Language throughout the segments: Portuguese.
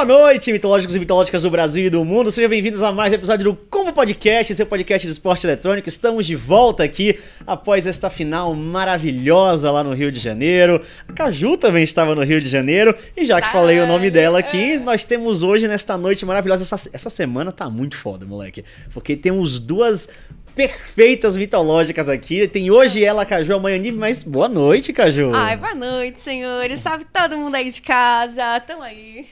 Boa noite, mitológicos e mitológicas do Brasil e do mundo. Sejam bem-vindos a mais um episódio do Como Podcast, seu podcast de esporte eletrônico. Estamos de volta aqui após esta final maravilhosa lá no Rio de Janeiro. A Caju também estava no Rio de Janeiro. E já que tá. falei o nome dela aqui, é. nós temos hoje, nesta noite maravilhosa, essa, essa semana tá muito foda, moleque. Porque temos duas perfeitas mitológicas aqui. Tem hoje ela, Caju, amanhã Nive, mas boa noite, Caju. Ai, boa noite, senhores. Salve todo mundo aí de casa. Tamo aí.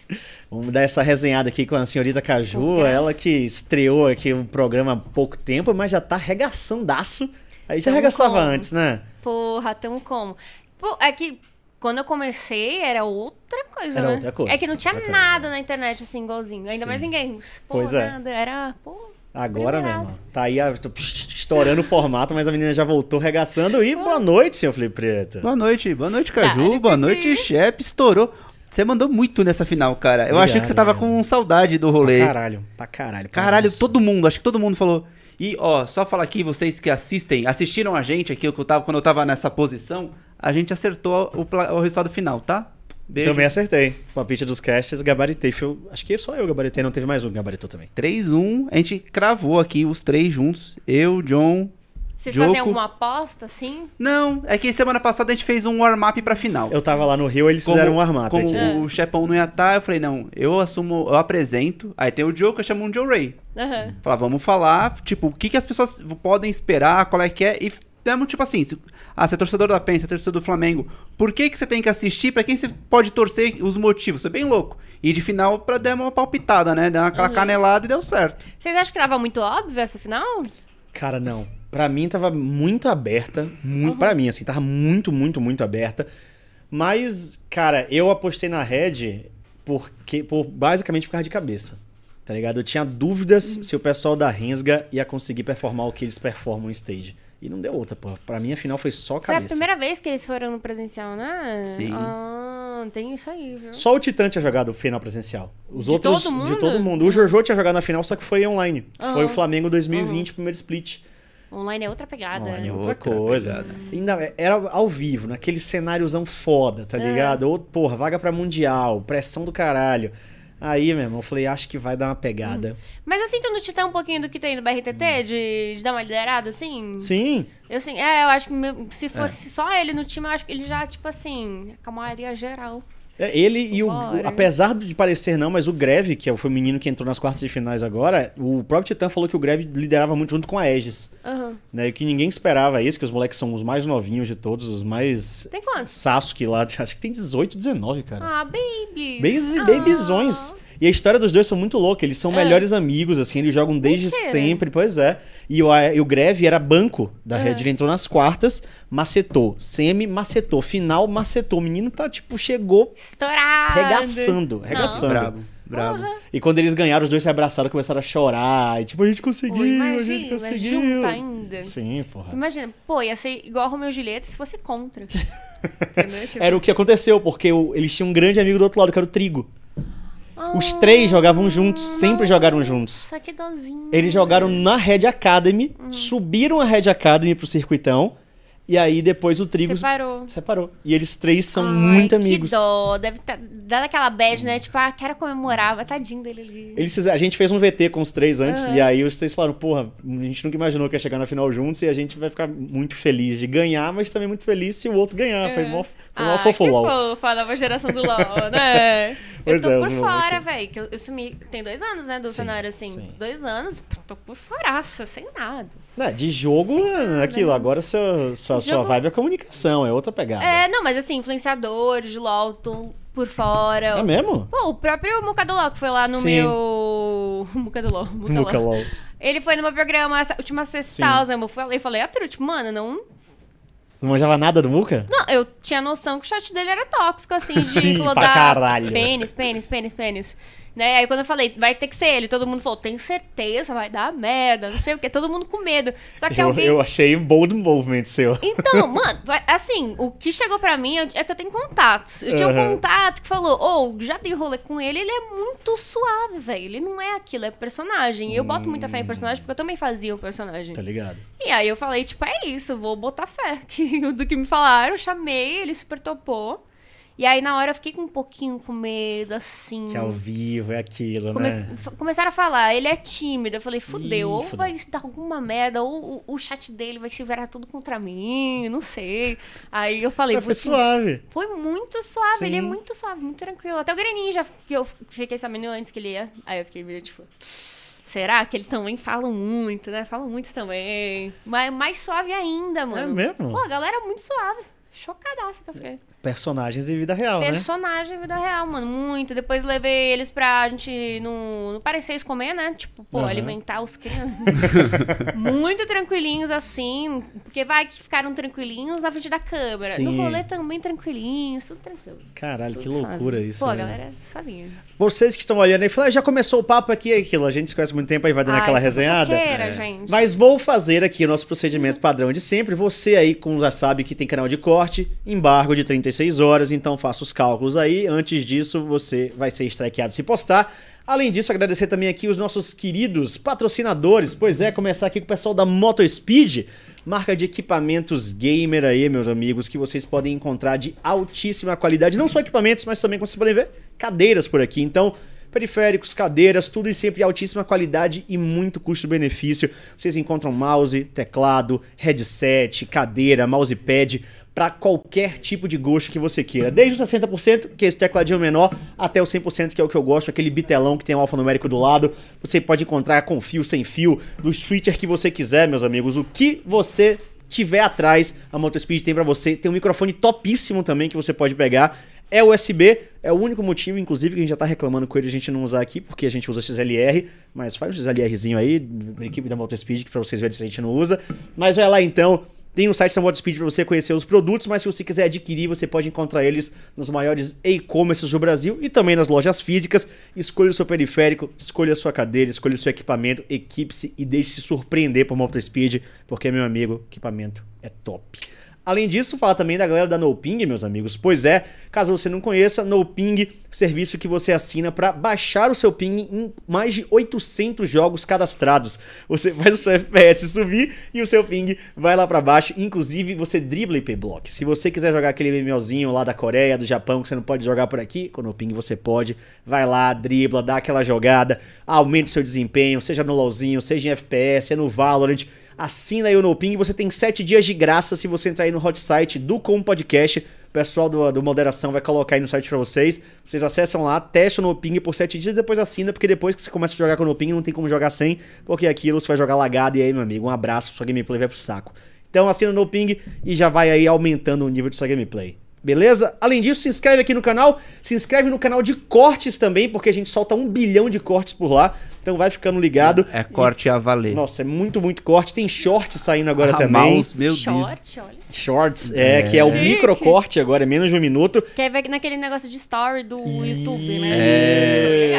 Vamos dar essa resenhada aqui com a senhorita Caju, ela que estreou aqui um programa há pouco tempo, mas já tá arregaçandaço. Aí já tamo arregaçava como. antes, né? Porra, tamo como. Pô, é que quando eu comecei era outra coisa, era né? outra coisa. É que não tinha nada coisa. na internet assim, igualzinho. Ainda Sim. mais em games. pois é. Nada. Era, pô... Agora né, mesmo. Tá aí a, estourando o formato, mas a menina já voltou regaçando. E boa noite, senhor Felipe Preto. Boa noite, boa noite, tá, Caju. boa noite, chefe. Estourou. Você mandou muito nessa final, cara. Eu Obrigado, achei que você tava com saudade do rolê. Pra caralho, pra caralho. Pra caralho, todo mundo, acho que todo mundo falou. E, ó, só falar aqui, vocês que assistem, assistiram a gente aqui, eu tava, quando eu tava nessa posição, a gente acertou o, o resultado final, tá? Beijo. Também acertei. Palpite dos castes, gabaritei. Eu, acho que só eu gabaritei, não teve mais um que gabaritou também. 3-1, a gente cravou aqui os três juntos. Eu, John, vocês Joko. fazem alguma aposta, assim? Não, é que semana passada a gente fez um warm-up pra final. Eu tava lá no Rio, eles como, fizeram um warm-up. Como é. o Chepão não ia estar, tá, eu falei, não, eu assumo, eu apresento. Aí tem o Joe, que eu chamo um Joe Ray. Uhum. Falar, vamos falar, tipo, o que, que as pessoas podem esperar, qual é que é, e demos tipo assim, se, ah, você é torcedor da Penha, você é torcedor do Flamengo, por que, que você tem que assistir, pra quem você pode torcer, os motivos, isso é bem louco. E de final, pra dar uma palpitada, né, dar aquela uhum. canelada e deu certo. Vocês acham que tava muito óbvio essa final? Cara, não para mim tava muito aberta, muito uhum. para mim assim, tava muito, muito, muito aberta. Mas, cara, eu apostei na Red porque por basicamente por causa de cabeça. Tá ligado? Eu tinha dúvidas uhum. se o pessoal da Rensga ia conseguir performar o que eles performam no stage. E não deu outra, pô. Pra mim, a final foi só cabeça. Foi a primeira vez que eles foram no presencial, né? Sim. Ah, tem isso aí, viu? Só o Titã tinha jogado final presencial. Os de outros. Todo mundo? De todo mundo. O Jojo tinha jogado na final, só que foi online. Uhum. Foi o Flamengo 2020, uhum. primeiro split. Online é outra pegada. Online é né? outra, outra coisa. Ainda é, era ao vivo, naquele cenáriozão foda, tá é. ligado? Ou, porra, vaga pra Mundial, pressão do caralho. Aí, meu irmão, eu falei, acho que vai dar uma pegada. Hum. Mas assim, tu não te dá um pouquinho do que tem no BRTT? Hum. De, de, dar uma liderada, assim? Sim. Eu, assim, é, eu acho que se fosse é. só ele no time, eu acho que ele já, tipo assim, acalmaria geral. É, ele e o, apesar de parecer não, mas o Greve, que é foi o menino que entrou nas quartas de finais agora, o próprio Titã falou que o Greve liderava muito junto com a Aegis. Uhum. Né, que ninguém esperava isso, que os moleques são os mais novinhos de todos, os mais. Tem quantos? Sasuke lá, acho que tem 18, 19, cara. Ah, babies. Babies, ah. babizões. E a história dos dois são muito louca. Eles são é. melhores amigos, assim, eles jogam desde Mentira. sempre, pois é. E o, e o Greve era banco da é. Red, ele entrou nas quartas, macetou. Semi, macetou. Final, macetou. O menino tá, tipo, chegou. Estourado. Regaçando, regaçando. Não. Bravo. Bravo. Uhum. E quando eles ganharam, os dois se abraçaram, começaram a chorar. E tipo, a gente conseguiu, imagina, a gente conseguiu. Junto ainda. Sim, porra. Imagina, pô, ia ser igual Romeu e Julieta se fosse contra. tipo... Era o que aconteceu, porque eles tinham um grande amigo do outro lado, que era o Trigo. Os três jogavam juntos, ah, sempre jogaram juntos. Só que dozinho. Eles jogaram na Red Academy, hum. subiram a Red Academy pro circuitão e aí depois o trigo. Separou. Separou. E eles três são Ai, muito amigos. Que dó. Deve tá, dar aquela bad, né? Tipo, ah, comemorar, vai tadinho dele ali. Eles, a gente fez um VT com os três antes, uhum. e aí os três falaram, porra, a gente nunca imaginou que ia chegar na final juntos, e a gente vai ficar muito feliz de ganhar, mas também muito feliz se o outro ganhar. Uhum. Foi é. mó, foi mó ah, fofo que LOL. Fofa, nova geração do LOL, né? pois eu tô é, por fora, velho. Que eu, eu sumi. Tem dois anos, né, do sim, cenário assim. Sim. Dois anos, tô por foraça, sem nada. Não, de jogo é aquilo. Agora sua, sua, jogo... sua vibe é comunicação, é outra pegada. É, não, mas assim, influenciadores, LOL, tô por fora. É mesmo? Pô, o próprio LOL que foi lá no Sim. meu. do LOL. Ele foi no meu programa, essa última sexta, eu fui lá e falei, Arthur, é, tipo, mano, não. Não manjava nada do Muca? Não, eu tinha noção que o chat dele era tóxico, assim, de Sim, flodar. Pra caralho. Pênis, pênis, pênis, pênis. Né? Aí quando eu falei, vai ter que ser ele, todo mundo falou, tenho certeza, vai dar merda, não sei o quê, todo mundo com medo. Só que eu, alguém. Eu achei um bold movement seu. Então, mano, assim, o que chegou pra mim é que eu tenho contatos. Eu tinha um contato que falou, ou oh, já dei rolê com ele, ele é muito suave, velho. Ele não é aquilo, é personagem. E eu hum. boto muita fé em personagem porque eu também fazia o personagem. Tá ligado? E aí eu falei, tipo, é isso, vou botar fé. Que, do que me falaram, chamei, ele super topou. E aí, na hora, eu fiquei com um pouquinho com medo, assim. Que é ao vivo é aquilo, Come né? Começaram a falar, ele é tímido. Eu falei, fudeu, Ih, ou fudeu. vai dar alguma merda, ou o, o, chat dele vai se virar tudo contra mim, não sei. Aí eu falei... Mas foi suave. Foi muito suave, Sim. ele é muito suave, muito tranquilo. Até o Greninho já, que eu fiquei sabendo antes que ele ia. Aí eu fiquei meio, tipo... Será que ele também fala muito, né? Fala muito também. Mas mais suave ainda, mano. É mesmo? Pô, a galera é muito suave. Chocadaço que eu fiquei. Personagens em vida real, Personagem né? em vida real, mano, muito. Depois levei eles pra gente no, no Pareceis comer, né? Tipo, pô, uhum. alimentar os crianças. muito tranquilinhos assim, porque vai que ficaram tranquilinhos na frente da câmera. Sim. No rolê também tranquilinhos, tudo tranquilo. Caralho, tudo que sabe. loucura isso. Pô, né? a galera é sabia. Vocês que estão olhando aí, falaram ah, já começou o papo aqui e aquilo. A gente se conhece muito tempo, aí vai dando ah, aquela é resenhada. É. Gente. Mas vou fazer aqui o nosso procedimento padrão de sempre. Você aí, como já sabe que tem canal de corte, embargo de 35 36 horas, então faça os cálculos aí. Antes disso, você vai ser strikeado se postar. Além disso, agradecer também aqui os nossos queridos patrocinadores. Pois é, começar aqui com o pessoal da MotoSpeed, marca de equipamentos gamer aí, meus amigos, que vocês podem encontrar de altíssima qualidade. Não só equipamentos, mas também, como vocês podem ver, cadeiras por aqui. Então, periféricos, cadeiras, tudo e sempre altíssima qualidade e muito custo-benefício. Vocês encontram mouse, teclado, headset, cadeira, mousepad, para qualquer tipo de gosto que você queira. Desde o 60%, que é esse tecladinho é menor, até o 100%, que é o que eu gosto, aquele bitelão que tem um alfanumérico do lado. Você pode encontrar com fio, sem fio, do switcher que você quiser, meus amigos. O que você tiver atrás, a MotoSpeed tem para você. Tem um microfone topíssimo também que você pode pegar. É USB, é o único motivo, inclusive, que a gente já tá reclamando com ele a gente não usar aqui, porque a gente usa XLR, mas faz um XLRzinho aí, equipe da MotoSpeed, que pra vocês verem se a gente não usa. Mas vai lá então, tem um site da Speed para você conhecer os produtos, mas se você quiser adquirir, você pode encontrar eles nos maiores e-commerces do Brasil e também nas lojas físicas. Escolha o seu periférico, escolha a sua cadeira, escolha o seu equipamento, equipe-se e deixe-se surpreender por Speed, porque, meu amigo, equipamento é top. Além disso, fala também da galera da NoPing, meus amigos. Pois é, caso você não conheça, NoPing, serviço que você assina para baixar o seu ping em mais de 800 jogos cadastrados. Você faz o seu FPS subir e o seu ping vai lá para baixo. Inclusive, você dribla IP Block. Se você quiser jogar aquele MMOzinho lá da Coreia, do Japão, que você não pode jogar por aqui, com o NoPing você pode. Vai lá, dribla, dá aquela jogada, aumenta o seu desempenho, seja no LoLzinho, seja em FPS, seja no Valorant assina aí o NoPing. Você tem 7 dias de graça se você entrar aí no hot site do Com Podcast. O pessoal do, do Moderação vai colocar aí no site para vocês. Vocês acessam lá, testam o NoPing por 7 dias e depois assina, porque depois que você começa a jogar com o NoPing não tem como jogar sem, porque aquilo você vai jogar lagado. E aí, meu amigo, um abraço, sua gameplay vai pro saco. Então assina o NoPing e já vai aí aumentando o nível de sua gameplay. Beleza? Além disso, se inscreve aqui no canal, se inscreve no canal de cortes também, porque a gente solta um bilhão de cortes por lá. Então vai ficando ligado. É, é corte e... a valer. Nossa, é muito, muito corte. Tem shorts saindo agora ah, também. Mouse, meu Short, Deus. olha. Shorts, é, é. que é o micro corte agora, é menos de um minuto. Que é naquele negócio de story do e... YouTube, né? É.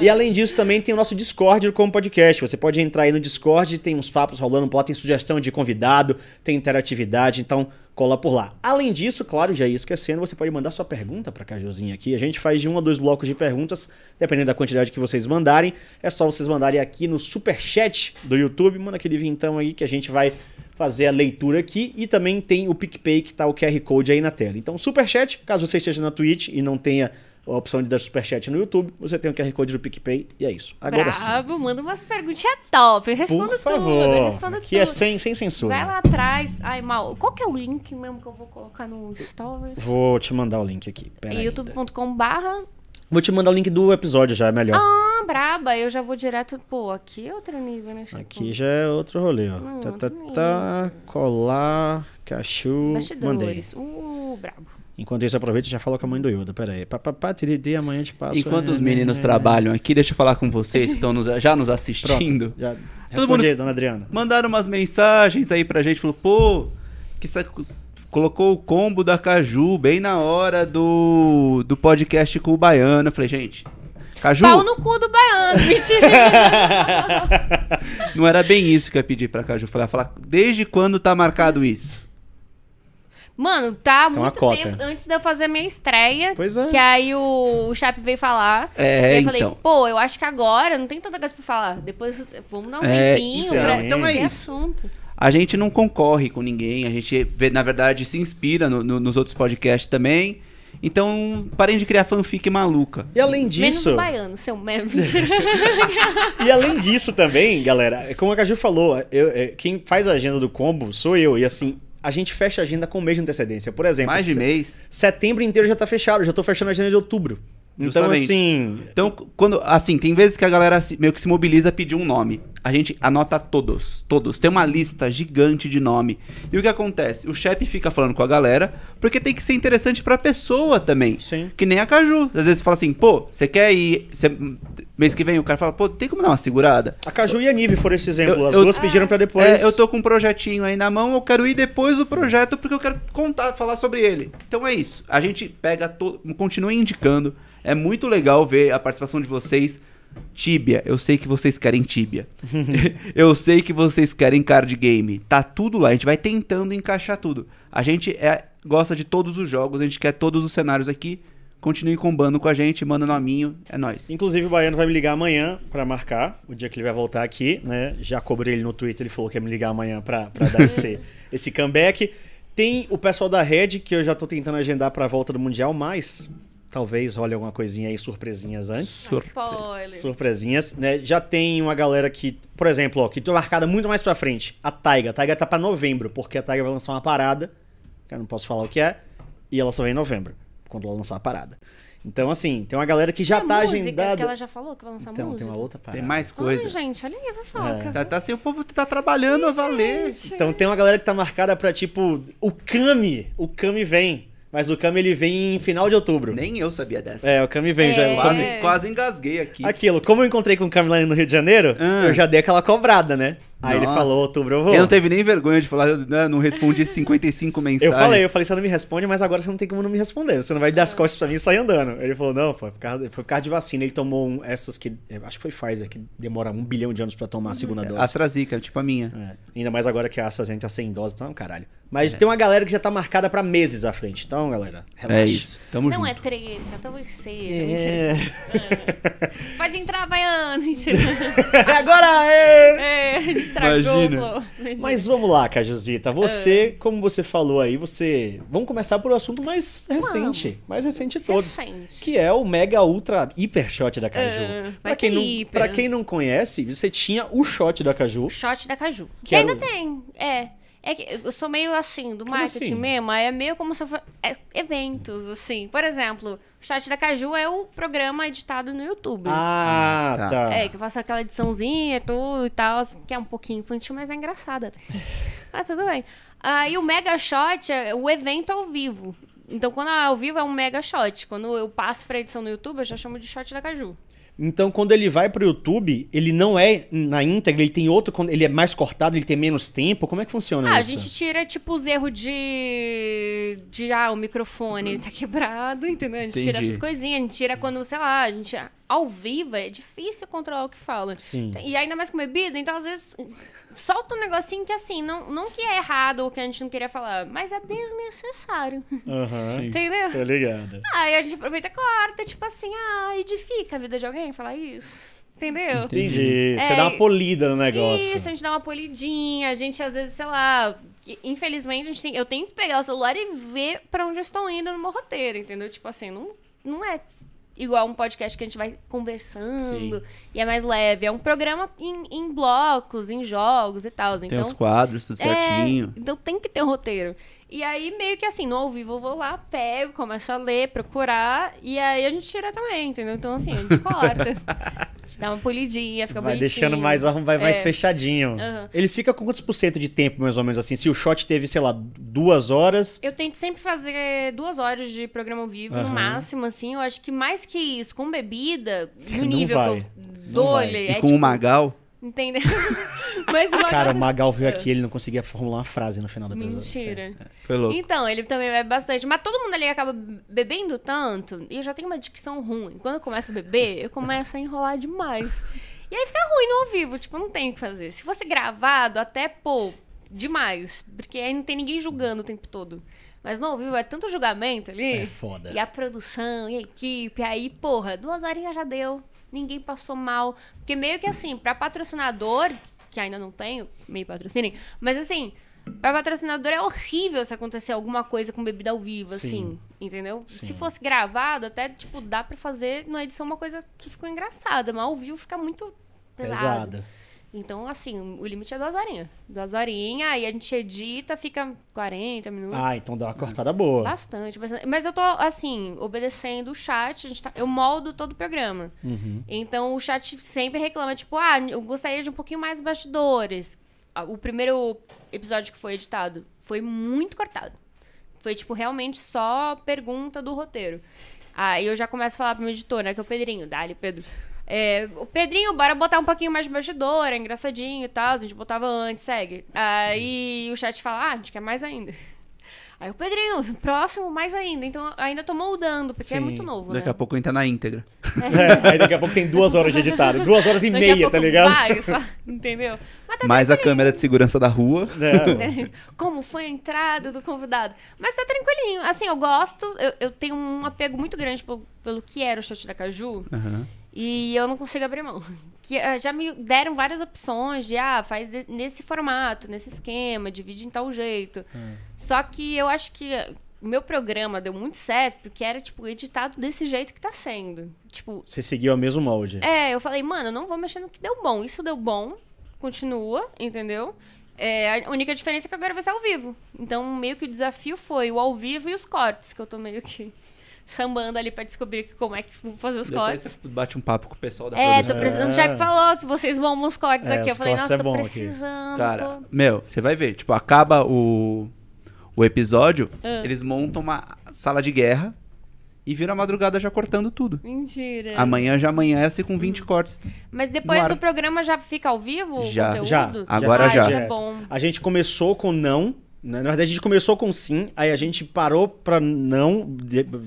E além disso, também tem o nosso Discord como podcast. Você pode entrar aí no Discord, tem uns papos rolando, tem sugestão de convidado, tem interatividade. Então, cola por lá. Além disso, claro, já ia esquecendo, você pode mandar sua pergunta para a Cajuzinha aqui. A gente faz de um a dois blocos de perguntas, dependendo da quantidade que vocês mandarem. É só vocês mandarem aqui no super chat do YouTube, manda aquele vintão aí que a gente vai fazer a leitura aqui e também tem o PicPay que tá o QR Code aí na tela. Então, super chat, caso você esteja na Twitch e não tenha a opção de dar superchat no YouTube, você tem o QR Code do PicPay e é isso. Agora Bravo, sim. manda umas perguntinhas top. Eu respondo Por favor, tudo. Eu respondo que é tudo. é sem, sem censura. Vai lá atrás. Ai, mal. Qual que é o link mesmo que eu vou colocar no Stories Vou te mandar o link aqui. youtube.com/barra Vou te mandar o link do episódio já, é melhor. Ah, braba, eu já vou direto. Pô, aqui é outro nível, né, Chico? Aqui já é outro rolê, ó. Hum, tá, tá, tá, colar, cachu. Mandei. Uh, brabo. Enquanto isso, aproveita e já falou com a mãe do Yoda. Pera aí. Papapá, tiridê, amanhã te passo. Enquanto é, os né, meninos é, trabalham aqui, deixa eu falar com vocês que estão nos, já nos assistindo. Pronto, já respondi, mundo, dona Adriana. Mandaram umas mensagens aí pra gente, falou, pô, que colocou o combo da Caju bem na hora do, do podcast com o Baiano. Eu falei, gente. Caju. Pau no cu do baiano, mentira. Não era bem isso que eu ia pedir pra Caju. Falar, falar, desde quando tá marcado isso? Mano, tá Tem muito tempo antes de eu fazer a minha estreia. Pois é. Que aí o, o Chap veio falar. É, e eu falei, então. pô, eu acho que agora não tem tanta coisa pra falar. Depois vamos dar um é, tempinho é pra então é isso. A gente não concorre com ninguém, a gente, vê, na verdade, se inspira no, no, nos outros podcasts também. Então, parem de criar fanfic maluca. E além disso. Menos baiano, seu membro. e além disso também, galera, como a Caju falou, eu, é, quem faz a agenda do combo sou eu. E assim, a gente fecha a agenda com um mês de antecedência. Por exemplo, mais de mês. Setembro inteiro já está fechado, já estou fechando a agenda de outubro. Então, assim. Então, quando. Assim, tem vezes que a galera meio que se mobiliza a pedir um nome. A gente anota todos. Todos. Tem uma lista gigante de nome. E o que acontece? O chefe fica falando com a galera, porque tem que ser interessante pra pessoa também. Sim. Que nem a Caju. Às vezes fala assim, pô, você quer ir. Cê, mês que vem o cara fala, pô, tem como dar uma segurada? A Caju e a Nive foram esse exemplo. Eu, As eu, duas pediram pra depois. É, eu tô com um projetinho aí na mão, eu quero ir depois do projeto, porque eu quero contar, falar sobre ele. Então é isso. A gente pega. To... Continua indicando. É muito legal ver a participação de vocês. Tíbia, eu sei que vocês querem tíbia. eu sei que vocês querem card game. Tá tudo lá, a gente vai tentando encaixar tudo. A gente é, gosta de todos os jogos, a gente quer todos os cenários aqui. Continue combando com a gente, manda no aminho. é nós. Inclusive o Baiano vai me ligar amanhã para marcar, o dia que ele vai voltar aqui, né? Já cobrei ele no Twitter, ele falou que ia me ligar amanhã para dar esse, esse comeback. Tem o pessoal da Red, que eu já tô tentando agendar para a volta do Mundial, mas Talvez role alguma coisinha aí, surpresinhas antes. Surpres... Surpresinhas, né? Já tem uma galera que, por exemplo, ó, que está marcada muito mais pra frente. A Taiga. A Taiga tá pra novembro, porque a Taiga vai lançar uma parada, que eu não posso falar o que é, e ela só vem em novembro, quando ela lançar a parada. Então, assim, tem uma galera que já tem tá música, agendada. Que ela já falou que vai lançar então, música. Então, tem uma outra parada. Tem mais coisa. Ai, gente, olha aí a fofoca. É. Tá, tá assim, o povo tá trabalhando a valer. Gente. Então, tem uma galera que tá marcada pra, tipo, o Kami. O Kami vem. Mas o Kami ele vem em final de outubro. Nem eu sabia dessa. É, o Kami vem é. já. Quase, quase engasguei aqui. Aquilo, como eu encontrei com o Kami lá no Rio de Janeiro, ah. eu já dei aquela cobrada, né? Aí ele falou, outubro eu vou. Eu não teve nem vergonha de falar, eu né, não respondi 55 mensagens. Eu falei, eu falei, você não me responde, mas agora você não tem como não me responder. Você não vai dar as costas pra mim e sair andando. Ele falou, não, foi é por causa, foi por causa de vacina. Ele tomou um, essas que, é, acho que foi Pfizer, que demora um bilhão de anos pra tomar a segunda é, dose. AstraZeneca, tipo a minha. É. Ainda mais agora que a AstraZeneca tá sem dose, então é um caralho. Mas é. tem uma galera que já tá marcada pra meses à frente. Então, galera, relaxa. É isso, tamo não junto. Não é treta, talvez seja. É. Pode entrar, baiano. é agora! É! é. Imagina. Mas vamos lá, Cajuzita. Você, ah. como você falou aí, você. Vamos começar por um assunto mais recente. Mais recente de todos. Recente. Que é o mega ultra hiper shot da Caju. Uh, pra, quem não, pra quem não conhece, você tinha o shot da Caju. O shot da Caju. Que, que ainda o... tem. É. É que eu sou meio assim, do como marketing assim? mesmo, é meio como se eu fosse. É, eventos, assim. Por exemplo, o Chat da Caju é o programa editado no YouTube. Ah, ah tá. tá. É, que eu faço aquela ediçãozinha tudo e tal, que é um pouquinho infantil, mas é engraçada. ah, tudo bem. Ah, e o Mega Shot é o evento ao vivo. Então, quando é ao vivo, é um mega shot. Quando eu passo pra edição no YouTube, eu já chamo de shot da Caju. Então, quando ele vai para o YouTube, ele não é na íntegra, ele tem outro, ele é mais cortado, ele tem menos tempo. Como é que funciona ah, isso? A gente tira, tipo, os erros de. de ah, o microfone uhum. tá quebrado, entendeu? A gente Entendi. tira essas coisinhas, a gente tira quando, sei lá, a gente ao vivo é difícil controlar o que fala. Sim. Então, e ainda mais com bebida, então às vezes solta um negocinho que assim, não, não que é errado ou que a gente não queria falar, mas é desnecessário. Uhum. Entendeu? Tá ligada. Aí a gente aproveita e corta, tipo assim, ah, edifica a vida de alguém falar isso. Entendeu? Entendi. É, Você dá uma polida no negócio. Isso, a gente dá uma polidinha, a gente às vezes, sei lá, infelizmente a gente tem, eu tenho que pegar o celular e ver para onde eu estou indo no meu roteiro, entendeu? Tipo assim, não, não é igual um podcast que a gente vai conversando Sim. e é mais leve. É um programa em, em blocos, em jogos e tal. Então, tem os então quadros, tudo é, certinho. Então tem que ter um roteiro. E aí, meio que assim, no ao vivo eu vou lá, pego, começo a ler, procurar, e aí a gente tira também, entendeu? Então, assim, a gente corta. a gente dá uma polidinha, fica vai bonitinho. deixando mais, vai mais é. fechadinho. Uhum. Ele fica com quantos por cento de tempo, mais ou menos, assim? Se o shot teve, sei lá, duas horas... Eu tento sempre fazer duas horas de programa ao vivo, uhum. no máximo, assim. Eu acho que mais que isso, com bebida, no nível que eu dou... E é com tipo... o Magal... Entendeu? Mas o Magal... Cara, o Magal veio aqui ele não conseguia formular uma frase no final da pessoa. Mentira. É. Foi louco. Então, ele também bebe bastante. Mas todo mundo ali acaba bebendo tanto. E eu já tenho uma dicção ruim. Quando eu começo a beber, eu começo a enrolar demais. E aí fica ruim no ao vivo. Tipo, não tem o que fazer. Se fosse gravado, até, pô, demais. Porque aí não tem ninguém julgando o tempo todo. Mas ao vivo É tanto julgamento ali. É foda. E a produção, e a equipe. Aí, porra, duas horinhas já deu ninguém passou mal. Porque meio que assim, para patrocinador, que ainda não tenho, meio patrocinem, mas assim, para patrocinador é horrível se acontecer alguma coisa com bebida ao vivo, Sim. assim, entendeu? Sim. Se fosse gravado, até, tipo, dá para fazer na edição uma coisa que ficou engraçada, mas ao vivo fica muito pesado. pesada. Então, assim, o limite é duas horinhas. Duas horinhas, aí a gente edita, fica 40 minutos. Ah, então dá uma cortada boa. Bastante, bastante. Mas eu tô, assim, obedecendo o chat, a gente tá, eu moldo todo o programa. Uhum. Então, o chat sempre reclama, tipo, ah, eu gostaria de um pouquinho mais bastidores. Ah, o primeiro episódio que foi editado foi muito cortado. Foi, tipo, realmente só pergunta do roteiro. Aí eu já começo a falar pro meu editor, né, que é o Pedrinho. Dali, Pedro. É, o Pedrinho, bora botar um pouquinho mais de bastidor, é engraçadinho e tal. A gente botava antes, segue. Aí o chat fala, ah, a gente quer mais ainda. Aí o Pedrinho, próximo, mais ainda. Então ainda tô moldando, porque é Sim. é muito novo. Daqui né? a pouco entra na íntegra. É. é. aí daqui a pouco tem duas horas de editado. Duas horas e daqui meia, tá ligado? Vários, só, entendeu? Mas tá Mais a câmera de segurança da rua. É. Como foi a entrada do convidado. Mas tá tranquilinho. Assim, eu gosto, eu, eu tenho um apego muito grande pelo, pelo que era o chat da Caju. Uhum. E eu não consigo abrir mão. Que ah, já me deram várias opções de ah, faz de, nesse formato, nesse esquema, divide em tal jeito. Hum. Só que eu acho que ah, meu programa deu muito certo, porque era, tipo, editado desse jeito que tá sendo. Tipo. Você seguiu o mesmo molde. É, eu falei, mano, eu não vou mexer no que deu bom. Isso deu bom, continua, entendeu? É, a única diferença é que agora vai ser ao vivo. Então, meio que o desafio foi o ao vivo e os cortes, que eu tô meio que sambando ali para descobrir que, como é que vão fazer os Depois cortes. Você bate um papo com o pessoal da É, produção. tô precisando. O Jack é. falou que vocês vão os cortes é, aqui. Eu falei, é nossa, é tô precisando. Aqui. Cara, meu, você vai ver. Tipo, acaba o, o episódio, ah. eles montam uma sala de guerra e vira a madrugada já cortando tudo. Mentira. Amanhã já amanhece com 20 hum. cortes. Mas depois o programa já fica ao vivo? Já, já. Agora ah, já. É. A gente começou com não. Na verdade, a gente começou com sim, aí a gente parou pra não,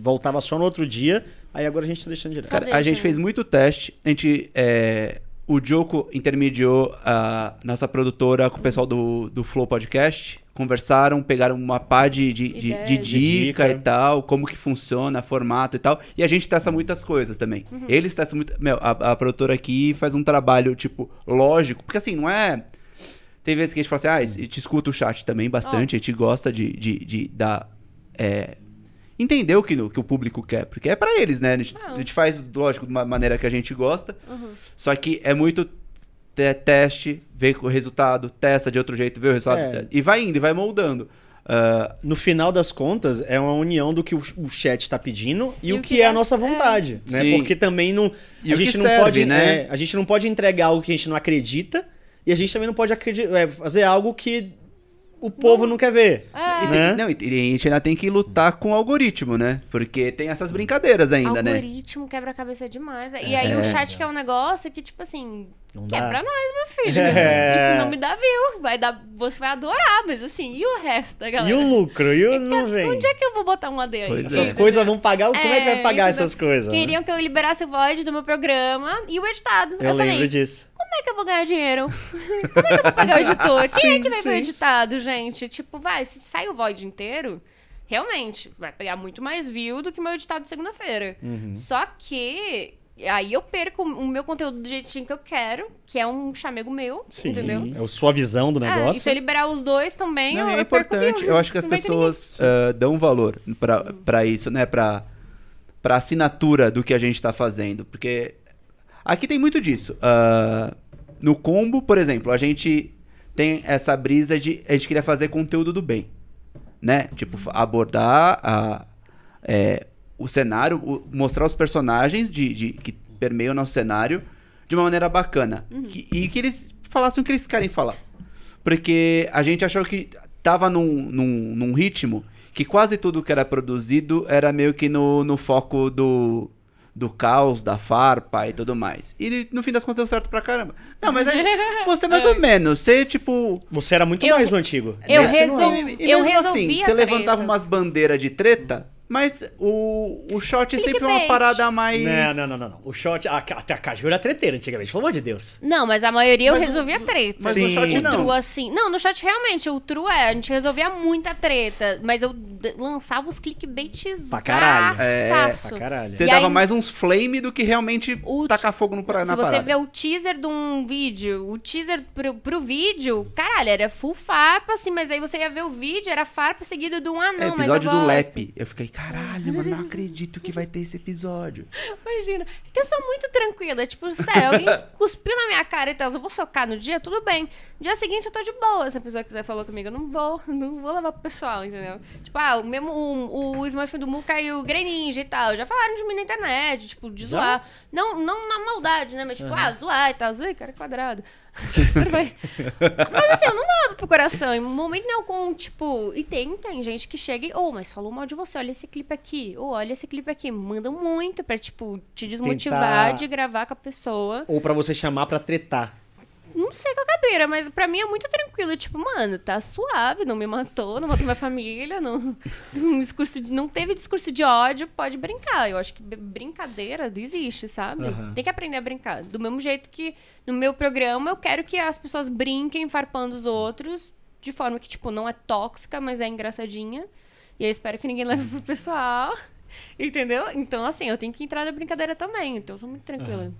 voltava só no outro dia, aí agora a gente tá deixando direto. Cara, a gente fez muito teste, a gente. É, o Joko intermediou a nossa produtora com o pessoal do, do Flow Podcast, conversaram, pegaram uma pá de, de, de, de dica, dica, e tal, como que funciona, formato e tal, e a gente testa muitas coisas também. Uhum. Eles testam muito. Meu, a, a produtora aqui faz um trabalho, tipo, lógico, porque assim, não é tem vezes que a gente fala assim, ah, e te escuta o chat também bastante, oh. a gente gosta de, de, de dar. É, entender o que, que o público quer, porque é para eles, né? A gente, é. a gente, faz, lógico, de uma maneira que a gente gosta, uhum. só que é muito teste, vê o resultado, testa de outro jeito, vê o resultado, é. e vai indo, e vai moldando. Uh, no final das contas, é uma união do que o chat está pedindo e, e o que, que é a é- nossa é. vontade, é. né? Sim. Porque também não, e a gente não serve, pode, né? É, a gente não pode entregar o que a gente não acredita, e a gente também não pode acreditar, é, fazer algo que o povo não, não quer ver. É. E, tem, né? não, e a gente ainda tem que lutar com o algoritmo, né? Porque tem essas brincadeiras ainda, algoritmo, né? Algoritmo quebra-cabeça demais. E é. aí é. o chat que é um negócio que, tipo assim, não quebra dá. nós, meu filho. É. Isso não me dá view. Vai dar, você vai adorar, mas assim, e o resto da galera? E o lucro? E o é não vem? Onde é que eu vou botar um AD aí? Pois essas é. coisas vão pagar? Como é, que vai é, pagar essas coisas? Né? Queriam né? que eu liberasse o void do meu programa e o editado. Eu, eu lembro falei, disso como é que eu vou ganhar dinheiro? Como é que eu vou pagar o editor? Sim, Quem é que vai sim. ver o editado, gente? Tipo, vai, se sai o void inteiro, realmente, vai pegar muito mais view do que meu editado de segunda-feira. Uhum. Só que aí eu perco o meu conteúdo do jeitinho que eu quero, que é um chamego meu, Sim. entendeu? É a sua visão do negócio. Ah, é, e se eu liberar os dois também, Não, eu, é eu importante. eu acho que as pessoas uh, dão valor para isso, né? Para para assinatura do que a gente está fazendo, porque Aqui tem muito disso. Uh, no combo, por exemplo, a gente tem essa brisa de. A gente queria fazer conteúdo do bem. Né? Tipo, abordar a, é, o cenário, o, mostrar os personagens de, de, que permeiam o nosso cenário de uma maneira bacana. Uhum. Que, e que eles falassem o que eles querem falar. Porque a gente achou que tava num, num, num ritmo que quase tudo que era produzido era meio que no, no foco do do caos, da farpa e tudo mais. E no fim das contas deu certo pra caramba. Não, mas aí, você é mais ou é. menos, você tipo. Você era muito eu, mais o antigo. Eu, resol... eu assim, resolvi. Eu mesmo assim, você tretas. levantava umas bandeiras de treta mas o, o shot é sempre uma parada mais. Não, não, não, não. não. O shot. A, até a Caju era é treteira antigamente, pelo amor de Deus. Não, mas a maioria mas eu resolvia no, treta. Mas Sim. no shot não. O assim. Não, no shot realmente, o true é. A gente resolvia muita treta. Mas eu lançava os clickbaits. Pra caralho. É, pra caralho. Você e dava aí, mais uns flame do que realmente o, tacar fogo no, na parada. Se você vê o teaser de um vídeo, o teaser pro, pro vídeo, caralho, era full farpa, assim. Mas aí você ia ver o vídeo, era farpa seguido de um anão. É, episódio mas eu do gosto. Lep. Eu fiquei, caralho caralho, mano, não acredito que vai ter esse episódio. Imagina. É que eu sou muito tranquila. Tipo, sério, alguém cuspiu na minha cara e tal, eu vou socar no dia, tudo bem. No dia seguinte eu tô de boa. Se a pessoa quiser falar comigo, eu não vou, não vou levar pro pessoal, entendeu? Tipo, ah, o mesmo o, o Smurf do Mu caiu Greninja e tal. Já falaram de mim na internet, tipo, de zoar. Não, não na maldade, né? Mas tipo, uhum. ah, zoar e tal, zoei, cara quadrado. mas assim, eu não lavo pro coração. Em momento nenhum, tipo. E tem, tem gente que chega e. Ô, oh, mas falou mal de você. Olha esse clipe aqui. Ou oh, olha esse clipe aqui. Manda muito pra, tipo, te desmotivar Tentar... de gravar com a pessoa. Ou pra você chamar pra tretar não sei qual cadeira, mas pra mim é muito tranquilo. Tipo, mano, tá suave, não me matou, não matou minha família, não, um discurso, não teve discurso de ódio, pode brincar. Eu acho que brincadeira existe, sabe? Uhum. Tem que aprender a brincar. Do mesmo jeito que no meu programa eu quero que as pessoas brinquem farpando os outros, de forma que, tipo, não é tóxica, mas é engraçadinha. E eu espero que ninguém leve pro pessoal. Entendeu? Então, assim, eu tenho que entrar na brincadeira também. Então, eu sou muito tranquila. Uhum.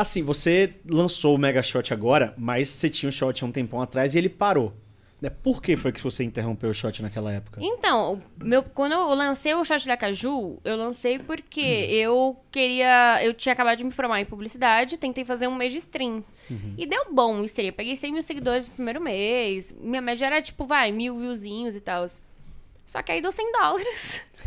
Assim, você lançou o Mega Shot agora, mas você tinha o Shot há um tempão atrás e ele parou. Né? Por que foi que você interrompeu o shot naquela época? Então, meu, quando eu lancei o shot da Caju, eu lancei porque hum. eu queria. Eu tinha acabado de me formar em publicidade, tentei fazer um mês de stream. Uhum. E deu bom o stream. Peguei 100 mil seguidores no primeiro mês. Minha média era tipo, vai, mil viewzinhos e tal. Só que aí deu 100 dólares.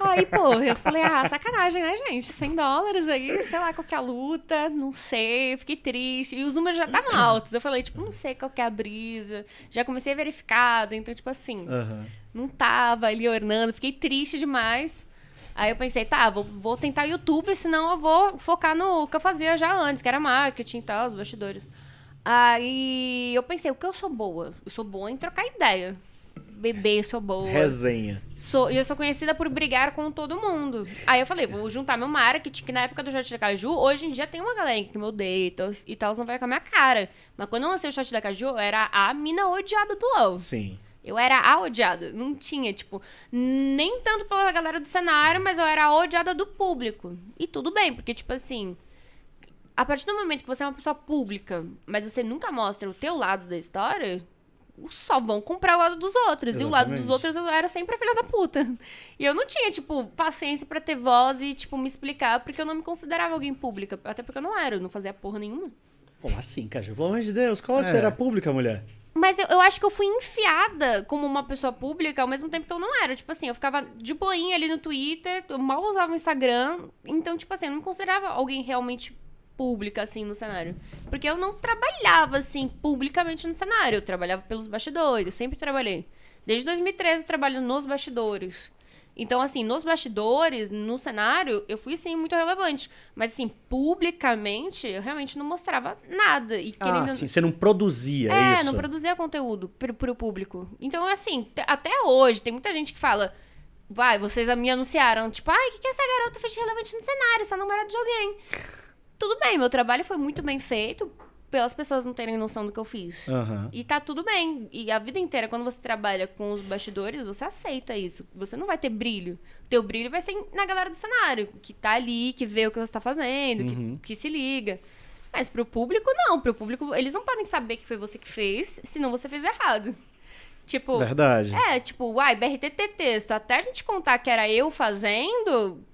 Aí, pô eu falei, ah, sacanagem, né, gente? 100 dólares aí, sei lá qual que é a luta, não sei, fiquei triste. E os números já estavam altos. Eu falei, tipo, não sei qual que é a brisa. Já comecei a verificado, então, tipo assim, uhum. não tava ali ornando, fiquei triste demais. Aí eu pensei, tá, vou, vou tentar YouTube, senão eu vou focar no que eu fazia já antes, que era marketing e tal, os bastidores. Aí eu pensei, o que eu sou boa? Eu sou boa em trocar ideia bebê, eu sou boa. Resenha. Sou, e eu sou conhecida por brigar com todo mundo. Aí eu falei, vou juntar meu marketing, que na época do shot da Caju, hoje em dia tem uma galera que me odeia e tal, não vai com a minha cara. Mas quando eu lancei o shot da Caju, eu era a mina odiada do LOL. Sim. Eu era a odiada. Não tinha, tipo, nem tanto pela galera do cenário, mas eu era a odiada do público. E tudo bem, porque, tipo assim. A partir do momento que você é uma pessoa pública, mas você nunca mostra o teu lado da história, só vão comprar o lado dos outros. Exatamente. E o lado dos outros eu era sempre a filha da puta. E eu não tinha, tipo, paciência para ter voz e, tipo, me explicar, porque eu não me considerava alguém pública. Até porque eu não era, eu não fazia porra nenhuma. Como assim, Caju? Pelo amor de Deus, qual é. você é. era pública, mulher? Mas eu, eu, acho que eu fui enfiada como uma pessoa pública ao mesmo tempo que eu não era. Tipo assim, eu ficava de boinha ali no Twitter, eu mal usava o Instagram. Então, tipo assim, eu não me considerava alguém realmente pública, assim, no cenário. Porque eu não trabalhava, assim, publicamente no cenário. Eu trabalhava pelos bastidores, sempre trabalhei. Desde 2013 eu trabalho nos bastidores. Então, assim, nos bastidores, no cenário, eu fui, sim, muito relevante. Mas, assim, publicamente, eu realmente não mostrava nada. E ah, sim, você não produzia, é, isso? É, não produzia conteúdo pro, pro público. Então, assim, até hoje, tem muita gente que fala... Vai, vocês me anunciaram, tipo, ai, o que, que essa garota fez de relevante no cenário? Só namorado de alguém tudo bem, meu trabalho foi muito bem feito pelas pessoas não terem noção do que eu fiz. Uhum. E tá tudo bem. E a vida inteira, quando você trabalha com os bastidores, você aceita isso. Você não vai ter brilho. O teu brilho vai ser na galera do cenário, que tá ali, que vê o que você tá fazendo, uhum. que, que se liga. Mas pro público, não. Pro público, eles não podem saber que foi você que fez, senão você fez errado. Tipo. Verdade. É, tipo, uai, BRTT texto. Até a gente contar que era eu fazendo,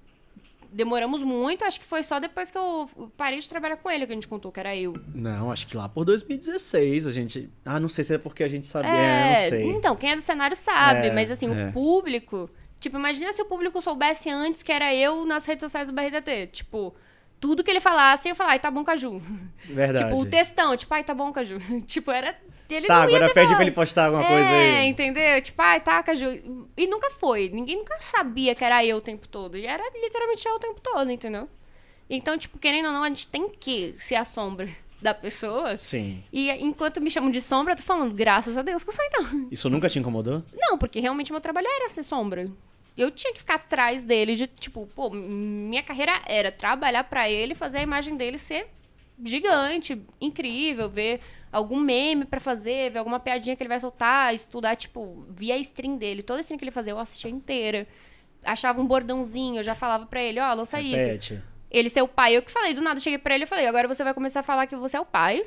demoramos muito, acho que foi só depois que eu parei de trabalhar com ele que a gente contou que era eu. Não, acho que lá por 2016 a gente. Ah, não sei se é porque a gente sabia, é... não sei. Então, quem é do cenário sabe, é, mas assim, é. o público. Tipo, imagina se o público soubesse antes que era eu nas redes sociais do BRDT. Tipo, tudo que ele falasse, eu falar, ai, tá bom, Caju. Verdade. tipo, o textão, tipo, ai, tá bom, Caju. tipo, era ele tá, agora ter... pede pra ele postar alguma é, coisa aí. É, entendeu? Tipo, ai, ah, tá, Caju. E nunca foi. Ninguém nunca sabia que era eu o tempo todo. E era literalmente eu o tempo todo, entendeu? Então, tipo, querendo ou não, a gente tem que ser a sombra da pessoa. Sim. E enquanto me chamam de sombra, eu tô falando, graças a Deus que eu sou então. Isso nunca te incomodou? Não, porque realmente meu trabalho era ser sombra. Eu tinha que ficar atrás dele, de tipo, pô, minha carreira era trabalhar para ele, fazer a imagem dele ser gigante, incrível, ver algum meme para fazer, ver alguma piadinha que ele vai soltar, estudar, tipo, via a stream dele. Toda stream que ele fazia, eu assistia inteira. Achava um bordãozinho, eu já falava pra ele, ó, oh, lança Repete. isso. Ele ser o pai, eu que falei, do nada, cheguei pra ele e falei, agora você vai começar a falar que você é o pai.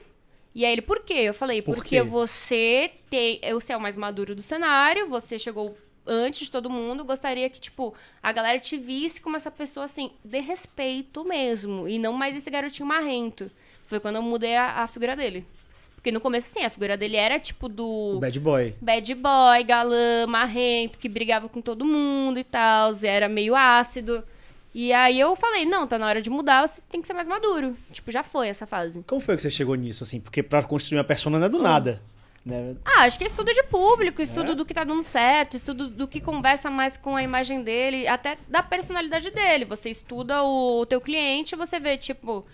E aí ele, por quê? Eu falei, por porque quê? você tem. Você é o mais maduro do cenário, você chegou antes de todo mundo, gostaria que, tipo, a galera te visse como essa pessoa, assim, de respeito mesmo. E não mais esse garotinho marrento. Foi quando eu mudei a, a figura dele. Porque no começo, assim, a figura dele era tipo do. O bad boy. Bad boy, galã, marrento, que brigava com todo mundo e tal, era meio ácido. E aí eu falei, não, tá na hora de mudar, você tem que ser mais maduro. Tipo, já foi essa fase. Como foi que você chegou nisso, assim? Porque pra construir uma persona não é do hum. nada. Né? Ah, acho que é estudo de público, estudo é. do que tá dando certo, estudo do que conversa mais com a imagem dele, até da personalidade dele. Você estuda o teu cliente, você vê, tipo,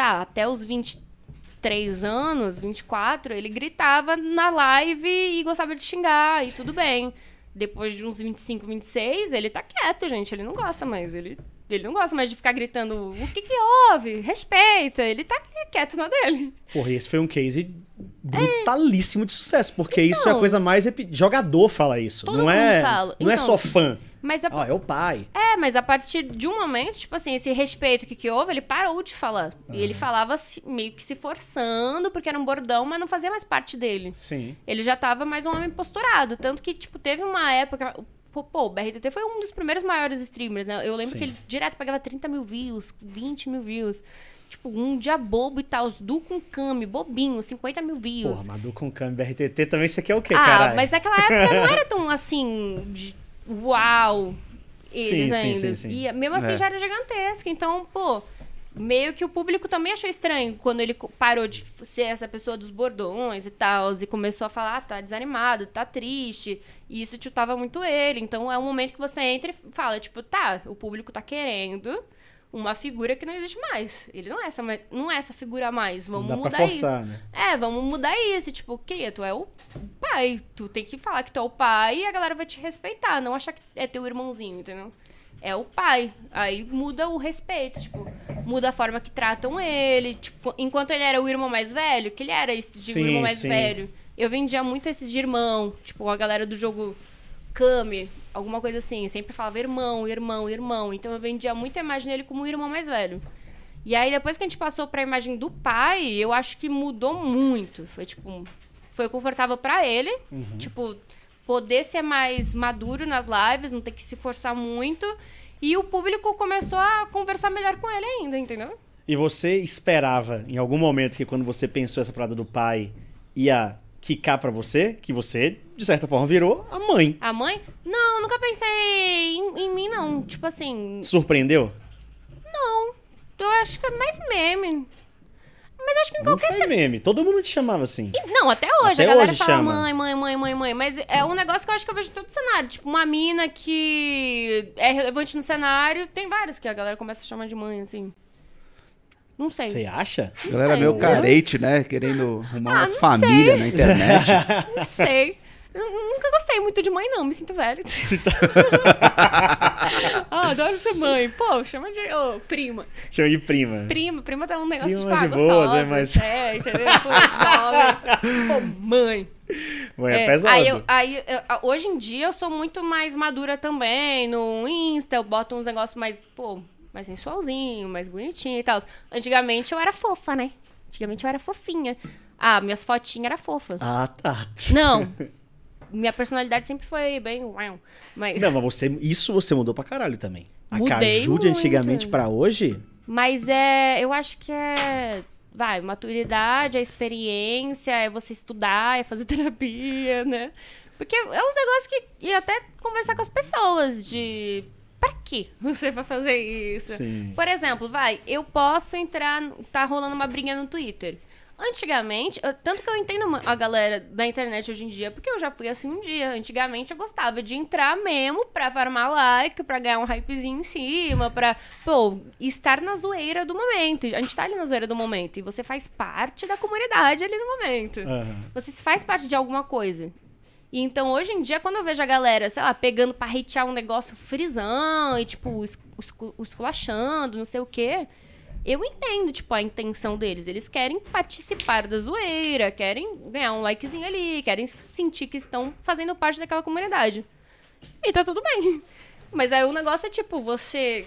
Tá, até os 23 anos, 24, ele gritava na live e gostava de xingar, e tudo bem. Depois de uns 25, 26, ele tá quieto, gente. Ele não gosta mais. Ele, ele não gosta mais de ficar gritando o que que houve? Respeita. Ele tá quieto na dele. Porra, esse foi um case é. brutalíssimo é. de sucesso, porque então, isso é a então. coisa mais. Jogador fala isso. Todo não mundo é. Fala. Não então, é só então. fã. Mas a... Ó, é o pai. É, mas a partir de um momento, tipo assim, esse respeito que, que houve, ele parou de falar. Uhum. E ele falava meio que se forçando, porque era um bordão, mas não fazia mais parte dele. Sim. Ele já tava mais um homem posturado. Tanto que, tipo, teve uma época. Pô, pô, o BRTT foi um dos primeiros maiores streamers, né? Eu lembro Sim. que ele direto pagava 30 mil views, 20 mil views. Tipo, um dia bobo e tal, os Du com Kami, bobinho, 50 mil views. Porra, mas Du com Kami, BRTT também, isso aqui é o quê, cara? Ah, caralho? mas naquela época não era tão assim. De uau, eles sim, ainda. Sim, sim, e mesmo assim é. já era gigantesco. Então, pô, meio que o público também achou estranho quando ele parou de ser essa pessoa dos bordões e tal, e começou a falar, ah, tá desanimado, tá triste, e isso tiltava muito ele. Então é um momento que você entra e fala, tipo, tá, o público tá querendo uma figura que não existe mais. Ele não é essa, mais, não é essa figura mais. Vamos Dá mudar forçar, isso. Né? É, vamos mudar isso. Tipo, que tu é o pai. Tu tem que falar que tu é o pai e a galera vai te respeitar. Não achar que é teu irmãozinho, entendeu? É o pai. Aí muda o respeito, tipo, muda a forma que tratam ele. Tipo, enquanto ele era o irmão mais velho, que ele era esse tipo de sim, irmão mais sim. velho. Eu vendia muito esse de irmão, tipo, a galera do jogo Kami, alguma coisa assim. Eu sempre falava irmão, irmão, irmão. Então eu vendia muito a imagem dele como irmão mais velho. E aí, depois que a gente passou para a imagem do pai, eu acho que mudou muito. Foi, tipo, foi confortável para ele. Uhum. Tipo, poder ser mais maduro nas lives, não ter que se forçar muito. E o público começou a conversar melhor com ele ainda, entendeu? E você esperava, em algum momento, que quando você pensou essa parada do pai, ia quicar para você, que você, de certa forma, virou a mãe. A mãe? Não, nunca pensei em, em mim, não. Tipo assim. Surpreendeu? Não. Eu acho que é mais meme. Mas acho que em não qualquer foi meme, todo mundo te chamava assim. E, não, até hoje. Até a galera hoje fala chama. mãe, mãe, mãe, mãe, mãe. Mas é um negócio que eu acho que eu vejo em todo cenário. Tipo, uma mina que é relevante no cenário, tem várias que a galera começa a chamar de mãe, assim. Não sei. Você acha? Não Galera sei. meio carente, né? Querendo arrumar ah, umas famílias na internet. não sei. Nunca gostei muito de mãe, não. Me sinto velha. Sinto... ah, adoro ser mãe. Pô, chama de... Oh, prima. Chama de prima. Prima. Prima tá um negócio prima de, tipo, de boas, É, mas... é, entendeu? Pô, mãe. Mãe, é, é pesado. Aí, eu, aí eu, hoje em dia, eu sou muito mais madura também. No Insta, eu boto uns negócios mais... Pô, mais sensualzinho, mais bonitinho e tal. Antigamente eu era fofa, né? Antigamente eu era fofinha. Ah, minhas fotinhas eram fofas. Ah, tá. Não. Minha personalidade sempre foi bem. Mas... Não, mas você, isso você mudou pra caralho também. A Mudei Caju de antigamente para hoje? Mas é. Eu acho que é. Vai, maturidade, a é experiência, é você estudar, é fazer terapia, né? Porque é uns negócios que. E até conversar com as pessoas, de Pra que você vai fazer isso? Sim. Por exemplo, vai, eu posso entrar. Tá rolando uma briga no Twitter. Antigamente, eu, tanto que eu entendo a galera da internet hoje em dia, porque eu já fui assim um dia. Antigamente eu gostava de entrar mesmo pra farmar like, pra ganhar um hypezinho em cima, pra, pô, estar na zoeira do momento. A gente tá ali na zoeira do momento e você faz parte da comunidade ali no momento. Uhum. Você faz parte de alguma coisa. E então, hoje em dia, quando eu vejo a galera, sei lá, pegando pra hatear um negócio frisão e, tipo, esculachando, não sei o quê, eu entendo, tipo, a intenção deles. Eles querem participar da zoeira, querem ganhar um likezinho ali, querem sentir que estão fazendo parte daquela comunidade. E tá tudo bem. Mas aí o negócio é, tipo, você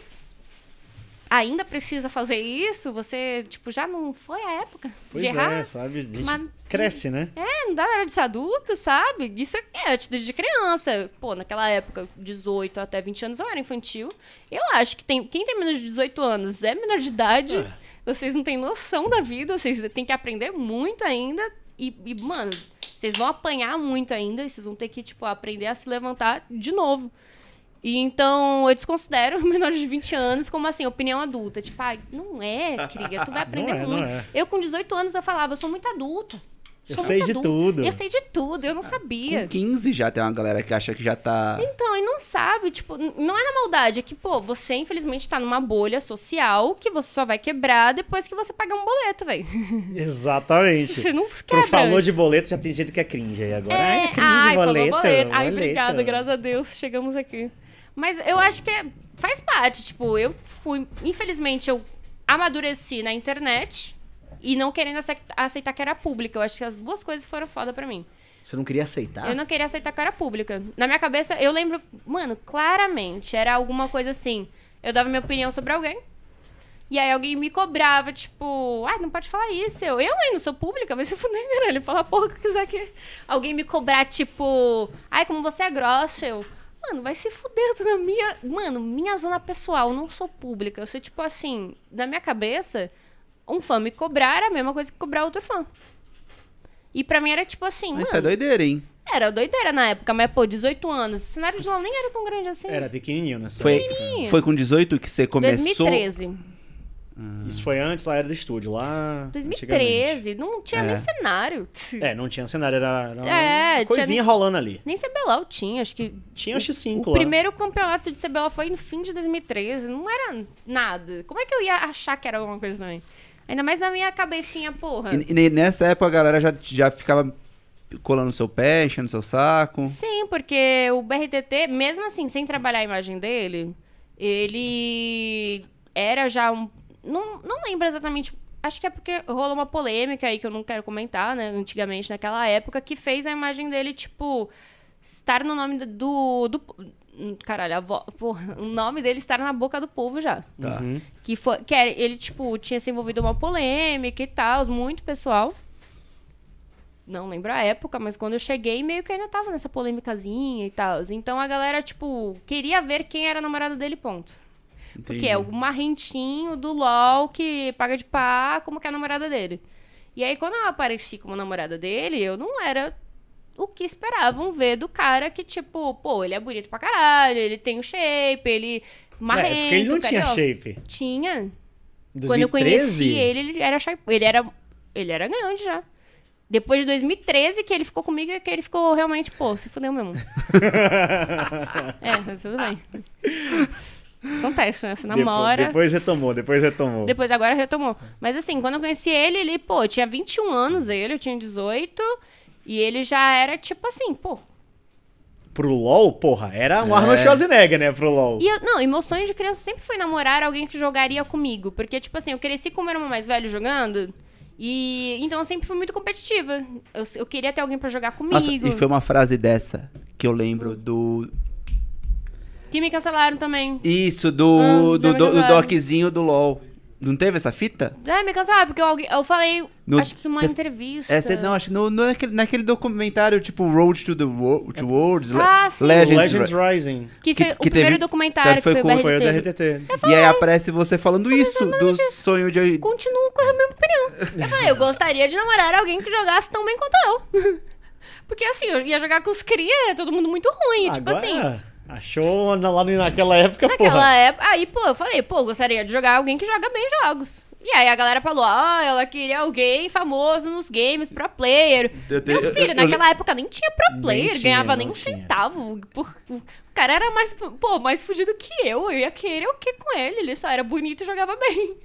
ainda precisa fazer isso, você, tipo, já não foi a época pois de errar. Pois é, sabe? A gente mas, cresce, né? É, não dá hora de ser adulto, sabe? Isso é atitude de criança. Pô, naquela época, 18 até 20 anos, eu era infantil. Eu acho que tem, quem tem menos de 18 anos é menor de idade, é. vocês não têm noção da vida, vocês têm que aprender muito ainda. e, e mano, vocês vão apanhar muito ainda, E vocês vão ter que, tipo, aprender a se levantar de novo. E então eu desconsidero menores de 20 anos como assim, opinião adulta. Tipo, ah, não é, querida, tu vai aprender é, muito. É. Eu com 18 anos eu falava, eu sou muito adulta. Eu sei de tudo. Eu sei de tudo, eu não sabia. Com 15 já tem uma galera que acha que já tá. Então, e não sabe, tipo, não é na maldade, é que, pô, você infelizmente tá numa bolha social que você só vai quebrar depois que você pagar um boleto, velho. Exatamente. Você não quebra. Pro falou antes. de boleto, já tem gente que é cringe aí agora. É, ai, é cringe, ai, boleto, boleto. Ai, boleto. obrigada, graças a Deus, chegamos aqui. Mas eu acho que é, faz parte. Tipo, eu fui. Infelizmente, eu amadureci na internet e não querendo aceitar que era pública. Eu acho que as duas coisas foram foda pra mim. Você não queria aceitar? Eu não queria aceitar que era pública. Na minha cabeça, eu lembro, mano, claramente, era alguma coisa assim. Eu dava minha opinião sobre alguém. E aí alguém me cobrava, tipo, ah, não pode falar isso. Eu, eu ainda sou pública, mas se fuder, caralho, fala porra que quiser que. Alguém me cobrar, tipo, ai, como você é grossa, eu. Mano, vai se fuder, na minha. Mano, minha zona pessoal, eu não sou pública. Eu sou tipo assim, na minha cabeça, um fã me cobrar era a mesma coisa que cobrar outro fã. E pra mim era tipo assim. Mas mano, isso é doideira, hein? Era doideira na época, mas pô, 18 anos. O cenário de lá nem era tão grande assim. Era pequenininho, né? Foi, foi com 18 que você começou. 2013. Uhum. Isso foi antes lá era do estúdio, lá. 2013, não tinha é. nem cenário. É, não tinha cenário, era, era é, uma coisinha rolando ali. Nem CBLOL tinha, acho que. Tinha o X5 o lá. O primeiro campeonato de CBLOL foi no fim de 2013, não era nada. Como é que eu ia achar que era alguma coisa também? Ainda mais na minha cabecinha, porra. E, e nessa época a galera já, já ficava colando seu pé, enchendo seu saco. Sim, porque o BRTT, mesmo assim, sem trabalhar a imagem dele, ele era já um não, não lembro exatamente. Acho que é porque rolou uma polêmica aí que eu não quero comentar, né? Antigamente, naquela época, que fez a imagem dele, tipo, estar no nome do. do caralho, a vo... Porra, o nome dele estar na boca do povo já. Tá. Uhum. Que, foi, que era, ele, tipo, tinha se envolvido uma polêmica e tal, muito pessoal. Não lembro a época, mas quando eu cheguei, meio que ainda tava nessa polêmicazinha e tal. Então a galera, tipo, queria ver quem era namorado dele, ponto. Entendi. Porque é o marrentinho do LOL que paga de pá como que é a namorada dele. E aí, quando eu apareci como namorada dele, eu não era o que esperavam ver do cara que, tipo, pô, ele é bonito pra caralho, ele tem o shape, ele marrento. É, porque ele não tinha carioca. shape. Tinha. 2013? Quando eu conheci ele, ele era, ele era, ele era grande já. Depois de 2013 que ele ficou comigo é que ele ficou realmente, pô, se fudeu mesmo. é, tudo bem. Acontece, né? Você namora. Depois, depois retomou, depois retomou. Depois agora retomou. Mas assim, quando eu conheci ele, ele, pô, tinha 21 anos, ele, eu tinha 18. E ele já era tipo assim, pô. Pro LOL, porra, era um é. Arnold Schwarzenegger, né? Pro LOL. E eu, não, e meu sonho de criança sempre foi namorar alguém que jogaria comigo. Porque, tipo assim, eu cresci com o meu irmão mais velho jogando. E então eu sempre fui muito competitiva. Eu, eu queria ter alguém para jogar comigo. Nossa, e foi uma frase dessa que eu lembro do que me cancelaram também. Isso, do, ah, do, do, do doczinho do LOL. Não teve essa fita? Já me cancelaram, porque eu, eu falei, no, acho que uma cê, entrevista. É, cê, não, acho no, no, naquele, naquele documentário, tipo, Road to the World, to Worlds, ah, sim. Legends, Legends Rising. Que, que, que o teve, primeiro documentário que foi, com, foi o da RTT. e aí aparece você falando isso, do sonho de... Continuo com a mesmo opinião. Eu falei, eu gostaria de namorar alguém que jogasse tão bem quanto eu. porque assim, eu ia jogar com os cria, todo mundo muito ruim, tipo Agora... tipo assim... É. Achou lá naquela época, naquela porra. Época, aí, pô, eu falei, pô, gostaria de jogar alguém que joga bem jogos. E aí a galera falou, ah, ela queria alguém famoso nos games, pro player. Eu, Meu filho, eu, eu, naquela época nem tinha pro player, nem ganhava nem um centavo. Por, o cara era mais, pô, mais fudido que eu, eu ia querer o que com ele? Ele só era bonito e jogava bem.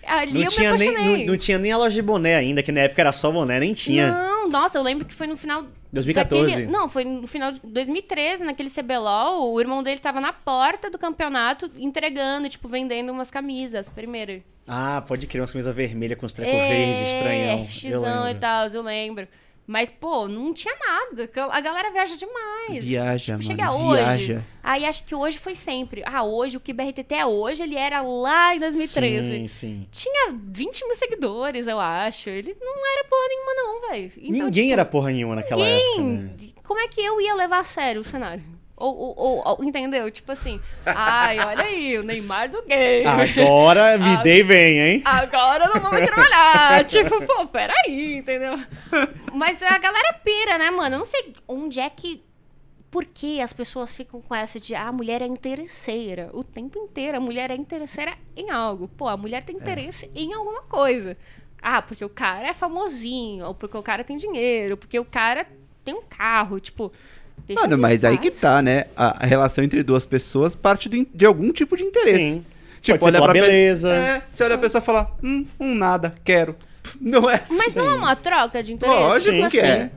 Ali não eu tinha me Nem, não, não, tinha nem a loja de boné ainda, que na época era só boné, nem tinha. Não, nossa, eu lembro que foi no final 2014. Naquele, não, foi no final de 2013, naquele CBLOL, o irmão dele tava na porta do campeonato entregando, tipo, vendendo umas camisas primeiro. Ah, pode crer, umas camisas vermelhas com os trecos verde verdes, é, estranhão. Xizão e tal, eu lembro. Mas, pô, não tinha nada. A galera viaja demais. Viaja, tipo, Chega hoje. Viaja. Aí acho que hoje foi sempre. Ah, hoje, o que BRTT é hoje, ele era lá em 2013. Sim, sim. Tinha 20 mil seguidores, eu acho. Ele não era porra nenhuma, não, velho. Então, ninguém tipo, era porra nenhuma naquela ninguém. época. Né? Como é que eu ia levar a sério o cenário? Ou, ou, ou, entendeu? Tipo assim, ai, olha aí, o Neymar do game. Agora me dei bem, hein? Agora não vamos trabalhar. tipo, pô, peraí, entendeu? Mas a galera pira, né, mano? Eu não sei onde é que. Por que as pessoas ficam com essa de ah, a mulher é interesseira? O tempo inteiro, a mulher é interesseira em algo. Pô, a mulher tem é. interesse é. em alguma coisa. Ah, porque o cara é famosinho, ou porque o cara tem dinheiro, porque o cara tem um carro, tipo. Deixa Mano, mas aí que tá, né? A, relação entre duas pessoas parte de algum tipo de interesse. Sim. Tipo, olha pra beleza. É, você olha a pessoa e fala, hum, um nada, quero. Não é assim. Mas não assim. é uma troca de interesse? Lógico tipo que é. Assim,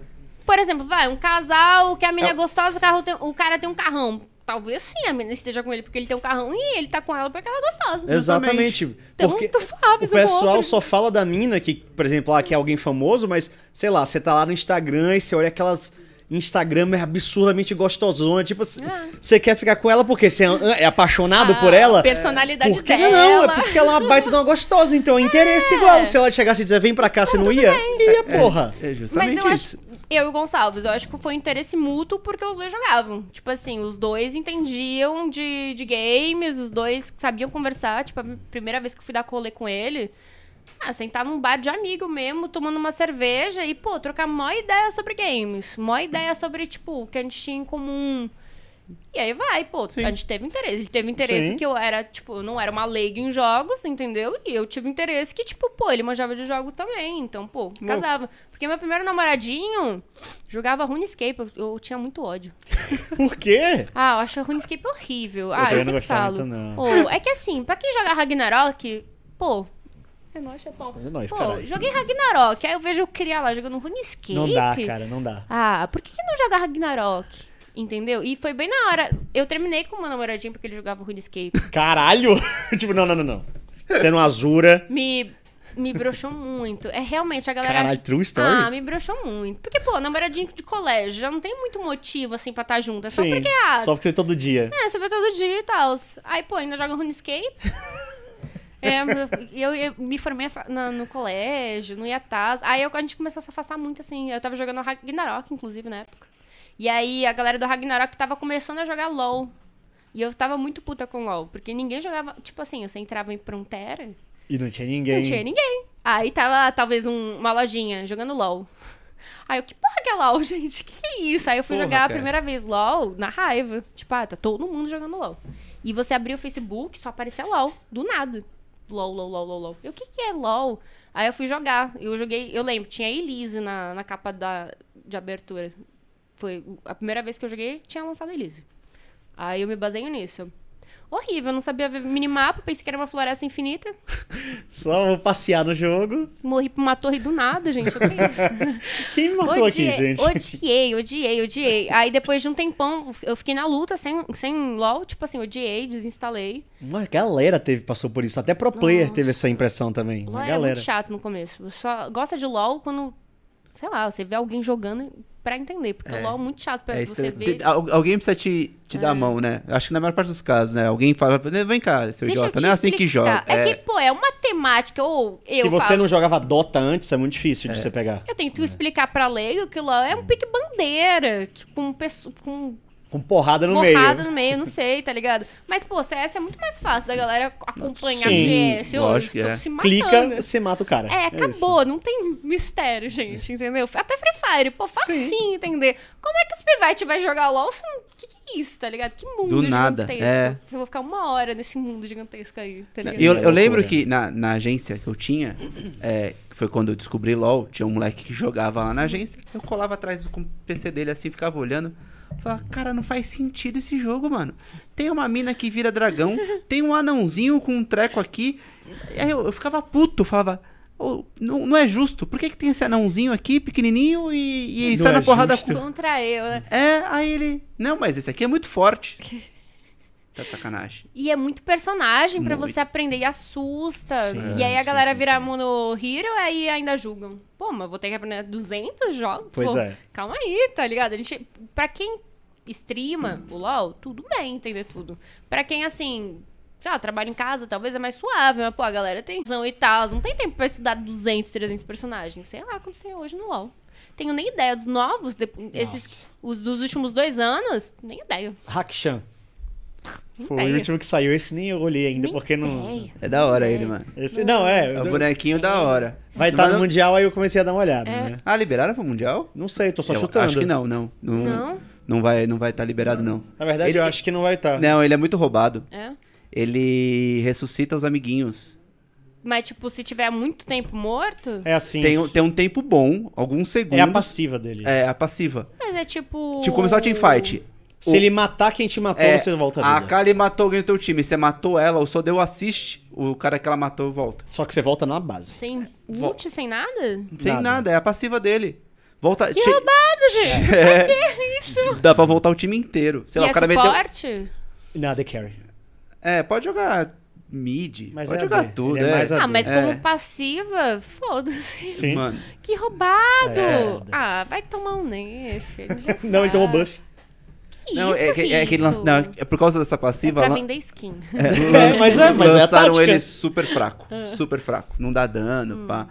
por exemplo, vai, um casal que a menina é, é gostosa, o, carro tem, o cara tem um carrão. Talvez sim a menina esteja com ele porque ele tem um carrão e ele tá com ela porque ela é gostosa. Exatamente. Então, porque tá suave, o pessoal só fala da mina que, por exemplo, lá ah, que é alguém famoso, mas sei lá, você tá lá no Instagram e você olha aquelas Instagram é absurdamente gostosona. Tipo, assim, é. você ah. quer ficar com ela porque você é, é apaixonado ah, por ela? personalidade dela. porque dela. não, é porque ela é uma baita de uma gostosa, então é interesse é. igual. Se ela chegasse e dizer, vem pra cá, você não, ia? Bem. Ia, porra. É, é justamente eu isso. Acho, eu e o Gonçalves, eu acho que foi interesse mútuo porque os dois jogavam. Tipo assim, os dois entendiam de, de games, os dois sabiam conversar. Tipo, a primeira vez que eu fui dar colê com ele... Ah, sentar num bar de amigo mesmo, tomando uma cerveja e, pô, trocar mó ideia sobre games, mó ideia sobre, tipo, o que a gente tinha em comum. E aí vai, pô, Sim. a gente teve interesse. Ele teve interesse Sim. que eu era, tipo, eu não era uma leiga em jogos, entendeu? E eu tive interesse que, tipo, pô, ele manjava de jogo também. Então, pô, casava. Porque meu primeiro namoradinho jogava RuneScape. Eu, eu tinha muito ódio. Por quê? ah, eu acho RuneScape horrível. Eu ah, eu sempre não falo. Muito, não. Pô, é que assim, pra quem joga Ragnarok, pô, é nóis, chapão. É nóis, Pô, joguei Ragnarok, aí eu vejo o criar lá jogando RuneScape. Não dá, cara, não dá. Ah, por que, que não jogar Ragnarok? Entendeu? E foi bem na hora. Eu terminei com uma namoradinha porque ele jogava RuneScape. Caralho! tipo, não, não, não, não. Sendo Azura. Me me broxou muito. É realmente a galera. Caralho, true story. Ah, me broxou muito. Porque, pô, namoradinho de colégio já não tem muito motivo, assim, pra estar tá junto. É só Sim, porque. Ah, só porque você é todo dia. É, você vê todo dia e tal. Aí, pô, ainda joga RuneScape. É, eu, eu, me formei no, no colégio, no IATAS. Aí eu, a gente começou a se afastar muito, assim. Eu tava jogando Ragnarok, inclusive, na época. E aí a galera do Ragnarok tava começando a jogar LOL. E eu tava muito puta com LOL, porque ninguém jogava. Tipo assim, você entrava em Prontera. E não tinha ninguém. Não tinha ninguém. Aí tava, talvez, um, uma lojinha jogando LOL. Aí eu, que porra que é LOL, gente? Que que é isso? Aí eu fui porra, jogar a primeira vez LOL na raiva. Tipo, ah, tá todo mundo jogando LOL. E você abriu o Facebook, só aparecia LOL, do nada. LOL, LOL, LOL, LOL, LOL. Eu, o que que é LOL? Aí eu fui jogar. Eu joguei, eu lembro, tinha Elise na, na capa da, de abertura. Foi a primeira vez que eu joguei, tinha lançado Elise. Aí eu me baseio nisso horrível. Não sabia ver minimapa, pensei que era uma floresta infinita. Só vou passear no jogo. Morri pra uma torre do nada, gente. Quem me matou odiei, aqui, gente? Odiei, odiei, odiei. Aí depois de um tempão, eu fiquei na luta sem, sem LOL, tipo assim, odiei, desinstalei. Uma galera teve, passou por isso. Até pro player Nossa. teve essa impressão também. LOL é galera. É muito chato no começo. Só gosta de LOL quando sei lá, você vê alguém jogando pra entender, porque é. o LOL é muito chato pra é, você ver. Te, alguém precisa te, te é. dar a é. mão, né? Acho que na maior parte dos casos, né? Alguém fala, né, vem cá, seu idiota, não é assim que joga. É, que, é. pô, é uma temática, ou eu Se você falo, não jogava Dota antes, é muito difícil de é. você pegar. Eu tento explicar pra leigo que o LOL é um hum. pique bandeira, que com, com com porrada no porrada meio. Porrada no meio, não sei, tá ligado? Mas, pô, CS é muito mais fácil da galera acompanhar Sim, acho lógico é. se Clica, você mata o cara. É, é acabou. É não tem mistério, gente, entendeu? Até Free Fire, pô, facinho entender. Como é que os pivete vai jogar LOL se não... Que que é isso, tá ligado? Que mundo Do nada, É. Eu vou ficar uma hora nesse mundo gigantesco aí, tá ligado? Eu, eu é lembro que na, na agência que eu tinha, é, foi quando eu descobri LOL, tinha um moleque que jogava lá na agência. Eu colava atrás do PC dele assim, ficava olhando... Fala, cara, não faz sentido esse jogo, mano. Tem uma mina que vira dragão, tem um anãozinho com um treco aqui. Aí eu, eu ficava puto, falava, Oh, não, não, é justo. Por que, que tem esse anãozinho aqui, pequenininho, e, e sai é na porrada justo. contra eu, né? É, aí ele. Não, mas esse aqui é muito forte. Tá de sacanagem. E é muito personagem para você aprender e assusta. Sim, e aí a galera sim, sim, vira sim. mono hero e aí ainda julgam. Pô, mas vou ter que aprender 200 jogos? Pois Pô, é. Calma aí, tá ligado? A gente, pra quem streama hum. o LoL, tudo bem entender tudo. Pra quem, assim, sei lá, trabalha em casa, talvez é mais suave, mas, pô, a galera tem visão e tal, não tem tempo pra estudar 200, 300 personagens. Sei lá como hoje no LoL. Tenho nem ideia dos novos, de, esses, os dos últimos dois anos, nem ideia. Rakshan. Foi ideia. o último que saiu, esse nem eu olhei ainda, nem porque não. Ideia. É da hora ele, é. mano. Esse, não, é. É o bonequinho é. da hora. Vai estar tá no Mundial, aí eu comecei a dar uma olhada, é. né? Ah, liberaram pro Mundial? Não sei, tô só eu chutando. Acho que não, não. Não? Não, não vai estar não vai tá liberado, não. não. Na verdade, ele... eu acho que não vai estar. Tá. Não, ele é muito roubado. É. Ele ressuscita os amiguinhos. Mas, tipo, se tiver muito tempo morto. É assim. Tem, tem, um tempo bom, alguns segundos. É a passiva deles. É, a passiva. Mas é tipo. Tipo, começou Team fight se o... ele matar quem te matou, é, você volta a vida. A Kali matou alguém do teu time. Você matou ela ou só deu assist, o cara que ela matou volta. Só que você volta na base. Sem ult, sem nada? Sem nada. nada. é a passiva dele. Volta... Que che... roubado, gente! É... Que é isso? Dá pra voltar o time inteiro. Sei e lá, é o cara é suporte? meteu... Nada carry. É, pode jogar mid, mas pode é jogar tudo. É é. ah, mas é. como passiva, foda-se. Sim. Mano. Que roubado! É, ah, vai tomar um nerf. não, ele tomou buff. Não, é Isso, é, que- é aquele lance. Não, é por causa dessa passiva. É pra vender skin. É, é, mas é, mas é a lançaram ele super fraco. Ah. Super fraco. Não dá dano, hum. pá.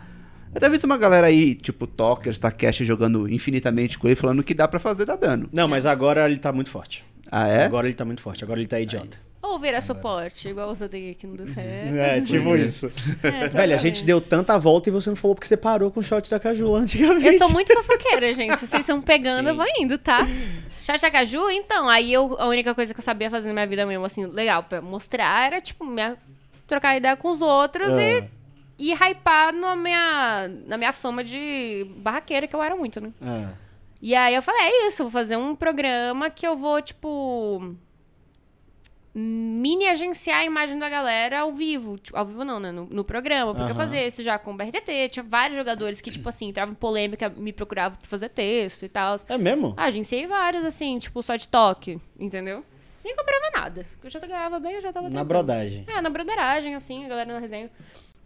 Eu uma galera aí, tipo toker, Takeshi, jogando infinitamente com ele, falando que dá pra fazer dar dano. Não, mas agora ele tá muito forte. Ah, é? Agora ele tá muito forte, agora ele tá idiota. Ou virar é suporte, igual os ADI que não deu certo. É, tipo uhum. isso. É, é, Velho, a gente deu tanta volta e você não falou porque você parou com o shot da Caju antigamente. Eu sou muito fofoqueira, gente. Vocês estão pegando, Sim. eu vou indo, tá? Shot da Caju, então. Aí eu, a única coisa que eu sabia fazer na minha vida mesmo, assim, legal pra mostrar, era, tipo, minha, trocar ideia com os outros e é. e hypar na minha, na minha fama de barraqueira, que eu era muito, né? E aí eu falei, é isso, vou fazer um programa que eu vou, tipo, mini agenciar a imagem da galera ao vivo. Tipo, ao vivo não, né? No, no programa. Porque uhum. eu fazia isso já com o BRTT. Tinha vários jogadores que, tipo assim, entravam em polêmica, me procuravam pra fazer texto e tal. É mesmo? Ah, agenciei vários, assim, tipo, só de toque, entendeu? Nem comprava nada. Eu já ganhava bem, eu já tava... Na brodagem. É, na broderagem, assim, a galera na resenha.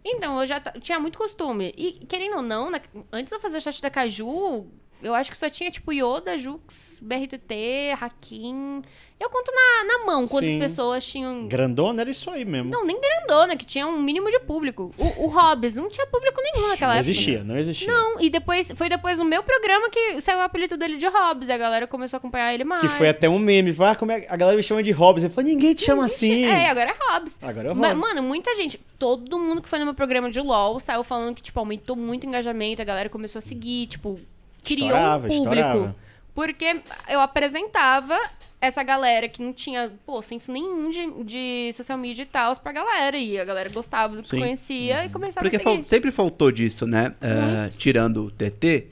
Então, eu já tinha muito costume. E, querendo ou não, na... antes de eu fazer o chat da Caju, eu acho que só tinha, tipo, Yoda, Jux, BRTT, Hakim. Eu conto na, na mão quantas Sim. pessoas tinham. Grandona era isso aí mesmo. Não, nem grandona, que tinha um mínimo de público. O, o Hobbes não tinha público nenhum naquela não Existia, não existia. Não, e depois foi depois no meu programa que saiu o apelido dele de Hobbes. E a galera começou a acompanhar ele mais. Que foi até um meme. Ah, como é... A galera me chama de Hobbes. Eu falei, ninguém te chama ninguém assim. Te... É, agora é Hobbes. Agora é Hobbes. Mas, mano, muita gente, todo mundo que foi no meu programa de LOL saiu falando que, tipo, aumentou muito o engajamento, a galera começou a seguir, tipo, criou estourava, um público. Estourava. Porque eu apresentava essa galera que não tinha, pô, senso nenhum de, de social media e tal pra galera. E a galera gostava do que Sim. conhecia uhum. e começava Porque a seguir. Fal sempre faltou disso, né? Eh, uhum. tirando o TT,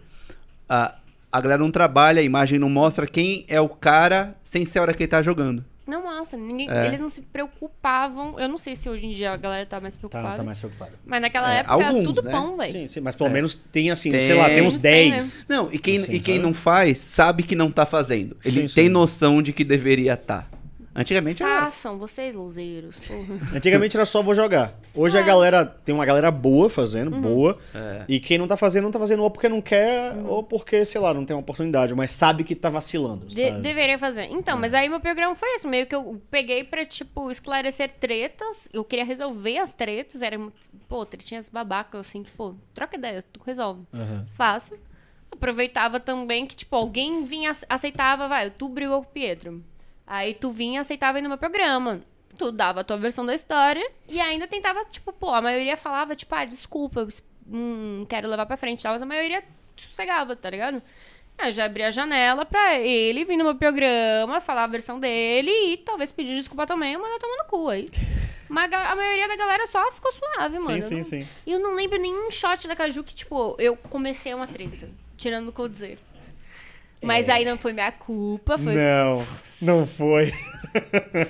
a, a galera não trabalha, a imagem não mostra quem é o cara sem ser a hora que ele tá jogando. Não mostra. Ninguém, é. Eles não se preocupavam. Eu não sei se hoje em dia a galera tá mais tá, preocupada. Tá, tá mais preocupada. Mas naquela é, época alguns, tudo né? pão, velho. Sim, sim, mas pelo é. menos tem assim, tem, sei lá, tem uns 10. né? Não, e quem, assim, e quem não faz, sabe que não tá fazendo. Ele sim, tem sim. noção de que deveria estar. Tá. Antigamente Façam, era. Façam, vocês, louzeiros. Porra. Antigamente era só vou jogar. Hoje é. a galera tem uma galera boa fazendo, uhum. boa. É. E quem não tá fazendo, não tá fazendo ou porque não quer, uhum. ou porque, sei lá, não tem uma oportunidade, mas sabe que tá vacilando. De sabe? Deveria fazer. Então, é. mas aí meu programa foi isso. Meio que eu peguei pra, tipo, esclarecer tretas. Eu queria resolver as tretas. Era, muito pô, tretinhas babacas, assim, que, pô, troca ideia, tu resolve. Uhum. Aproveitava também que, tipo, alguém vinha, aceitava, vai, tu brigou com o Pedro. Aí tu vinha, aceitava ir no meu programa. Tu dava a tua versão da história e ainda tentava, tipo, pô, a maioria falava, tipo, ah, desculpa, eu não hum, quero levar pra frente, tal, mas a maioria sossegava, tá ligado? Eu já abri a janela pra ele vir no meu programa, falar a versão dele e talvez pedir desculpa também e mandar tomar no cu aí. Mas a maioria da galera só ficou suave, mano. Sim, sim, eu não, sim. Eu não lembro nenhum shot da Caju que, tipo, eu comecei uma treta, tirando o que eu dizer. Mas é. aí não foi minha culpa, foi. Não, não foi.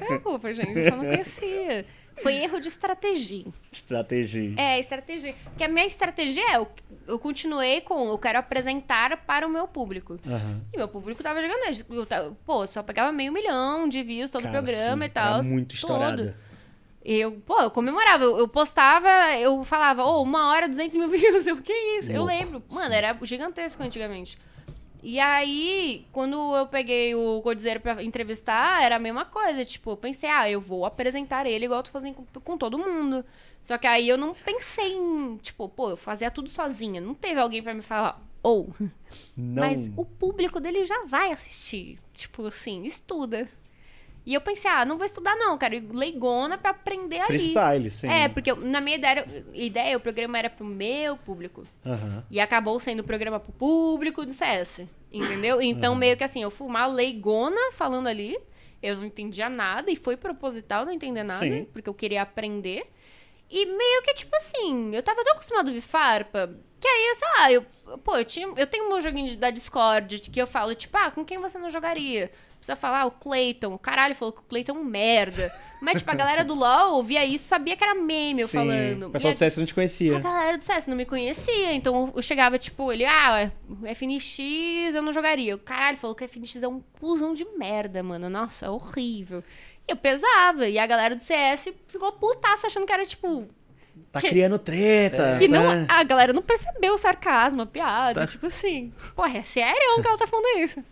Foi a culpa, gente. Eu só não conhecia. Foi erro de estratégia. Estratégia. É, estratégia. Porque a minha estratégia é, eu, eu continuei com, eu quero apresentar para o meu público. Uhum. E meu público tava jogando, eu tava, pô, só pegava meio milhão de views todo o programa sim, e tal. muito estourada. Todo. Eu, pô, eu comemorava, eu, eu postava, eu falava, ô, oh, uma hora, 200 mil views, eu, que isso? Louco, eu lembro. Mano, sim. era gigantesco antigamente. E aí, quando eu peguei o Godzeiro pra entrevistar, era a mesma coisa. Tipo, eu pensei, ah, eu vou apresentar ele igual eu tô fazendo com, com todo mundo. Só que aí eu não pensei em, tipo, pô, eu fazia tudo sozinha. Não teve alguém para me falar, ou. Oh. Não. Mas o público dele já vai assistir. Tipo assim, estuda. E eu pensei, ah, não vou estudar não, quero ir leigona pra aprender ali. Freestyle, sim. É, porque eu, na minha ideia, ideia, o programa era pro meu público. Uhum. E acabou sendo o programa pro público do CS, entendeu? Então, uhum. meio que assim, eu fui uma leigona falando ali, eu não entendia nada, e foi proposital não entender nada, sim. porque eu queria aprender. E meio que, tipo assim, eu tava tão acostumado a ouvir farpa, que aí, sei lá, eu, pô, eu, tinha, eu tenho um joguinho da Discord que eu falo, tipo, ah, com quem você não jogaria? precisa falar ah, o Clayton, o caralho falou que o Clayton é um merda. Mas, tipo, a galera do LoL via isso, sabia que era meme eu Sim. falando. O pessoal do CS não te conhecia. A galera do CS não me conhecia, então eu chegava, tipo, ele, ah, é, é FNX eu não jogaria. O caralho falou que o é FNX é um cuzão de merda, mano. Nossa, é horrível. E eu pesava, e a galera do CS ficou putaça achando que era, tipo, Tá que, criando treta. Que tá... não, né? a galera não percebeu o sarcasmo, a piada. Tá. Tipo assim, porra, é sério que ela tá falando isso?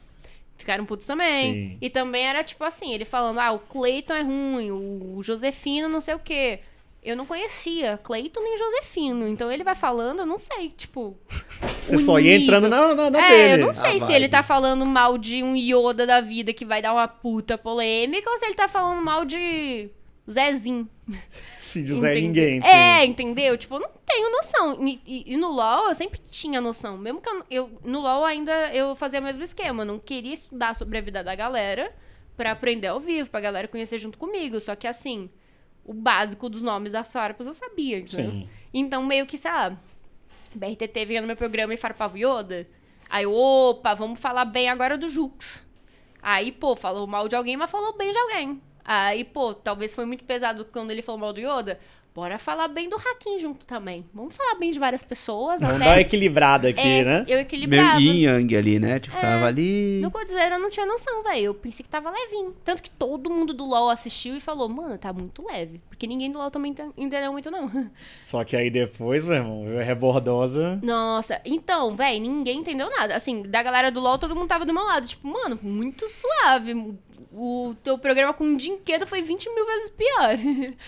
ficaram putos também. Sim. E também era tipo assim, ele falando, ah, o Cleiton é ruim, o Josefino não sei o quê. Eu não conhecia Cleiton nem Josefino, então ele vai falando, eu não sei, tipo. Você só ia entrando na, na, na é, dele. Eu não sei ah, se vai. ele tá falando mal de um Yoda da vida que vai dar uma puta polêmica ou se ele tá falando mal de Zezinho. Se de Zé ninguém. É, sim. É, entendeu? Tipo, eu não tenho noção. E, e, e, no LOL eu sempre tinha noção. Mesmo que eu, eu, No LOL ainda eu fazia o mesmo esquema. Eu não queria estudar sobre a vida da galera para aprender ao vivo, pra galera conhecer junto comigo. Só que assim, o básico dos nomes das farpas eu sabia, entendeu? Sim. Então, meio que, sei lá, BRTT vinha no meu programa e farpava Yoda. Aí, opa, vamos falar bem agora do Jux. Aí, pô, falou mal de alguém, mas falou bem de alguém. Aí, ah, pô, talvez foi muito pesado quando ele falou mal do Yoda, Bora falar bem do Hakim junto também. Vamos falar bem de várias pessoas. Vamos até... Né? dar equilibrado equilibrada aqui, é, né? Eu equilibrava. Meu yin yang ali, né? Tipo, é, tava ali. No Codizero eu não tinha noção, velho. Eu pensei que tava levinho. Tanto que todo mundo do LoL assistiu e falou, mano, tá muito leve. Porque ninguém do LoL também entendeu muito, não. Só que aí depois, meu irmão, eu é rebordosa. Nossa, então, velho, ninguém entendeu nada. Assim, da galera do LoL, todo mundo tava do meu lado. Tipo, mano, muito suave. O teu programa com o Dinquedo foi 20 mil vezes pior.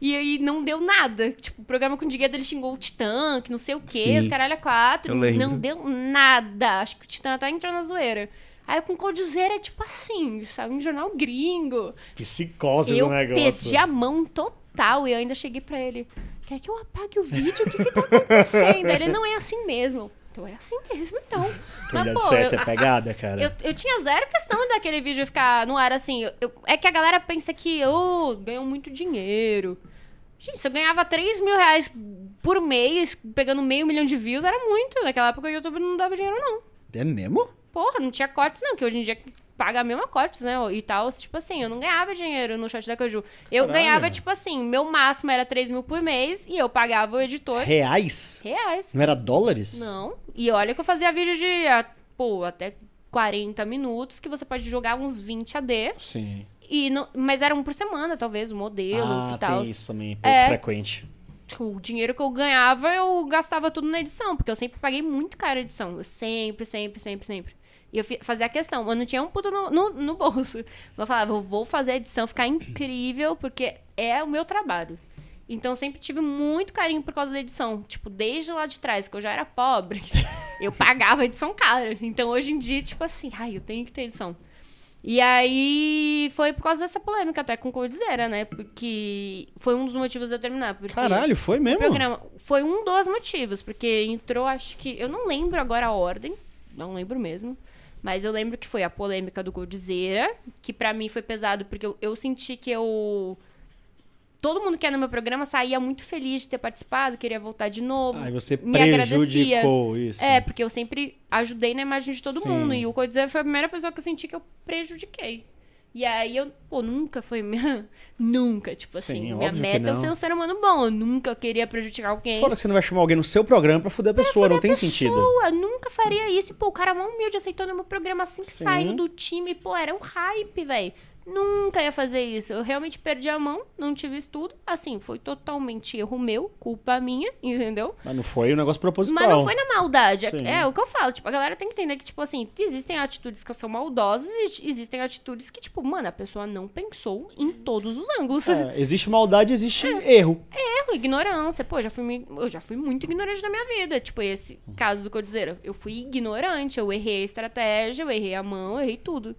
E aí não deu nada. Tipo, o programa com o Diguedo, ele xingou o Titã, que não sei o quê, Sim. os caralho a quatro. Não deu nada. Acho que o Titã tá entrando na zoeira. Aí com coldzera, tipo assim, sabe? Um jornal gringo. Psicose eu do negócio. Eu perdi a mão total e eu ainda cheguei pra ele. Quer que eu apague o vídeo? O que que tá acontecendo? ele, não é assim mesmo. Então é assim mesmo, então. Mas, pô, eu, é pegada, cara. Eu, eu, tinha zero questão daquele vídeo ficar no ar assim. Eu, é que a galera pensa que, ô, oh, ganhou muito dinheiro. Gente, se eu ganhava 3 mil reais por mês, pegando meio milhão de views, era muito. Naquela época o YouTube não dava dinheiro, não. É mesmo? Porra, não tinha cortes, não, que hoje em dia paga a mesma cortes, né? E tal, tipo assim, eu não ganhava dinheiro no chat da Caju. Eu ganhava, tipo assim, meu máximo era 3 mil por mês e eu pagava o editor. Reais? Reais. Não era dólares? Não. E olha que eu fazia vídeo de, ah, pô, até 40 minutos, que você pode jogar uns 20 AD. Sim. E não, mas era um por semana, talvez, o um modelo ah, e tal. Tem isso também, pouco é, frequente. Tipo, o dinheiro que eu ganhava, eu gastava tudo na edição, porque eu sempre paguei muito caro a edição. Eu sempre, sempre, sempre, sempre. E eu fazia a questão, eu não tinha um puto no, no, no bolso. Eu falava, eu vou fazer a edição ficar incrível, porque é o meu trabalho. Então sempre tive muito carinho por causa da edição. Tipo, desde lá de trás, que eu já era pobre, eu pagava edição cara. Então hoje em dia, tipo assim, ai, eu tenho que ter edição. E aí foi por causa dessa polêmica até com o Cordizera, né? Porque foi um dos motivos de eu terminar. Caralho, foi mesmo? Programa, foi um dos motivos, porque entrou, acho que. Eu não lembro agora a ordem, não lembro mesmo. Mas eu lembro que foi a polêmica do Cordizera, que para mim foi pesado, porque eu, eu senti que eu todo mundo que é no meu programa saía muito feliz de ter participado, queria voltar de novo. Aí você me prejudicou isso. É, porque eu sempre ajudei na imagem de todo Sim. mundo. E o Coitzé foi a primeira pessoa que eu senti que eu prejudiquei. E aí eu, pô, nunca foi minha. nunca, tipo assim, minha meta é ser um ser humano bom. Eu nunca queria prejudicar alguém. Fora que você não vai chamar alguém no seu programa pra fuder a pessoa, não tem pessoa. sentido. Eu nunca faria isso. E, pô, o cara mó humilde aceitou no meu programa assim que Sim. saiu do time. Pô, era um hype, velho. Nunca ia fazer isso. Eu realmente perdi a mão, não tive estudo. Assim, foi totalmente erro meu, culpa minha, entendeu? Mas não foi um negócio proposital. Mas não foi na maldade. Sim. É, é, o que eu falo. Tipo, a galera tem que entender que, tipo assim, existem atitudes que são maldosas e existem atitudes que, tipo, mano, a pessoa não pensou em todos os ângulos. É, existe maldade, existe é. erro. Erro, ignorância. Pô, já fui, eu já fui muito ignorante na minha vida. Tipo, esse caso do Cordizeiro. Eu fui ignorante, eu errei a estratégia, eu errei a mão, eu errei tudo.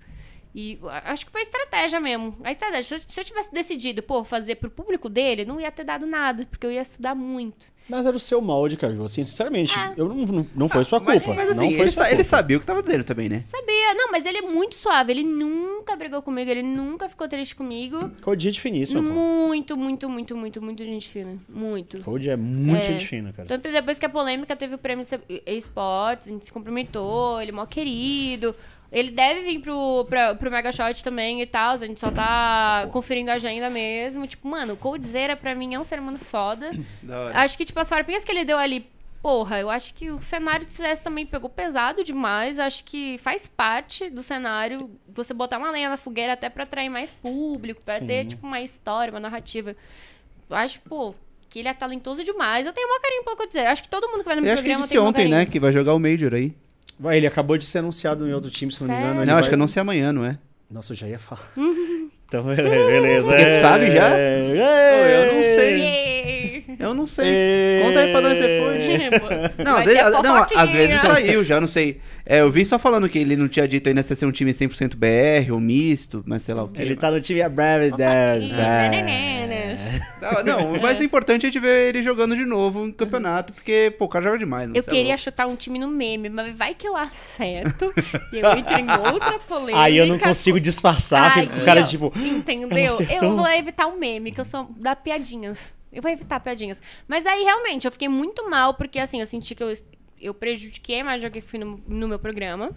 E acho que foi estratégia mesmo. A estratégia. Se eu, se eu tivesse decidido, pô, fazer pro público dele, não ia ter dado nada, porque eu ia estudar muito. Mas era o seu molde, Caju. Assim, sinceramente, é. eu não, não, não foi ah, sua culpa. Mas, assim, não foi ele, sa ele sabia o que tava dizendo também, né? Sabia. Não, mas ele é muito suave. Ele nunca brigou comigo, ele nunca ficou triste comigo. Cody é finíssimo, Muito, muito, muito, muito, muito gente fina. Muito. Cody é muito é. gente fina, cara. Tanto depois que a polêmica teve o prêmio esportes, a gente se cumprimentou, ele é mó querido. Ele deve vir pro, pra, pro Mega Shot também e tal. A gente só tá conferindo a agenda mesmo. Tipo, mano, o Coldzera pra mim é um ser humano foda. Acho que, tipo, as farpinhas que ele deu ali porra, eu acho que o cenário de CS também pegou pesado demais. Acho que faz parte do cenário você botar uma lenha na fogueira até para atrair mais público, para ter, tipo, uma história, uma narrativa. Eu acho, pô, que ele é talentoso demais. Eu tenho uma carinho pouco a dizer. Acho que todo mundo que vai no meu eu programa acho que disse tem ontem, né, que vai jogar o Major aí. Vai, ele acabou de ser anunciado em outro time, se não me engano. Não, acho vai... que anuncia amanhã, não é? Nossa, eu já ia falar. então, beleza. Você tu é, sabe já? É... é. Eu não sei. Eu não sei. E... Conta aí pra nós depois. Tipo, não, às vezes, não, às vezes saiu, já não sei. É, eu vi só falando que ele não tinha dito ainda se ia ser um time 100% BR ou misto, mas sei lá o quê. Ele mas... tá no time Abreviders. É. Não, o mais é. importante é a gente ver ele jogando de novo no campeonato, porque, pô, o cara joga demais. Eu é queria chutar um time no meme, mas vai que eu acerto e eu entro em outra polêmica. Aí eu não consigo disfarçar, Ai, o cara, tipo, ah, eu, tipo. Entendeu? Eu vou evitar o um meme, que eu sou da piadinhas. Eu vou evitar piadinhas. Mas aí, realmente, eu fiquei muito mal, porque assim, eu senti que eu, eu prejudiquei mais do que fui no, no meu programa.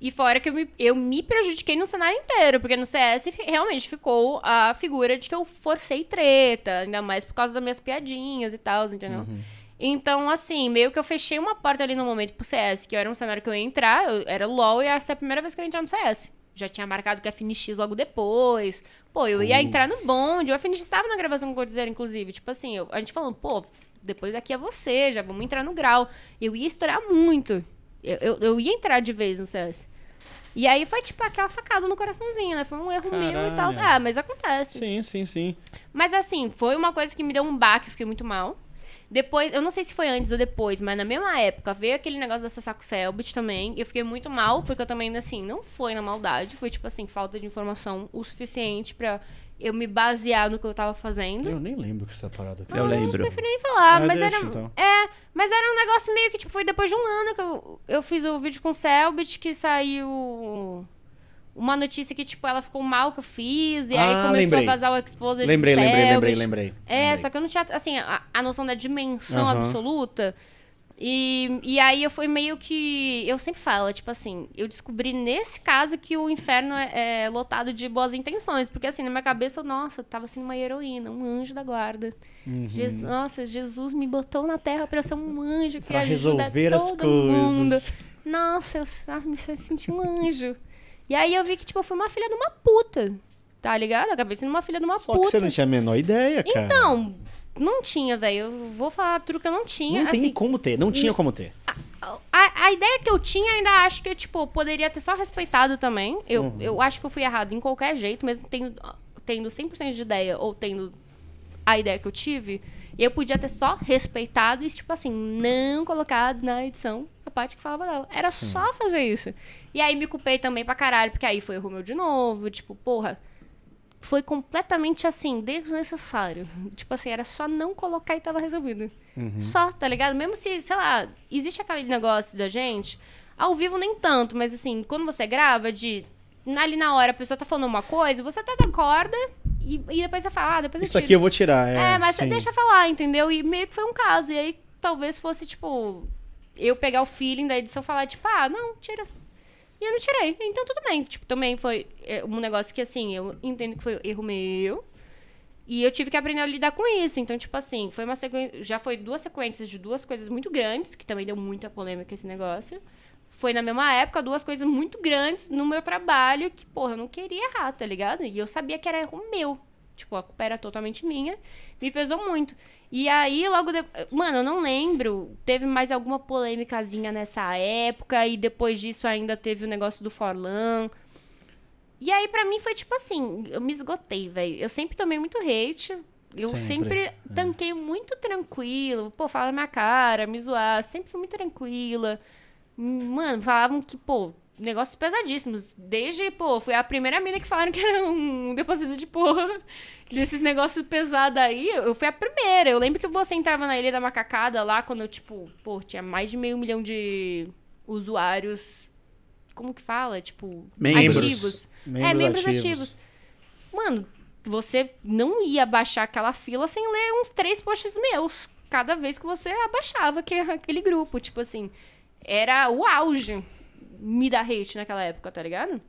E fora que eu me, eu me prejudiquei no cenário inteiro, porque no CS realmente ficou a figura de que eu forcei treta, ainda mais por causa das minhas piadinhas e tal, entendeu? Uhum. Então, assim, meio que eu fechei uma porta ali no momento pro CS, que era um cenário que eu ia entrar, eu, era LOL, e essa é a primeira vez que eu ia entrar no CS. Já tinha marcado que a FNX logo depois, Pô, eu Puts. ia entrar no bonde. O FNX estava na gravação com o Cordizeiro, inclusive. Tipo assim, eu, a gente falando, pô, depois daqui é você, já vamos entrar no grau. Eu ia estourar muito. Eu, eu, eu ia entrar de vez no CS. E aí foi, tipo, aquela facada no coraçãozinho, né? Foi um erro Caralho. meu e tal. Ah, mas acontece. Sim, sim, sim. Mas assim, foi uma coisa que me deu um baque, fiquei muito mal. Depois, eu não sei se foi antes ou depois, mas na mesma época veio aquele negócio da Sasako Selbit também. E eu fiquei muito mal, porque eu também, assim, não foi na maldade. Foi, tipo assim, falta de informação o suficiente pra eu me basear no que eu tava fazendo. Eu nem lembro que essa parada aqui. Eu ah, lembro. Não prefiro nem falar, ah, mas deixa, era. Então. É, mas era um negócio meio que, tipo, foi depois de um ano que eu, eu fiz o vídeo com o Selbit que saiu uma notícia que, tipo, ela ficou mal que eu fiz, e ah, aí começou lembrei. a vazar o Exposed Lembrei, lembrei, lembrei, lembrei. É, lembrei. só que eu não tinha, assim, a, a noção da dimensão uhum. absoluta. E, e aí eu fui meio que. Eu sempre falo, tipo assim, eu descobri nesse caso que o inferno é, é lotado de boas intenções. Porque assim, na minha cabeça, nossa, eu tava sendo uma heroína, um anjo da guarda. Uhum. nossa, Jesus me botou na terra para ser um anjo que pra resolver as coisas. Mundo. Nossa, eu, eu me senti um anjo. E aí eu vi que, tipo, eu fui uma filha de uma puta. Tá ligado? acabei sendo uma filha de uma Só puta. Só que você não tinha a menor ideia, cara. Então, não tinha, velho. Eu vou falar tudo que eu não tinha. Não assim, tem como ter, não tinha como ter. A, a, a, ideia que eu tinha, ainda acho que tipo, eu, tipo, poderia ter só respeitado também. Eu, uhum. eu acho que eu fui errado em qualquer jeito, mesmo tendo, tendo 100% de ideia ou tendo a ideia que eu tive. Eu podia ter só respeitado e, tipo assim, não colocado na edição psicopata que falava dela. Era Sim. só fazer isso. E aí me culpei também pra caralho, porque aí foi o meu de novo. Tipo, porra. Foi completamente assim, desnecessário. Tipo assim, era só não colocar e tava resolvido. Uhum. Só, tá ligado? Mesmo se, sei lá, existe aquele negócio da gente. Ao vivo nem tanto, mas assim, quando você grava, de. Ali na hora a pessoa tá falando uma coisa, você até acorda, e, e, depois você fala, ah, depois Isso aqui eu vou tirar, é. É, mas sim. você deixa falar, entendeu? E meio que foi um caso. E aí talvez fosse, tipo, eu pegar o feeling da edição e falar, tipo, ah, não, tira. E eu não tirei. Então tudo bem. Tipo, também foi é, um negócio que, assim, eu entendo que foi erro meu. E eu tive que aprender a lidar com isso. Então, tipo assim, foi uma sequência. Já foi duas sequências de duas coisas muito grandes, que também deu muita polêmica esse negócio. Foi na mesma época duas coisas muito grandes no meu trabalho que, porra, eu não queria errar, tá ligado? E eu sabia que era erro meu. Tipo, a culpa era totalmente minha. Me pesou muito. E aí, logo depois. Mano, eu não lembro. Teve mais alguma polêmicazinha nessa época. E depois disso ainda teve o negócio do Forlan. E aí, para mim, foi tipo assim: eu me esgotei, velho. Eu sempre tomei muito hate. Eu sempre, sempre é. tanquei muito tranquilo. Pô, fala na minha cara, me zoar. Sempre fui muito tranquila. Hum, mano, falavam que, pô, negócios pesadíssimos. Desde, pô, foi a primeira mina que falaram que era um depósito de porra. Desses negócios pesados aí, eu fui a primeira. Eu lembro que você entrava na Ilha da Macacada lá, quando eu, tipo, pô, tinha mais de meio milhão de usuários. Como que fala? Tipo, membros. ativos. É, membros é, membros ativos. ativos. Mano, você não ia baixar aquela fila sem ler uns três posts meus. Cada vez que você abaixava aquele grupo, tipo assim. Era o auge me dar hate naquela época, tá ligado?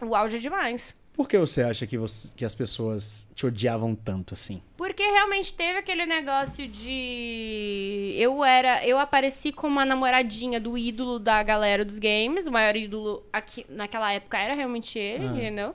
O auge é demais. Por que você acha que, você, que as pessoas te odiavam tanto assim? Porque realmente teve aquele negócio de. Eu era. Eu apareci como a namoradinha do ídolo da galera dos games. O maior ídolo aqui, naquela época era realmente ele, ah. entendeu?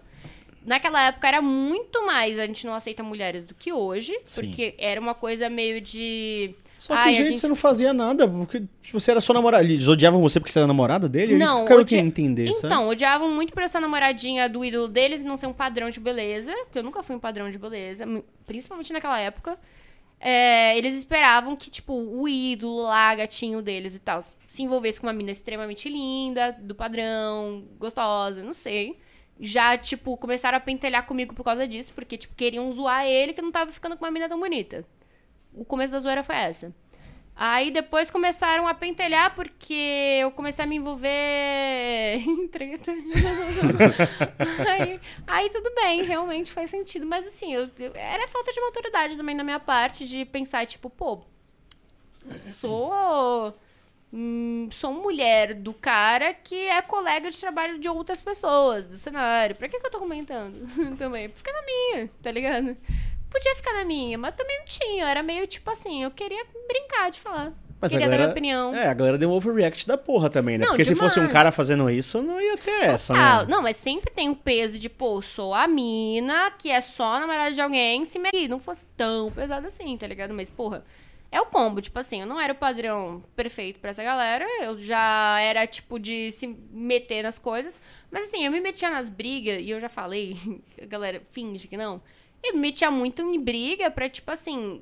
Naquela época era muito mais. A gente não aceita mulheres do que hoje. Sim. Porque era uma coisa meio de só que, Ai, gente, gente, você não fazia nada, porque tipo, você era só namorada. Eles odiavam você porque você era namorada dele? Não. eu quero odi... entender, Então, sabe? odiavam muito por essa namoradinha do ídolo deles e não ser um padrão de beleza, porque eu nunca fui um padrão de beleza, principalmente naquela época. É, eles esperavam que, tipo, o ídolo lá, gatinho deles e tal, se envolvesse com uma mina extremamente linda, do padrão, gostosa, não sei. Já, tipo, começaram a pentelhar comigo por causa disso, porque, tipo, queriam zoar ele que não tava ficando com uma mina tão bonita o começo da zoeira foi essa. Aí depois começaram a pentelhar porque eu comecei a me envolver em treta. aí, aí, tudo bem, realmente faz sentido. Mas assim, eu, eu, era falta de maturidade também da minha parte de pensar, tipo, pô, sou. Hum, sou mulher do cara que é colega de trabalho de outras pessoas do cenário. Pra que, que eu tô comentando também? Fica é na minha, tá ligado? podia ficar na minha, mas também não tinha. Era meio tipo assim, eu queria brincar de falar. Mas queria a galera, dar minha opinião. É, a galera deu um overreact da porra também, né? Não, Porque se fosse um cara fazendo isso, não ia ter Total. essa, né? Não, mas sempre tem o peso de, pô, sou a mina que é só namorada de alguém, se me... não fosse tão pesado assim, tá ligado? Mas, porra, é o combo, tipo assim, eu não era o padrão perfeito para essa galera, eu já era tipo de se meter nas coisas, mas assim, eu me metia nas brigas e eu já falei, a galera finge que não. E me metia muito em briga pra, tipo assim,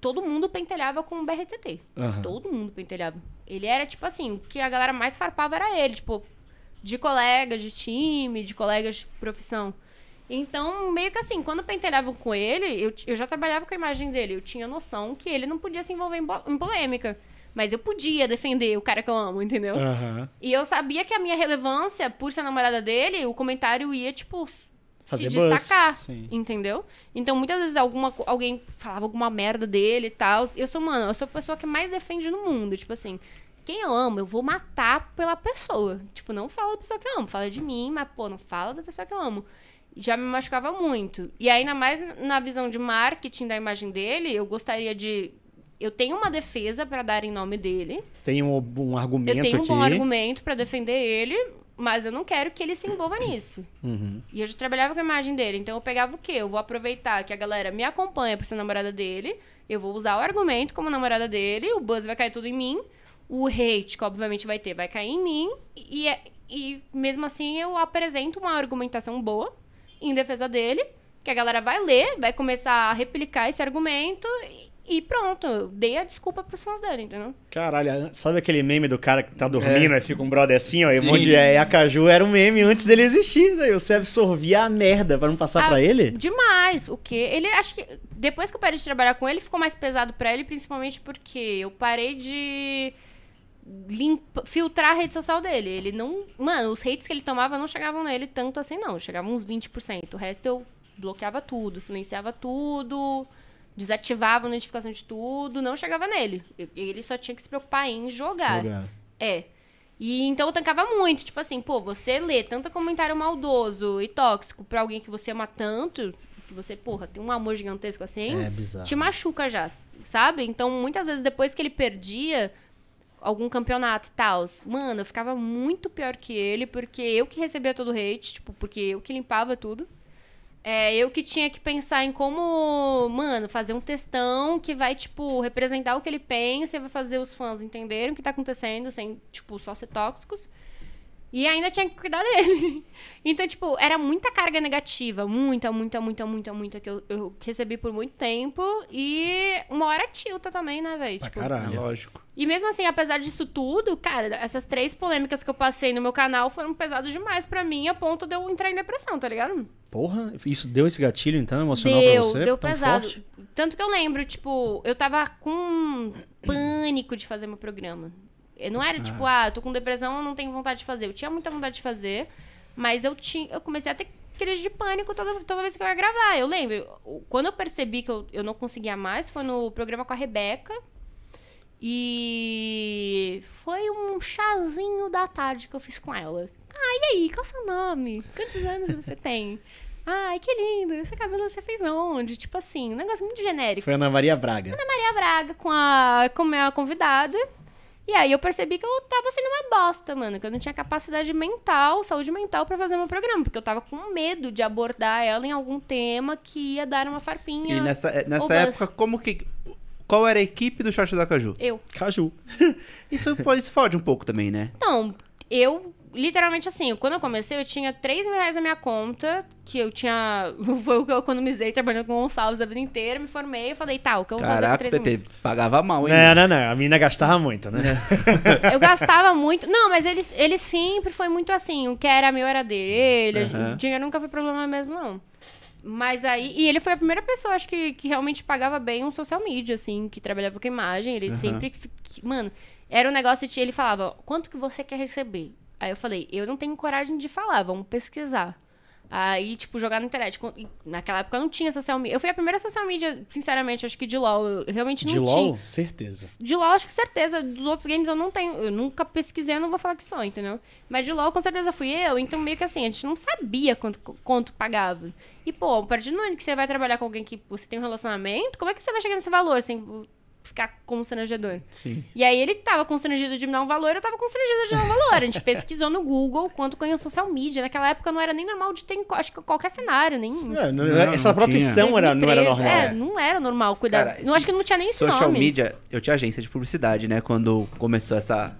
todo mundo pentelhava com o BRTT. Uhum. Todo mundo pentelhava. Ele era, tipo assim, o que a galera mais farpava era ele, tipo, de colegas de time, de colegas de profissão. Então, meio que assim, quando pentelhavam com ele, eu, eu já trabalhava com a imagem dele. Eu tinha noção que ele não podia se envolver em, em polêmica. Mas eu podia defender o cara que eu amo, entendeu? Uhum. E eu sabia que a minha relevância, por ser namorada dele, o comentário ia, tipo, Fazer se destacar, entendeu? Então, muitas vezes alguma, alguém falava alguma merda dele e tal. Eu sou, mano, eu sou a pessoa que mais defende no mundo. Tipo assim, quem eu amo, eu vou matar pela pessoa. Tipo, não fala da pessoa que eu amo, fala de mim, mas, pô, não fala da pessoa que eu amo. Já me machucava muito. E ainda mais na visão de marketing da imagem dele, eu gostaria de eu tenho uma defesa para dar em nome dele. Tem um, um argumento aqui. Eu tenho um bom argumento para defender ele, mas eu não quero que ele se envolva nisso. Uhum. E eu já trabalhava com a imagem dele, então eu pegava o quê? Eu vou aproveitar que a galera me acompanha pra ser namorada dele, eu vou usar o argumento como namorada dele, o buzz vai cair tudo em mim, o hate que obviamente vai ter vai cair em mim, e, é, e mesmo assim eu apresento uma argumentação boa em defesa dele, que a galera vai ler, vai começar a replicar esse argumento, e, e pronto, eu dei a desculpa pros fãs dela, entendeu? Caralho, sabe aquele meme do cara que tá dormindo é. e fica um brother assim, ó? E um de é, a Caju era um meme antes dele existir, daí né? você absorvia a merda pra não passar ah, pra ele? Demais, o que Ele, acho que depois que eu parei de trabalhar com ele, ficou mais pesado pra ele, principalmente porque eu parei de limpa, filtrar a rede social dele. Ele não. Mano, os hates que ele tomava não chegavam nele tanto assim, não. Chegavam uns 20%. O resto eu bloqueava tudo, silenciava tudo desativava a notificação de tudo, não chegava nele. Ele só tinha que se preocupar em jogar. jogar. É. E então eu tancava muito, tipo assim, pô, você lê tanto comentário maldoso e tóxico pra alguém que você ama tanto, que você, porra, tem um amor gigantesco assim, é bizarro. te machuca já, sabe? Então muitas vezes depois que ele perdia algum campeonato e tal, mano, eu ficava muito pior que ele, porque eu que recebia todo o hate, tipo, porque eu que limpava tudo. É, eu que tinha que pensar em como, mano, fazer um testão que vai, tipo, representar o que ele pensa e vai fazer os fãs entenderem o que tá acontecendo sem, tipo, só ser tóxicos. E ainda tinha que cuidar dele. Então, tipo, era muita carga negativa. Muita, muita, muita, muita, muita que eu, eu recebi por muito tempo. E uma hora tilta também, né, velho? Pra tipo, caralho, é lógico. E mesmo assim, apesar disso tudo, cara, essas três polêmicas que eu passei no meu canal foram pesadas demais para mim, a ponto de eu entrar em depressão, tá ligado? Porra, isso deu esse gatilho, então, emocional deu, pra você? Deu, tão pesado. Forte? Tanto que eu lembro, tipo, eu tava com pânico de fazer meu programa não era tipo, ah, ah tô com depressão, não tenho vontade de fazer. Eu tinha muita vontade de fazer, mas eu tinha, eu comecei a ter crise de pânico toda, toda vez que eu ia gravar. Eu lembro, quando eu percebi que eu, eu não conseguia mais, foi no programa com a Rebeca. E foi um chazinho da tarde que eu fiz com ela. Ah, e aí, qual é o seu nome? Quantos anos você tem? Ai, que lindo, esse cabelo você fez onde? Tipo assim, um negócio muito genérico. Foi Ana Maria Braga. Ana Maria Braga com a, com a minha convidada. E aí eu percebi que eu tava sendo uma bosta, mano. Que eu não tinha capacidade mental, saúde mental para fazer meu programa. Porque eu tava com medo de abordar ela em algum tema que ia dar uma farpinha. E nessa, é, nessa época, como que. Qual era a equipe do Short da Caju? Eu. Caju. isso, pode, isso fode um pouco também, né? Então, eu literalmente assim, quando eu comecei, eu tinha 3 mil reais na minha conta, que eu tinha. Foi o que eu economizei trabalhando com o Gonçalves a vida inteira, me formei e falei, tá, o que eu vou Caraca, fazer com 3 mil? pagava mal, hein? Não, não, não. A menina gastava muito, né? eu gastava muito. Não, mas ele, ele sempre foi muito assim. O que era meu era dele. Uhum. O dinheiro nunca foi problema mesmo, não. Mas aí. E ele foi a primeira pessoa, acho que, que realmente pagava bem um social media, assim, que trabalhava com imagem. Ele uhum. sempre. Mano, era um negócio de. Ele falava: quanto que você quer receber? Aí eu falei, eu não tenho coragem de falar, vamos pesquisar. Aí, tipo, jogar na internet. Naquela época não tinha social media. Eu fui a primeira social media, sinceramente, acho que de LOL. Eu realmente não de tinha. De LOL? Certeza. De LOL, acho que certeza. Dos outros games eu não tenho. Eu nunca pesquisei, eu não vou falar que sou, entendeu? Mas de LOL com certeza fui eu. Então, meio que assim, a gente não sabia quanto, quanto pagava. E, pô, a partir do momento que você vai trabalhar com alguém que você tem um relacionamento, como é que você vai chegar nesse valor? Assim, ficar constrangedor. Sim. E aí ele tava constrangido de me dar um valor, eu tava constrangido de dar um valor. A gente pesquisou no Google quanto ganhou social media. Naquela época não era nem normal de ter em acho que qualquer cenário, nem. É, não, não, não, essa profissão era, não era normal. É, não era normal cuidar. Cara, não acho que não tinha nem social esse Social media, eu tinha agência de publicidade, né? Quando começou essa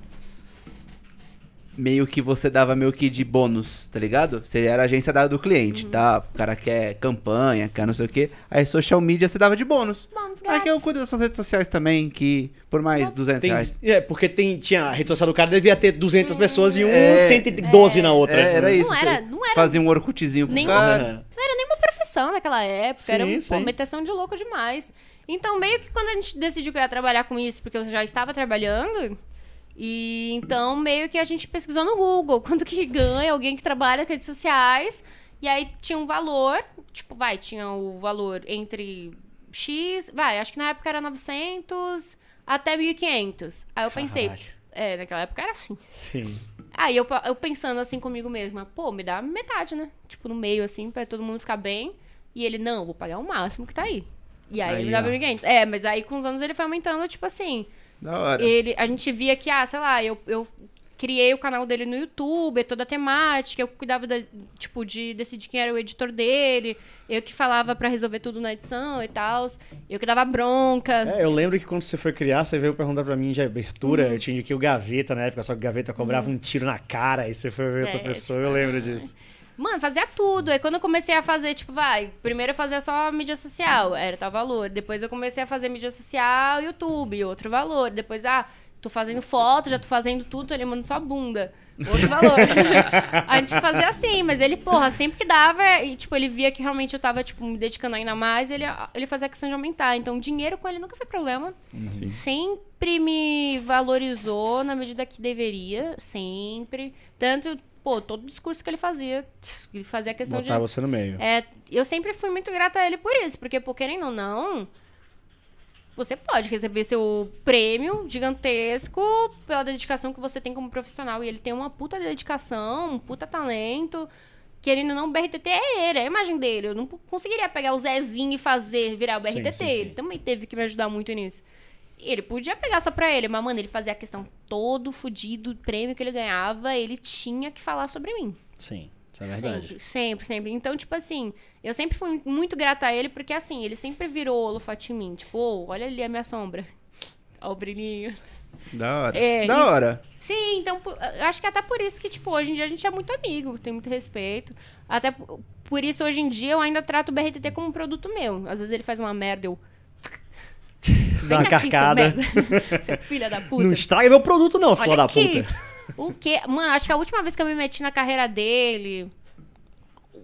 meio que você dava meio que de bônus, tá ligado? Você era agência da, do cliente, uhum. tá? O cara quer campanha, quer não sei o quê. Aí social media você dava de bônus. Bônus, é grátis. Aqui eu cuido das suas redes sociais também, que por mais não. 200 tem, reais. É, porque tem, tinha a rede social do cara devia ter 200 é. pessoas e um é. 112 é. na outra. É, era isso. Não era, não era. Fazia um orcutezinho pro cara. Não era nenhuma profissão naquela época. Sim, era uma meteção de louco demais. Então, meio que quando a gente decidiu que eu ia trabalhar com isso, porque eu já estava trabalhando e então meio que a gente pesquisou no Google quanto que ganha alguém que trabalha com redes sociais. E aí tinha um valor, tipo, vai, tinha o valor entre X, vai, acho que na época era 900 até 1500. Aí eu pensei, Caralho. é, naquela época era assim. Sim. Aí eu, eu pensando assim comigo mesma, pô, me dá metade, né? Tipo, no meio assim, para todo mundo ficar bem. E ele, não, vou pagar o máximo que tá aí. E aí, aí me dava 1500. É, mas aí com os anos ele foi aumentando, tipo assim, da hora. Ele, a gente via que, ah, sei lá, eu, eu criei o canal dele no YouTube, é toda a temática, eu cuidava da, tipo de decidir quem era o editor dele, eu que falava para resolver tudo na edição e tal, eu que dava bronca. É, eu lembro que quando você foi criar, você veio perguntar para mim de abertura, uhum. eu tinha que o Gaveta na época, só que o Gaveta cobrava uhum. um tiro na cara e você foi ver outra é, é pessoa, tipo... eu lembro disso. Mano, fazia tudo. Aí quando eu comecei a fazer, tipo, vai, primeiro eu fazia só mídia social, era tal valor. Depois eu comecei a fazer mídia social, YouTube, outro valor. Depois, ah, tô fazendo foto, já tô fazendo tudo, ele manda só bunda. Outro valor. a gente fazia assim, mas ele, porra, sempre que dava, e, tipo, ele via que realmente eu tava, tipo, me dedicando ainda mais, ele, ele fazia questão de aumentar. Então, dinheiro com ele nunca foi problema. Sim. Sempre me valorizou na medida que deveria, sempre. Tanto pô, todo discurso que ele fazia, ele fazia questão Botar de. Botar você no meio. É, eu sempre fui muito grata a ele por isso, porque, pô, querendo ou não, você pode receber seu prêmio gigantesco pela dedicação que você tem como profissional. E ele tem uma puta dedicação, um puta talento. Querendo ou não, o BRTT é ele, é a imagem dele. Eu não conseguiria pegar o Zezinho e fazer virar o BRTT. Sim, sim, sim. Ele também teve que me ajudar muito nisso. Ele podia pegar só pra ele, mas, mano, ele fazia a questão todo fodido, prêmio que ele ganhava, ele tinha que falar sobre mim. Sim, isso é verdade. Sempre, sempre, sempre. Então, tipo assim, eu sempre fui muito grata a ele, porque assim, ele sempre virou holofote em mim. Tipo, oh, olha ali a minha sombra. Olha o brilhinho. Da hora. É, da e... hora. Sim, então acho que até por isso que, tipo, hoje em dia a gente é muito amigo, tem muito respeito. Até por isso, hoje em dia, eu ainda trato o BRTT como um produto meu. Às vezes ele faz uma merda, eu Dá uma carcada. É filha da puta. Não estraga meu produto, não, filha da puta. O quê? Mano, acho que a última vez que eu me meti na carreira dele.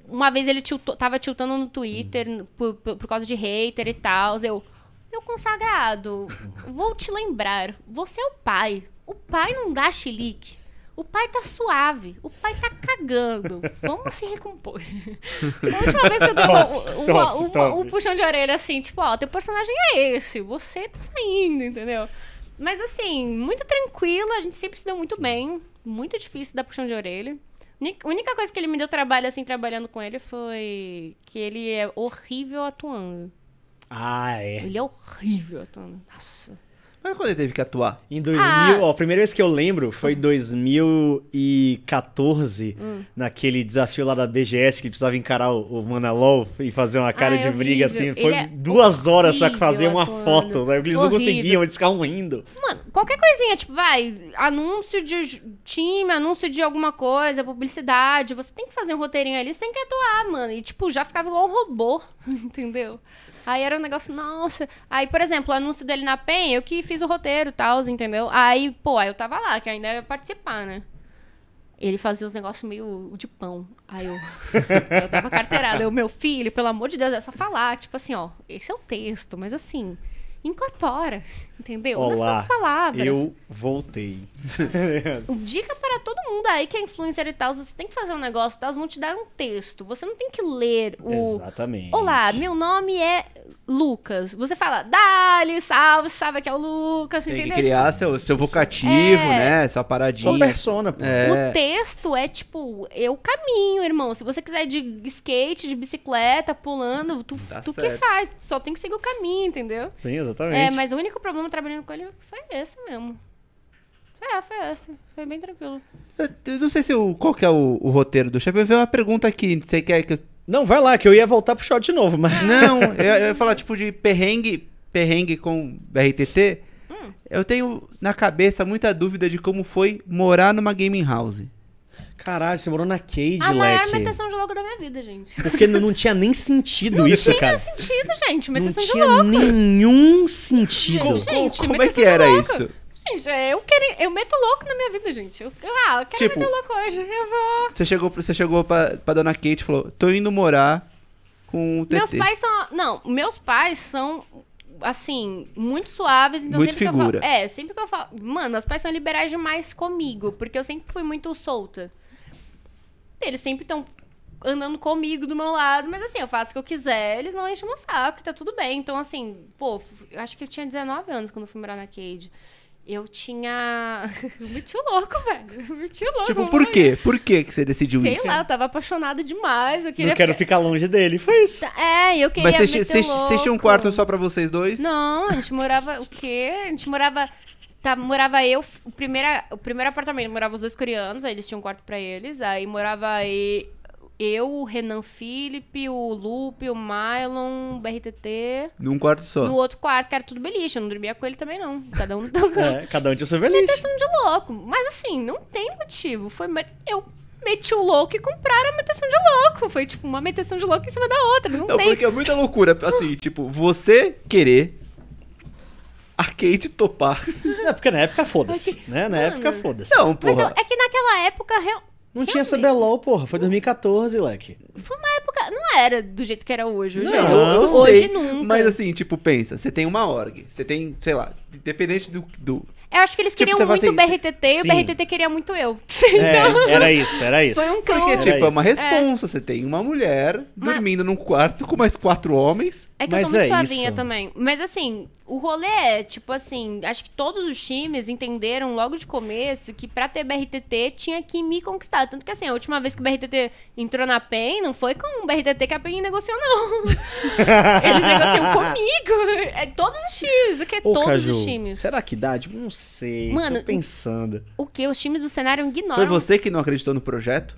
Uma vez ele tiltou, tava tiltando no Twitter hum. por, por, por, causa de hater e tal. Eu, meu consagrado, vou te lembrar. Você é o pai. O pai não dá chilique. O pai tá suave, o pai tá cagando. Vamos se recompor. a última vez que eu dei uma, uma, uma, uma, um puxão de orelha assim, tipo, ó, teu personagem é esse, você tá saindo, entendeu? Mas assim, muito tranquilo. a gente sempre se deu muito bem. Muito difícil dar puxão de orelha. A única coisa que ele me deu trabalho, assim, trabalhando com ele foi que ele é horrível atuando. Ah, é? Ele é horrível atuando. Nossa. Mas quando ele teve que atuar? Em 2000, ah. ó, a primeira vez que eu lembro foi em 2014, hum. naquele desafio lá da BGS que ele precisava encarar o, o Manalol e fazer uma cara ah, é de é briga assim. Foi é duas horas só que fazer uma atuando. foto, né? Eles horrível. não conseguiam, eles ficavam rindo. Mano, qualquer coisinha, tipo, vai, anúncio de time, anúncio de alguma coisa, publicidade, você tem que fazer um roteirinho ali, você tem que atuar, mano. E, tipo, já ficava igual um robô, entendeu? Aí era um negócio, nossa. Aí, por exemplo, o anúncio dele na PEN, eu que fiz o roteiro e tal, entendeu? Aí, pô, aí eu tava lá, que ainda ia participar, né? Ele fazia os negócios meio de pão. Aí eu, eu tava carteirada. Eu, meu filho, pelo amor de Deus, é só falar. Tipo assim, ó, esse é o texto, mas assim, incorpora. Entendeu? Olá, Nas suas palavras. Eu voltei. Dica para todo mundo aí que é influencer e tal. Você tem que fazer um negócio e tal, vão te dar um texto. Você não tem que ler o. Exatamente. Olá, meu nome é Lucas. Você fala, Dali, salve, sabe que é o Lucas, tem Que criar tipo, seu, seu é. vocativo, é... né? Sua paradinha. Sua persona, pô. É... O texto é tipo, eu caminho, irmão. Se você quiser de skate, de bicicleta, pulando, tu, tu que faz. Só tem que seguir o caminho, entendeu? Sim, é, exatamente. É, mas o único problema trabalhando com ele foi esse mesmo. É, foi esse. Foi bem tranquilo. Eu, eu não sei se o, qual que é o, o roteiro do chefe. Eu vi uma pergunta aqui. Você quer que Não, vai lá, que eu ia voltar pro shot de novo, mas... Não, eu, eu ia falar, tipo, de perrengue, perrengue com RTT. Hum. Eu tenho na cabeça muita dúvida de como foi morar numa gaming house. Caralho, você morou na Cade, A maior Leque. metação de louco da minha vida, gente. Porque não, tinha nem sentido não isso, cara. Não tinha sentido, gente. Não Meteção de tinha louco. nenhum sentido. Gente, Como- como é que era isso? Gente, é, eu, quero, eu meto louco na minha vida, gente. Eu, eu- ah, eu quero Tipo- meter louco hoje. Eu vou. Você chegou, você chegou pra, pra dona Kate e falou: tô indo morar com o TT. Meus pais são. Não, meus pais são assim, muito suaves. Então muito sempre figura. que eu falo. É, sempre que eu falo. Mano, meus pais são liberais demais comigo, porque eu sempre fui muito solta. Eles sempre estão andando comigo do meu lado, mas assim, eu faço o que eu quiser, eles não enchem o saco, tá tudo bem. Então, assim, pô, acho que eu tinha 19 anos quando eu fui morar na Cade. Eu tinha. me o louco, velho. me o louco. Tipo, por quê? Por quê que você decidiu Sei isso? Sei lá, eu tava apaixonada demais. Eu queria. Não quero ficar longe dele, foi isso. Tá, é, eu queria. Mas vocês tinham um quarto só pra vocês dois? Não, a gente morava. o quê? A gente morava. Tá, morava eu, o primeiro, o primeiro apartamento, morava os dois coreanos, aí eles tinham um quarto pra eles. Aí morava aí eu, o Renan Felipe, o Lupe, o Mylon, o BRTT. Num quarto só. No outro quarto, que era tudo beliche. Eu não dormia com ele também, não. Cada um no É, cada um tinha seu beliche. Meteção de louco. Mas assim, não tem motivo. Foi. Eu meti o louco e compraram a meteção de louco. Foi tipo uma meteção de louco em cima da outra. Não, não tem. porque é muita loucura. Assim, tipo, você querer arcade topar. Na época, na época, foda-se. Né? Na época, foda-se. Não, porra. Mas, é que naquela época, não tinha essa Belol, porra. Foi 2014, leque. Foi uma época. Não era do jeito que era hoje. Hoje, não, hoje, nunca. Mas assim, tipo, pensa, você tem uma org. Você tem, sei lá, independente do, do eu acho que eles tipo, queriam muito o assim, BRTT e o BRTT queria muito eu. Então, era isso, era isso. Foi um cromo. Porque, tipo, é uma responsa. É. Você tem uma mulher mas... dormindo num quarto com mais quatro homens. É que mas eu sou muito é suavinha isso. também. Mas, assim, o rolê é, tipo assim, acho que todos os times entenderam logo de começo que pra ter BRTT tinha que me conquistar. Tanto que, assim, a última vez que o BRTT entrou na PEN não foi com o BRTT que a PEN negociou, não. eles negociam comigo. É todos os times. O que é Ô, todos Caju, os times? Será que dá? Tipo, uns sei. Mano, tô pensando. O que? Os times do cenário ignoram. Foi você que não acreditou no projeto?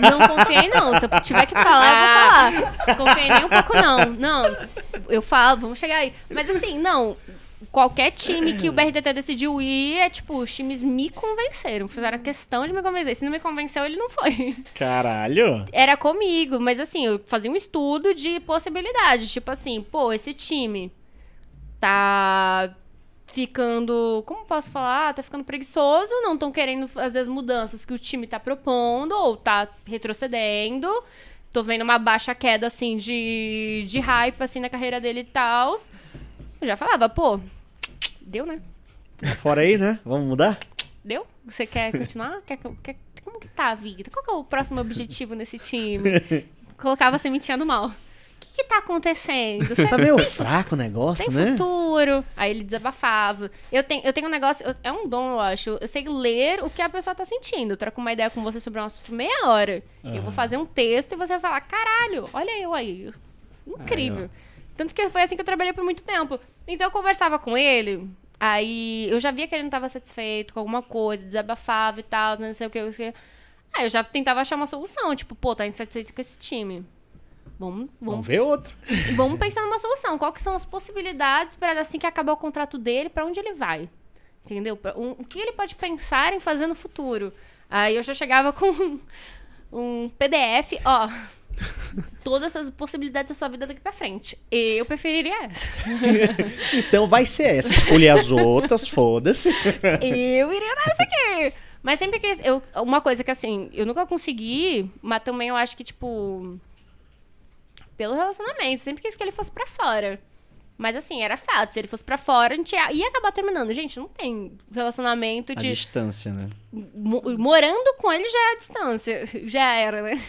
Não confiei, não. Se eu tiver que falar, eu vou falar. Confiei nem um pouco, não. Não, eu falo, vamos chegar aí. Mas assim, não. Qualquer time que o BRTT decidiu ir, é tipo, os times me convenceram. Fizeram questão de me convencer. Se não me convenceu, ele não foi. Caralho! Era comigo, mas assim, eu fazia um estudo de possibilidade. Tipo assim, pô, esse time tá ficando, como posso falar, ah, tá ficando preguiçoso, não estão querendo fazer as mudanças que o time tá propondo ou tá retrocedendo. Tô vendo uma baixa queda assim de, de hype assim na carreira dele e tal. Eu já falava, pô, deu, né? É, fora aí, né? Vamos mudar? Deu? Você quer continuar? quer, quer, como que tá a vida? Qual que é o próximo objetivo nesse time? Colocava a sementinha do mal que tá acontecendo? Você tá meio fraco o negócio, tem né? futuro. Aí ele desabafava. Eu tenho, eu tenho um negócio, eu, é um dom, eu acho. Eu sei ler o que a pessoa tá sentindo. Eu troco uma ideia com você sobre um assunto meia hora. Uhum. Eu vou fazer um texto e você vai falar, caralho, olha eu aí. Incrível. Tanto que foi assim que eu trabalhei por muito tempo. Então eu conversava com ele, aí eu já via que ele não tava satisfeito com alguma coisa, desabafava e tal, não sei o que. Não sei o que. Aí eu já tentava achar uma solução, tipo, pô, tá insatisfeito com esse time. Vamos, vamos, vamos, ver outro. Vamos pensar numa solução. Qual que são as possibilidades para assim que acabar o contrato dele, para onde ele vai? Entendeu? Pra, um, o que ele pode pensar em fazer no futuro? Aí eu já chegava com um, um PDF, ó. Todas as possibilidades da sua vida daqui para frente. Eu preferiria essa. então vai ser essa. Escolher as outras, foda-se. eu iria nessa aqui. Mas sempre que. Eu, uma coisa que assim, eu nunca consegui, mas também eu acho que, tipo pelo relacionamento. Sempre quis que ele fosse para fora. Mas assim, era fato. Se ele fosse para fora, a gente ia, ia, acabar terminando. Gente, não tem relacionamento de. A distância, né? Mo morando com ele já é a distância. Já era, né?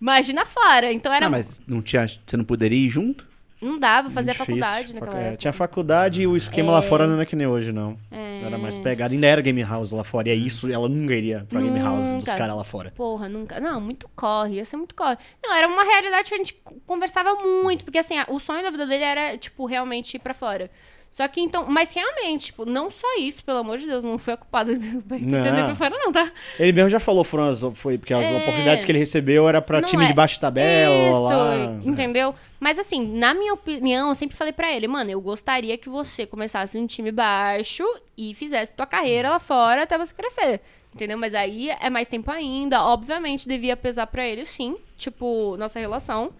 Imagina fora. Então era. Não, mas não tinha... você não poderia ir junto? Não dava fazer a faculdade naquela é, Tinha faculdade e o esquema é... lá fora é. não era que nem hoje, não. É... Era mais pegado. Ainda era Game House lá fora. E é isso, ela nunca iria pra nunca. Game House dos caras lá fora. Porra, nunca. Não, muito corre. Ia ser muito corre. Não, era uma realidade que a gente conversava muito. Porque, assim, o sonho da vida dele era, tipo, realmente ir pra fora. Só que então, mas realmente, tipo, não só isso, pelo amor de Deus, não foi ocupado pra fora, não, tá? Ele mesmo já falou, as, foi porque as é... oportunidades que ele recebeu era para time é... de baixa tabela. Isso, lá. entendeu? Mas assim, na minha opinião, eu sempre falei para ele, mano, eu gostaria que você começasse um time baixo e fizesse tua carreira lá fora até você crescer. Entendeu? Mas aí é mais tempo ainda. Obviamente, devia pesar para ele, sim. Tipo, nossa relação.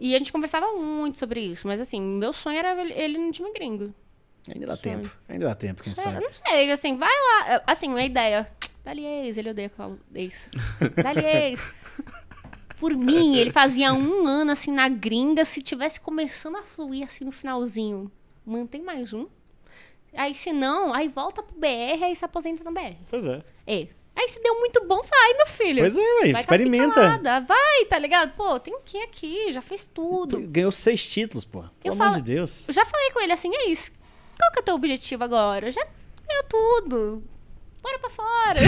E a gente conversava muito sobre isso. Mas assim, meu sonho era ele no time gringo. Ainda dá sonho. tempo. Ainda dá tempo, quem é, sabe. Eu não sei, assim, vai lá. Assim, uma ideia. dá ex, ele odeia que eu falo ex. dá ex por mim. Ele fazia um ano assim na gringa. Se tivesse começando a fluir assim no finalzinho, mantém mais um. Aí se não, aí volta pro BR, aí se aposenta no BR. Pois é. É. Aí se deu muito bom, vai, meu filho. Pois é, vai experimenta. Tá vai, tá ligado? Pô, tem o que aqui? Já fez tudo. Ganhou seis títulos, pô. Pelo amor de Deus. Eu já falei com ele assim, é isso. Qual que é o teu objetivo agora? Já ganhou tudo. Bora pra fora.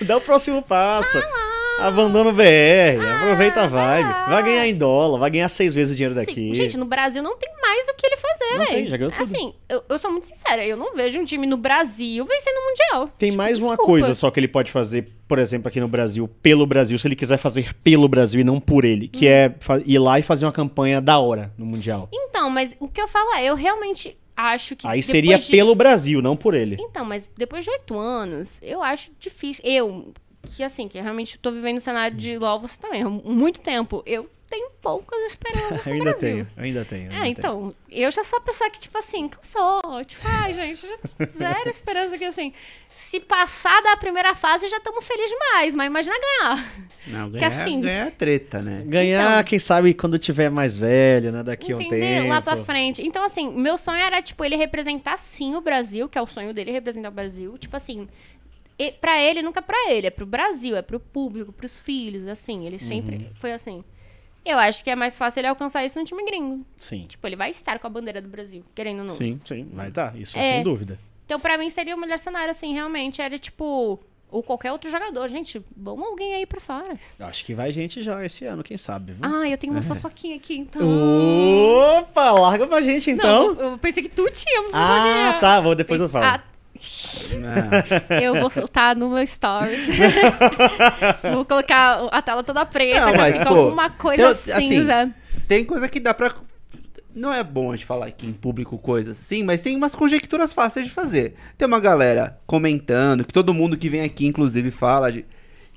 Dá o próximo passo. Vai ah lá Abandona o BR, ah, aproveita a vibe. Tá. Vai ganhar em dólar, vai ganhar seis vezes o dinheiro assim, daqui. Sim, gente, no Brasil não tem mais o que ele fazer, velho. já ganhou tudo. Assim, eu, eu, sou muito sincera, eu não vejo um time no Brasil vencendo o Mundial. Tem tipo, mais desculpa. uma coisa só que ele pode fazer, por exemplo, aqui no Brasil, pelo Brasil, se ele quiser fazer pelo Brasil e não por ele, que é hum. é ir lá e fazer uma campanha da hora no Mundial. Então, mas o que eu falo é, eu realmente acho que. Aí seria de... pelo Brasil, não por ele. Então, mas depois de oito anos, eu acho difícil. Eu, que assim, que realmente estou vivendo o cenário de LOL você também, há muito tempo. Eu tenho poucas esperanças ainda no Tenho, ainda tenho, é, ainda É, então, tenho. eu já sou a pessoa que, tipo assim, cansou. Tipo, ai, gente, zero esperança que, assim, se passar da primeira fase, já estamos felizes demais. Mas imagina ganhar. Não, ganhar, que, assim, ganhar é treta, né? Ganhar, então, quem sabe, quando tiver mais velho, né? Daqui a um tempo. Lá pra frente. Então, assim, meu sonho era, tipo, ele representar, sim, o Brasil, que é o sonho dele, representar o Brasil. Tipo assim, para ele, nunca para ele, é pro Brasil, é pro público, pros filhos, assim. Ele sempre uhum. foi assim. Eu acho que é mais fácil ele alcançar isso no time gringo. Sim. Tipo, ele vai estar com a bandeira do Brasil, querendo ou não. Sim, sim, vai estar. Tá. Isso é. sem dúvida. Então, para mim, seria o melhor cenário, assim, realmente. Era tipo. Ou qualquer outro jogador, gente. bom alguém aí pra fora. Acho que vai gente já esse ano, quem sabe. Viu? Ah, eu tenho uma é. fofoquinha aqui, então. Opa, larga pra gente, então. Não, eu pensei que tu tinha. Ah, tá, vou, depois Pense... eu falo. Ah, eu vou soltar no meu stories. vou colocar a tela toda preta, não, mas, pô, alguma coisa tem, assim, tem coisa que dá pra. Não é bom a gente falar aqui em público coisas assim, mas tem umas conjecturas fáceis de fazer. Tem uma galera comentando, que todo mundo que vem aqui, inclusive, fala de.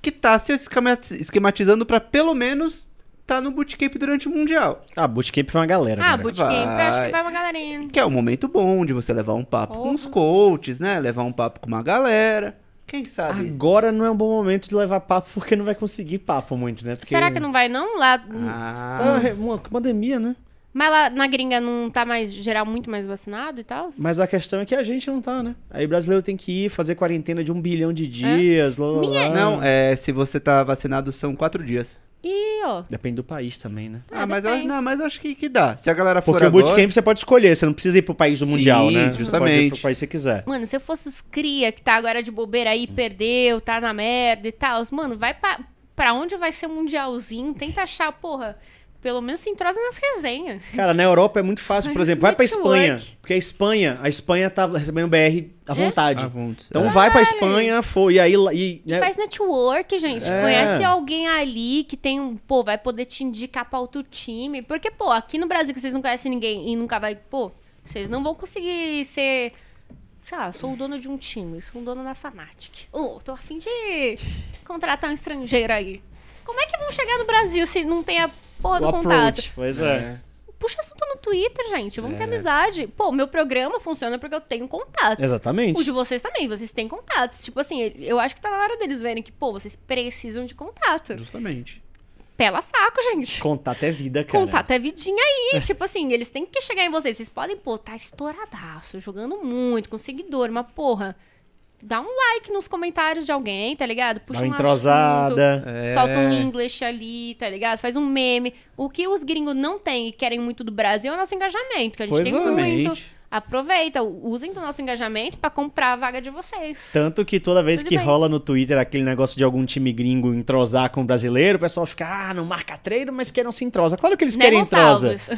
Que tá se esquematizando para pelo menos tá no bootcamp durante o Mundial. Ah, bootcamp foi uma galera. Ah, galera. bootcamp vai. acho que vai uma galerinha. Que é um momento bom de você levar um papo Porra. com os coaches, né? Levar um papo com uma galera. Quem sabe? Agora não é um bom momento de levar papo, porque não vai conseguir papo muito, né? Porque... Será que não vai não? Lá... Ah. Tá uma pandemia, né? Mas lá na gringa não tá mais, geral, muito mais vacinado e tal? Mas a questão é que a gente não tá, né? Aí brasileiro tem que ir fazer quarentena de um bilhão de é? dias, é? lá, lá, lá. Não, é, se você tá vacinado são quatro dias. E, ó. Depende do país também, né? Ah, é, mas, eu, não, mas eu acho que, que dá. Se a galera for. Porque agora... o bootcamp você pode escolher, você não precisa ir pro país do Sim, Mundial, né? Justamente. Você pode ir pro país que você quiser. Mano, se eu fosse os Cria, que tá agora de bobeira aí, perdeu, tá na merda e tal, mano, vai pra, pra onde vai ser o Mundialzinho? Tenta achar, porra pelo menos se entrosa nas resenhas. Cara, na Europa é muito fácil, por exemplo, vai pra Espanha. Porque a Espanha, a Espanha tá recebendo BR é? à vontade. Então é. vai pra Espanha, foi. E aí. E, e né? faz network, gente. É. Conhece alguém ali que tem um. Pô, vai poder te indicar pra outro time. Porque, pô, aqui no Brasil que vocês não conhecem ninguém e nunca vai. Pô, vocês não vão conseguir ser. Sei lá, sou o dono de um time, sou o dono da Fanatic. Oh, tô afim de contratar um estrangeiro aí. Como é que vão chegar no Brasil se não tem a porra do contato. pois é. é. Puxa assunto no Twitter, gente. Vamos ter é. amizade. Pô, meu programa funciona porque eu tenho contato Exatamente. O de vocês também, vocês têm contatos. Tipo assim, eu acho que tá na hora deles verem que, pô, vocês precisam de contato. Justamente pela saco, gente. Contato é vida, cara. Contato é vidinha aí. tipo assim, eles têm que chegar em vocês. Vocês podem, pô, tá estouradaço, jogando muito, com seguidor, mas porra dá um like nos comentários de alguém, tá ligado? Puxa dá uma entrosada. Assunto, é. Solta um English ali, tá ligado? Faz um meme. O que os gringos não têm e querem muito do Brasil é o nosso engajamento, que a gente pois tem é. muito aproveita, usem do nosso engajamento para comprar a vaga de vocês. Tanto que toda vez Tudo que bem. rola no Twitter aquele negócio de algum time gringo entrosar com o brasileiro, o pessoal fica, ah, não marca treino, mas não se entrosa. Claro que eles querem entrosar entrosa.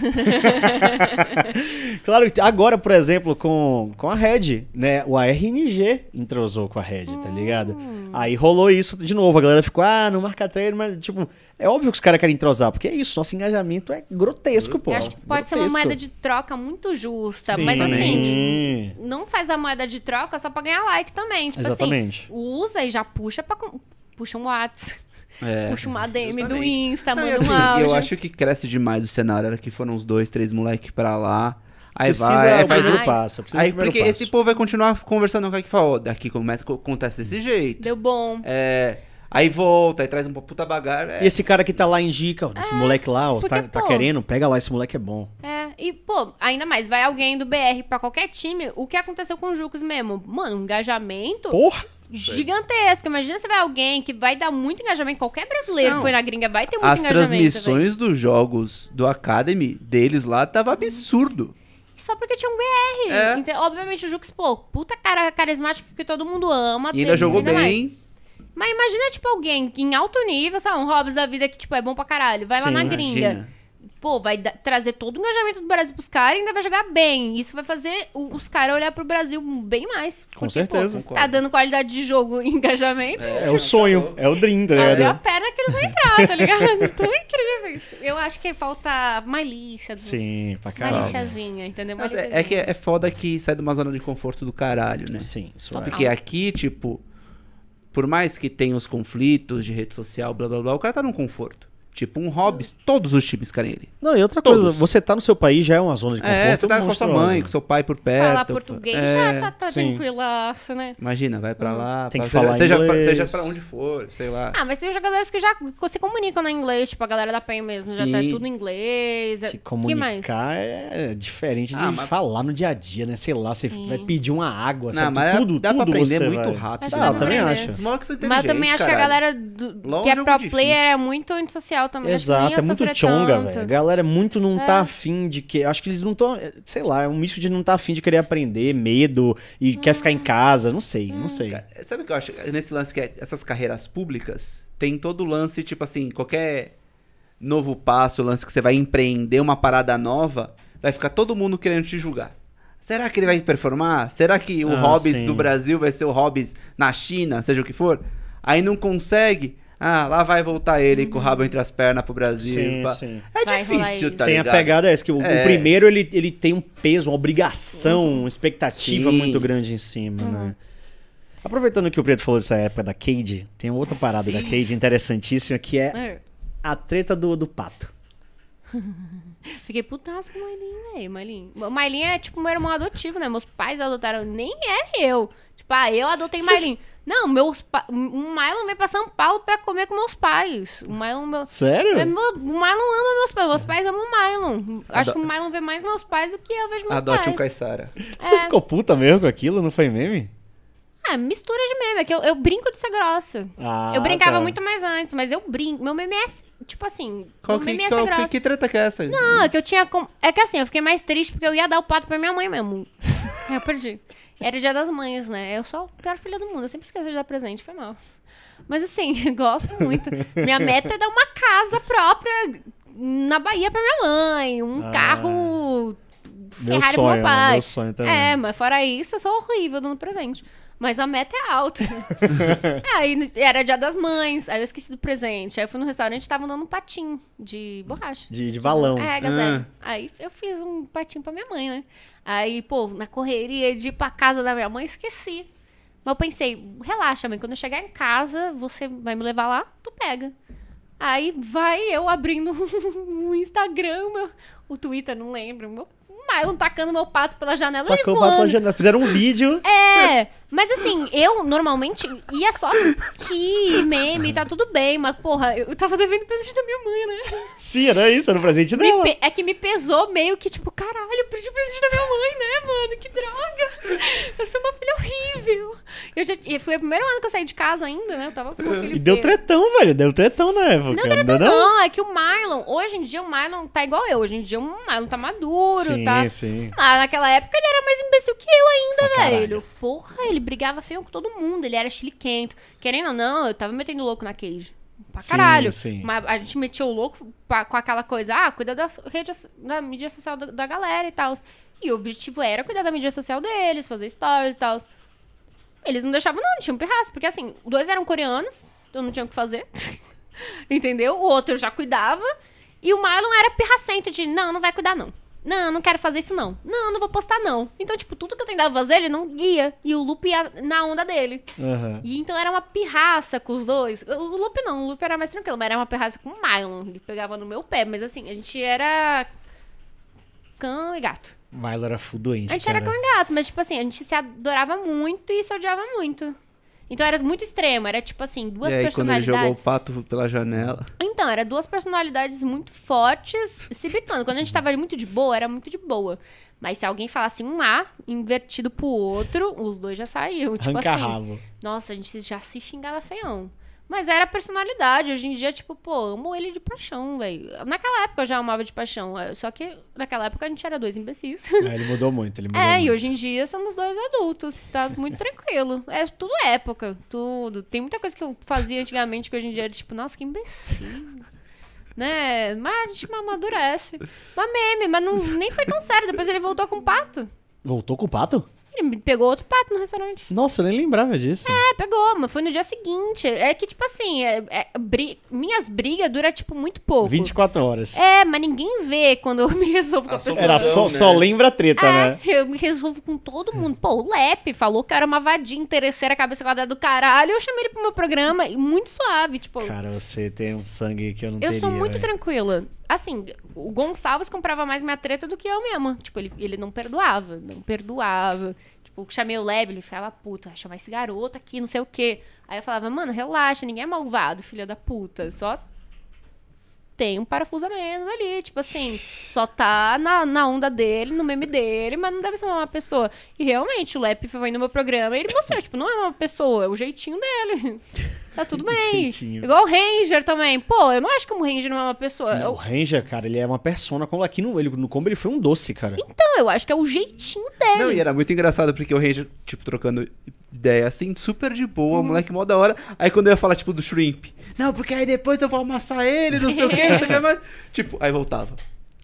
claro que agora, por exemplo, com, com a Red, né? O ARNG entrosou com a Red, tá hum. ligado? Hum. Aí rolou isso de novo, a galera ficou, ah, não marca treino, mas tipo, é óbvio que os caras querem entrosar, porque é isso, nosso engajamento é grotesco, pô. Eu acho que pode grotesco. ser uma moeda de troca muito justa, Sim. mas mas tipo assim, não faz a moeda de troca só pra ganhar like também. Tipo assim, Exatamente. assim, usa e já puxa pra, puxa um WhatsApp. É, puxa uma DM justamente. do Insta, manda assim, um áudio. Eu acho que cresce demais o cenário. Era que foram uns dois, três moleques pra lá. Aí precisa vai, faz o passo. aí, porque passo. esse povo vai continuar conversando com o cara que falou daqui começa, acontece desse hum. jeito. Deu bom. É, Aí volta, aí traz um puta bagagem. É. E esse cara que tá lá indica, ó, esse é, moleque lá, ó, porque, tá, tá querendo, pega lá, esse moleque é bom. É, e pô, ainda mais, vai alguém do BR pra qualquer time, o que aconteceu com o Jucos mesmo? Mano, um engajamento... Porra! Gigantesco. Imagina se vai alguém que vai dar muito engajamento. Qualquer brasileiro Não. que foi na gringa vai ter muito As engajamento. As transmissões dos jogos do Academy deles lá tava absurdo só porque tinha um BR. É. Então, obviamente o Jux, pô, puta cara carismático que todo mundo ama. E ainda jogou ainda bem. Mais. Mas imagina, tipo, alguém que em alto nível, sabe, um Hobbs da vida que, tipo, é bom pra caralho. Vai Sim, lá na gringa. Pô, vai trazer todo o engajamento do Brasil pros caras e ainda vai jogar bem. Isso vai fazer os caras olhar pro Brasil bem mais. Com porque, certeza. Pô, tá dando qualidade de jogo e engajamento. É, é o sonho, é o dream, tá ligado? É a perna que eles vão entrar, tá ligado? Tô incrível Eu acho que falta malícia. Do... Assim. Sim, pra caralho. Maliciazinha, entendeu? Mas É, é, que é foda que sai de uma zona de conforto do caralho, né? Sim, isso é. Porque aqui, tipo por mais que tenha os conflitos de rede social, blá blá blá, o cara tá num conforto. Tipo um Hobbs, todos os times querem ele. Não, e outra todos. coisa, você tá no seu país já é uma zona de é, conforto. É, você tá com sua mãe, com seu pai por perto. Falar português é, já tá, tá tranquilaça, né? Imagina, vai pra hum, lá. Tem que falar seja, inglês. Seja pra onde for, sei lá. Ah, mas tem jogadores que já se comunicam na inglês, tipo a galera da PEN mesmo, Sim. já tá tudo em inglês. Se comunicar é diferente de ah, mas... falar no dia a dia, né? Sei lá, você Sim. vai pedir uma água, Não, sabe? Mas tudo, dá tudo pra aprender muito vai... rápido. Né? eu também acho. É mas eu também acho que a galera que é, é pro player é muito antissocial também. Exato, é muito chonga, velho. A galera é muito não tá é. tá afim de que. Acho que eles não estão. Sei lá, é um misto de não tá afim de querer aprender, medo e hum. quer ficar em hum. casa. Não sei, hum. não sei. Sabe o que eu acho nesse lance que é essas carreiras públicas? Tem todo o lance, tipo assim, qualquer novo passo, lance que você vai empreender uma parada nova, vai ficar todo mundo querendo te julgar. Será que ele vai performar? Será que o ah, Hobbes sim. do Brasil vai ser o Hobbes na China, seja o que for? Aí não consegue. Ah, lá vai voltar ele uhum. com o uhum. rabo entre as pernas pro Brasil. Sim, pra... sim. É vai difícil, tá tem ligado? Tem a pegada essa, é que o, é. o, primeiro ele, ele tem um peso, uma obrigação, uhum. uma expectativa sim. muito grande em cima, né? uhum. né? Aproveitando que o Preto falou dessa época da Cade, tem outra parada da Cade interessantíssima que é, é a treta do, do pato. Fiquei putaço com o Mailin, velho. O Mailin é tipo meu irmão adotivo, né? Meus pais adotaram, nem é eu. Pá, eu adotei Marlin. Não, meus pa... o Milon vem pra São Paulo pra comer com meus pais. O Mylon... Meu... Sério? É meu... O Milon ama meus pais. Meus é. pais amam o Milon. Acho Ado... que o Milon vê mais meus pais do que eu vejo meus Adote pais. Adote o Caissara. Você é... ficou puta mesmo com aquilo? Não foi meme? é mistura de meme. É que eu, eu brinco de ser grossa. Ah, eu brincava tá. muito mais antes, mas eu brinco. Meu meme é, assim, tipo assim, qual meu que, meme é qual, ser grossa. Que, que treta que é essa? Não, é que eu tinha... Com... É que assim, eu fiquei mais triste porque eu ia dar o pato pra minha mãe mesmo. eu perdi. Era o dia das mães, né? Eu sou a pior filha do mundo, eu sempre esqueço de dar presente, foi mal. Mas assim, gosto muito. Minha meta é dar uma casa própria na Bahia pra minha mãe, um ah, carro Ferrari meu sonho, pro né? meu pai. Meu sonho é, também. É, mas fora isso, eu sou horrível dando presente mas a meta é alta. É, aí era dia das mães, aí eu esqueci do presente. Aí eu fui no restaurante e tava dando um patim de borracha. De, de balão. É, Ah. Aí eu fiz um patim pra minha mãe, né? Aí, pô, na correria de ir pra casa da minha mãe, esqueci. Mas eu pensei, relaxa, mãe, quando eu chegar em casa, você vai me levar lá, tu pega. Aí vai eu abrindo o Instagram, meu, o Twitter, não lembro, meu Maicon tacando meu pato pela janela Tacou e voando. o pato pela janela. Fizeram um vídeo. É. Mas assim, eu normalmente ia só que meme, tá tudo bem, mas porra, eu tava devendo presente da minha mãe, né? Sim, era isso, era o presente dela. Pe... É que me pesou meio que tipo, caralho, eu o presente da minha mãe, né, mano? Que droga! Eu sou uma filha horrível. Eu já eu foi o primeiro ano que eu saí de casa ainda, né? Eu tava com aquele. E deu tretão, velho, deu tretão na época. Não, tretão, não, não. não, é que o Marlon, hoje em dia o Marlon tá igual eu, hoje em dia o Marlon tá maduro, sim, tá? Sim, sim. Ah, mas naquela época ele era mais imbecil que eu ainda, ah, velho. Caralho. Porra, ele ele brigava feio com todo mundo, ele era chiliquento. Querendo ou não, eu tava metendo louco na cage. Pra caralho. Sim, sim. Mas a gente metia o louco pra, com aquela coisa, ah, cuida da, rede, da mídia social da, da galera e tal. E o objetivo era cuidar da mídia social deles, fazer stories e tal. Eles não deixavam, não, não tinham pirraça, porque assim, dois eram coreanos, então não tinha o que fazer. Entendeu? O outro já cuidava. E o Marlon era pirracento de, não, não vai cuidar, não. Não, não quero fazer isso não. Não, não vou postar não. Então, tipo, tudo que eu tentava fazer, ele não guia. E o Lupe ia na onda dele. Uhum. E então era uma pirraça com os dois. O Lupe não, o Lupe era mais tranquilo, mas era uma pirraça com o Mylon. Ele pegava no meu pé, mas assim, a gente era cão e gato. Mylon era full doente, A gente cara. era cão e gato, mas tipo assim, a gente se adorava muito e se odiava muito. Então era muito extremo, era tipo assim, duas e aí, personalidades. Quando ele jogou o pato pela janela. Então, era duas personalidades muito fortes se bitando. Quando a gente tava ali muito de boa, era muito de boa. Mas se alguém falasse um A invertido pro outro, os dois já saíam. Tipo Rancarravo. assim. Nossa, a gente já se xingava feião. Mas era personalidade. Hoje em dia, tipo, pô, amo ele de paixão, velho. Naquela época eu já amava de paixão. É, só que naquela época a gente era dois imbecis. É, ele mudou muito, ele mudou É, muito. e hoje em dia somos dois adultos. Tá muito tranquilo. É tudo época, tudo. Tem muita coisa que eu fazia antigamente que hoje em dia era tipo, nossa, que imbecil. né? Mas a gente amadurece. Mas meme, mas não, nem foi tão sério. Depois ele voltou com o pato. Voltou com o pato? Ele pegou outro pato no restaurante. Nossa, eu nem lembrava disso. É, pegou, mas foi no dia seguinte. É que, tipo assim, é, é, bri... minhas brigas duram, tipo, muito pouco. 24 horas. É, mas ninguém vê quando eu me resolvo com a, a pessoa. Era só, né? só lembra a treta, é, né? Eu me resolvo com todo mundo. Pô, o Lepe falou que era uma vadia interesseira, cabeça quadrada do caralho. Eu chamei ele pro meu programa e muito suave, tipo. Cara, você tem um sangue que eu não eu teria. Eu sou muito véio. tranquila assim, o Gonçalves comprava mais minha treta do que eu mesma. Tipo, ele, ele não perdoava, não perdoava. Tipo, chamei o Leb, ele ficava puta, chamar esse garoto aqui, não sei o quê. Aí eu falava, mano, relaxa, ninguém é malvado, filha da puta. Só tem um parafuso a menos ali. Tipo assim, só tá na, na onda dele, no meme dele, mas não deve ser uma pessoa. E realmente, o Leb foi no meu programa e ele mostrou, tipo, não é uma pessoa, é o jeitinho dele. Tá tudo bem. Jeitinho. Igual o Ranger também. Pô, eu não acho que um Ranger não é uma pessoa. Não, eu... O Ranger, cara, ele é uma persona. Aqui no, ele, no combo ele foi um doce, cara. Então, eu acho que é o jeitinho dele. Não, e era muito engraçado porque o Ranger, tipo, trocando ideia assim, super de boa, hum. moleque mó da hora. Aí quando eu ia falar, tipo, do Shrimp. Não, porque aí depois eu vou amassar ele, não sei o que, não sei o que mais. Tipo, aí voltava.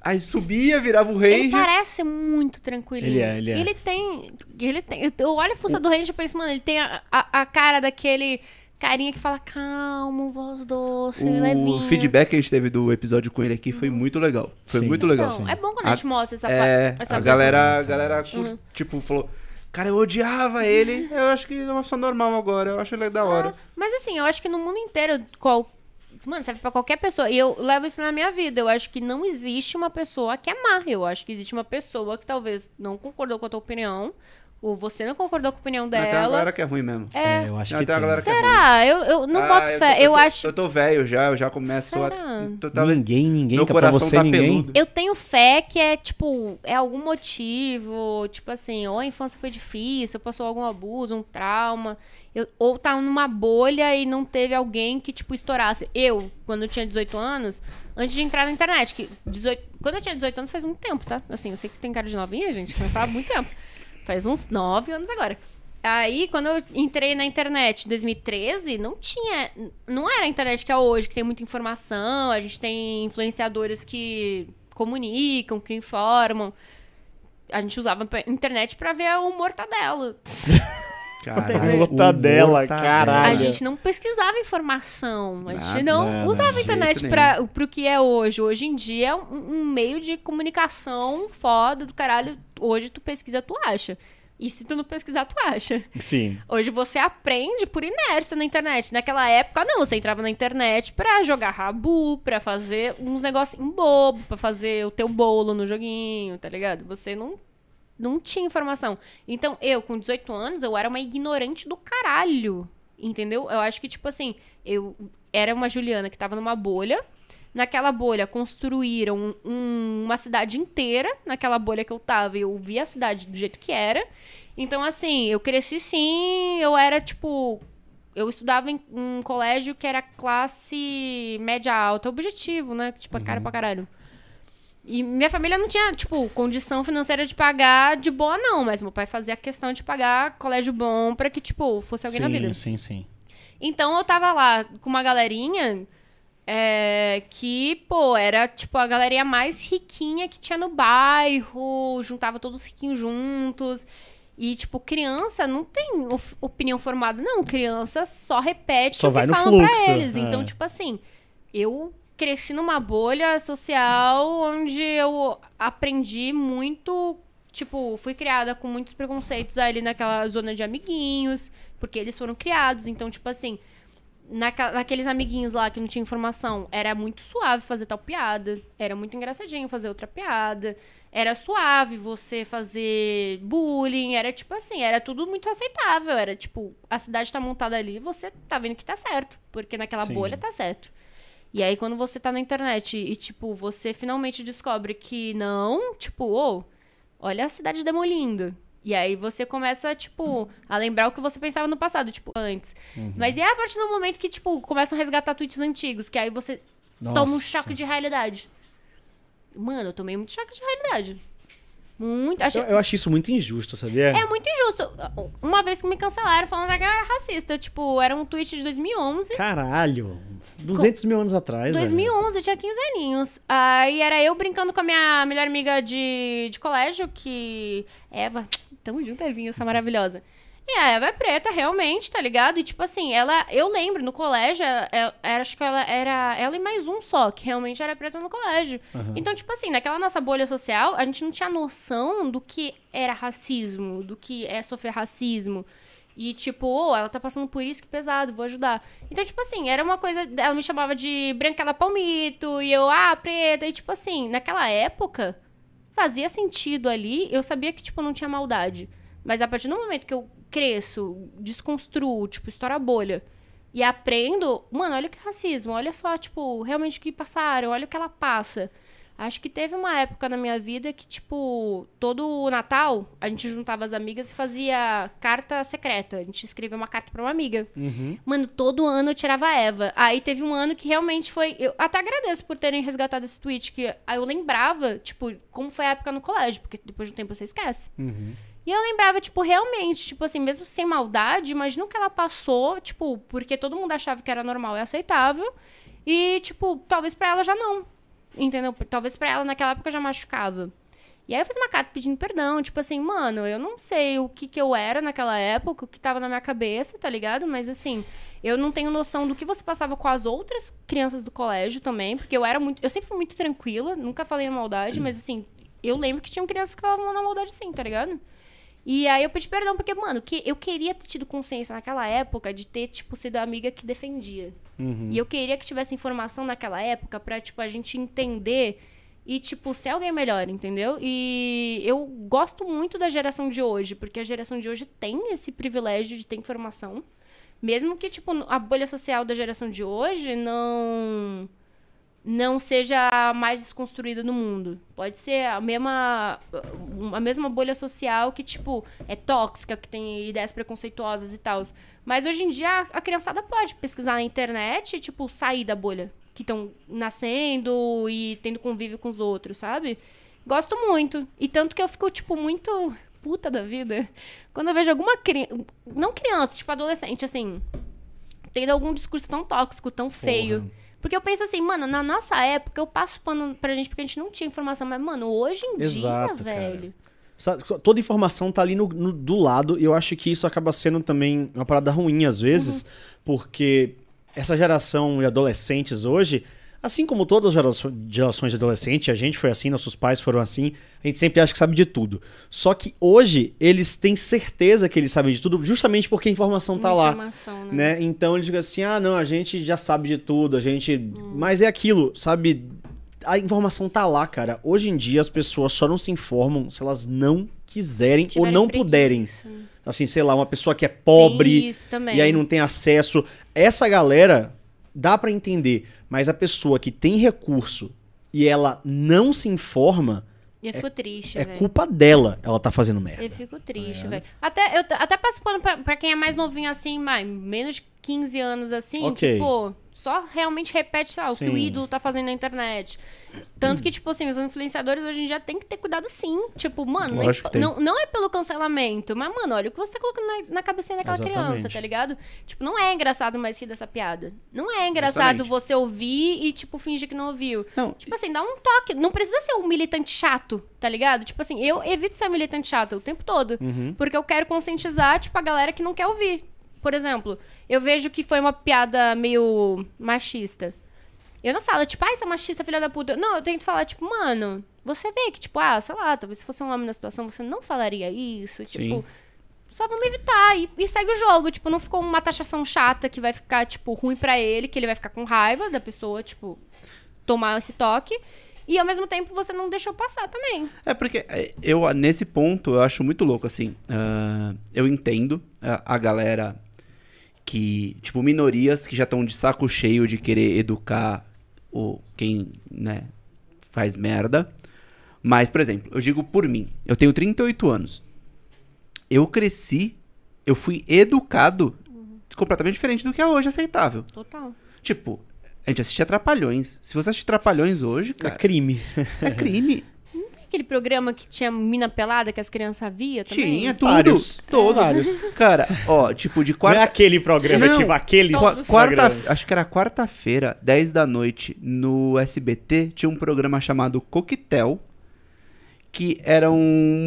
Aí subia, virava o Ranger. Ele parece muito tranquilo. Ele é, ele é. Ele tem. Ele tem eu olho a força o... do Ranger e penso, mano, ele tem a, a, a cara daquele carinha que fala calmo, voz doce, o levinha. O feedback que a gente teve do episódio com ele aqui foi uhum. muito legal. Foi Sim. muito legal. Então, é bom quando a, a gente mostra essa é, essa a galera, a galera uhum. tipo, falou... Cara, eu odiava ele. Eu acho que é uma pessoa normal agora. Eu acho ele da hora. Ah, mas assim, eu acho que no mundo inteiro, qual... Mano, serve pra qualquer pessoa. E eu levo isso na minha vida. Eu acho que não existe uma pessoa que é má. Eu acho que existe uma pessoa que talvez não concordou com a tua opinião, ou você não concordou com a opinião dela. Até a galera que é ruim mesmo. É, é eu acho que tem. Tem. É Será? É eu, eu não ah, boto eu tô, fé. Eu, tô, acho. Eu tô velho já, eu já começo Será? a. Tô, Ninguém, ninguém, Meu tá coração você, tá ninguém. Peludo. Eu tenho fé que é, tipo, é algum motivo. Tipo assim, ou a infância foi difícil, passou algum abuso, um trauma. Eu, ou tá numa bolha e não teve alguém que, tipo, estourasse. Eu, quando eu tinha 18 anos, antes de entrar na internet, que 18, quando eu tinha 18 anos faz muito tempo, tá? Assim, eu sei que tem cara de novinha, gente, mas faz muito tempo. Faz uns nove anos agora. Aí, quando eu entrei na internet em 2013, não tinha. Não era a internet que é hoje, que tem muita informação, a gente tem influenciadores que comunicam, que informam. A gente usava a internet para ver o mortadelo. Caralho, caralho. A gente não pesquisava informação, a gente nada, não nada, usava a internet para o que é hoje. Hoje em dia é um, um, meio de comunicação foda do caralho. Hoje tu pesquisa, tu acha. E se tu não pesquisar, tu acha. Sim. Hoje você aprende por inércia na internet. Naquela época, não. Você entrava na internet pra jogar rabu, pra fazer uns negocinhos bobo, pra fazer o teu bolo no joguinho, tá ligado? Você não não tinha informação. Então, eu, com 18 anos, eu era uma ignorante do caralho. Entendeu? Eu acho que, tipo assim, eu era uma Juliana que tava numa bolha. Naquela bolha construíram um, uma cidade inteira. Naquela bolha que eu tava, eu via a cidade do jeito que era. Então, assim, eu cresci sim, eu era, tipo. Eu estudava em um colégio que era classe média alta, objetivo, né? Tipo, uhum. cara pra caralho. E minha família não tinha, tipo, condição financeira de pagar de boa, não. Mas meu pai fazia a questão de pagar colégio bom pra que, tipo, fosse alguém sim, na vida. Sim, sim, sim. Então eu tava lá com uma galerinha é, que, pô, era, tipo, a galeria mais riquinha que tinha no bairro. Juntava todos os riquinhos juntos. E, tipo, criança não tem opinião formada, não. Criança só repete só o que falam fluxo, pra eles. Então, é. Então, tipo assim, eu cresci numa bolha social onde eu aprendi muito. Tipo, fui criada com muitos preconceitos ali naquela zona de amiguinhos, porque eles foram criados. Então, tipo assim, naquela, naqueles amiguinhos lá que não tinha informação, era muito suave fazer tal piada, era muito engraçadinho fazer outra piada, era suave você fazer bullying, era tipo assim, era tudo muito aceitável. Era tipo, a cidade tá montada ali, você tá vendo que tá certo, porque naquela Sim. bolha tá certo. E aí, quando você tá na internet e, tipo, você finalmente descobre que não, tipo, ou, oh, olha a cidade demolindo. E aí você começa, tipo, a lembrar o que você pensava no passado, tipo, antes. Uhum. Mas é a partir do momento que, tipo, começam a resgatar tweets antigos, que aí você Nossa. toma um choque de realidade. Mano, eu tomei muito choque de realidade. Muito. Então, achei... Eu, eu, acho isso muito injusto, sabia? É muito injusto. Uma vez que me cancelaram falando que eu era racista. Tipo, era um tweet de 2011. Caralho. 200 com... mil anos atrás. 2011, velho. eu tinha 15 aninhos. Aí ah, era eu brincando com a minha melhor amiga de, de colégio, que. Eva, tamo junto, Evinha, essa maravilhosa. E a Eva é preta, realmente, tá ligado? E tipo assim, ela. Eu lembro, no colégio, ela, ela, acho que ela era ela e mais um só, que realmente era preta no colégio. Uhum. Então, tipo assim, naquela nossa bolha social, a gente não tinha noção do que era racismo, do que é sofrer racismo. E tipo, oh, ela tá passando por isso, que pesado, vou ajudar. Então, tipo assim, era uma coisa. Ela me chamava de branquela palmito, e eu, ah, preta. E tipo assim, naquela época, fazia sentido ali, eu sabia que, tipo, não tinha maldade. Mas a partir do momento que eu cresço, desconstruo, tipo, estoura a bolha. E aprendo, mano, olha que racismo, olha só, tipo, realmente o que passaram, olha o que ela passa. Acho que teve uma época na minha vida que, tipo, todo o Natal a gente juntava as amigas e fazia carta secreta. A gente escrevia uma carta para uma amiga. Uhum. Mano, todo ano eu tirava a Eva. Aí teve um ano que realmente foi. Eu até agradeço por terem resgatado esse tweet, que eu lembrava, tipo, como foi a época no colégio, porque depois de um tempo você esquece. Uhum. E eu lembrava, tipo, realmente, tipo assim, mesmo sem maldade, mas nunca ela passou, tipo, porque todo mundo achava que era normal e aceitável. E, tipo, talvez para ela já não. Entendeu? Talvez para ela naquela época já machucava. E aí eu fiz uma carta pedindo perdão, tipo assim, mano, eu não sei o que que eu era naquela época, o que tava na minha cabeça, tá ligado? Mas assim, eu não tenho noção do que você passava com as outras crianças do colégio também, porque eu era muito, eu sempre fui muito tranquila, nunca falei maldade, mas assim, eu lembro que tinham crianças que falavam na maldade sim, tá ligado? E aí eu pedi perdão, porque, mano, que eu queria ter tido consciência naquela época de ter, tipo, sido a amiga que defendia. Uhum. E eu queria que tivesse informação naquela época pra, tipo, a gente entender e, tipo, ser alguém melhor, entendeu? E eu gosto muito da geração de hoje, porque a geração de hoje tem esse privilégio de ter informação. Mesmo que, tipo, a bolha social da geração de hoje não não seja mais desconstruída no mundo. Pode ser a mesma, a mesma bolha social que, tipo, é tóxica, que tem ideias preconceituosas e tal. Mas hoje em dia a criançada pode pesquisar na internet e, tipo, sair da bolha que estão nascendo e tendo convívio com os outros, sabe? Gosto muito. E tanto que eu fico, tipo, muito puta da vida quando eu vejo alguma criança. Não criança, tipo, adolescente, assim. Tendo algum discurso tão tóxico, tão Porra. feio porque eu penso assim, mano, na nossa época, eu passo pano pra gente porque a gente não tinha informação. Mas, mano, hoje em Exato, dia, cara. velho. Toda informação tá ali no, no, do lado. E eu acho que isso acaba sendo também uma parada ruim, às vezes, uhum. porque essa geração de adolescentes hoje Assim como todas as gerações de adolescente, a gente foi assim, nossos pais foram assim, a gente sempre acha que sabe de tudo. Só que hoje eles têm certeza que eles sabem de tudo, justamente porque a informação está lá. né? né? Então eles dizem assim: "Ah, não, a gente já sabe de tudo, a gente, hum. mas é aquilo, sabe? A informação está lá, cara. Hoje em dia as pessoas só não se informam se elas não quiserem ou não preguiça. puderem assim, sei lá, uma pessoa que é pobre e aí não tem acesso. Essa galera dá para entender, mas a pessoa que tem recurso e ela não se informa. Eu fico é, triste, É véio. culpa dela ela tá fazendo merda. Eu fico triste, é. velho. Até, eu até passo pano pra, pra, quem é mais novinho assim, mais, menos de 15 anos assim. Ok. Tipo, só realmente repete sabe, o que o ídolo tá fazendo na internet. Tanto que, tipo assim, os influenciadores hoje em dia tem que ter cuidado sim. Tipo, mano, não, não é pelo cancelamento, mas, mano, olha o que você tá colocando na, na cabecinha daquela Exatamente. criança, tá ligado? Tipo, não é engraçado mais rir dessa piada. Não é engraçado Exatamente. você ouvir e, tipo, fingir que não ouviu. Não. Tipo assim, dá um toque. Não precisa ser um militante chato, tá ligado? Tipo assim, eu evito ser militante chato o tempo todo. Uhum. Porque eu quero conscientizar, tipo, a galera que não quer ouvir, por exemplo, eu vejo que foi uma piada meio machista. Eu não falo, tipo, ah, essa é machista, filha da puta. Não, eu tento falar, tipo, mano, você vê que, tipo, ah, sei lá, talvez se fosse um homem na situação, você não falaria isso. Sim. Tipo, só vamos evitar. E, e, segue o jogo. Tipo, não ficou uma taxação chata que vai ficar, tipo, ruim para ele, que ele vai ficar com raiva da pessoa, tipo, tomar esse toque. E ao mesmo tempo você não deixou passar também. É porque é, eu, nesse ponto, eu acho muito louco, assim. Uh, eu entendo a, a galera que, tipo, minorias que já estão de saco cheio de querer educar o quem, né, faz merda. Mas, por exemplo, eu digo por mim, eu tenho 38 anos. Eu cresci, eu fui educado uhum. completamente diferente do que é hoje aceitável. Total. Tipo, a gente assistia Trapalhões. Se você assistir Trapalhões hoje, é cara. É crime. É crime. aquele programa que tinha mina pelada que as crianças via também? Tinha, tudo, vários. todos. Vários. Cara, ó, tipo de quarta... Não é aquele programa, Não, tipo aqueles quarta, né? Acho que era quarta-feira, 10 da noite, no SBT, tinha um programa chamado Coquetel, que eram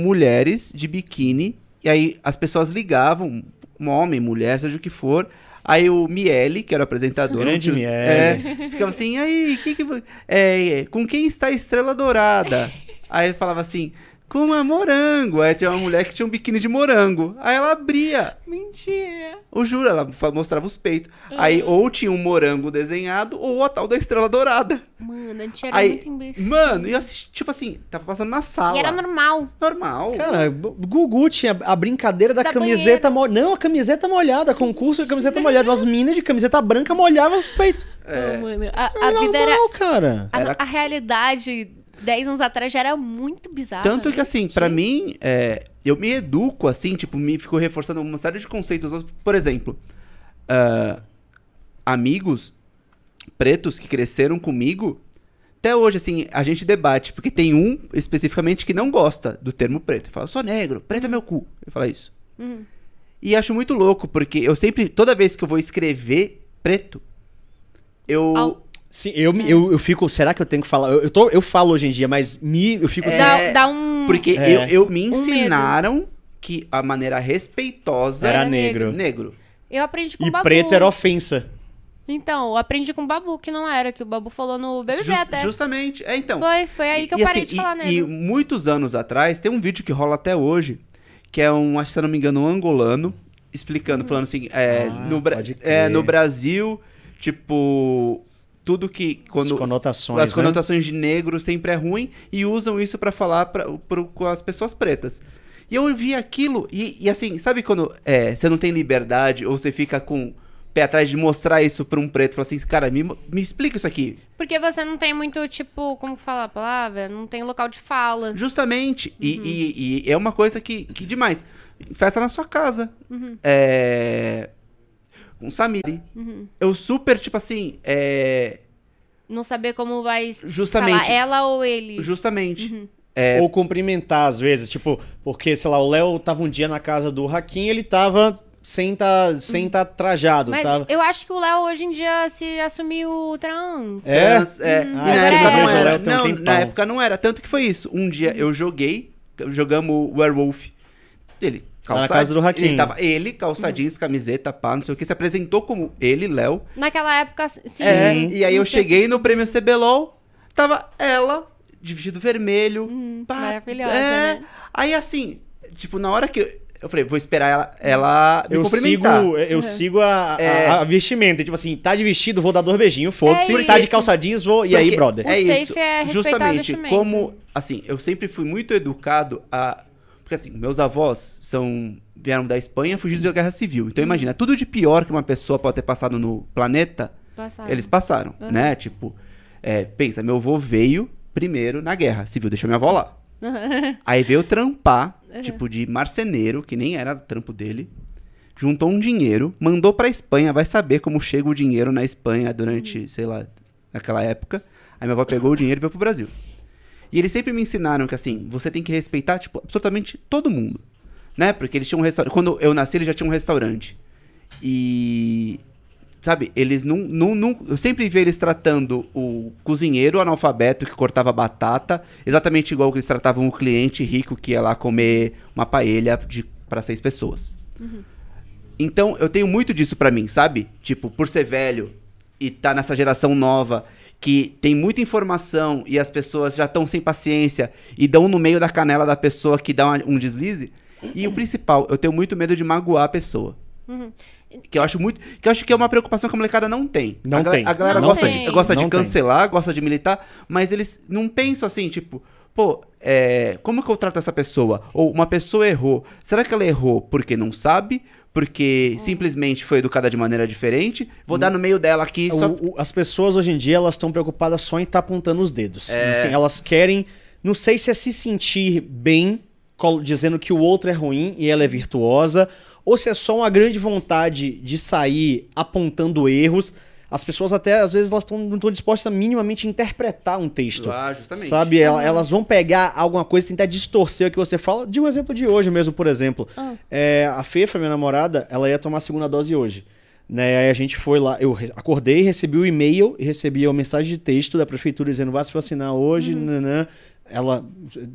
mulheres de biquíni, e aí as pessoas ligavam, um homem, mulher, seja o que for, Aí o Miele, que era o apresentador. Grande Miele. É, ficava assim, aí, que que, é, é, com quem está a Estrela Dourada? Aí ele falava assim, com uma é morango. Aí tinha uma mulher que tinha um biquíni de morango. Aí ela abria. Mentira. Eu juro, ela mostrava os peitos. Aí ah. ou tinha um morango desenhado, ou a tal da estrela dourada. Mano, a gente era Aí, muito imbecil. Mano, eu assisti, tipo assim, tava passando na sala. E era normal. Normal. Cara, Gugu tinha a brincadeira da, da camiseta molhada. Não, a camiseta molhada, concurso de camiseta molhada. As minas de camiseta branca molhavam os peitos. É. Oh, mano, a, a vida normal, era... cara. A, a realidade 10 anos atrás já era muito bizarro. Tanto né? que, assim, para mim, é, eu me educo, assim, tipo, me fico reforçando uma série de conceitos. Por exemplo, uh, amigos pretos que cresceram comigo, até hoje, assim, a gente debate, porque tem um especificamente que não gosta do termo preto. Ele fala, sou negro, preto é meu cu. Ele fala isso. Uhum. E acho muito louco, porque eu sempre, toda vez que eu vou escrever preto, eu. Sim, eu, é. eu, eu fico. Será que eu tenho que falar? Eu, eu, tô, eu falo hoje em dia, mas me, eu fico. É, assim, dá, é. um. Porque é. eu, eu me ensinaram um que a maneira respeitosa era, era negro. negro. Eu aprendi com e o Babu. E preto era ofensa. Então, eu aprendi com o Babu que não era, que o Babu falou no BBB Just, até. Justamente, é então. Foi, foi aí que e, eu parei assim, de falar né? negro. E muitos anos atrás, tem um vídeo que rola até hoje, que é um, se eu não me engano, um angolano, explicando, falando assim, é, ah, no, é, no Brasil, tipo, tudo que quando as conotações, as né? conotações né? de negro sempre é ruim e usam isso para falar pra, pra, com as pessoas pretas. E eu vi aquilo e, e assim, sabe quando é, você não tem liberdade ou você fica com pé atrás de mostrar isso pra um preto. Falar assim, cara, me, me explica isso aqui. Porque você não tem muito, tipo, como falar a palavra? Não tem local de fala. Justamente. Uhum. E, e, e, é uma coisa que, que demais. Festa na sua casa. Uhum. É com Samiri. Uhum. Eu super, tipo assim, é... Não saber como vai Justamente. falar ela ou ele. Justamente. Uhum. É... Ou cumprimentar, às vezes, tipo, porque, sei lá, o Léo tava um dia na casa do Hakim, ele tava sem tá, sem uhum. tá trajado. Mas tava... eu acho que o Léo hoje em dia se assumiu trans. É? é. Hum, ah, na época tá não era. era. Não, um na época não era. Tanto que foi isso. Um dia eu joguei, jogamos Werewolf. Ele Calça... na casa do Raquinho. Ele, tava, ele calça jeans, camiseta, pá, não sei o que. Se apresentou como ele, Léo. Naquela época, sim. É, e aí eu cheguei assim. no prêmio CBLOL, tava ela, de vestido vermelho. Hum, pá, maravilhosa, é. né? Aí assim, tipo, na hora que... Eu, eu falei, vou esperar ela, ela eu Sigo, eu uhum. sigo a, é... a, vestimenta. Tipo assim, tá de vestido, vou dar dois beijinhos, foda-se. É tá de calça jeans, vou... E aí, brother? é isso. É Justamente, como... Assim, eu sempre fui muito educado a porque assim, meus avós são vieram da Espanha fugindo da guerra civil. Então uhum. imagina, é tudo de pior que uma pessoa pode ter passado no planeta, passaram. eles passaram, uhum. né? Tipo, é, pensa, meu avô veio primeiro na guerra civil, deixou minha avó lá. Aí veio trampar, tipo de marceneiro, que nem era trampo dele. Juntou um dinheiro, mandou pra Espanha, vai saber como chega o dinheiro na Espanha durante, uhum. sei lá, naquela época. Aí minha avó pegou o dinheiro e veio pro Brasil. E eles sempre me ensinaram que, assim, você tem que respeitar, tipo, absolutamente todo mundo. Né? Porque eles tinham um restaurante. Quando eu nasci, eles já tinham um restaurante. E. Sabe, eles não, não, não. Eu sempre vi eles tratando o cozinheiro analfabeto que cortava batata, exatamente igual que eles tratavam o cliente rico que ia lá comer uma paella para seis pessoas. Uhum. Então, eu tenho muito disso para mim, sabe? Tipo, por ser velho e tá nessa geração nova que tem muita informação e as pessoas já estão sem paciência e dão no meio da canela da pessoa que dá uma, um deslize. E o principal, eu tenho muito medo de magoar a pessoa. Uhum. Que eu acho muito. Que eu acho que é uma preocupação que a molecada não tem. Não a tem. A galera não gosta, tem. De, gosta não de cancelar, tem. gosta de militar, mas eles não pensam assim, tipo, pô, é, como que eu trato essa pessoa? Ou uma pessoa errou. Será que ela errou porque não sabe? porque simplesmente foi educada de maneira diferente. Vou hum. dar no meio dela aqui. O, só... o, as pessoas hoje em dia elas estão preocupadas só em estar tá apontando os dedos. É... Assim, elas querem, não sei se é se sentir bem dizendo que o outro é ruim e ela é virtuosa, ou se é só uma grande vontade de sair apontando erros as pessoas até, às vezes, elas tão, não estão dispostas a minimamente interpretar um texto. Ah, justamente. Sabe? Elas vão pegar alguma coisa e tentar distorcer o que você fala. De um exemplo de hoje mesmo, por exemplo. Ah. É, a Fefa, minha namorada, ela ia tomar a segunda dose hoje. Né? Aí a gente foi lá, eu acordei, recebi o e-mail e recebi a mensagem de texto da prefeitura dizendo vá se vacinar hoje, uhum. nanã ela,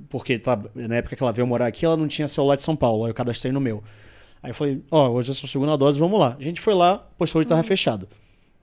porque tá, na época que ela veio morar aqui, ela não tinha celular de São Paulo, aí eu cadastrei no meu. Aí eu falei, ó, oh, hoje é a sua segunda dose, vamos lá. A gente foi lá, postou, estava uhum. fechado.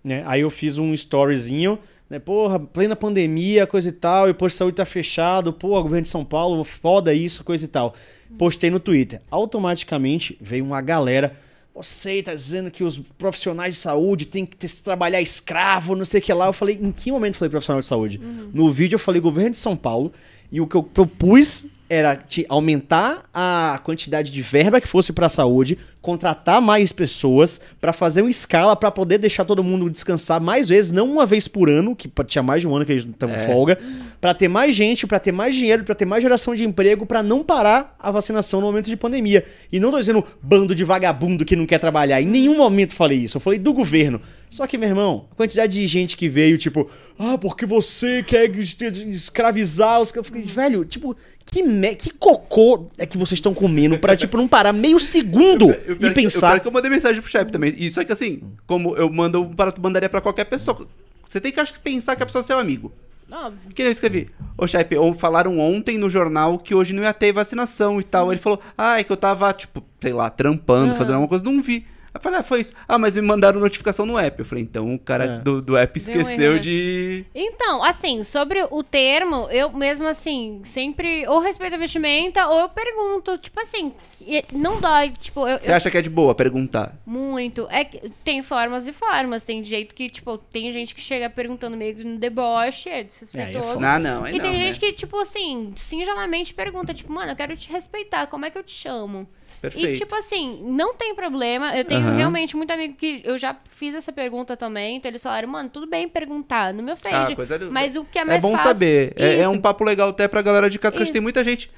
Né? Aí eu fiz um storyzinho, né? Porra, plena pandemia, coisa e tal, e o posto de saúde tá fechado, porra, governo de São Paulo, foda isso, coisa e tal. Hum. Postei no Twitter. Automaticamente veio uma galera. Você tá dizendo que os profissionais de saúde têm que trabalhar escravo, não sei o que lá. Eu falei, em que momento eu falei profissional de saúde? Uhum. No vídeo eu falei governo de São Paulo, e o que eu propus era te aumentar a quantidade de verba que fosse para a saúde, contratar mais pessoas para fazer uma escala para poder deixar todo mundo descansar mais vezes, não uma vez por ano, que tinha mais de um ano que eles gente estão é. folga, para ter mais gente, para ter mais dinheiro, para ter mais geração de emprego, para não parar a vacinação no momento de pandemia. E não tô dizendo bando de vagabundo que não quer trabalhar. Em nenhum momento falei isso. Eu falei do governo. Só que, meu irmão, a quantidade de gente que veio, tipo, ah, porque você quer escravizar os. Eu fiquei, velho, tipo, que, me... que cocô é que vocês estão comendo pra, tipo, não parar meio segundo eu, eu, eu e pensar. Eu eu, que eu mandei mensagem pro chefe também. Isso é que assim, como eu mando para mandaria pra qualquer pessoa. Você tem que acho, pensar que a pessoa é seu amigo. Não. Que eu escrevi, ô chefe, ou falaram ontem no jornal que hoje não ia ter vacinação e tal. Ele falou, ah, é que eu tava, tipo, sei lá, trampando, uhum. fazendo alguma coisa, não vi. Eu falei, ah, foi isso. Ah, mas me mandaram notificação no app. Eu falei, então o cara é. do, do app esqueceu um né? de. Então, assim, sobre o termo, eu mesmo assim, sempre ou respeito a vestimenta, ou eu pergunto, tipo assim, não dói. Tipo, eu, Você eu... acha que é de boa perguntar? Muito. É que tem formas e formas. Tem jeito que, tipo, tem gente que chega perguntando meio que no deboche, é desrespeitoso. É, é não, não, é E não, tem né? gente que, tipo assim, singelamente pergunta, tipo, mano, eu quero te respeitar, como é que eu te chamo? Perfeito. E, tipo assim, não tem problema. Eu tenho uhum. realmente muito amigo que eu já fiz essa pergunta também. Então eles falaram, mano, tudo bem perguntar no meu feed. Ah, Mas o que é, é mais fácil. É bom fácil... saber. É, é, um papo legal até pra galera de casa, que tem muita gente.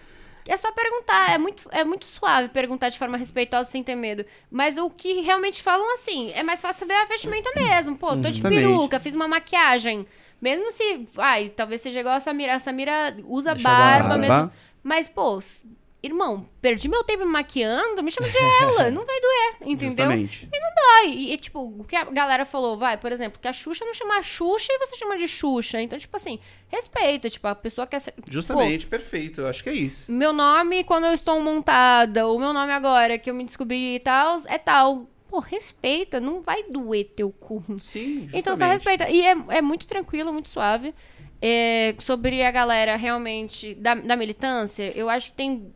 É só perguntar, é muito, é muito suave perguntar de forma respeitosa sem ter medo. Mas o que realmente falam assim, é mais fácil ver a vestimenta mesmo. Pô, tô de peruca, fiz uma maquiagem. Mesmo se. Ai, talvez seja igual a Samira. A Samira usa barba, barba mesmo. Mas, pô, irmão, perdi meu tempo me maquiando, me chama de ela, não vai doer, entendeu? Justamente. E não dói. E, e, tipo, o que a galera falou, vai, por exemplo, que a Xuxa não chama a Xuxa e você chama de Xuxa. Então, tipo assim, respeita, tipo, a pessoa quer ser. Justamente, pô, perfeito, eu acho que é isso. Meu nome quando eu estou montada, o meu nome agora que eu me descobri e tal, é tal. Pô, respeita, não vai doer teu cu. Sim, justamente. Então só respeita. E é, é muito tranquilo, muito suave. É, sobre a galera realmente da, da militância, eu acho que tem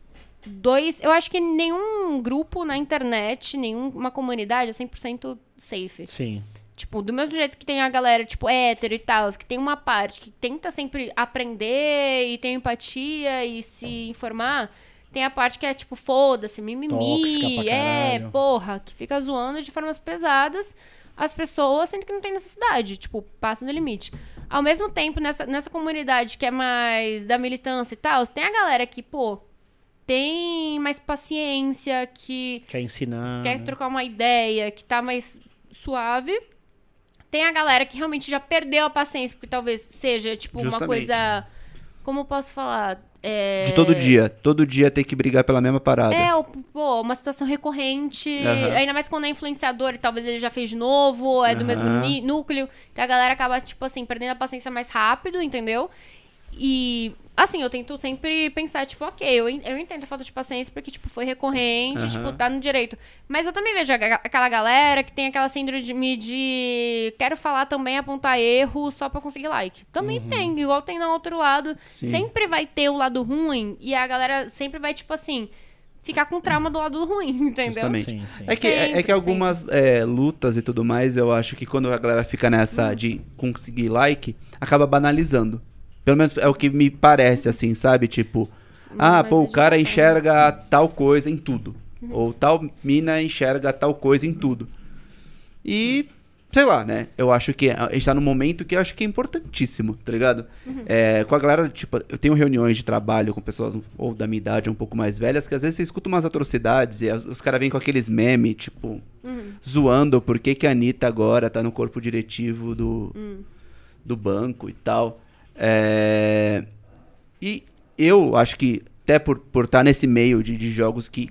dois. Eu acho que nenhum grupo na internet, nenhuma comunidade é 100% safe. Sim. Tipo, do mesmo jeito que tem a galera, tipo, hétero e tal, que tem uma parte que tenta sempre aprender e ter empatia e se informar, tem a parte que é, tipo, foda-se, mimimi, é, porra, que fica zoando de formas pesadas as pessoas, sendo que não tem necessidade, tipo, passa no limite. Ao mesmo tempo, nessa, nessa comunidade que é mais da militância e tal, tem a galera que, pô, tem mais paciência, que quer ensinar, quer né? trocar uma ideia, que tá mais suave. Tem a galera que realmente já perdeu a paciência, porque talvez seja tipo Justamente. uma coisa como posso falar, é... De todo dia. Todo dia tem que brigar pela mesma parada. É, pô, uma situação recorrente. Uhum. Ainda mais quando é influenciador e talvez ele já fez de novo, é do mesmo núcleo. Então a galera acaba, tipo assim, perdendo a paciência mais rápido, entendeu? E assim, eu tento sempre pensar, tipo, ok, eu, eu entendo a falta de paciência porque, tipo, foi recorrente, uhum. tipo, tá no direito. Mas eu também vejo aquela galera que tem aquela síndrome de quero falar também, apontar erro só pra conseguir like. Também uhum. tem, igual tem no outro lado. Sim. Sempre vai ter o lado ruim e a galera sempre vai, tipo assim, ficar com trauma do lado ruim, entendeu? Justamente. Sim, sim. É, que, sempre, é, é, que algumas é, lutas e tudo mais, eu acho que quando a galera fica nessa hum. de conseguir like, acaba banalizando. Pelo menos é o que me parece, assim, sabe? Tipo, ah, pô, o cara enxerga tal coisa em tudo. Uhum. Ou tal mina enxerga tal coisa em tudo. E, sei lá, né? Eu acho que a gente tá num momento que eu acho que é importantíssimo, tá ligado? Uhum. É, com a galera, tipo, eu tenho reuniões de trabalho com pessoas ou da minha idade um pouco mais velhas, que às vezes você escuta umas atrocidades e os caras vêm com aqueles memes, tipo, uhum. zoando por que, que a Anitta agora tá no corpo diretivo do, hum. do banco e tal. É... E eu acho que, até por, por estar nesse meio de, de jogos que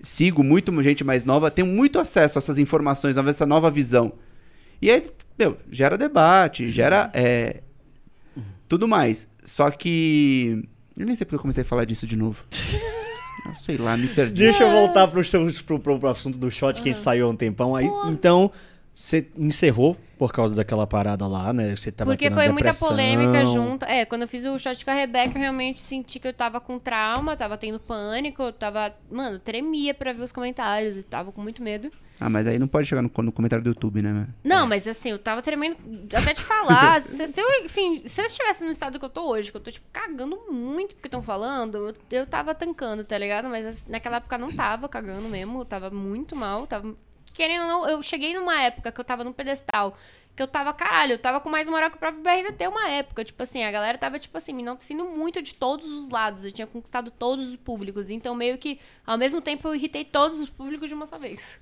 sigo muito gente mais nova, tenho muito acesso a essas informações, a essa nova visão. E aí, meu, gera debate, gera é, tudo mais. Só que. Eu nem sei porque eu comecei a falar disso de novo. sei lá, me perdi. Deixa eu voltar para o assunto do shot que a gente ah. saiu há um tempão. Aí, então, você encerrou por causa daquela parada lá, né? Você tava Porque foi depressão. muita polêmica junto. É, quando eu fiz o shot com a Rebeca, eu realmente senti que eu tava com trauma, tava tendo pânico, eu tava. Mano, tremia pra ver os comentários, eu tava com muito medo. Ah, mas aí não pode chegar no, no comentário do YouTube, né? né? Não, é. mas assim, eu tava tremendo. Até te falar, se, se, eu, enfim, se eu estivesse no estado que eu tô hoje, que eu tô, tipo, cagando muito porque estão falando, eu, eu tava tancando, tá ligado? Mas assim, naquela época não tava cagando mesmo, eu tava muito mal, tava querendo ou não, eu cheguei numa época que eu tava num pedestal que eu tava, caralho, eu tava com mais moral que o próprio BRDT uma época. Tipo assim, a galera tava, tipo assim, me enaltecendo muito de todos os lados. Eu tinha conquistado todos os públicos. Então, meio que, ao mesmo tempo, eu irritei todos os públicos de uma só vez.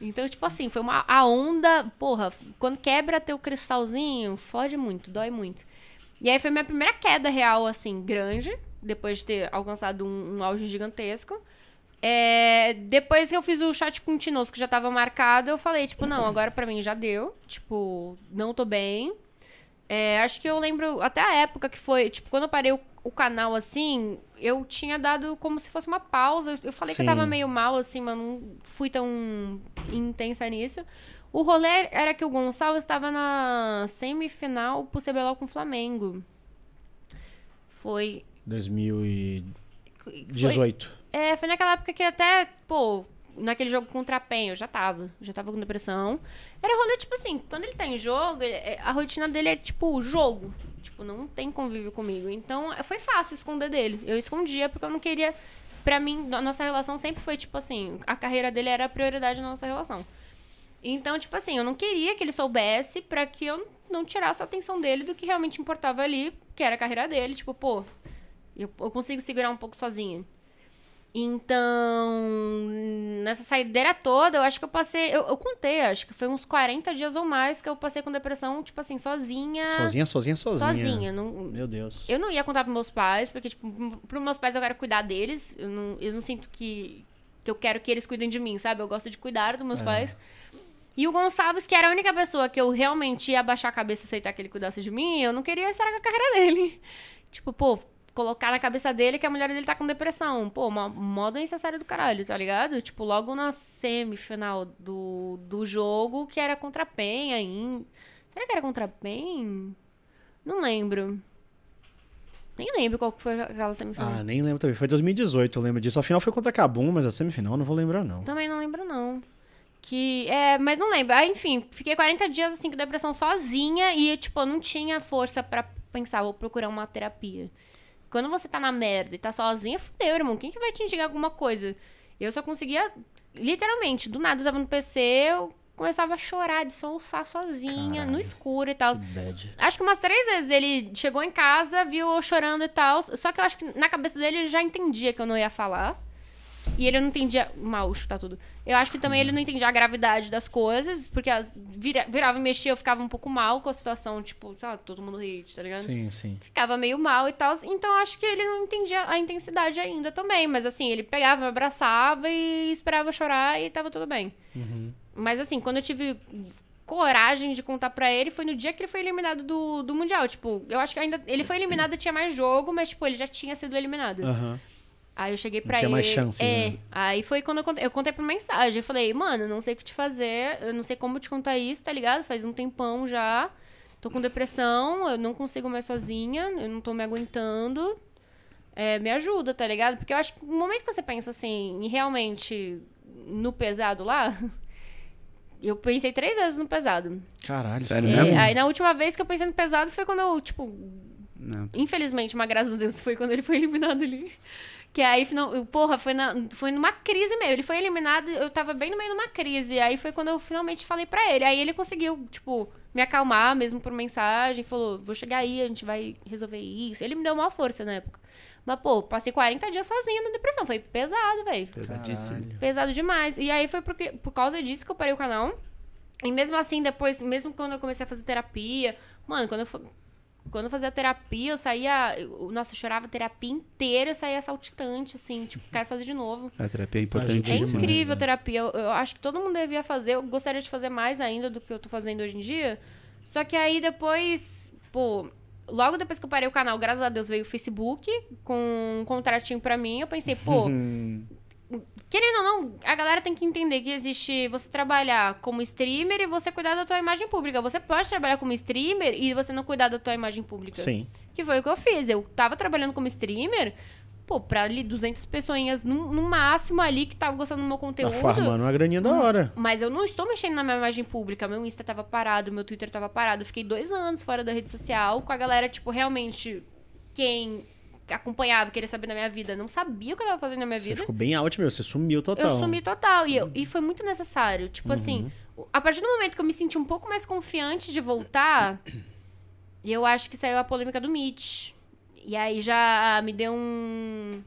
Então, tipo assim, foi uma. A onda, porra, quando quebra teu cristalzinho, fode muito, dói muito. E aí foi minha primeira queda real, assim, grande, depois de ter alcançado um, um auge gigantesco. É, depois que eu fiz o chat com o Tinoso, que já tava marcado, eu falei, tipo, não, agora pra mim já deu. Tipo, não tô bem. É, acho que eu lembro até a época que foi, tipo, quando eu parei o, o canal assim, eu tinha dado como se fosse uma pausa. Eu falei Sim. que eu tava meio mal, assim, mas não fui tão intensa nisso. O rolê era que o Gonçalves estava na semifinal pro CBLOL com o Flamengo. Foi. 2000 e... Foi, 18. É, foi naquela época que até, pô, naquele jogo contra a PEN, eu já tava. Já tava com depressão. Era rolê, tipo assim, quando ele tá em jogo, ele, é, a rotina dele é tipo jogo. Tipo, não tem convívio comigo. Então, é, foi fácil esconder dele. Eu escondia porque eu não queria. Pra mim, a nossa relação sempre foi tipo assim: a carreira dele era a prioridade na nossa relação. Então, tipo assim, eu não queria que ele soubesse para que eu não tirasse a atenção dele do que realmente importava ali, que era a carreira dele. Tipo, pô, eu, eu consigo segurar um pouco sozinha. Então, nessa saideira toda, eu acho que eu passei. Eu, eu, contei, acho que foi uns 40 dias ou mais que eu passei com depressão, tipo assim, sozinha. Sozinha, sozinha, sozinha. Sozinha. Não, Meu Deus. Eu não ia contar pros meus pais, porque, tipo, pros meus pais eu quero cuidar deles. Eu não, eu não sinto que, que eu quero que eles cuidem de mim, sabe? Eu gosto de cuidar dos meus é. pais. E o Gonçalves, que era a única pessoa que eu realmente ia abaixar a cabeça e aceitar que ele cuidasse de mim, eu não queria estragar a carreira dele. Tipo, pô, colocar na cabeça dele que a mulher dele tá com depressão. Pô, uma, uma do caralho, tá ligado? Tipo, logo na semifinal do, do jogo, que era contra a PEN ainda. Será que era contra a PEN? Não lembro. Nem lembro qual foi aquela semifinal. Ah, nem lembro também. Foi 2018, eu lembro disso. A final foi contra a Cabum, mas a semifinal não vou lembrar, não. Também não lembro, não. Que. É, mas não lembro. Ah, enfim, fiquei 40 dias assim com depressão sozinha e, tipo, eu não tinha força para pensar, vou procurar uma terapia. Quando você tá na merda e tá sozinha, fudeu, irmão. Quem que vai te indicar alguma coisa? Eu só conseguia, literalmente, do nada eu tava no PC, eu começava a chorar, de soluçar sozinha, Caralho, no escuro e tal. acho que umas três vezes ele chegou em casa, viu eu chorando e tal. Só que eu acho que na cabeça dele ele já entendia que eu não ia falar. E ele não entendia. Mal, chutar tudo. Eu acho que também ele não entendia a gravidade das coisas, porque as vira, virava e mexia, eu ficava um pouco mal com a situação, tipo, sabe, todo mundo hit, tá ligado? Sim, sim. Ficava meio mal e tal. Então acho que ele não entendia a intensidade ainda também. Mas assim, ele pegava, me abraçava e esperava chorar e tava tudo bem. Uhum. Mas assim, quando eu tive coragem de contar para ele foi no dia que ele foi eliminado do, do Mundial. Tipo, eu acho que ainda. Ele foi eliminado, tinha mais jogo, mas, tipo, ele já tinha sido eliminado. Uhum. Aí eu cheguei pra ele. tinha mais chances, é, né? Aí foi quando eu contei, eu contei por mensagem. Eu falei, mano, não sei o que te fazer, eu não sei como te contar isso, tá ligado? Faz um tempão já. Tô com depressão, eu não consigo mais sozinha, eu não tô me aguentando. É, me ajuda, tá ligado? Porque eu acho que no momento que você pensa assim, realmente no pesado lá, eu pensei três vezes no pesado. Caralho, sério e, mesmo? Aí na última vez que eu pensei no pesado foi quando eu, tipo. Não. Infelizmente, mas graças a Deus foi quando ele foi eliminado ali. Que aí, final, porra, foi, na, foi numa crise mesmo. Ele foi eliminado, eu tava bem no meio de uma crise. Aí foi quando eu finalmente falei para ele. Aí ele conseguiu, tipo, me acalmar mesmo por mensagem. Falou, vou chegar aí, a gente vai resolver isso. Ele me deu uma força na época. Mas, pô, passei 40 dias sozinha na depressão. Foi pesado, velho. Pesadíssimo. Pesado demais. E aí foi porque, por causa disso que eu parei o canal. E mesmo assim, depois, mesmo quando eu comecei a fazer terapia, mano, quando eu quando eu fazia terapia, eu saía. nossa, eu chorava a terapia inteira, eu saía saltitante, assim, tipo, quero fazer de novo. A terapia é importante. É né? incrível a terapia. Eu, eu, acho que todo mundo devia fazer. Eu gostaria de fazer mais ainda do que eu tô fazendo hoje em dia. Só que aí depois, pô, logo depois que eu parei o canal, graças a Deus, veio o Facebook com um contratinho para mim. Eu pensei, pô, Querendo ou não, a galera tem que entender que existe você trabalhar como streamer e você cuidar da tua imagem pública. Você pode trabalhar como streamer e você não cuidar da tua imagem pública. Sim. Que foi o que eu fiz. Eu tava trabalhando como streamer, pô, pra ali 200 pessoinhas no, no máximo ali que estavam gostando do meu tá conteúdo. Tá farmando uma graninha da hora. Mas eu não estou mexendo na minha imagem pública. Meu Insta tava parado, meu Twitter tava parado. fiquei dois anos fora da rede social com a galera, tipo, realmente quem acompanhava, queria saber da minha vida. Não sabia o que eu tava fazendo na minha você vida. Você ficou bem out, meu. Você sumiu total. Eu sumi total. E, eu, uhum. e foi muito necessário. Tipo uhum. assim, a partir do momento que eu me senti um pouco mais confiante de voltar, eu acho que saiu a polêmica do Mitch. E aí já me deu um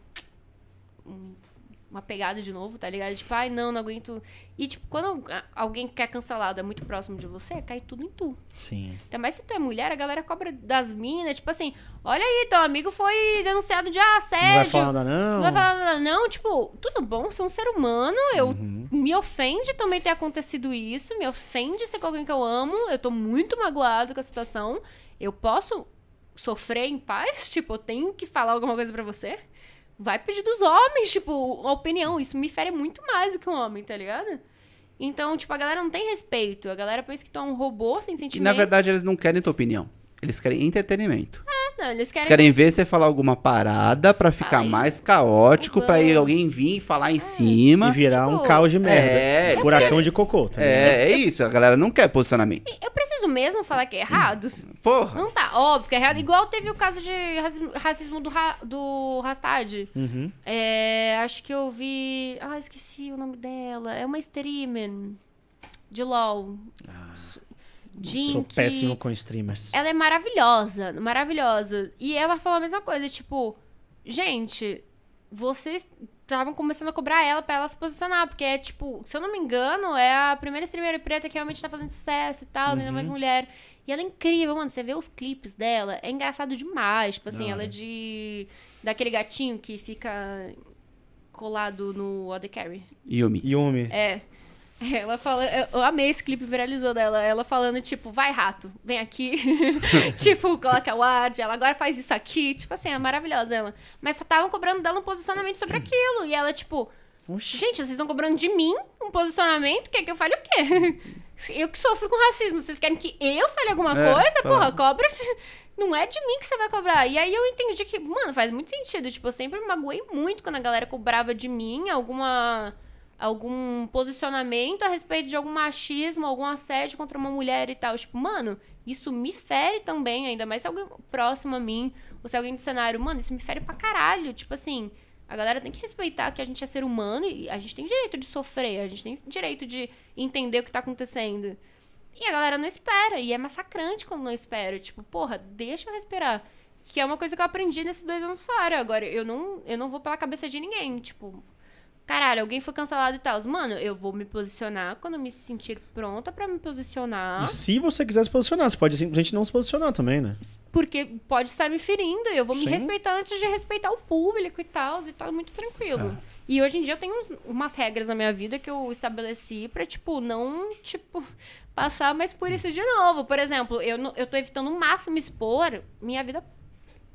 uma pegada de novo, tá ligado? Tipo, ai, não, não aguento. E, tipo, quando alguém que é cancelado é muito próximo de você, cai tudo em tu. Sim. Até mais se tu é mulher, a galera cobra das minas, tipo assim, olha aí, teu amigo foi denunciado de assédio. Não vai falar nada, não. Não vai falar nada, não. Tipo, tudo bom, sou um ser humano, eu uhum. me ofende também ter acontecido isso, me ofende ser com alguém que eu amo, eu tô muito magoado com a situação. Eu posso sofrer em paz? Tipo, eu tenho que falar alguma coisa para você? vai pedir dos homens, tipo, a opinião. Isso me fere muito mais do que um homem, tá ligado? Então, tipo, a galera não tem respeito. A galera pensa que tu é um robô sem sentimentos E, na verdade, eles não querem tua opinião. Eles querem entretenimento. Ah, não, eles querem... eles querem ver você falar alguma parada pra ficar Ai, mais caótico, pra ir uhum. alguém vir e falar em é. cima. E virar tipo, um caos de merda. É, um furacão querem... de cocô, também. Tá é, é, isso, a galera não quer posicionamento. Eu preciso mesmo falar que é errado? Hum, porra. Não tá, óbvio que é errado. Igual teve o caso de racismo do, ra... do Rastad. Uhum. É, acho que eu vi. Ah, esqueci o nome dela. É uma streamer de LOL. Ah. Sou péssimo com streamers. Ela é maravilhosa, maravilhosa. E ela falou a mesma coisa, tipo, gente, vocês estavam começando a cobrar ela para ela se posicionar, porque é tipo, se eu não me engano, é a primeira streamer preta que realmente tá fazendo sucesso e tal, uhum. ainda mais uhum. mulher. E ela é incrível, mano, você vê os clipes dela, é engraçado demais, tipo assim, ela é, é de daquele gatinho que fica colado no Other Carry. Yumi. Yumi. É. Ela fala, eu amei esse clipe viralizou dela. Ela falando, tipo, vai rato, vem aqui. tipo, coloca o ward, ela agora faz isso aqui. Tipo assim, é maravilhosa ela. Mas estavam cobrando dela um posicionamento sobre aquilo. E ela, tipo, Oxi. gente, vocês estão cobrando de mim um posicionamento? Quer que eu fale o quê? eu que sofro com racismo. Vocês querem que eu fale alguma é, coisa? Tá. Porra, cobra. Não é de mim que você vai cobrar. E aí eu entendi que, mano, faz muito sentido. Tipo, eu sempre me magoei muito quando a galera cobrava de mim alguma algum posicionamento a respeito de algum machismo, algum assédio contra uma mulher e tal. Tipo, mano, isso me fere também, ainda mais se alguém próximo a mim, ou se alguém do cenário, mano, isso me fere pra caralho. Tipo assim, a galera tem que respeitar que a gente é ser humano e a gente tem direito de sofrer, a gente tem direito de entender o que tá acontecendo. E a galera não espera, e é massacrante quando não espera. Tipo, porra, deixa eu respirar. Que é uma coisa que eu aprendi nesses dois anos fora. Agora, eu não, eu não vou pela cabeça de ninguém. Tipo, caralho, alguém foi cancelado e tal. Mano, eu vou me posicionar quando me sentir pronta para me posicionar. E se você quiser se posicionar, você pode simplesmente não se posicionar também, né? Porque pode estar me ferindo e eu vou Sim. me respeitar antes de respeitar o público e tal, e tá muito tranquilo. É. E hoje em dia eu tenho uns, umas regras na minha vida que eu estabeleci pra, tipo, não, tipo, passar mais por hum. isso de novo. Por exemplo, eu, eu tô evitando o máximo expor minha vida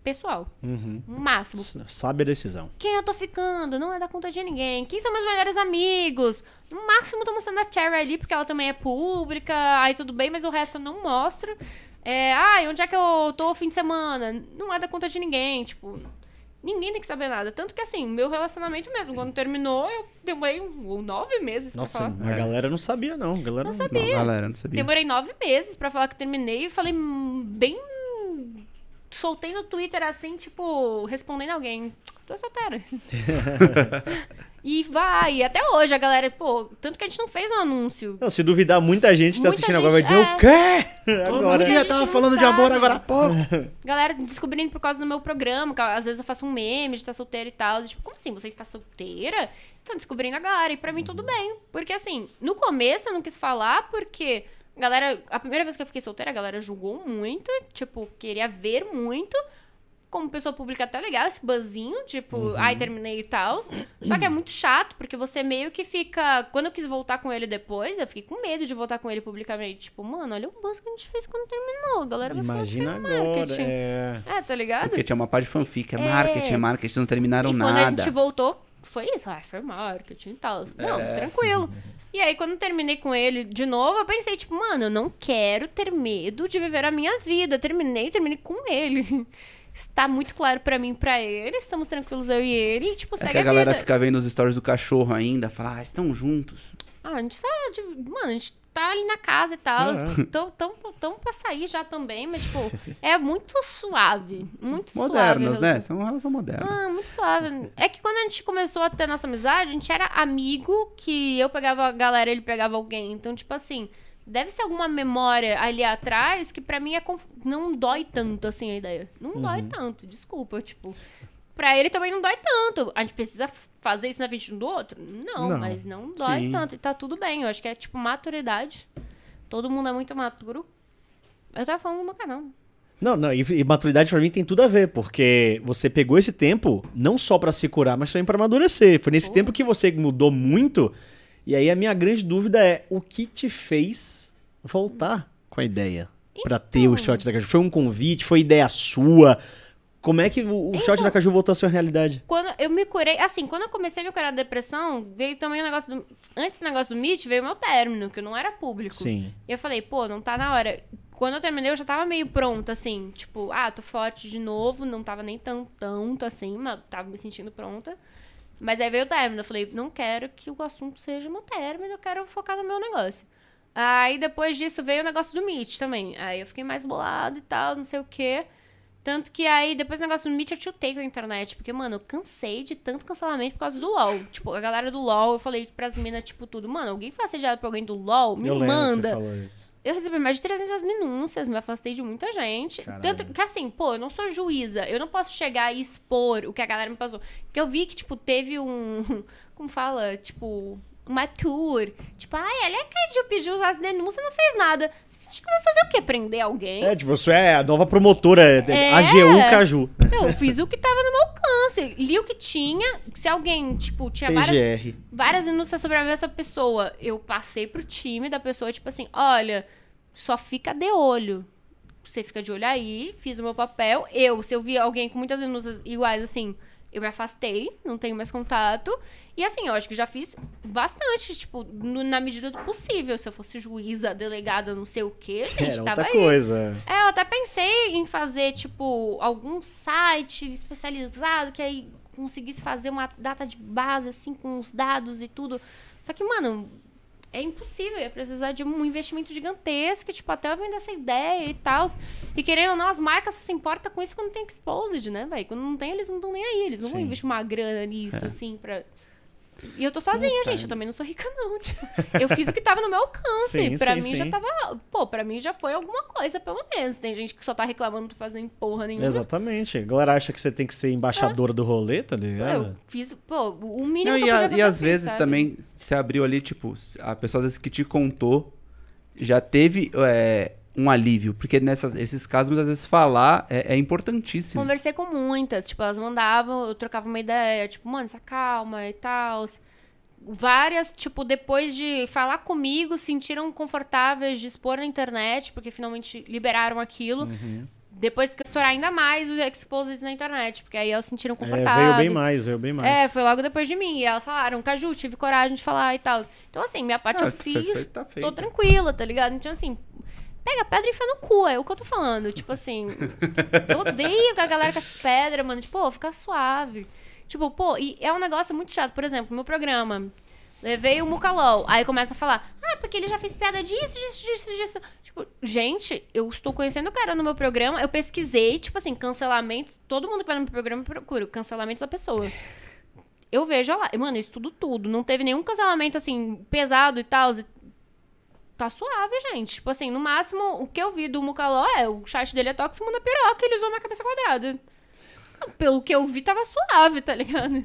pessoal. Uhum. máximo. S sabe a decisão. Quem eu tô ficando? Não é da conta de ninguém. Quem são meus melhores amigos? No máximo, tô mostrando a Cherry ali, porque ela também é pública. Aí tudo bem, mas o resto eu não mostro. É, ah, onde é que eu tô o fim de semana? Não é da conta de ninguém, tipo. Ninguém tem que saber nada. Tanto que, assim, meu relacionamento mesmo, quando terminou, eu demorei um, nove meses Nossa, pra falar. Nossa, a galera não sabia, não. A galera não, sabia. Não, galera não sabia. Demorei nove meses pra falar que terminei e falei hum, bem soltei no Twitter assim, tipo, respondendo alguém. Tô solteira. e vai, e até hoje a galera, pô, tanto que a gente não fez um anúncio. Não, se duvidar, muita gente tá muita tá assistindo gente, agora vai dizer é. o quê? Agora você já tava falando sabe. de amor agora há pouco. Galera descobrindo por causa do meu programa, que às vezes eu faço um meme de estar tá solteira e tal. Tipo, como assim? Você está solteira? Estão descobrindo agora. E pra mim tudo bem. Porque assim, no começo eu não quis falar porque Galera, a primeira vez que eu fiquei solteira, a galera julgou muito, tipo, queria ver muito. Como pessoa pública, até legal esse buzzinho, tipo, uhum. ai, terminei e tal. Só que é muito chato, porque você meio que fica. Quando eu quis voltar com ele depois, eu fiquei com medo de voltar com ele publicamente. Tipo, mano, olha o buzz que a gente fez quando terminou. A galera vai Imagina falar agora, marketing. É... é, tá ligado? Porque tinha uma parte de fanfic, é, é marketing, é marketing, não terminaram e nada. Quando a gente voltou, foi isso, ah, foi marketing e tal. Não, é. tranquilo. E aí, quando terminei com ele de novo, eu pensei, tipo, mano, eu não quero ter medo de viver a minha vida. Terminei, terminei com ele. Está muito claro para mim e pra ele, estamos tranquilos eu e ele, e, tipo, é segue que a, a galera vida. fica vendo os stories do cachorro ainda, fala, ah, estão juntos. Ah, a gente só. Tipo, mano, a gente tá ali na casa e tal. Estão ah, é. tão pra sair já também, mas, tipo, é muito suave. Muito Modernos, suave. né? São uma relação moderna. Ah, muito suave. É que quando a gente começou a ter nossa amizade, a gente era amigo, que eu pegava a galera, ele pegava alguém. Então, tipo assim, deve ser alguma memória ali atrás que para mim é conf... não dói tanto, assim, a ideia. Não uhum. dói tanto, desculpa. Tipo, pra ele também não dói tanto. A gente precisa fazer isso na frente um do outro? Não, não. mas não dói Sim. tanto. E tá tudo bem. Eu acho que é tipo maturidade. Todo mundo é muito maturo. Eu tava falando no meu canal. Não, não, e, e maturidade para mim tem tudo a ver, porque você pegou esse tempo não só para se curar, mas também para amadurecer. Foi nesse Porra. tempo que você mudou muito. E aí a minha grande dúvida é o que te fez voltar com a ideia então... para ter o então. shot da Foi um convite, foi ideia sua, como é que o, o então, shot da Caju voltou à sua realidade? Quando eu me curei, assim, quando eu comecei a me curar da depressão, veio também o um negócio do. Antes do negócio do MIT, veio o meu término, que eu não era público. Sim. E eu falei, pô, não tá na hora. Quando eu terminei, eu já tava meio pronta, assim. Tipo, ah, tô forte de novo, não tava nem tão, tanto assim, mas tava me sentindo pronta. Mas aí veio o término. Eu falei, não quero que o assunto seja meu término, eu quero focar no meu negócio. Aí depois disso veio o negócio do MIT também. Aí eu fiquei mais bolado e tal, não sei o quê. Tanto que aí, depois o negócio do Meet, eu take com a internet. Porque, mano, eu cansei de tanto cancelamento por causa do LOL. Tipo, a galera do LOL, eu falei pras minas, tipo, tudo. Mano, alguém foi assediado por alguém do LOL? Me eu manda. Eu recebi mais de 300 denúncias, me afastei de muita gente. Caralho. Tanto que, assim, pô, eu não sou juíza. Eu não posso chegar e expor o que a galera me passou. Porque eu vi que, tipo, teve um... Como fala? Tipo, uma tour. Tipo, ai, ela é caju Ju pediu as denúncias não fez nada. Você acha que vai fazer o quê? Prender alguém? É, tipo, você é a nova promotora, é, é. AGU Caju. Eu fiz o que tava no meu alcance, li o que tinha. Se alguém, tipo, tinha PGR. várias, várias denúncias sobre a mesma pessoa, eu passei pro time da pessoa, tipo assim, olha, só fica de olho. Você fica de olho aí, fiz o meu papel. Eu, se eu vi alguém com muitas denúncias iguais, assim, eu me afastei, não tenho mais contato. E assim, eu acho que já fiz bastante, tipo, no, na medida do possível. Se eu fosse juíza, delegada, não sei o quê, gente, Era tava outra aí. coisa. É, eu até pensei em fazer, tipo, algum site especializado que aí conseguisse fazer uma data de base, assim, com os dados e tudo. Só que, mano, é impossível, ia precisar de um investimento gigantesco, tipo, até eu vender essa ideia e tal. E querendo ou não, as marcas só se importam com isso quando tem exposed, né, velho? Quando não tem, eles não estão nem aí, eles não vão investir uma grana nisso, é. assim, pra e eu tô sozinha, gente. Eu também não sou rica, não. Eu fiz o que tava no meu alcance. Sim, pra sim, mim sim. já tava. Pô, pra mim já foi alguma coisa, pelo menos. Tem gente que só tá reclamando de fazer porra nenhuma. Exatamente. A galera acha que você tem que ser embaixadora do rolê, tá ligado? Eu fiz, pô, o mínimo não, que eu E, a, e às vezes sabe? também se abriu ali, tipo, a pessoa às vezes que te contou já teve. É, um alívio, porque nesses casos, às vezes, falar é, é, importantíssimo. Conversei com muitas, tipo, elas mandavam, eu trocava uma ideia, tipo, mano, essa calma e tal. Várias, tipo, depois de falar comigo, sentiram confortáveis de expor na internet, porque finalmente liberaram aquilo. Uhum. Depois que estourar ainda mais os exposits na internet, porque aí elas se sentiram confortáveis. É, veio bem mais, veio bem é, mais. É, foi logo depois de mim. E elas falaram, Caju, tive coragem de falar e tal. Então, assim, minha parte Não, ah, eu fiz, feita, tá tô tranquila, tá ligado? Então, assim, Pega a pedra e enfia no cu, é o que eu tô falando. Tipo assim, eu odeio a galera com essas pedras, mano. Tipo, pô, fica suave. Tipo, pô, e é um negócio muito chato. Por exemplo, meu programa. Levei o Mucalol. Aí começa a falar, ah, porque ele já fez piada disso, disso, disso, disso. Tipo, gente, eu estou conhecendo o cara no meu programa, eu pesquisei, tipo assim, cancelamentos. Todo mundo que vai no meu programa procura cancelamentos da pessoa. Eu vejo lá, mano, eu estudo tudo. Não teve nenhum cancelamento, assim, pesado e tal tá suave, gente. Tipo assim, no máximo, o que eu vi do Mucaló é o chat dele é tóxico na piroca, ele usou uma cabeça quadrada. Pelo que eu vi, tava suave, tá ligado?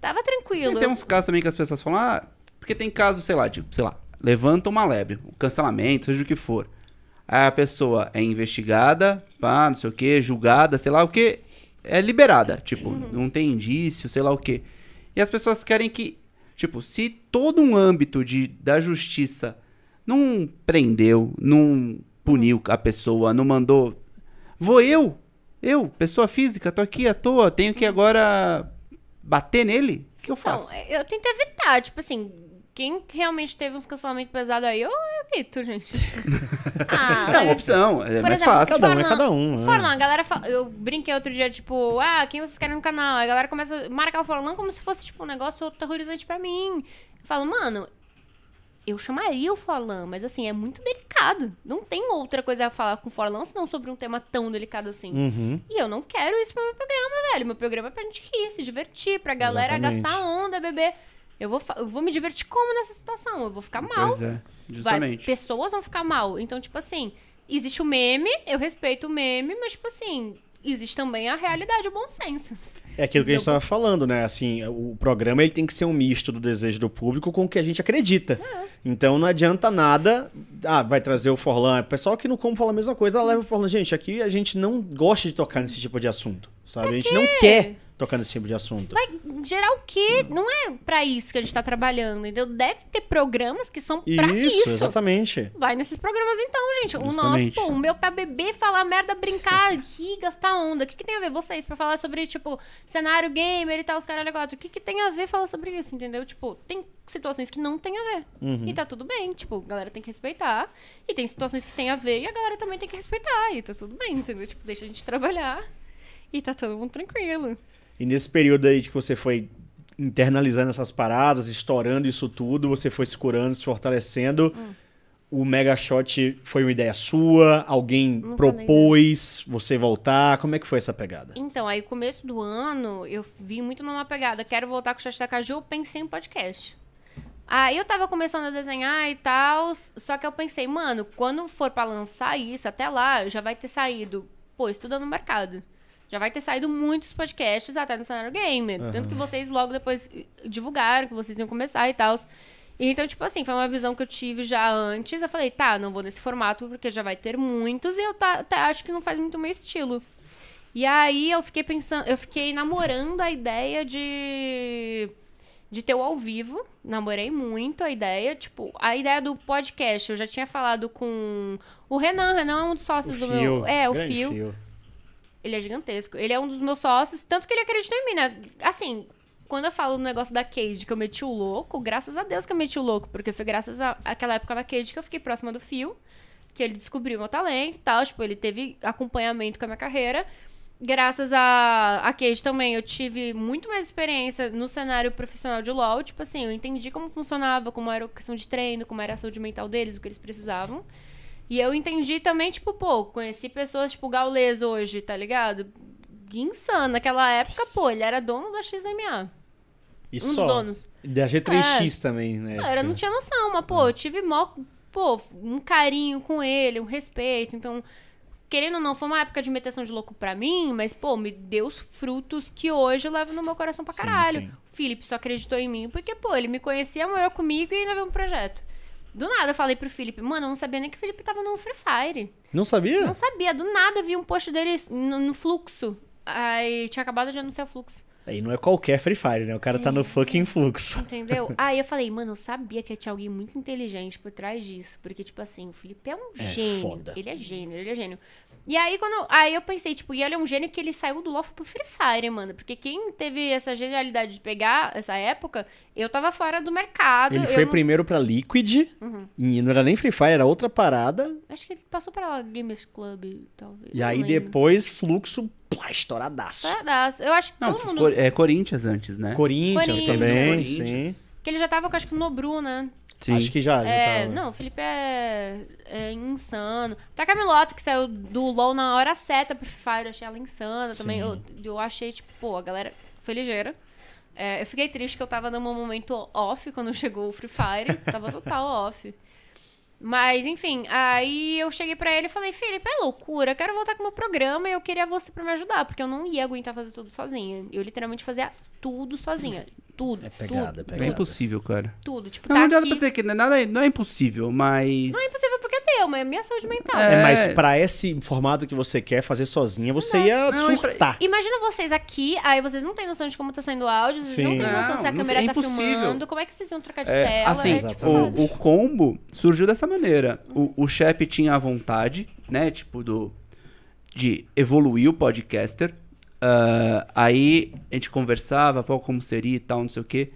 Tava tranquilo. E tem uns casos também que as pessoas falam, ah, porque tem casos, sei lá, tipo, sei lá, levanta uma lebre, um cancelamento, seja o que for. Aí a pessoa é investigada, pá, não sei o que, julgada, sei lá o que, é liberada, tipo, uhum. não tem indício, sei lá o que. E as pessoas querem que, tipo, se todo um âmbito de, da justiça não prendeu, não puniu a pessoa, não mandou. Vou eu, eu, pessoa física, tô aqui à toa, tenho que agora bater nele? O que eu faço? Não, é, eu tento evitar, tipo assim, quem realmente teve uns cancelamentos pesados aí, eu evito, gente. ah, não, opção, é mais exemplo, fácil. Cada um é cada um. Forlan, é. a galera fala, eu brinquei outro dia, tipo, ah, quem vocês querem no canal? A galera começa a marcar o não como se fosse, tipo, um negócio terrorizante pra mim. Eu falo, mano, eu chamaria o Forlan, mas assim, é muito delicado. Não tem outra coisa a falar com o Forlan, senão sobre um tema tão delicado assim. Uhum. E eu não quero isso pro meu programa, velho. Meu programa é pra gente rir, se divertir, pra galera Exatamente. gastar onda, beber. Eu vou, eu vou me divertir como nessa situação? Eu vou ficar mal. Pois é, justamente. Vai, pessoas vão ficar mal. Então, tipo assim, existe o meme, eu respeito o meme, mas, tipo assim, existe também a realidade, o bom senso. É aquilo que a gente estava falando, né? Assim, o programa ele tem que ser um misto do desejo do público com o que a gente acredita. É. Então não adianta nada. Ah, vai trazer o Forlan. O pessoal que não como fala a mesma coisa, leva o Forlan. Gente, aqui a gente não gosta de tocar nesse tipo de assunto, sabe? a gente não quer tocando esse tipo de assunto. Vai gerar o quê? Hum. Não é para isso que a gente tá trabalhando, entendeu? Deve ter programas que são pra isso. Isso, exatamente. Vai nesses programas então, gente. Justamente. O nosso, pô, o meu pra beber, falar merda, brincar, rir, gastar onda. O que, que tem a ver vocês pra falar sobre, tipo, cenário gamer e tal, os caras quatro? O que, que tem a ver falar sobre isso, entendeu? Tipo, tem situações que não tem a ver. Uhum. E tá tudo bem, tipo, a galera tem que respeitar. E tem situações que tem a ver e a galera também tem que respeitar. E tá tudo bem, entendeu? Tipo, deixa a gente trabalhar. E tá todo mundo tranquilo. E nesse período aí que você foi internalizando essas paradas, estourando isso tudo, você foi se curando, se fortalecendo. Hum. O Mega Shot foi uma ideia sua? Alguém propôs você voltar? Como é que foi essa pegada? Então, aí começo do ano, eu vi muito numa pegada, quero voltar com o Shot da Caju, eu pensei em podcast. Aí eu tava começando a desenhar e tal, só que eu pensei, mano, quando for para lançar isso, até lá, já vai ter saído, pô, estuda no mercado já vai ter saído muitos podcasts até no cenário gamer. Uhum. Tanto que vocês logo depois divulgaram que vocês iam começar e tal. Então, tipo assim, foi uma visão que eu tive já antes. Eu falei, tá, não vou nesse formato porque já vai ter muitos e eu tá, acho que não faz muito meu estilo. E aí eu fiquei pensando, eu fiquei namorando a ideia de de ter o ao vivo. Namorei muito a ideia. Tipo, a ideia do podcast, eu já tinha falado com o Renan. Renan é um dos sócios o do fio. meu. É, Grande o Fio. fio. Ele é gigantesco. Ele é um dos meus sócios, tanto que ele acreditou em mim, né? Assim, quando eu falo no negócio da Cage que eu meti o louco, graças a Deus que eu meti o louco, porque foi graças àquela época na Cage que eu fiquei próxima do Fio, que ele descobriu meu talento e tal. Tipo, ele teve acompanhamento com a minha carreira. Graças a, a Cage também, eu tive muito mais experiência no cenário profissional de LOL. Tipo assim, eu entendi como funcionava, como era a questão de treino, como era a saúde mental deles, o que eles precisavam. E eu entendi também, tipo, pô, conheci pessoas, tipo, Gaules hoje, tá ligado? Insano. Naquela época, pô, ele era dono da XMA. Isso. um dos donos. Da G3X é. também, né? Não, eu não é. tinha noção, mas, pô, é. eu tive mó, pô, um carinho com ele, um respeito. Então, querendo ou não, foi uma época de meteção de louco pra mim, mas, pô, me deu os frutos que hoje eu levo no meu coração pra caralho. Sim, sim. O Felipe só acreditou em mim porque, pô, ele me conhecia, morou comigo e ainda veio um projeto. Do nada eu falei pro Felipe, mano, eu não sabia nem que o Felipe tava no Free Fire. Não sabia? Não sabia, do nada vi um post dele no, no fluxo. Aí tinha acabado de anunciar o fluxo. Aí não é qualquer Free Fire, né? O cara é. tá no é, fucking fluxo. Entendeu? Aí eu falei, mano, eu sabia que tinha alguém muito inteligente por trás disso. Porque, tipo assim, o Felipe é um é, gênio. Foda. Ele é gênio, ele é gênio. E aí, quando. Aí eu pensei, tipo, e ele é um gênio que ele saiu do LoL pro Free Fire, mano. Porque quem teve essa genialidade de pegar essa época, eu tava fora do mercado. Ele foi não... primeiro pra Liquid, uhum. e não era nem Free Fire, era outra parada. Acho que ele passou pra lá, Club, talvez. E aí depois, Fluxo, plá, estouradaço. Estouradaço. Eu acho que não, todo mundo. É Corinthians antes, né? Corinthians, Corinthians também, Corinthians. sim. que ele já tava, acho que no Bru, né? Sim. Acho que já, já é, tava. Não, o Felipe é, é insano. Até a Camilota, que saiu do LoL na hora certa pro Free Fire, eu achei ela insana também. Eu, eu achei, tipo, pô, a galera foi ligeira. É, eu fiquei triste que eu tava num momento off quando chegou o Free Fire. tava total off. Mas, enfim, aí eu cheguei para ele e falei, Felipe, é loucura, quero voltar com o meu programa e eu queria você para me ajudar, porque eu não ia aguentar fazer tudo sozinha. Eu literalmente fazia tudo sozinha. Tudo. É pegada, é tudo, é pegada. É impossível, cara. Tudo. Tipo, não, tá não dá pra dizer que é nada, não é impossível, mas. Não é impossível porque deu, é mas é minha saúde mental. É, mas pra esse formato que você quer fazer sozinha, você não. ia não, surtar. Imagina vocês aqui, aí vocês não têm noção de como tá saindo o áudio, vocês Sim. não têm noção não, se a câmera é tá impossível. filmando, como é que vocês iam trocar de é, tela. Assim, é, tipo, o, o combo surgiu dessa maneira. O, o tinha a vontade, né? Tipo, do, de evoluir o podcaster. Uh, aí a gente conversava, pô, como seria e tal, não sei o quê.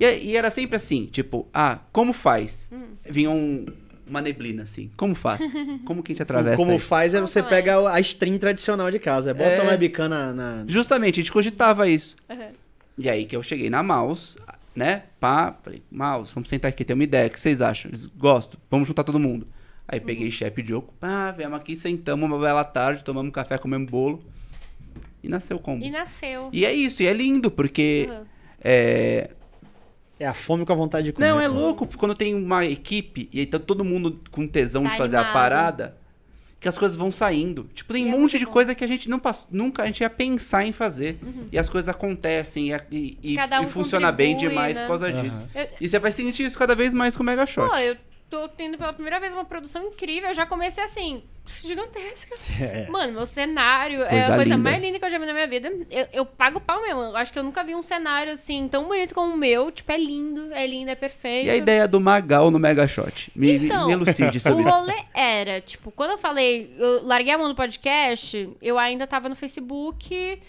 E, é, e era sempre assim, tipo, ah, como faz? Hum. Vinha um, uma neblina, assim. Como faz? Como que a gente atravessa? Como aí? faz é você é? pega a string tradicional de casa. É bom é... tomar na, na, Justamente, a gente cogitava isso. Uhum. E aí que eu cheguei na Mouse, né? Pá, falei, Maus, vamos sentar aqui, tem uma ideia, o que vocês acham? Eles gostam, vamos juntar todo mundo. Aí uhum. peguei chefe de oco, pá, viemos aqui, sentamos uma bela tarde, tomamos café, comemos bolo. E nasceu o combo. E nasceu. E é isso, e é lindo, porque. Uhum. É... é... a fome com a vontade de comer. Não, é louco, quando tem uma equipe e aí tá todo mundo com tesão tá de fazer animado. a parada que as coisas vão saindo. Tipo, tem e é um é monte de bom. coisa que a gente não passa, nunca a gente ia pensar em fazer. Uhum. E as coisas acontecem e, e, e, um e funciona bem demais né? por causa uhum. disso. Eu... E você vai sentir isso cada vez mais com o Mega Shot. Pô, eu tô tendo pela primeira vez uma produção incrível. Eu já comecei assim, gigantesca. É. Mano, meu cenário coisa é a coisa linda. mais linda que eu já vi na minha vida. Eu, eu pago pau mesmo. Eu acho que eu nunca vi um cenário assim tão bonito como o meu. Tipo, é lindo, é lindo, é perfeito. E a ideia do Magal no Mega Shot? Me, então, me elucide sobre isso. O rolê era, tipo, quando eu falei, eu larguei a mão do podcast, eu ainda tava no Facebook.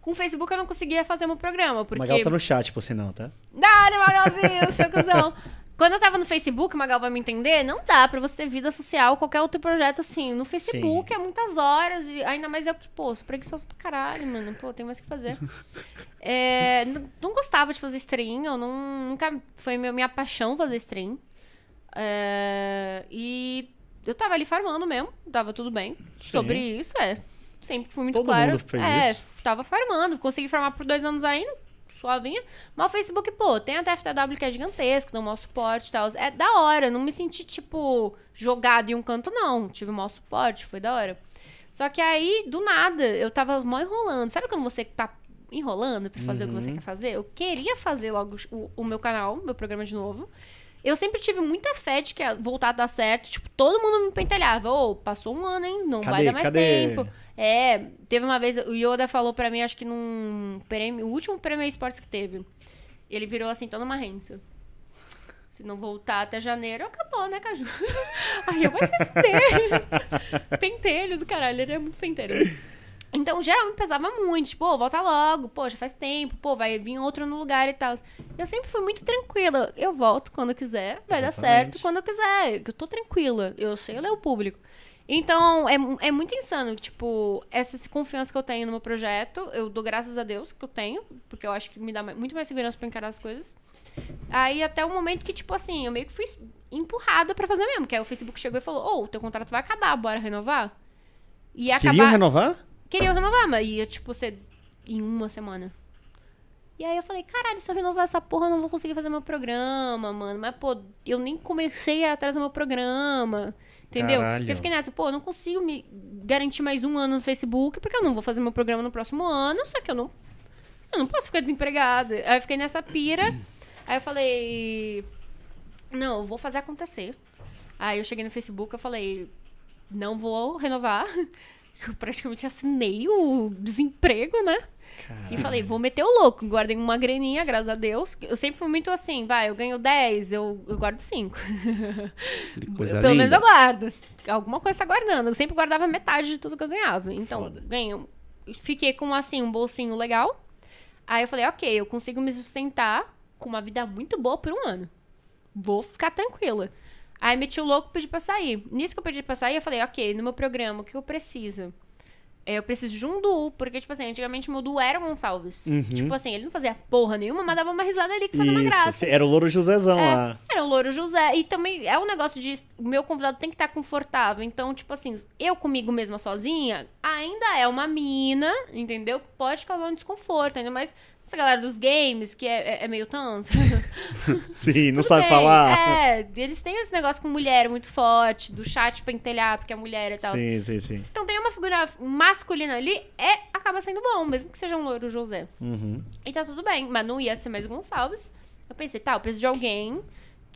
Com o Facebook eu não conseguia fazer meu programa, porque... O Magal tá no chat, por sinal, tá? Dá-lhe, Magalzinho, seu cuzão. Quando eu tava no Facebook, Magal vai me entender, não dá pra você ter vida social, qualquer outro projeto assim. No Facebook Sim. é muitas horas, e ainda mais eu que, pô, sou preguiçoso pra caralho, mano. Pô, tem mais o que fazer. é, não, não, gostava de fazer stream, eu não, nunca. Foi meu, minha paixão fazer stream. É, e eu tava ali farmando mesmo, tava tudo bem. Sim. Sobre isso, é. Sempre fui muito Todo claro. Mundo fez é, isso. tava farmando, consegui farmar por dois anos ainda suavinha. Mas o Facebook, pô, tem a TFTW que é gigantesca, dá o maior suporte e tal. É da hora, não me senti, tipo, jogado em um canto, não. Tive o maior suporte, foi da hora. Só que aí, do nada, eu tava mó enrolando. Sabe quando você tá enrolando para fazer uhum. o que você uhum. quer fazer? Eu queria fazer logo o, o meu canal, meu programa de novo. Eu sempre tive muita fé de que ia voltar a dar certo. Tipo, todo mundo me pentelhava. Ô, oh, passou um ano, hein? Não cadê, vai dar mais cadê? tempo. É, teve uma vez, o Yoda falou para mim, acho que num prêmio, o último prêmio esportes que teve. Ele virou assim, todo marrento. Se não voltar até janeiro, acabou, né, Caju? Aí eu vou se pentelho do caralho, ele é muito pentelho. Então, geralmente pesava muito, tipo, oh, volta logo, já faz tempo, pô, vai vir outro no lugar e tal. Eu sempre fui muito tranquila. Eu volto quando quiser, vai Exatamente. dar certo quando eu quiser. Eu tô tranquila, eu sei ler o público. Então, é, é muito insano, tipo, essa confiança que eu tenho no meu projeto, eu dou graças a Deus que eu tenho, porque eu acho que me dá muito mais segurança pra encarar as coisas. Aí até o momento que, tipo assim, eu meio que fui empurrada para fazer mesmo, que aí o Facebook chegou e falou, ô, oh, teu contrato vai acabar, bora renovar? E ia Queriam renovar? Queriam renovar, mas ia, tipo, ser em uma semana. E aí eu falei, caralho, se eu renovar essa porra, eu não vou conseguir fazer meu programa, mano. Mas, pô, eu nem comecei a atrás do meu programa. Entendeu? Caralho. Eu fiquei nessa, pô, eu não consigo me garantir mais um ano no Facebook, porque eu não vou fazer meu programa no próximo ano, só que eu não. Eu não posso ficar desempregada. Aí eu fiquei nessa pira. Aí eu falei. Não, eu vou fazer acontecer. Aí eu cheguei no Facebook, eu falei, não vou renovar. Eu praticamente assinei o desemprego, né? Caramba. E falei, vou meter o louco, guardei uma graninha, graças a Deus. Eu sempre fui muito assim, vai, eu ganho 10, eu, eu guardo 5. Pelo linda. menos eu guardo. Alguma coisa tá guardando. Eu sempre guardava metade de tudo que eu ganhava. Então, ganho. Fiquei com assim, um bolsinho legal. Aí eu falei, ok, eu consigo me sustentar com uma vida muito boa por um ano. Vou ficar tranquila. Aí meti o louco pedi pra sair. Nisso que eu pedi pra sair, eu falei, ok, no meu programa, o que eu preciso? É, eu preciso de um duo, porque, tipo assim, antigamente meu duo era o Gonçalves. Uhum. Tipo assim, ele não fazia porra nenhuma, mas dava uma risada ali que fazia Isso. uma graça. Era o Louro Josézão é, lá. Era o Louro José. E também é um negócio de. O meu convidado tem que estar confortável. Então, tipo assim, eu comigo mesma sozinha ainda é uma mina, entendeu? Que pode causar um desconforto, ainda mais essa galera dos games, que é, é, é meio tanso. Sim, não sabe bem. falar. É, eles têm esse negócio com mulher muito forte, do chat pra entelhar, porque a é mulher e tal. Sim, sim, sim. Então tem uma figura masculina ali, é, acaba sendo bom, mesmo que seja um loiro José. Uhum. Então tudo bem, mas não ia ser mais o Gonçalves. Eu pensei, tá, eu preciso de alguém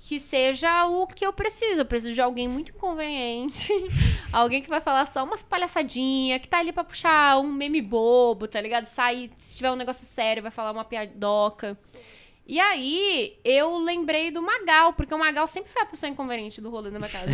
que seja o que eu preciso. Eu preciso de alguém muito inconveniente, alguém que vai falar só umas palhaçadinhas, que tá ali pra puxar um meme bobo, tá ligado? Sair, se tiver um negócio sério, vai falar uma piadoca. E aí, eu lembrei do Magal, porque o Magal sempre foi a pessoa inconveniente do rolê na minha casa.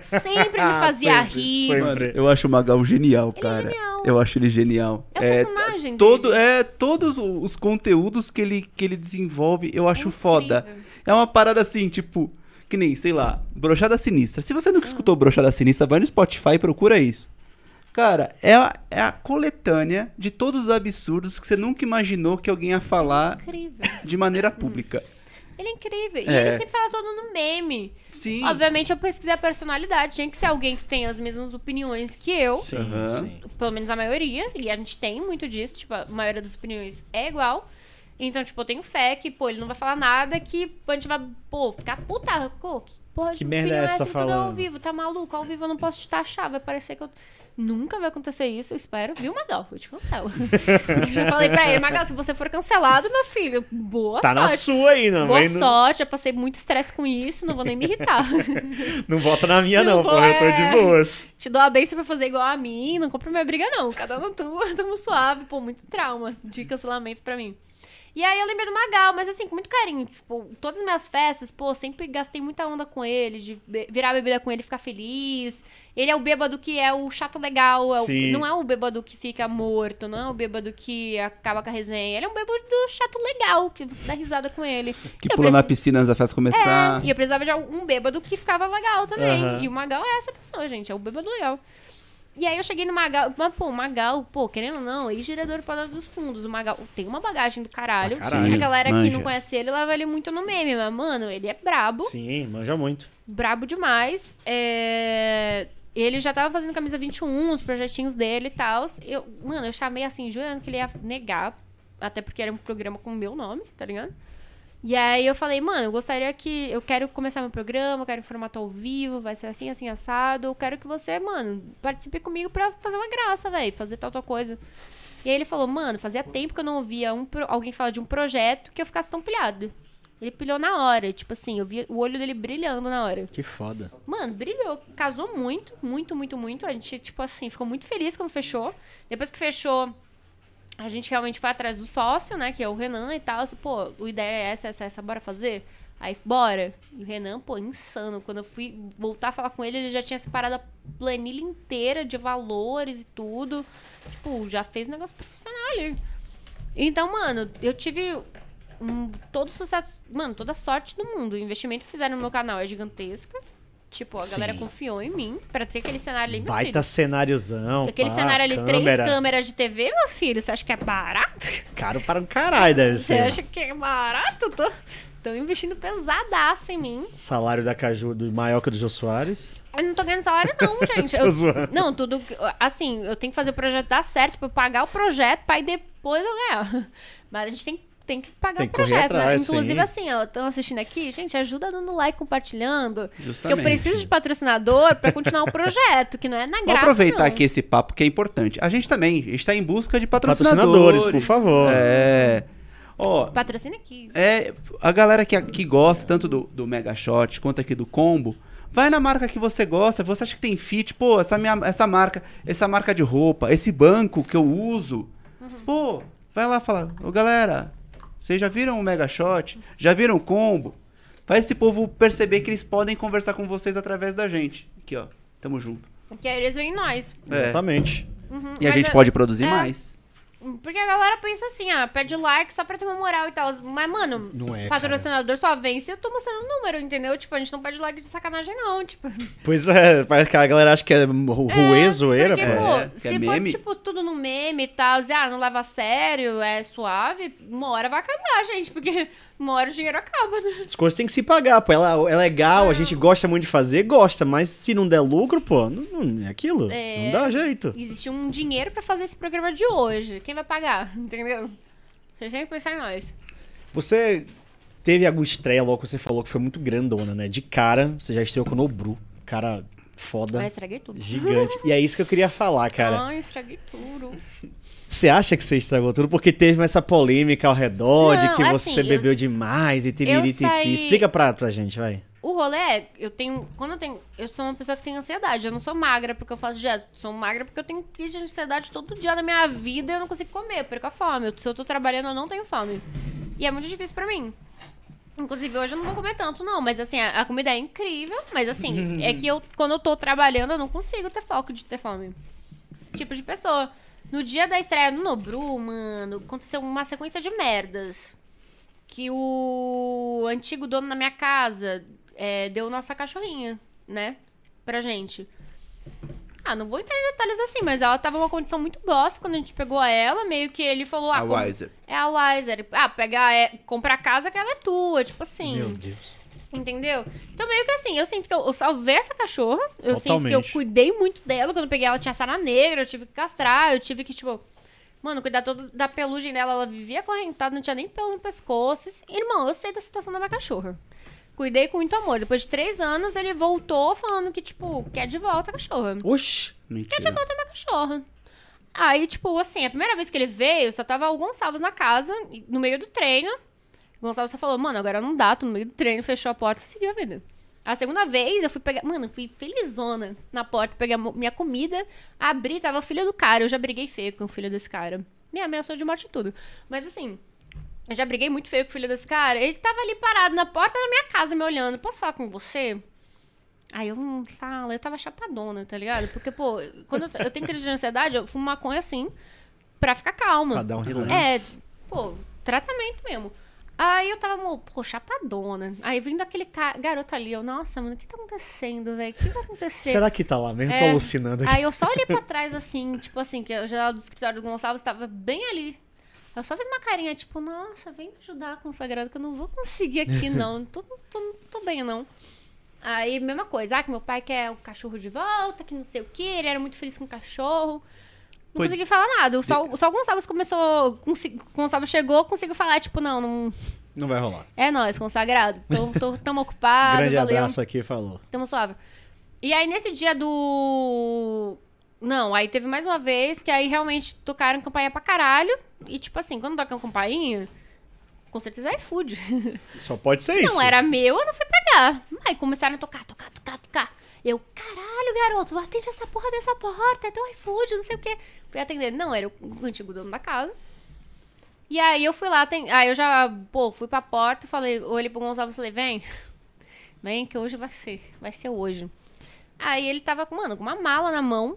sempre me ah, fazia sempre, rir. Sempre. Eu acho o Magal genial, ele é cara. É genial. Eu acho ele genial. É, é, personagem. Todo, dele. É, todos os conteúdos que ele, que ele desenvolve, eu acho é foda. É uma parada assim, tipo, que nem, sei lá, Brochada Sinistra. Se você nunca uhum. escutou Brochada Sinistra, vai no Spotify e procura isso. Cara, é a, é a coletânea de todos os absurdos que você nunca imaginou que alguém ia falar é Incrível. de maneira pública. Ele é incrível. E É. ele sempre fala todo no meme. Sim. Obviamente, eu pesquisei a personalidade. Tinha que ser alguém que tem as mesmas opiniões que eu. Sim, sim. Pelo menos a maioria. E a gente tem muito disso. Tipo, a maioria das opiniões é igual. Então, tipo, eu tenho fé que, pô, ele não vai falar nada que a gente vai, pô, ficar puta. pô, que porra Que de merda é opinião é essa que Tudo ao falando? vivo? Tá maluco? Ao vivo eu não posso te taxar. Vai parecer que eu Nunca vai acontecer isso, eu espero. Viu, Magal? Eu te cancelo. eu já falei pra ele, Magal, se você for cancelado, meu filho, boa tá sorte. Tá na sua aí, não Boa não... sorte, já passei muito estresse com isso, não vou nem me irritar. não volta na minha, não, não vou, porra, eu tô de é. boas. Te dou a benção pra fazer igual a mim, não compra minha briga, não. Cada um tua, tamo suave. Pô, muito trauma de cancelamento pra mim. E aí eu lembro do Magal, mas assim, com muito carinho. Tipo, todas as minhas festas, pô, sempre gastei muita onda com ele, de virar bebida com ele ficar feliz. Ele é o bêbado que é o chato legal, é o, não é o bêbado que fica morto, não é o bêbado que acaba com a resenha. Ele é um bêbado chato legal, que você dá risada com ele. Que pula preci... na piscina antes da festa começar. É, e eu precisava de um bêbado que ficava legal também. Uhum. E o Magal é essa pessoa, gente, é o bêbado legal. E aí eu cheguei no Magal, mas pô, Magal, pô, querendo ou não, e gerador para dos fundos. O Magal tem uma bagagem do caralho. Ah, caralho. A galera manja. que não conhece ele leva ele muito no meme, mas, mano, ele é brabo. Sim, manja muito. Brabo demais. É. Ele já tava fazendo camisa 21, os projetinhos dele e tal. Eu, mano, eu chamei assim, jurando que ele ia negar. Até porque era um programa com o meu nome, tá ligado? E aí eu falei, mano, eu gostaria que. Eu quero começar meu programa, eu quero um formato ao vivo, vai ser assim, assim, assado. Eu quero que você, mano, participe comigo pra fazer uma graça, velho, fazer tal, tal coisa. E aí ele falou, mano, fazia tempo que eu não ouvia um pro... alguém falar de um projeto que eu ficasse tão pilhado. Ele pilhou na hora, tipo assim, eu vi o olho dele brilhando na hora. Que foda. Mano, brilhou, casou muito, muito, muito, muito. A gente, tipo assim, ficou muito feliz quando fechou. Depois que fechou, a gente realmente foi atrás do sócio, né? Que é o Renan e tal. Assim, pô, a ideia é essa, essa, essa, bora fazer? Aí, bora. E o Renan, pô, insano. Quando eu fui voltar a falar com ele, ele já tinha separado a planilha inteira de valores e tudo. Tipo, já fez negócio profissional ali. Então, mano, eu tive um, todo o sucesso. Mano, toda a sorte do mundo. O investimento que fizeram no meu canal é gigantesco. Tipo, a Sim. galera confiou em mim pra ter aquele cenário ali, Baita filho. cenáriozão. Aquele pá, cenário ali, câmera. três câmeras de TV, meu filho, você acha que é barato? Caro para um caralho, deve ser. Você acha que é barato? Tô, tô investindo pesadaço em mim. Salário da Caju do maior que do Jô Soares. Eu não tô ganhando salário, não, gente. tô eu, zoando. Não, tudo. Assim, eu tenho que fazer o projeto dar certo pra eu pagar o projeto pra ir depois eu ganhar. Mas a gente tem que tem que pagar tem que o projeto, né? atrás, né? Inclusive, sim. assim, ó, estão assistindo aqui, gente, ajuda dando like, compartilhando. Justamente. Eu preciso de patrocinador para continuar o projeto, que não é na graça. Vou aproveitar não. aqui esse papo que é importante. A gente também está em busca de patrocinadores. Patrocinadores, por favor. É. Ó, Patrocina aqui. É, a galera que, que gosta tanto do, do Mega Shot quanto aqui do combo. Vai na marca que você gosta, você acha que tem fit, pô, essa, minha, essa marca, essa marca de roupa, esse banco que eu uso. Uhum. Pô, vai lá falar, ô galera, vocês já viram o Mega Shot? Já viram o Combo? Faz esse povo perceber que eles podem conversar com vocês através da gente. Aqui, ó. Tamo junto. Porque aí eles veem nós. É. Exatamente. Uhum, e a gente é pode produzir é. mais. Porque a galera pensa assim, ah, pede like só pra ter uma moral e tal. Mas, mano, não é, patrocinador cara. só vem se eu tô mostrando o número, entendeu? Tipo, a gente não pede like de sacanagem, não, tipo. Pois é, parece que a galera acha que é ruê, é, zoeira, pô. É, se é for, meme. tipo, tudo no meme e tal, e, ah, não leva a sério, é suave, uma hora vai acabar, gente, porque uma hora o dinheiro acaba, né? As coisas têm que se pagar, pô. Ela é legal, não. a gente gosta muito de fazer, gosta, mas se não der lucro, pô, não, não é aquilo. É... Não dá jeito. Existe um dinheiro para fazer esse programa de hoje. Quem vai pagar? Entendeu? Você tem que pensar em nós. Você teve alguma estreia logo que você falou que foi muito grandona, né? De cara, você já estreou com o Nobru. Cara, foda. Ah, estraguei tudo. Gigante. E é isso que eu queria falar, cara. Ah, estraguei tudo. Você acha que você estragou tudo? Porque teve essa polêmica ao redor não, de que assim, você bebeu eu, demais e tiririti. Saí... Explica pra, pra gente, vai. O rolê é, eu tenho. Quando eu tenho. Eu sou uma pessoa que tem ansiedade. Eu não sou magra porque eu faço dieta. Sou magra porque eu tenho crise de ansiedade todo dia na minha vida eu não consigo comer, eu perco a fome. Eu, se eu tô trabalhando, eu não tenho fome. E é muito difícil pra mim. Inclusive, hoje eu não vou comer tanto, não. Mas assim, a, a comida é incrível. Mas assim, é que eu, quando eu tô trabalhando, eu não consigo ter foco de ter fome. Tipo de pessoa. No dia da estreia no Nobru, mano, aconteceu uma sequência de merdas. Que o antigo dono da minha casa é, deu nossa cachorrinha, né? Pra gente. Ah, não vou entrar em detalhes assim, mas ela tava numa condição muito bosta quando a gente pegou ela. Meio que ele falou... Ah, a Wiser. É a Wiser. Ah, pegar, é, comprar casa que ela é tua, tipo assim. Meu Deus. Entendeu? Então, meio que assim, eu sinto que eu, eu salvei essa cachorra. Eu Totalmente. sinto que eu cuidei muito dela. Quando eu peguei ela, tinha sara negra, eu tive que castrar, eu tive que, tipo. Mano, cuidar todo da pelugem dela. Ela vivia correntada, não tinha nem pelo no pescoço. Irmão, eu sei da situação da minha cachorra. Cuidei com muito amor. Depois de três anos, ele voltou falando que, tipo, quer de volta a cachorra. Oxi! Mentira. Quer de volta a minha cachorra. Aí, tipo, assim, a primeira vez que ele veio, só tava o salvos na casa, no meio do treino. O Gonçalo só falou, mano, agora não dá, tô no meio do treino, fechou a porta, seguiu a vida. A segunda vez eu fui pegar. Mano, fui felizona na porta, pegar minha comida, abri, tava o filho do cara. Eu já briguei feio com o filho desse cara. Me ameaçou de morte e tudo. Mas assim, eu já briguei muito feio com o filho desse cara. Ele tava ali parado na porta da minha casa me olhando. Posso falar com você? Aí eu não hum, falo, eu tava chapadona, tá ligado? Porque, pô, quando eu, eu tenho crise de ansiedade, eu fumo maconha assim, pra ficar calma. Pra dar um relance. É, pô, tratamento mesmo. Aí eu tava, pô, chapadona. Aí vindo aquele garoto ali, eu, nossa, mano, o que tá acontecendo, velho? O que vai acontecer? Será que tá lá mesmo? É... Tô alucinando aqui. Aí eu só olhei pra trás, assim, tipo assim, que o geral do escritório do Gonçalves tava bem ali. Eu só fiz uma carinha, tipo, nossa, vem me ajudar com o sagrado, que eu não vou conseguir aqui, não. Tô, tô, tô, tô bem, não. Aí, mesma coisa, ah, que meu pai quer o cachorro de volta, que não sei o que, ele era muito feliz com o cachorro. Não consegui falar nada. Só, só o Gonçalves começou. Gonçalves chegou, conseguiu falar, tipo, não, não. Não vai rolar. É nós, consagrado. Tô, tô, tamo ocupado. Grande valeu. abraço aqui, falou. Tamo suave. E aí, nesse dia do. Não, aí teve mais uma vez que aí realmente tocaram campainha pra caralho. E, tipo assim, quando tocam campainha, com certeza é iFood. Só pode ser não isso. Não era meu, eu não fui pegar. Aí começaram a tocar, tocar, tocar, tocar. Eu, caralho, garoto, atende essa porra dessa porta, é teu iFood, não sei o quê. Fui atender. Não, era o antigo dono da casa. E aí eu fui lá, tem... aí eu já, pô, fui pra porta, falei, olhei pro Gonçalves e falei, vem. Vem, que hoje vai ser, vai ser hoje. Aí ele tava, mano, com uma mala na mão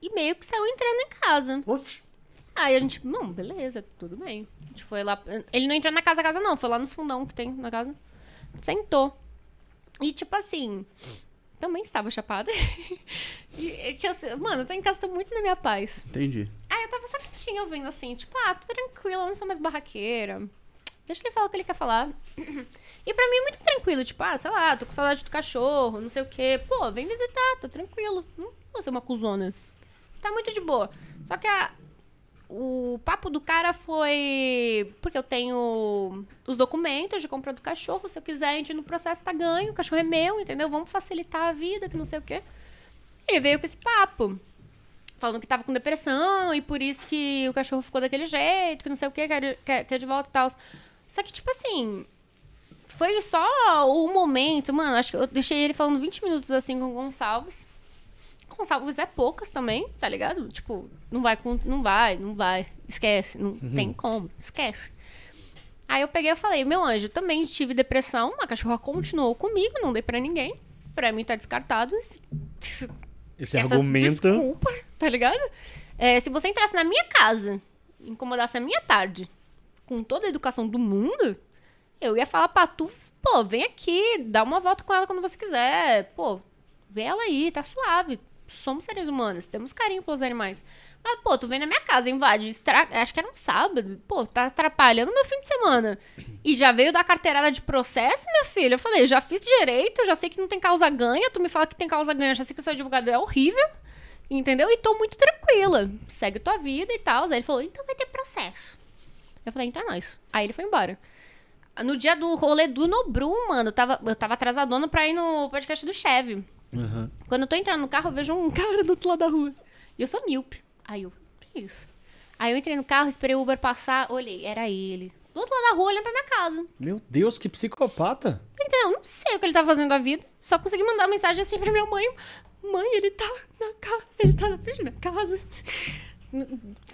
e meio que saiu entrando em casa. Oxi. Aí a gente, não, beleza, tudo bem. A gente foi lá. Ele não entrou na casa, casa não, foi lá nos fundão que tem na casa. Sentou. E tipo assim, também estava chapada. e é que eu, mano, eu tô em casa, tô muito na minha paz. Entendi. Aí eu tava só quietinha ouvindo assim, tipo, ah, tô tranquila, eu não sou mais barraqueira. Deixa ele falar o que ele quer falar. E pra mim é muito tranquilo, tipo, ah, sei lá, tô com saudade do cachorro, não sei o quê. Pô, vem visitar, tô tranquilo. Não vou ser uma cuzona. Tá muito de boa. Só que a, o papo do cara foi. Porque eu tenho os documentos de compra do cachorro. Se eu quiser, a gente no processo tá ganho. O cachorro é meu, entendeu? Vamos facilitar a vida, que não sei o quê. Ele veio com esse papo. Falando que tava com depressão e por isso que o cachorro ficou daquele jeito, que não sei o quê, quer, quer, quer é de volta e tal. Só que, tipo assim, foi só o momento, mano. Acho que eu deixei ele falando 20 minutos assim com o Gonçalves com salvas é poucas também, tá ligado? Tipo, não vai, não vai, não vai, esquece, não uhum. tem como, esquece. Aí eu peguei e falei, meu anjo, também tive depressão, a cachorra continuou comigo, não dei pra ninguém. Pra mim tá descartado esse, esse argumento. Desculpa, tá ligado? É, se você entrasse na minha casa, incomodasse a minha tarde, com toda a educação do mundo, eu ia falar pra tu, pô, vem aqui, dá uma volta com ela quando você quiser, pô, vê ela aí, tá suave, somos seres humanos, temos carinho pelos animais. Mas, pô, tu vem na minha casa, invade, estraga, acho que era um sábado, pô, tá atrapalhando meu fim de semana. E já veio da carteirada de processo, meu filho Eu falei, já fiz direito, já sei que não tem causa ganha, tu me fala que tem causa ganha, já sei que o seu advogado é horrível, entendeu? E tô muito tranquila, segue tua vida e tal. Aí ele falou, então vai ter processo. Eu falei, então é nóis. Aí ele foi embora. No dia do rolê do Nobru, mano, eu tava, eu tava atrasadona pra ir no podcast do Chevy. Uhum. Quando eu tô entrando no carro, eu vejo um cara do outro lado da rua. E eu sou míope. Aí eu, que isso? Aí eu entrei no carro, esperei o Uber passar, olhei, era ele. Do outro lado da rua, olhando pra minha casa. Meu Deus, que psicopata. Então, não sei o que ele tá fazendo da vida. Só consegui mandar uma mensagem assim pra minha mãe. Mãe, ele tá na casa, ele tá na frente da minha casa.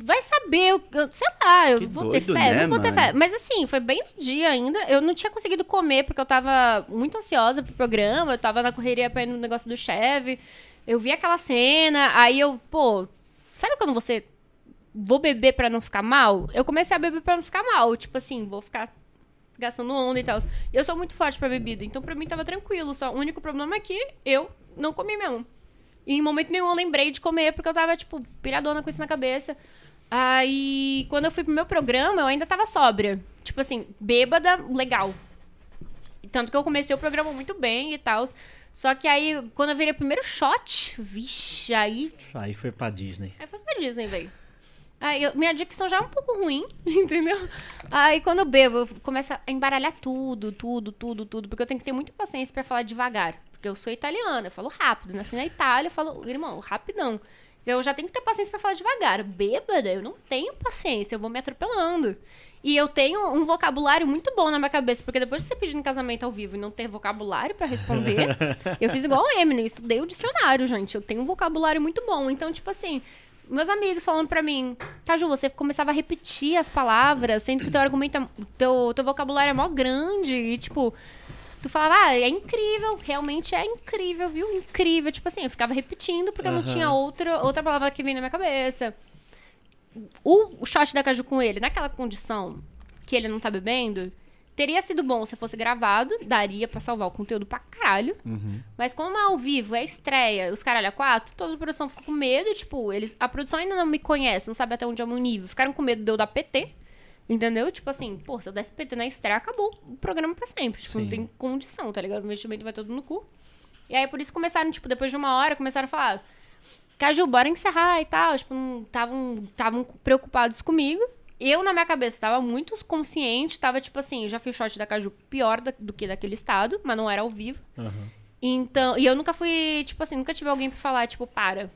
Vai saber, eu, sei lá, eu que vou doido, ter fé, né, não vou ter fé. Mas assim, foi bem no dia ainda. Eu não tinha conseguido comer porque eu tava muito ansiosa pro programa, eu tava na correria pra ir no negócio do chefe. Eu vi aquela cena, aí eu, pô, sabe quando você vou beber para não ficar mal? Eu comecei a beber para não ficar mal, tipo assim, vou ficar gastando onda e tal. Eu sou muito forte para bebida, então para mim tava tranquilo, só o único problema é que eu não comi mesmo. E em momento nenhum eu lembrei de comer, porque eu tava, tipo, piradona com isso na cabeça. Aí, quando eu fui pro meu programa, eu ainda tava sóbria. Tipo assim, bêbada, legal. Tanto que eu comecei o programa muito bem e tal. Só que aí, quando eu virei o primeiro shot, vixe, aí. Aí foi pra Disney. Aí foi pra Disney, velho. Aí eu, minha dicção já é um pouco ruim, entendeu? Aí quando eu bebo, começa a embaralhar tudo, tudo, tudo, tudo, porque eu tenho que ter muita paciência para falar devagar eu sou italiana, eu falo rápido. Nasci na Itália, eu falo, irmão, rapidão. Eu já tenho que ter paciência para falar devagar. Bêbada, eu não tenho paciência, eu vou me atropelando. E eu tenho um vocabulário muito bom na minha cabeça, porque depois de você pedir um casamento ao vivo e não ter vocabulário para responder, eu fiz igual o Eminem, estudei o dicionário, gente. Eu tenho um vocabulário muito bom. Então, tipo assim, meus amigos falando para mim, Caju, tá, você começava a repetir as palavras, sendo que teu argumento, é, teu, teu vocabulário é mó grande. E, tipo, eu falava, ah, é incrível, realmente é incrível, viu? Incrível. Tipo assim, eu ficava repetindo porque eu não tinha outra, outra palavra que vinha na minha cabeça. O, o shot da Caju com ele, naquela condição que ele não tá bebendo, teria sido bom se fosse gravado, daria para salvar o conteúdo pra caralho. Uhum. Mas como é ao vivo, é estreia, os caralho a quatro, toda a produção ficou com medo, tipo, eles, a produção ainda não me conhece, não sabe até onde é o meu nível. Ficaram com medo de eu dar PT. Entendeu? Tipo assim, pô, se eu desse PT na estreia, acabou o programa pra sempre. Tipo, Sim. não tem condição, tá ligado? O investimento vai todo no cu. E aí, por isso começaram, tipo, depois de uma hora, começaram a falar: ah, Caju, bora encerrar e tal. Tipo, estavam preocupados comigo. Eu, na minha cabeça, tava muito consciente, tava tipo assim, já fiz shot da Caju pior da, do que daquele estado, mas não era ao vivo. Uhum. Então, e eu nunca fui, tipo assim, nunca tive alguém pra falar, tipo, para.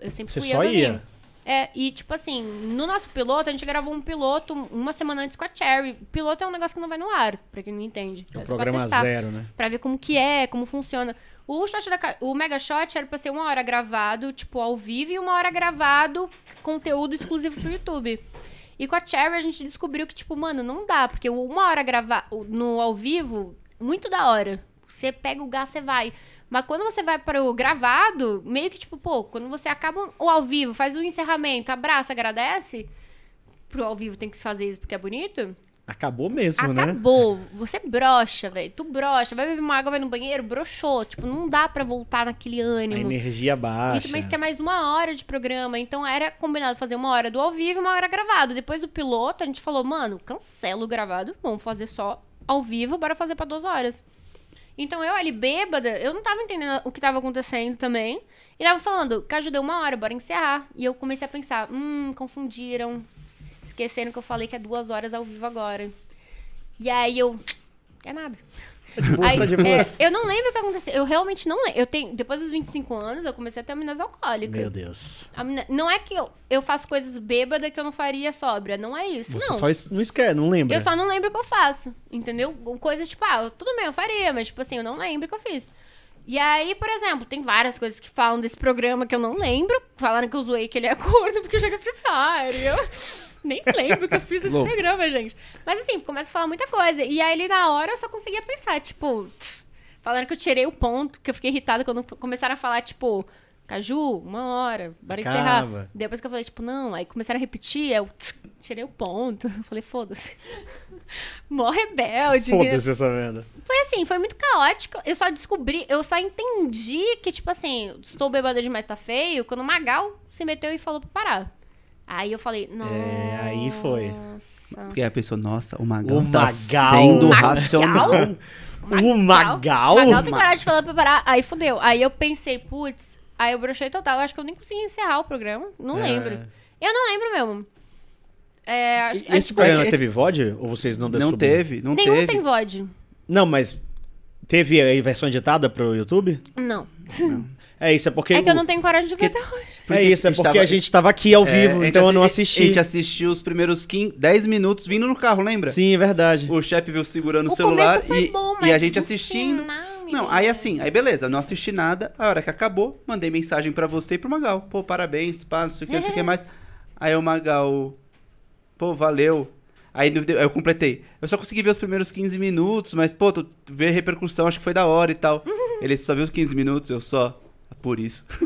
Eu sempre Você fui só ia. Assim. É, e tipo assim, no nosso piloto, a gente gravou um piloto uma semana antes com a Cherry. Piloto é um negócio que não vai no ar, pra quem não entende. É um é programa testar, zero, né? Pra ver como que é, como funciona. O, shot da, o Mega Shot era pra ser uma hora gravado, tipo, ao vivo, e uma hora gravado conteúdo exclusivo pro YouTube. E com a Cherry a gente descobriu que, tipo, mano, não dá, porque uma hora gravar no ao vivo, muito da hora. Você pega o gás, você vai. Mas quando você vai para o gravado, meio que tipo, pô, quando você acaba o ao vivo, faz o um encerramento, abraça, agradece, pro ao vivo tem que se fazer isso porque é bonito. Acabou mesmo, Acabou. né? Acabou. Você brocha, velho. Tu brocha. Vai beber uma água, vai no banheiro, brochou. Tipo, não dá para voltar naquele ânimo. A energia baixa. mas que é mais uma hora de programa. Então era combinado fazer uma hora do ao vivo e uma hora gravado. Depois do piloto, a gente falou, mano, cancela o gravado. Vamos fazer só ao vivo, bora fazer para duas horas. Então eu ali bêbada, eu não tava entendendo o que tava acontecendo também. E tava falando, Caju deu uma hora, bora encerrar. E eu comecei a pensar, hum, confundiram. Esqueceram que eu falei que é duas horas ao vivo agora. E aí eu, quer nada. Tá aí, tá de É, eu não lembro o que aconteceu. Eu realmente não lembro. Eu tenho, depois dos 25 anos, eu comecei a ter aminas alcoólicas. Meu Deus. Amina... não é que eu, eu faço coisas bêbada que eu não faria sobra. Não é isso, Você não. só es... não esquece, não lembra. Eu só não lembro o que eu faço, entendeu? Coisas tipo, ah, tudo bem, eu faria, mas tipo assim, eu não lembro o que eu fiz. E aí, por exemplo, tem várias coisas que falam desse programa que eu não lembro. Falaram que eu zoei que ele é gordo porque eu joguei Free Fire. Eu nem lembro que eu fiz esse programa, gente. Mas assim, começa a falar muita coisa. E aí, na hora, eu só conseguia pensar, tipo... Tss, falando que eu tirei o ponto, que eu fiquei irritada quando começaram a falar, tipo... Caju, uma hora, bora Acaba. encerrar. Depois que eu falei, tipo, não, aí começaram a repetir, eu tss, tirei o ponto. Eu falei, foda-se. Mó rebelde. Né? Foda-se essa venda. Foi assim, foi muito caótico. Eu só descobri, eu só entendi que, tipo assim, estou bebada demais, tá feio, quando o Magal se meteu e falou pra parar. Aí eu falei, nossa. É, aí foi. Porque a pessoa, nossa, o Magal, o tá sendo racional. O Magal? O Magal tem coragem de falar pra parar. Aí fodeu. Aí eu pensei, putz, aí eu brochei total. Eu acho que eu nem consegui encerrar o programa. Não é. lembro. Eu não lembro mesmo. É, acho, acho esse é programa que... Tipo- teve VOD? Ou vocês não Não teve, não Nenhum teve. tem VOD. Não, mas teve a versão editada pro YouTube? Não. não. É isso, é porque. É que eu não tenho coragem de ver até hoje. É isso, é porque a gente estava aqui ao é, vivo, é, então eu não assisti. A gente assistiu os primeiros 10 minutos vindo no carro, lembra? Sim, é verdade. O chefe viu segurando o, o celular e, bom, e a gente assistindo. Não, aí assim, aí beleza, não assisti nada. A hora que acabou, mandei mensagem para você e pro Magal. Pô, parabéns, pá, não sei o que, não sei o que é. mais. Aí o Magal, pô, valeu. Aí eu completei. Eu só consegui ver os primeiros 15 minutos, mas, pô, tu vê a repercussão, acho que foi da hora e tal. Ele só viu os 15 minutos, eu só por isso.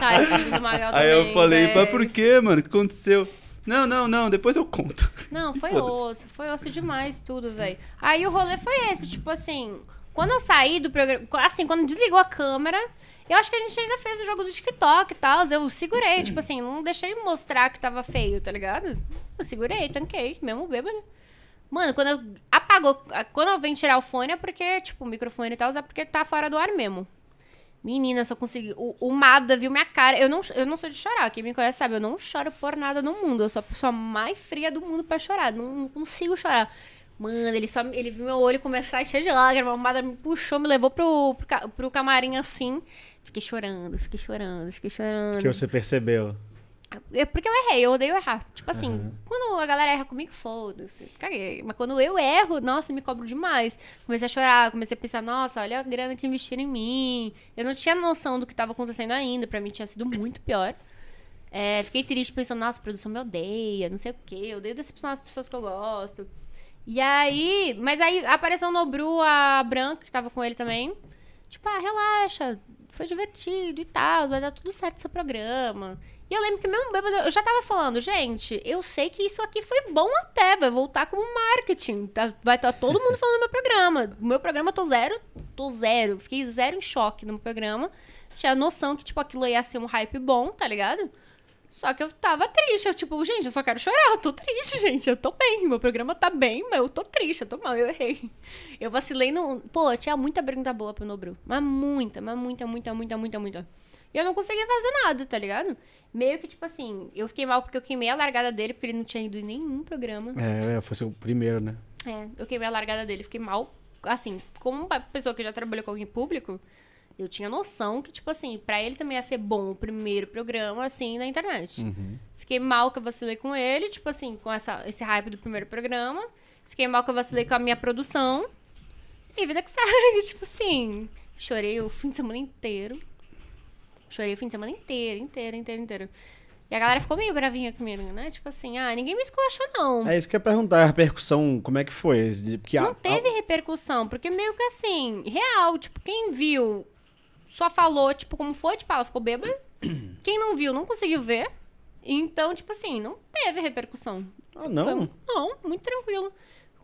Tadinho do Magal Aí também, eu falei, mas por quê, mano? O que aconteceu? Não, não, não, depois eu conto. Não, foi osso, foi osso demais tudo, velho. Aí o rolê foi esse, tipo assim, quando eu saí do programa, assim, quando desligou a câmera, eu acho que a gente ainda fez o jogo do TikTok e tal, eu segurei, tipo assim, não deixei mostrar que tava feio, tá ligado? Eu segurei, tanquei, mesmo bêbado. Mano, quando eu apagou, quando eu venho tirar o fone é porque, tipo, o microfone e tal, é porque tá fora do ar mesmo. Menina, só consegui. O, o, Mada viu minha cara. Eu não, eu não sou de chorar. Quem me conhece sabe, eu não choro por nada no mundo. Eu sou a pessoa mais fria do mundo para chorar. Não, não, consigo chorar. Mano, ele só ele viu meu olho começar a encher de lágrimas. O Mada me puxou, me levou pro, pro, pro camarim assim. Fiquei chorando, fiquei chorando, fiquei chorando. Que você percebeu? É porque eu errei, eu odeio errar. Tipo assim, uhum. quando a galera erra comigo, foda-se, caguei. Mas quando eu erro, nossa, me cobro demais. Comecei a chorar, comecei a pensar, nossa, olha a grana que investiram em mim. Eu não tinha noção do que estava acontecendo ainda, pra mim tinha sido muito pior. É, fiquei triste pensando, nossa, a produção me odeia, não sei o quê, eu odeio decepcionar as pessoas que eu gosto. E aí, mas aí apareceu no Bru a Branca, que tava com ele também. Tipo, ah, relaxa, foi divertido e tal, vai dar tudo certo no seu programa. E eu lembro que mesmo bêbado, eu já tava falando, gente, eu sei que isso aqui foi bom até, vai voltar como marketing. Tá, vai estar tá todo mundo falando do meu programa. O meu programa tô zero, tô zero. Fiquei zero em choque no meu programa. Tinha a noção que, tipo, aquilo ia ser um hype bom, tá ligado? Só que eu tava triste. Eu, tipo, gente, eu só quero chorar. Eu tô triste, gente. Eu tô bem. Meu programa tá bem, mas eu tô triste. Eu tô mal. Eu errei. Eu vacilei no. Pô, tinha muita pergunta boa pro Nobru. Mas muita, mas muita, muita, muita, muita, muita. E eu não conseguia fazer nada, tá ligado? Meio que, tipo assim, eu fiquei mal porque eu queimei a largada dele, porque ele não tinha ido em nenhum programa. É, é fosse o primeiro, né? É, eu queimei a largada dele, fiquei mal. Assim, como uma pessoa que já trabalhou com alguém público, eu tinha noção que, tipo assim, pra ele também ia ser bom o primeiro programa, assim, na internet. Uhum. Fiquei mal que eu vacilei com ele, tipo assim, com essa, esse hype do primeiro programa. Fiquei mal que eu vacilei com a minha produção. E vida que segue, tipo assim. Chorei o fim de semana inteiro. Chorei o fim de semana inteiro, inteiro, inteiro, inteiro. E a galera ficou meio bravinha comigo, né? Tipo assim, ah, ninguém me esculachou, não. É isso que eu ia perguntar, a repercussão, como é que foi? Porque não a, teve a... repercussão, porque meio que assim, real, tipo, quem viu só falou, tipo, como foi, tipo, ela ficou bêbada. quem não viu, não conseguiu ver. Então, tipo assim, não teve repercussão. Ah, não? Foi, não, muito tranquilo.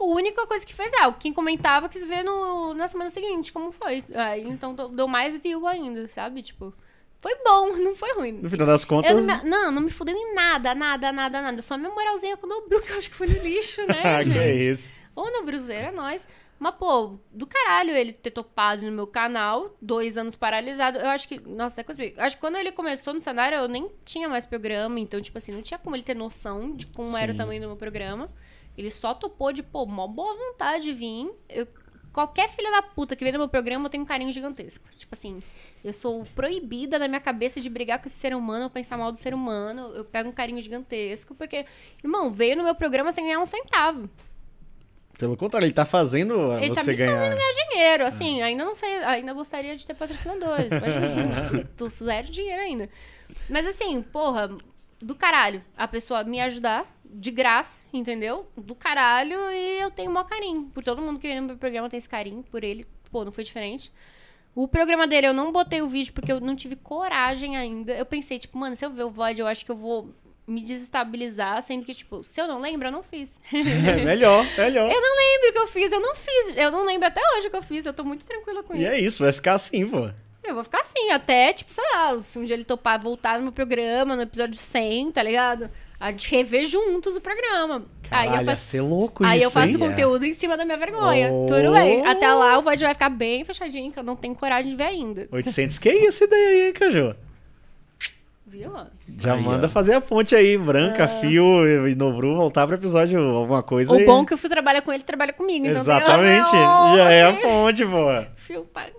A única coisa que fez é, o quem comentava quis ver no, na semana seguinte como foi. Aí, então, deu mais view ainda, sabe? Tipo foi bom, não foi ruim. No final das contas. Não, me... não, não, me fudendo em nada, nada, nada, nada. Só minha moralzinha com o Nobru, que eu acho que foi no lixo, né? Ah, que é isso. Ou no Bruzeiro, é nóis. Mas, pô, do caralho ele ter topado no meu canal, dois anos paralisado. Eu acho que. Nossa, até consegui. Acho que quando ele começou no cenário, eu nem tinha mais programa. Então, tipo assim, não tinha como ele ter noção de como Sim. era o tamanho do meu programa. Ele só topou de, pô, mó boa vontade vir. Eu Qualquer filha da puta que vem no meu programa, eu tenho um carinho gigantesco. Tipo assim, eu sou proibida na minha cabeça de brigar com esse ser humano, ou pensar mal do ser humano. Eu pego um carinho gigantesco, porque, irmão, veio no meu programa sem ganhar um centavo. Pelo contrário, ele tá fazendo ele tá você tá ganhar. Ele tá fazendo ganhar dinheiro, assim, ah. ainda não fez, ainda gostaria de ter patrocinadores, mas tô zero dinheiro ainda. Mas assim, porra, do caralho a pessoa me ajudar de graça, entendeu? Do caralho e eu tenho maior carinho. Por todo mundo que vem no meu programa tem esse carinho por ele. Pô, não foi diferente. O programa dele eu não botei o vídeo porque eu não tive coragem ainda. Eu pensei, tipo, mano, se eu ver o VOD, eu acho que eu vou me desestabilizar, sendo que, tipo, se eu não lembro, eu não fiz. É melhor, melhor. Eu não lembro o que eu fiz, eu não fiz. Eu não lembro até hoje o que eu fiz, eu tô muito tranquila com e é isso. E é isso, vai ficar assim, pô. Eu vou ficar assim, até, tipo, sei lá, se um dia ele topar voltar no meu programa, no episódio 100, tá ligado? A gente rever juntos o programa. Caralho, aí eu faço, ser louco Aí isso, eu faço conteúdo é. em cima da minha vergonha. Oh. Tudo bem. Até lá o Void vai ficar bem fechadinho, que eu não tenho coragem de ver ainda. 800 que é essa ideia aí, hein, Caju? Viu? Já aí, manda ó. fazer a ponte aí, branca, ah. fio e Novru, voltar pro episódio alguma coisa. O aí. bom é que o Fio trabalha com ele, trabalha comigo. Então Exatamente. Tem... Oh, Já é a ponte, boa. Fio, pai.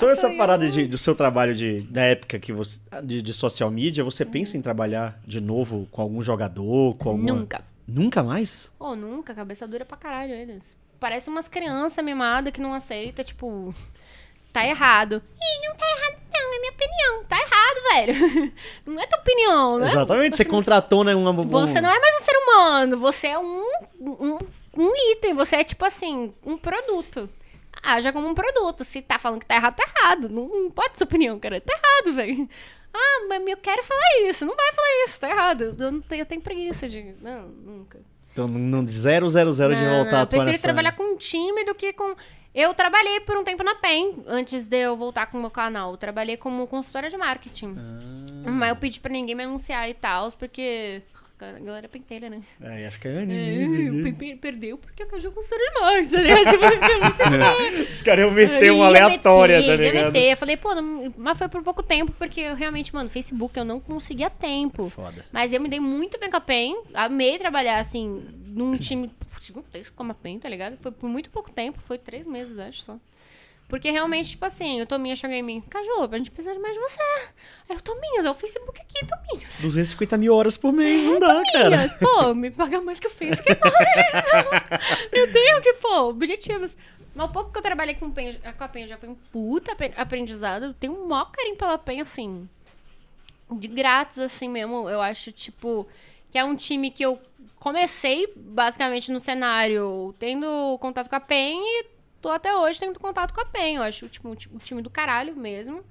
Sobre essa parada de, do seu trabalho de, da época que você, de, de social media, você é. pensa em trabalhar de novo com algum jogador, com alguma... Nunca. Nunca mais? Oh, nunca. Cabeça dura pra caralho eles. Parece umas crianças mimadas que não aceita, tipo... Tá errado. Ih, não tá errado não, é minha opinião. Tá errado, velho. Não é tua opinião, né? Exatamente, você, você contratou, né, uma... Você não é mais um ser humano, você é um, um, um item, você é, tipo assim, um produto haja como um produto. Se tá falando que tá errado, tá errado. Não, não pode tua opinião, cara. Tá errado, velho. Ah, mas eu quero falar isso. Não vai falar isso, tá errado. Eu, não tenho, eu tenho preguiça de. Não, nunca. Então, não de zero, zero, zero não, de voltar não, a tua Eu prefiro trabalhar com um time do que com. Eu trabalhei por um tempo na PEN, antes de eu voltar com o meu canal. Eu trabalhei como consultora de marketing. Ah. Mas eu pedi pra ninguém me anunciar e tal, porque a galera pentelha, né? É, acho que é Anne. Né? perdeu porque a Caju gostou demais, tá ligado? Tipo, Os caras iam meter uma aleatória, tá ligado? Eu meter. Eu falei, pô, não... mas foi por pouco tempo, porque eu realmente, mano, Facebook eu não conseguia tempo. Foda. Mas eu me dei muito bem com a PEN, amei trabalhar, assim, num time gigantesco com a PEN, tá ligado? Foi por muito pouco tempo, foi três meses, acho, só. Porque realmente, tipo assim, o Tominha chegou em mim, Caju, a gente precisa de mais de você. Aí eu, Tominhas, é o Facebook aqui, Tominhas. 250 mil horas por mês, é, não dá, Tominhas, cara. pô, me paga mais que o Facebook. É eu tenho que, pô, objetivos. Mas o pouco que eu trabalhei com, Penha, com a Penha já foi um puta aprendizado. Eu tenho um maior carinho pela Penha, assim, de grátis, assim mesmo. Eu acho, tipo, que é um time que eu comecei basicamente no cenário tendo contato com a Penha e tô até hoje tendo contato com a PEN. Eu acho tipo, o time do caralho mesmo.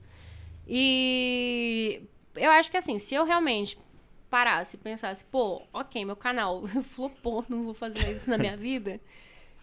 E eu acho que assim, se eu realmente parasse e pensasse, pô, ok, meu canal flopou, não vou fazer mais isso na minha vida.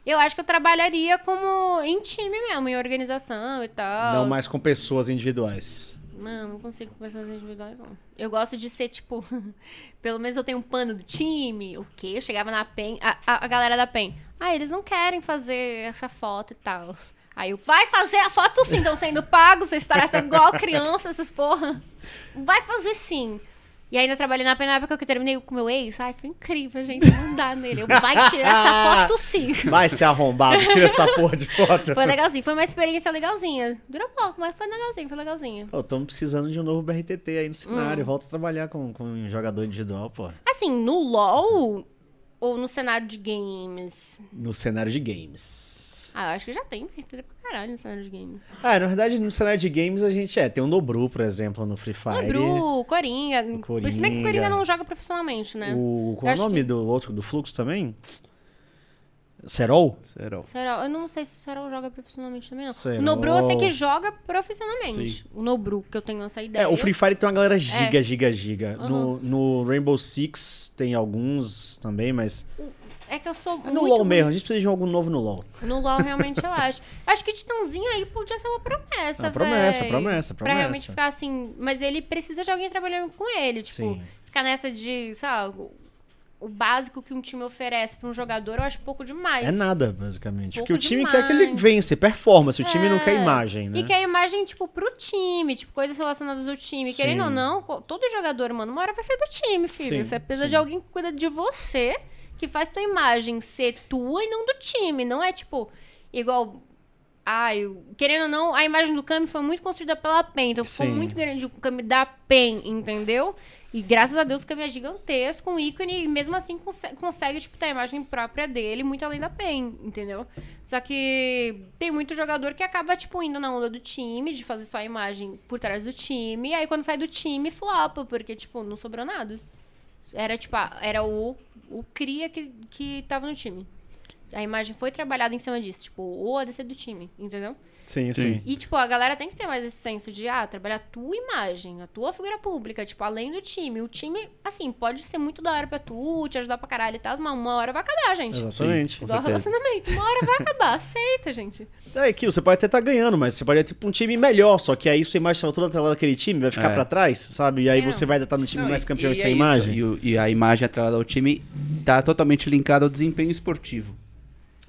Eu acho que eu trabalharia como em time mesmo, em organização e tal. Não mais com pessoas individuais. Não, não consigo com pessoas individuais, não. Eu gosto de ser, tipo, pelo menos eu tenho um pano do time, o quê? Eu chegava na PEN, a, a, a galera da PEN. Ah, eles não querem fazer essa foto e tal. Aí eu, vai fazer a foto sim, estão sendo pagos, vocês tratam igual criança, essas porra. Vai fazer sim. E ainda trabalhei na época que eu terminei com meu ex. Ai, foi incrível, gente. Não dá nele. Eu, vai tirar essa foto sim. Vai se arrombado, tira essa porra de foto. Foi legalzinho, foi uma experiência legalzinha. Durou pouco, mas foi legalzinho, foi legalzinho. Estamos precisando de um novo BRTT aí no cenário. Hum. a trabalhar com, com um jogador individual, pô. Assim, no LOL ou no cenário de games? No cenário de games. Ah, eu acho que já tem abertura pra caralho no cenário de games. Ah, na verdade, no cenário de games a gente é. Tem o Nobru, por exemplo, no Free Fire. Nobru, Coringa. O Coringa. mesmo que o Coringa não joga profissionalmente, né? O, qual é o nome que... do outro, do Fluxo também? Serol? Serol. Serol. Eu não sei se o Serol joga profissionalmente também, não. Serol. O Nobru eu sei que joga profissionalmente. Sim. O Nobru, que eu tenho essa é, ideia. É, o Free Fire tem uma galera giga, é. giga, giga. Uhum. No, no Rainbow Six tem alguns também, mas... É que eu sou é no LoL mesmo, a gente precisa de algo novo no LoL. No LoL, realmente, eu acho. Acho que Titãozinho aí podia ser uma promessa, velho. É promessa, promessa, promessa. Pra realmente ficar assim... Mas ele precisa de alguém trabalhando com ele, tipo... Sim. Ficar nessa de, sabe o básico que um time oferece para um jogador, eu acho pouco demais. É nada, basicamente. Pouco Porque o time quer que ele vença, é performance, o é. time não quer é. imagem, né? E quer imagem, tipo, pro time, tipo, coisas relacionadas ao time. Sim. Querendo ou não, todo jogador, mano, uma hora vai ser do time, filho. Sim, você precisa sim. de alguém que cuida de você, que faz tua imagem ser tua e não do time. Não é, tipo, igual Ai, querendo ou não, a imagem do cami foi muito construída pela PEN. Então ficou Sim. muito grande o cami da PEN, entendeu? E graças a Deus o caminho é gigantesco, um ícone, e mesmo assim consegue, tipo, ter a imagem própria dele, muito além da PEN, entendeu? Só que tem muito jogador que acaba, tipo, indo na onda do time, de fazer só a imagem por trás do time, e aí quando sai do time, flopa, porque, tipo, não sobrou nada. Era, tipo, a, era o, o cria que, que tava no time. A imagem foi trabalhada em cima disso, tipo, o ADC do time, entendeu? Sim, sim. E, tipo, a galera tem que ter mais esse senso de, ah, trabalhar a tua imagem, a tua figura pública, tipo, além do time. O time, assim, pode ser muito da hora pra tu, te ajudar pra caralho e tal, mas uma hora vai acabar, gente. Exatamente. Sim, Igual relacionamento, uma hora vai acabar, aceita, gente. É que você pode até estar tá ganhando, mas você pode ter tipo, um time melhor, só que aí sua imagem tava toda atrelada daquele time, vai ficar é. pra trás, sabe? E aí é. você vai estar no time Não, mais campeão e, sem é imagem. E, e, a imagem atrelada ao time tá totalmente linkada ao desempenho esportivo.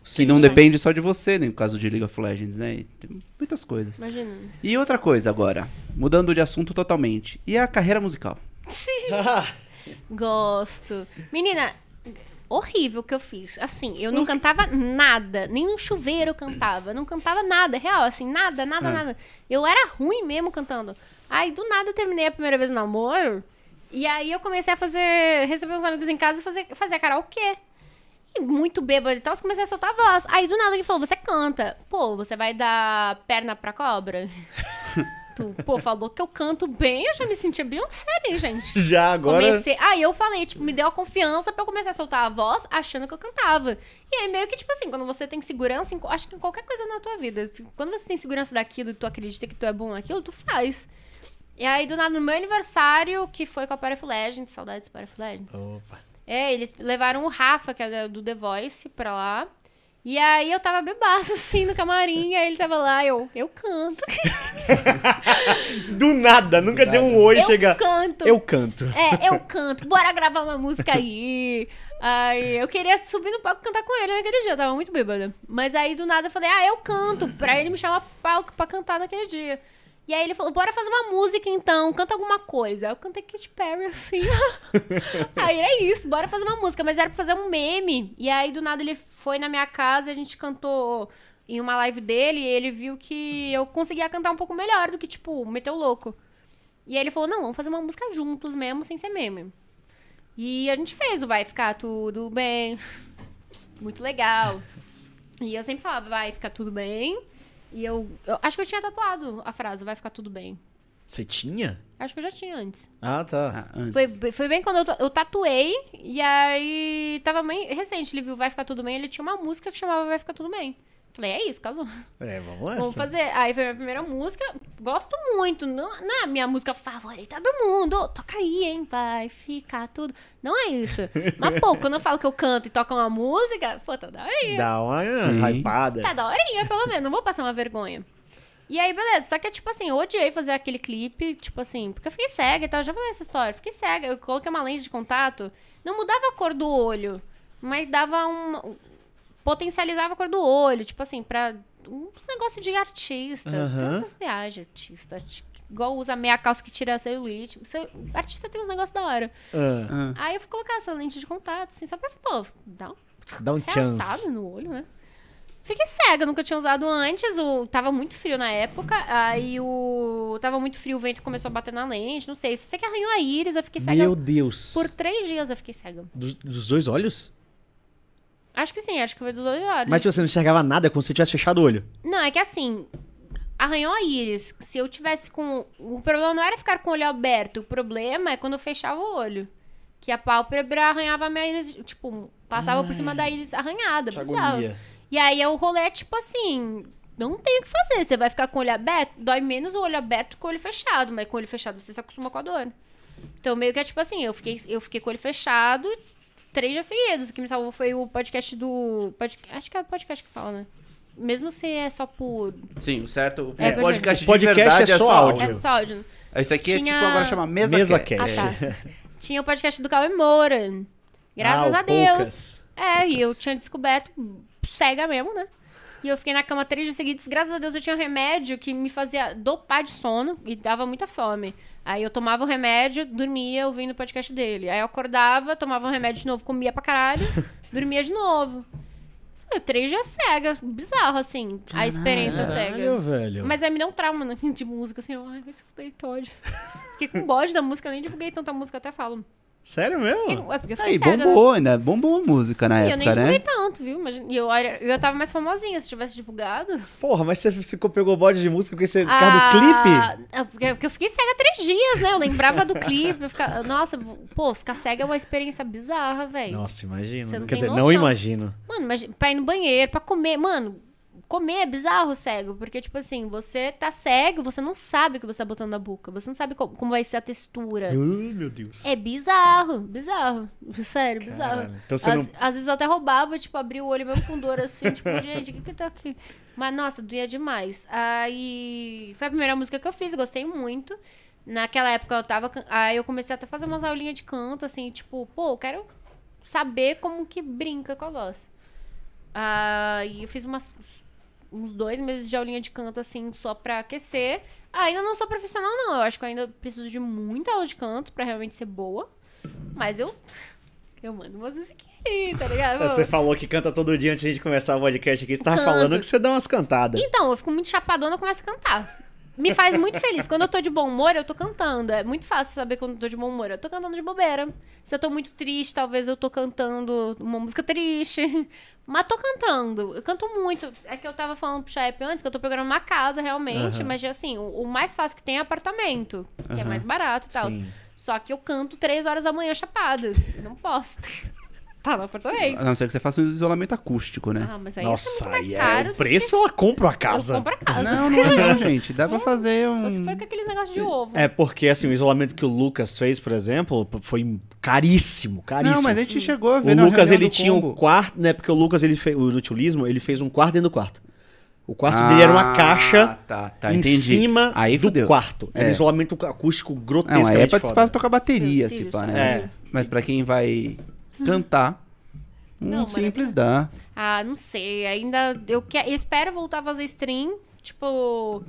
Sim, que não sim. depende só de você, nem né, No caso de League of Legends, né? tem muitas coisas. Imagina. E outra coisa agora, mudando de assunto totalmente. E a carreira musical? Sim. Gosto. Menina, horrível que eu fiz. Assim, eu não cantava nada. Nem no chuveiro eu cantava. Não cantava nada, é real, assim, nada, nada, ah. nada. Eu era ruim mesmo cantando. Aí, do nada, eu terminei a primeira vez no namoro. E aí eu comecei a fazer. receber uns amigos em casa e fazer, fazer karaokê muito bêbado e tal, você a soltar a voz. Aí do nada ele falou: Você canta. Pô, você vai dar perna pra cobra? tu, pô, falou que eu canto bem, eu já me sentia bem sério, gente. Já agora. Comecei... Aí eu falei, tipo, me deu a confiança pra eu começar a soltar a voz achando que eu cantava. E aí meio que, tipo assim, quando você tem segurança, em... acho que em qualquer coisa na tua vida, quando você tem segurança daquilo e tu acredita que tu é bom naquilo, tu faz. E aí, do nada, no meu aniversário, que foi com a Paraful Legends, saudades Paraful Legends. Opa. É, eles levaram o Rafa, que é do The Voice, pra lá. E aí eu tava bebaço, assim, no camarim, aí ele tava lá, eu, eu canto. Do nada, nunca Do deu um oi, eu chega. Eu canto. Eu canto. É, eu canto. Bora gravar uma música aí. Aí eu queria subir no palco cantar com ele naquele dia, eu tava muito bêbada. Mas aí do nada eu falei, ah, eu canto, pra ele me chamar palco pra cantar naquele dia. E aí ele falou, bora fazer uma música então, canta alguma coisa. Aí eu cantei Katy Perry, assim. aí era isso, bora fazer uma música. Mas era pra fazer um meme. E aí, do nada, ele foi na minha casa e a gente cantou em uma live dele. E ele viu que eu conseguia cantar um pouco melhor do que, tipo, meter o louco. E aí ele falou, não, vamos fazer uma música juntos mesmo, sem ser meme. E a gente fez o Vai Ficar Tudo Bem. Muito legal. E eu sempre falava, vai ficar tudo bem e eu, eu acho que eu tinha tatuado a frase, vai ficar tudo bem. Você tinha? Acho que eu já tinha antes. Ah, tá. Ah, antes. Foi, foi bem quando eu, eu, tatuei, e aí tava bem recente, ele viu Vai Ficar Tudo Bem, ele tinha uma música que chamava Vai Ficar Tudo Bem. Falei, é isso, casou. É, vamos lá. Vamos fazer. Aí foi minha primeira música. Gosto muito. Não, não é minha música favorita do mundo. Toca aí, hein? Vai ficar tudo. Não é isso. Mas, pô, quando eu falo que eu canto e toco uma música, pô, tá da hora. Dá uma hypada. Tá da horinha, pelo menos. Não vou passar uma vergonha. E aí, beleza. Só que, tipo assim, eu odiei fazer aquele clipe, tipo assim, porque eu fiquei cega e tal. já falei essa história. Fiquei cega. Eu coloquei uma lente de contato. Não mudava a cor do olho. Mas dava um, potencializava a cor do olho, tipo assim, pra uns negócios de artista. Uhum. Tem essas viagens, artista, igual usa meia calça que tira a celulite. Seu, artista tem uns negócios da hora. Uhum. Aí eu fui colocar essa lente de contato, assim, só pra, pô, dar um, Dá um chance. no olho, né? Fiquei cega, nunca tinha usado antes. O, tava muito frio na época. Aí o. Tava muito frio, o vento começou a bater na lente. Não sei. Isso sei que arranhou a íris, eu fiquei cega. Meu Deus. Por três dias eu fiquei cega. dos dois olhos? Acho que sim, acho que foi dos dois olhos. Mas você não enxergava nada, é como se você tivesse fechado o olho. Não, é que assim, arranhou a íris. Se eu tivesse com. O problema não era ficar com o olho aberto, o problema é quando eu fechava o olho. Que a pálpebra arranhava a minha íris, tipo, passava Ai, por cima da íris arranhada, bizarro. E aí é o rolê é tipo assim. Não tem o que fazer. Você vai ficar com o olho aberto, dói menos o olho aberto que o olho fechado, mas com o olho fechado você se acostuma com a dor. Então, meio que é tipo assim, eu fiquei, eu fiquei com o olho fechado, três já seguidos. O que me salvou foi o podcast do. Pod, acho que é o podcast que fala, né? Mesmo se é só por. Sim, certo. O é, é podcast, de podcast é verdade é, é só, áudio. É só áudio. Esse aqui Tinha... é tipo agora chama mesa, mesa cast. Ah, tá. Tinha o podcast do Cauê Moura. Graças ah, a Deus. Poucas. É, poucas. e eu tinha descoberto cega mesmo, né? E eu fiquei na cama três dias seguidos. Graças a Deus eu tinha um remédio que me fazia dopar de sono e dava muita fome. Aí eu tomava o remédio, dormia ouvindo o podcast dele. Aí eu acordava, tomava o remédio de novo, comia pra caralho, dormia de novo. Foi três dias cega. Bizarro, assim, a experiência Caralho, cega. velho. Mas aí me deu um trauma né, de música, assim. Ai, vai se fuder, Todd. Fiquei com bode da música, nem divulguei tanta música, até falo. Sério mesmo? Fiquei, é porque eu fiquei Aí, cega. Né? bombou, ainda bombou a música na e época, né? eu nem divulguei né? tanto, viu? Mas eu, eu tava mais famosinha, se tivesse divulgado. Porra, mas você ficou, pegou bode de música porque você, por ah, causa do ah, clipe? É porque, porque eu fiquei cega três dias, né? Eu lembrava do clipe. Eu ficava, nossa, pô, ficar cega é uma experiência bizarra, velho. Nossa, imagino. Quer dizer, noção. não imagino. Mano, imagina, pra ir no banheiro, pra comer. Mano, comer é bizarro cego, porque, tipo assim, você tá cego, você não sabe o que você tá botando na boca, você não sabe como, como vai ser a textura. Oh, meu Deus. É bizarro, bizarro. Sério, Caralho. bizarro. Então, você às, não... às vezes eu até roubava, tipo, abria o olho mesmo com dor, assim, tipo, gente, o que que tá aqui? Mas, nossa, doía demais. Aí, foi a primeira música que eu fiz, gostei muito. Naquela época eu tava. Aí eu comecei até a fazer umas aulinhas de canto, assim, tipo, pô, eu quero saber como que brinca com a voz. Aí eu fiz umas uns dois meses de aulinha de canto, assim, só pra aquecer. Ainda não sou profissional, não. Eu acho que eu ainda preciso de muita aula de canto pra realmente ser boa. Mas eu. Eu mando vocês aqui, tá ligado? Você falou que canta todo dia antes de começar o podcast aqui. Você tava Canto. falando que você dá umas cantadas. Então, eu fico muito chapadona e começo a cantar me faz muito feliz. Quando eu tô de bom humor, eu tô cantando. É muito fácil saber quando eu tô de bom humor. Eu tô cantando de bobeira. Se eu tô muito triste, talvez eu tô cantando uma música triste. Mas tô cantando. Eu canto muito. É que eu tava falando pro Chaep antes que eu tô programando uma casa, realmente. Uhum. Mas, assim, o, o, mais fácil que tem é apartamento. Que uhum. é mais barato e tal. Só que eu canto três horas da manhã chapada. Não posso. tá no apartamento. A não ser que você faça um isolamento acústico, né? Ah, mas aí é Nossa, é mais caro. É o preço que... ela compra a casa. Ela compra a casa. Não, não, é não, gente. Dá pra é. fazer um. Só se for com aqueles negócios de ovo. É, porque assim, o isolamento que o Lucas fez, por exemplo, foi caríssimo, caríssimo. Não, mas a gente chegou a ver. O Lucas, ele tinha combo. um quarto, né? Porque o Lucas, ele fez, o inutilismo, ele fez um quarto dentro do quarto. O quarto ah, dele era uma ah, caixa tá, tá, em entendi. cima aí, do quarto. Era é. um isolamento acústico grotesco. Não, aí é pra, pra tocar bateria, se pá, né? É. Mas pra quem vai cantar. Um não, simples é dá. Ah, não sei. Ainda. Eu, que, eu espero voltar a fazer stream. Tipo.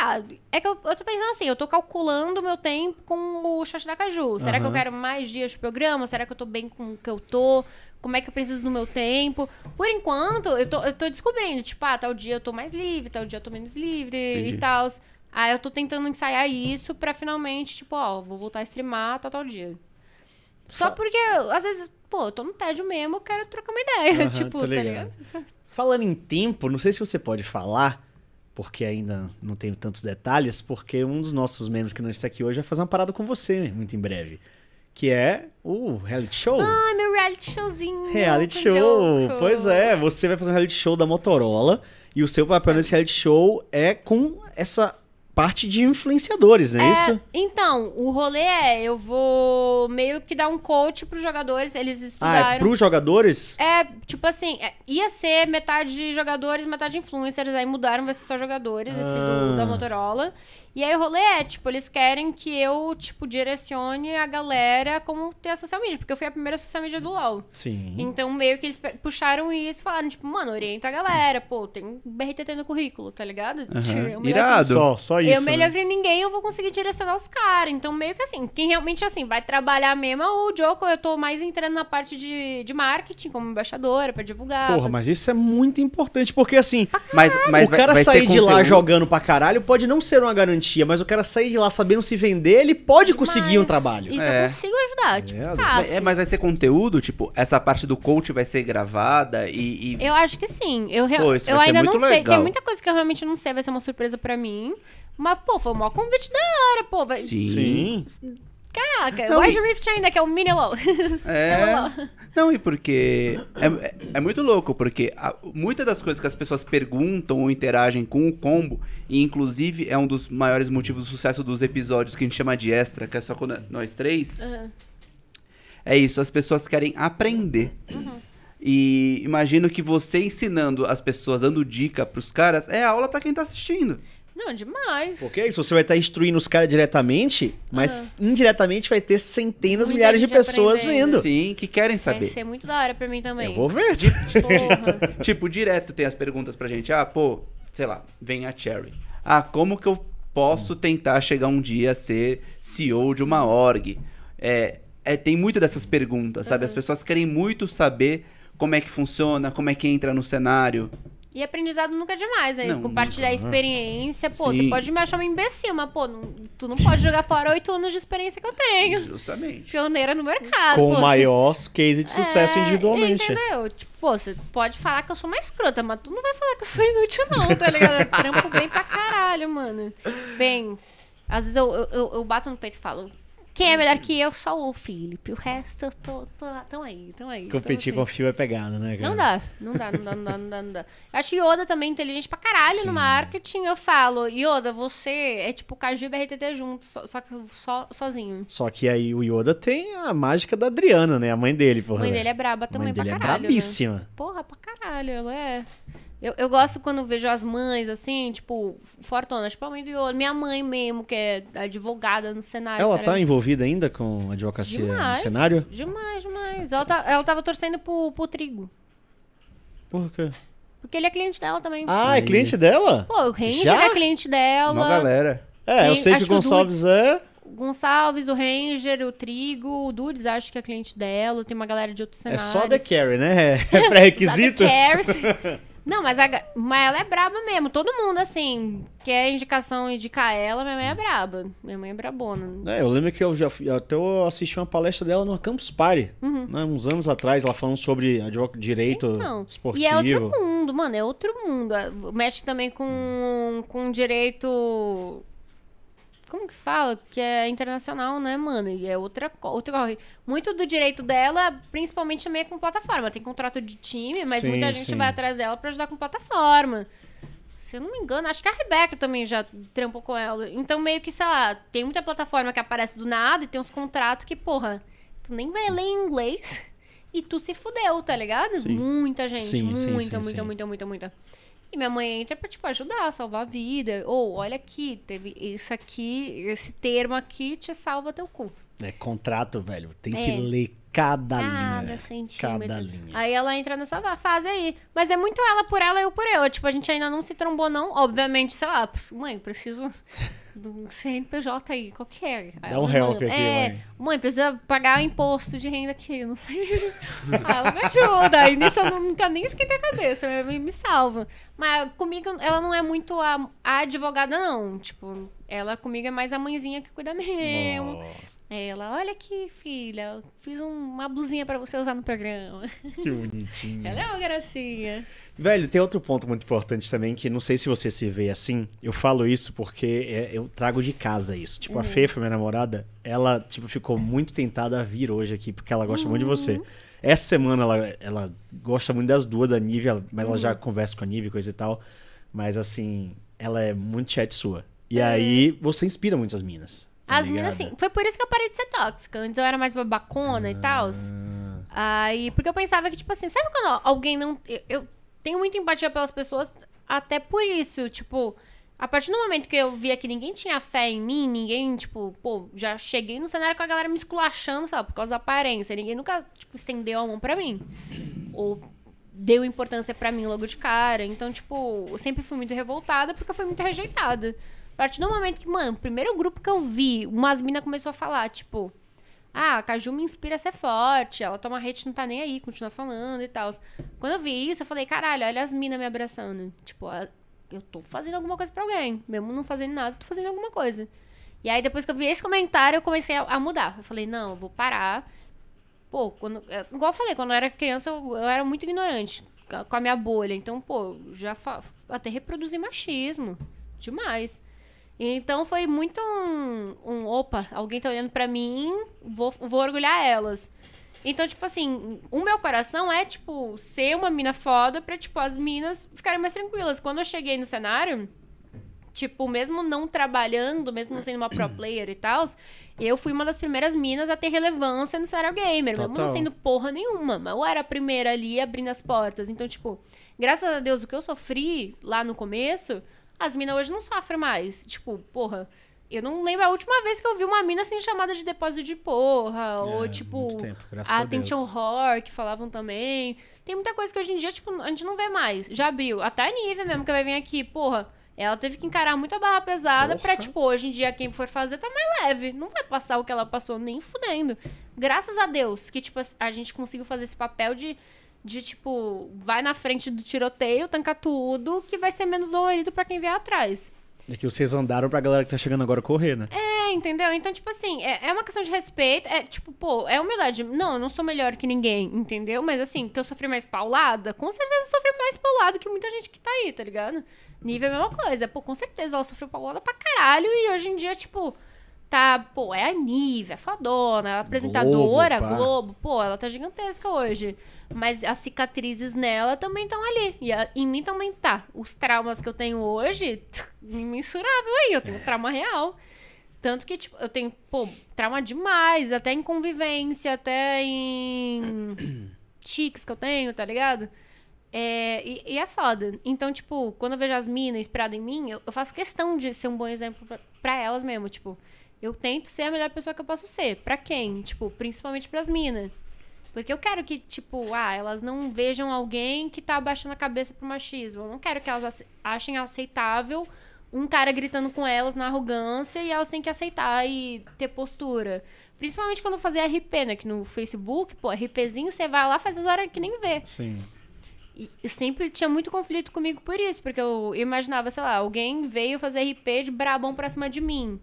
Ah, é que eu, eu tô pensando assim, eu tô calculando meu tempo com o chat da Caju. Será uhum. que eu quero mais dias de programa? Será que eu tô bem com o que eu tô? Como é que eu preciso do meu tempo? Por enquanto, eu tô, eu tô descobrindo, tipo, ah, tal dia eu tô mais livre, tal dia eu tô menos livre Entendi. e tal. Aí ah, eu tô tentando ensaiar isso pra finalmente, tipo, ó, vou voltar a streamar tal, tal dia. Só porque, às vezes, pô, eu tô no tédio mesmo, eu quero trocar uma ideia. Uhum, tipo, tá ligado? Falando em tempo, não sei se você pode falar, porque ainda não tenho tantos detalhes, porque um dos nossos membros que não está aqui hoje vai fazer uma parada com você muito em breve. Que é o reality show. Ah, meu reality showzinho. Reality show. Jogo. Pois é, você vai fazer um reality show da Motorola. E o seu papel certo. nesse reality show é com essa parte de influenciadores, não é, é, isso? Então, o rolê é, eu vou meio que dar um coach pros jogadores, eles estudaram. Ah, é pros jogadores? É, tipo assim, é, ia ser metade jogadores, metade influencers, aí mudaram, vai ser só jogadores, ah. esse do, ah. da Motorola. E aí o rolê é, tipo, eles querem que eu, tipo, direcione a galera como ter a social media, porque eu fui a primeira social media do LoL. Sim. Então meio que eles puxaram isso e falaram, tipo, mano, orienta a galera, pô, tem BRTT no currículo, tá ligado? Uhum. Irado. Que... Só, só isso. Eu né? melhor que ninguém, eu vou conseguir direcionar os caras. Então meio que assim, quem realmente, assim, vai trabalhar mesmo é o Joko, eu tô mais entrando na parte de, de marketing, como embaixadora, pra divulgar. Porra, mas isso é muito importante, porque assim, mas, mas o cara vai, vai sair de lá jogando pra caralho pode não ser uma garantia garantia, mas o cara sair de lá sabendo se vender, ele pode conseguir um trabalho. Isso é. eu consigo ajudar, tipo, é, fácil. É, mas vai ser conteúdo, tipo, essa parte do coach vai ser gravada e... e... Eu acho que sim. Eu, re... Pô, eu ainda não legal. sei. Tem muita coisa que eu realmente não sei, vai ser uma surpresa para mim. Mas, pô, foi o maior convite da hora, pô. Sim. Sim. Caraca, não, Wide e... Rift ainda, que é o mini LOL. É... Não, e porque é, é, é muito louco, porque muitas das coisas que as pessoas perguntam ou interagem com o combo, e inclusive é um dos maiores motivos do sucesso dos episódios que a gente chama de extra, que é só é nós três, uhum. é isso, as pessoas querem aprender. Uhum. E imagino que você ensinando as pessoas, dando dica pros caras, é aula para quem tá assistindo. Não, demais. Porque é isso, você vai estar tá instruindo os caras diretamente, mas ah. indiretamente vai ter centenas, Muita milhares de pessoas aprendendo. vendo. Sim, que querem saber. Vai ser muito da hora pra mim também. Eu vou ver. tipo, direto tem as perguntas pra gente. Ah, pô, sei lá, vem a Cherry. Ah, como que eu posso hum. tentar chegar um dia a ser CEO de uma org? É, é tem muito dessas perguntas, uhum. sabe? As uhum. pessoas querem muito saber como é que funciona, como é que entra no cenário. E aprendizado nunca é demais, né? Não, Compartilhar né? experiência. Pô, Sim. você pode me achar uma imbecil, mas, pô, não, tu não pode jogar fora oito anos de experiência que eu tenho. Justamente. Pioneira no mercado. Com o maior case de sucesso é, individualmente. Entendeu? Tipo, pô, você pode falar que eu sou uma escrota, mas tu não vai falar que eu sou inútil, não, tá ligado? Eu trampo bem pra caralho, mano. Bem, às vezes eu, eu, eu, eu bato no peito e falo, quem é melhor uhum. que eu? Só o Felipe. O resto, eu tô, tô lá, tão aí, tão aí. Competir tão com o fio é pegado, né, cara? Não dá, não dá, não dá, não dá, não dá, não dá. Acho Yoda também inteligente pra caralho Sim. no marketing. Eu falo, Yoda, você é tipo Caju e RTT junto, só, só que só, sozinho. Só que aí o Yoda tem a mágica da Adriana, né? A mãe dele, porra. A mãe dele é braba também, a mãe dele pra é caralho. É brabíssima. Né? Porra, pra caralho, ela é. Eu, eu gosto quando vejo as mães, assim, tipo, fortuna, tipo, a mãe do Iolo, minha mãe mesmo, que é advogada no cenário. Ela tá envolvida ainda com advocacia demais, no cenário? Demais, demais. Ela, tá, ela tava torcendo pro, pro Trigo. Por quê? Porque ele é cliente dela também. Ah, Aí. é cliente dela? Pô, o Ranger é cliente dela. Uma galera. É, eu sei que o Gonçalves que o Dudes, é. Gonçalves, o Ranger, o Trigo, o Dudes, acho que é cliente dela. Tem uma galera de outros é cenários. Né? É só The Carry, né? É pré-requisito. the Carry. Não, mas, a, mas ela é braba mesmo. Todo mundo, assim, quer indicação, e indicar ela. Minha mãe é braba. Minha mãe é brabona. É, eu lembro que eu já até eu assisti uma palestra dela no Campus Party, uhum. né, uns anos atrás, ela falando sobre direito então, esportivo. E é outro mundo, mano, é outro mundo. Mexe também com, com direito como que fala? Que é internacional, né, mano? E é outra, outra corre. Muito do direito dela, principalmente também é com plataforma. Tem contrato de time, mas sim, muita gente sim. vai atrás dela para ajudar com plataforma. Se eu não me engano, acho que a Rebeca também já trampou com ela. Então, meio que, sei lá, tem muita plataforma que aparece do nada e tem uns contratos que, porra, tu nem vai ler em inglês e tu se fudeu, tá ligado? Sim. Muita gente. Muita, muita, muita, muita, muita, muita. E minha mãe entra pra, tipo, ajudar, salvar a vida. Ou, olha aqui, teve isso aqui, esse termo aqui te salva teu cu. É contrato, velho. Tem é. que ler cada, cada linha. Centímetro. Cada linha. Aí ela entra nessa fase aí. Mas é muito ela por ela, e eu por eu. Tipo, a gente ainda não se trombou, não. Obviamente, sei lá, mãe, preciso do CNPJ aí, qualquer. É? Dá um help aqui, é, mãe. Mãe, precisa pagar o imposto de renda aqui, eu não sei. ela me ajuda. Aí nisso eu nunca nem esquentei a cabeça, me, me salva. Mas comigo, ela não é muito a, a advogada, não. Tipo, ela comigo é mais a mãezinha que cuida mesmo. Oh. Ela, olha aqui, filha, fiz uma blusinha para você usar no programa. Que bonitinha. Ela é uma gracinha. Velho, tem outro ponto muito importante também, que não sei se você se vê assim. Eu falo isso porque é, eu trago de casa isso. Tipo, uhum. a Fefa, minha namorada, ela tipo, ficou muito tentada a vir hoje aqui, porque ela gosta uhum. muito de você. Uhum. Essa semana ela, ela gosta muito das duas, da Nivea, mas uhum. ela já uhum. conversa com a Nivea e coisa e tal. Mas assim, ela é muito chat sua. E é. aí você inspira muitas minas. Tá as minas, assim, foi por isso que eu parei de ser tóxica. Antes eu era mais babacona ah. e tal. Ah. Aí, porque eu pensava que, tipo assim, sabe quando alguém não. Eu, eu tenho muita empatia pelas pessoas, até por isso, tipo. A partir do momento que eu via que ninguém tinha fé em mim, ninguém, tipo, pô, já cheguei no cenário com a galera me esculachando, sabe, por causa da aparência. Ninguém nunca, tipo, estendeu a mão pra mim. Ou deu importância para mim logo de cara. Então, tipo, eu sempre fui muito revoltada porque eu fui muito rejeitada. A partir do momento que, mano, o primeiro grupo que eu vi, umas mina começou a falar, tipo, ah, a Caju me inspira a ser forte, ela toma hate, não tá nem aí, continua falando e tal. Quando eu vi isso, eu falei, caralho, olha as minas me abraçando. Tipo, ah, eu tô fazendo alguma coisa pra alguém. Mesmo não fazendo nada, tô fazendo alguma coisa. E aí, depois que eu vi esse comentário, eu comecei a, a mudar. Eu falei, não, eu vou parar. Pô, quando, é, igual eu falei, quando eu era criança, eu, eu era muito ignorante com a minha bolha. Então, pô, já até reproduzi machismo. Demais. Então foi muito um, um opa, alguém tá olhando para mim, vou, vou orgulhar elas. Então, tipo assim, o meu coração é, tipo, ser uma mina foda pra, tipo, as minas ficarem mais tranquilas. Quando eu cheguei no cenário, tipo, mesmo não trabalhando, mesmo não sendo uma pro player e tal, eu fui uma das primeiras minas a ter relevância no cenário gamer, Total. mesmo não sendo porra nenhuma. Mas eu era a primeira ali abrindo as portas. Então, tipo, graças a Deus, o que eu sofri lá no começo as minas hoje não sofrem mais. Tipo, porra, eu não lembro a última vez que eu vi uma mina assim chamada de depósito de porra. É, ou tipo, tempo, a, a attention horror, que falavam também. Tem muita coisa que hoje em dia, tipo, a gente não vê mais. Já abriu. Até a Nive mesmo, que vai vir aqui, porra. Ela teve que encarar muita barra pesada Porra. pra, tipo, hoje em dia quem for fazer tá mais leve. Não vai passar o que ela passou nem fudendo. Graças a Deus que, tipo, a gente conseguiu fazer esse papel de de tipo, vai na frente do tiroteio, tanca tudo, que vai ser menos dolorido para quem vier atrás. É que vocês andaram pra galera que tá chegando agora correr, né? É, entendeu? Então, tipo assim, é, é uma questão de respeito. É tipo, pô, é humildade. Não, eu não sou melhor que ninguém, entendeu? Mas assim, que eu sofri mais paulada, com certeza eu sofri mais paulada que muita gente que tá aí, tá ligado? Nível é a mesma coisa. Pô, com certeza ela sofreu paulada pra caralho e hoje em dia, tipo, tá, pô, é a Nive, é fodona, é apresentadora, Globo, Globo, pô, ela tá gigantesca hoje. Mas as cicatrizes nela também estão ali. E a, em mim também tá. Os traumas que eu tenho hoje, imensurável aí, eu tenho é. trauma real. Tanto que, tipo, eu tenho, pô, trauma demais, até em convivência, até em tiques que eu tenho, tá ligado? É, e, e, é foda. Então, tipo, quando eu vejo as minas inspiradas em mim, eu, eu faço questão de ser um bom exemplo pra, elas mesmo. Tipo, eu tento ser a melhor pessoa que eu posso ser. para quem? Tipo, principalmente pras minas. Porque eu quero que, tipo, ah, elas não vejam alguém que tá abaixando a cabeça pro machismo. Eu não quero que elas achem aceitável um cara gritando com elas na arrogância e elas têm que aceitar e ter postura. Principalmente quando fazia RP, né? Que no Facebook, pô, RPzinho, você vai lá, faz as horas que nem vê. Sim. E eu sempre tinha muito conflito comigo por isso, porque eu imaginava, sei lá, alguém veio fazer RP de brabão pra cima de mim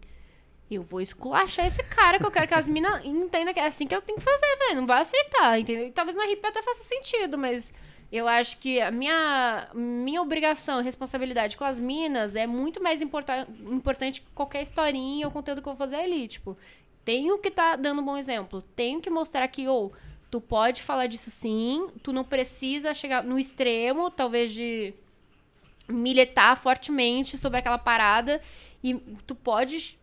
eu vou esculachar esse cara, que eu quero que as minas entendam que é assim que eu tenho que fazer, velho. Não vai aceitar, entendeu? E talvez no RP até faça sentido, mas eu acho que a minha, minha obrigação, responsabilidade com as minas é muito mais importa, importante que qualquer historinha ou conteúdo que eu vou fazer ali. Tipo, tenho que estar tá dando um bom exemplo. Tenho que mostrar que, ou, oh, tu pode falar disso sim, tu não precisa chegar no extremo, talvez de militar fortemente sobre aquela parada. E tu pode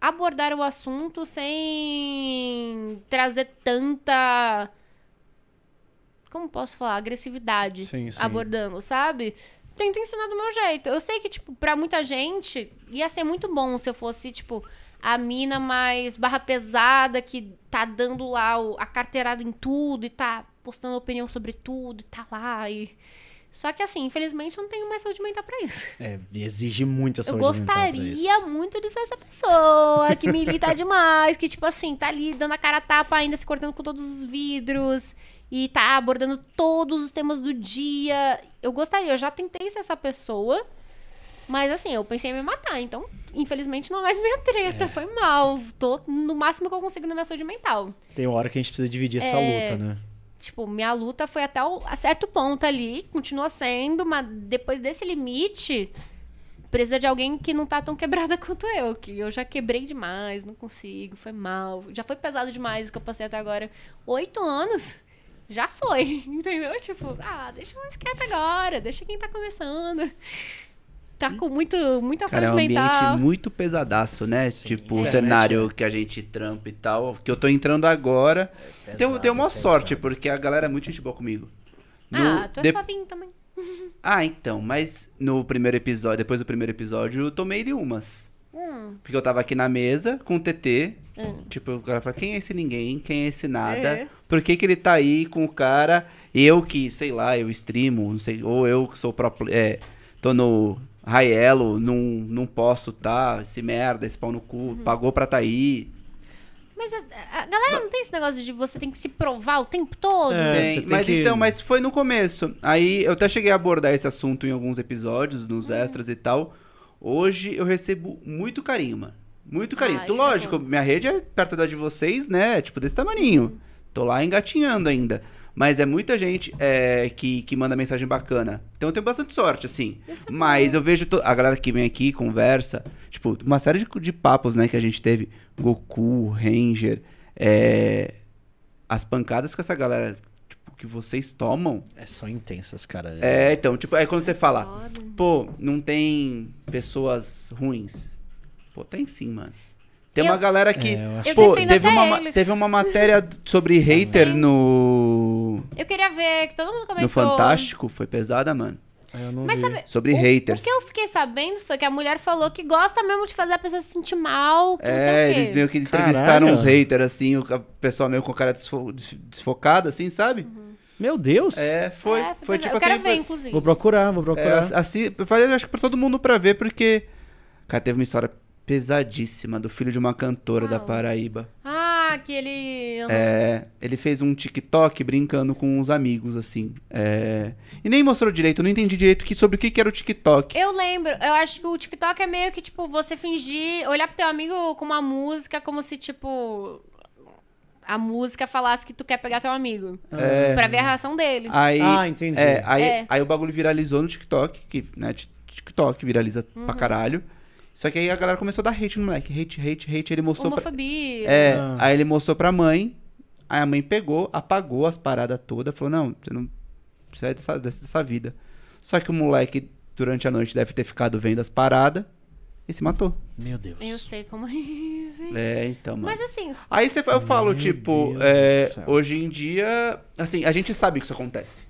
abordar o assunto sem trazer tanta. Como posso falar? Agressividade sim, sim. abordando, sabe? Tento ensinar do meu jeito. Eu sei que, tipo, pra muita gente ia ser muito bom se eu fosse, tipo, a mina mais barra pesada que tá dando lá o, a carteirada em tudo e tá postando opinião sobre tudo e tá lá e só que assim, infelizmente eu não tenho mais saúde mental pra isso. É, exige a saúde mental. Eu gostaria mental muito de ser essa pessoa que milita demais, que tipo assim, tá ali dando a cara a tapa ainda, se cortando com todos os vidros e tá abordando todos os temas do dia. Eu gostaria, eu já tentei ser essa pessoa, mas assim, eu pensei em me matar, então infelizmente não é mais minha treta, é. foi mal. Tô no máximo que eu consigo na minha saúde mental. Tem uma hora que a gente precisa dividir é... essa luta, né? Tipo, minha luta foi até o, a certo ponto ali, continua sendo, mas depois desse limite, precisa de alguém que não tá tão quebrada quanto eu, que eu já quebrei demais, não consigo, foi mal. Já foi pesado demais o que eu passei até agora. Oito anos, já foi, entendeu? Tipo, ah, deixa mais quieto agora, deixa quem tá começando tá com muito, muita saúde Cara, é um mental. ambiente muito pesadaço, né? Sim, tipo, é o cenário né? que a gente trampa e tal. Que eu tô entrando agora. É pesado, tenho, tenho uma é sorte, porque a galera é muito gente boa comigo. Ah, no, ah, tu é de... também. ah, então, mas no primeiro episódio, depois do primeiro episódio, eu tomei de umas. Hum. Porque eu tava aqui na mesa com o TT. Hum. Tipo, o cara fala, quem é esse ninguém? Quem é esse nada? É. Por que, que ele tá aí com o cara? Eu que, sei lá, eu streamo, não sei, ou eu que sou próprio É, tô no Raelo, não, não posso tá, esse merda, esse pau no cu, uhum. pagou pra tá aí. Mas a, a galera não tem esse negócio de você tem que se provar o tempo todo. É, tem, tem mas que... então, mas foi no começo. Aí eu até cheguei a abordar esse assunto em alguns episódios, nos uhum. extras e tal. Hoje eu recebo muito carinho, mano. Muito carinho. Ah, é Lógico, minha rede é perto da de vocês, né? Tipo, desse tamaninho. Uhum. Tô lá engatinhando ainda. Mas é muita gente é, que, que manda mensagem bacana. Então eu tenho bastante sorte, assim. É Mas eu vejo a galera que vem aqui, conversa. Tipo, uma série de, de papos, né, que a gente teve. Goku, Ranger. É... As pancadas que essa galera tipo, que vocês tomam. É, só intensas, cara. É, então, tipo, aí quando você é fala, pô, não tem pessoas ruins. Pô, tem sim, mano. Tem eu, uma galera que. É, acho... Pô, teve uma, eles. teve uma matéria sobre tá hater no. Eu queria ver, que todo mundo comentou. No Fantástico, foi pesada, mano. Ah, Mas sabe, sobre o, haters. O que eu fiquei sabendo foi que a mulher falou que gosta mesmo de fazer a pessoa se sentir mal. é, eles meio que entrevistaram os uns haters, assim, o pessoal meio com cara desfo desfocada, assim, sabe? Uhum. Meu Deus! É, foi. É, foi, foi tipo eu assim. Quero ver, foi... inclusive. Vou procurar, vou procurar. É, assim, eu acho que pra todo mundo pra ver, porque. Cara, teve uma história pesadíssima do filho de uma cantora da Paraíba. Ah, que ele. É, ele fez um TikTok brincando com os amigos, assim. É... E nem mostrou direito, não entendi direito que, sobre o que, que era o TikTok. Eu lembro, eu acho que o TikTok é meio que, tipo, você fingir, olhar pro teu amigo com uma música como se, tipo, a música falasse que tu quer pegar teu amigo. É... Pra ver a reação dele. Aí, ah, entendi. É, aí, é. aí o bagulho viralizou no TikTok, que, né, TikTok viraliza uhum. pra caralho. Só que aí a galera começou a dar hate no moleque. Hate, hate, hate. Ele mostrou. Homofobia. Pra... É, ah. aí ele mostrou pra mãe. Aí a mãe pegou, apagou as paradas todas. Falou: não, você não. Você é dessa, dessa vida. Só que o moleque, durante a noite, deve ter ficado vendo as paradas e se matou. Meu Deus. Eu sei como é isso. Hein? É, então, mano. Mas assim. Aí você, eu falo, Meu tipo, é, hoje em dia. Assim, a gente sabe que isso acontece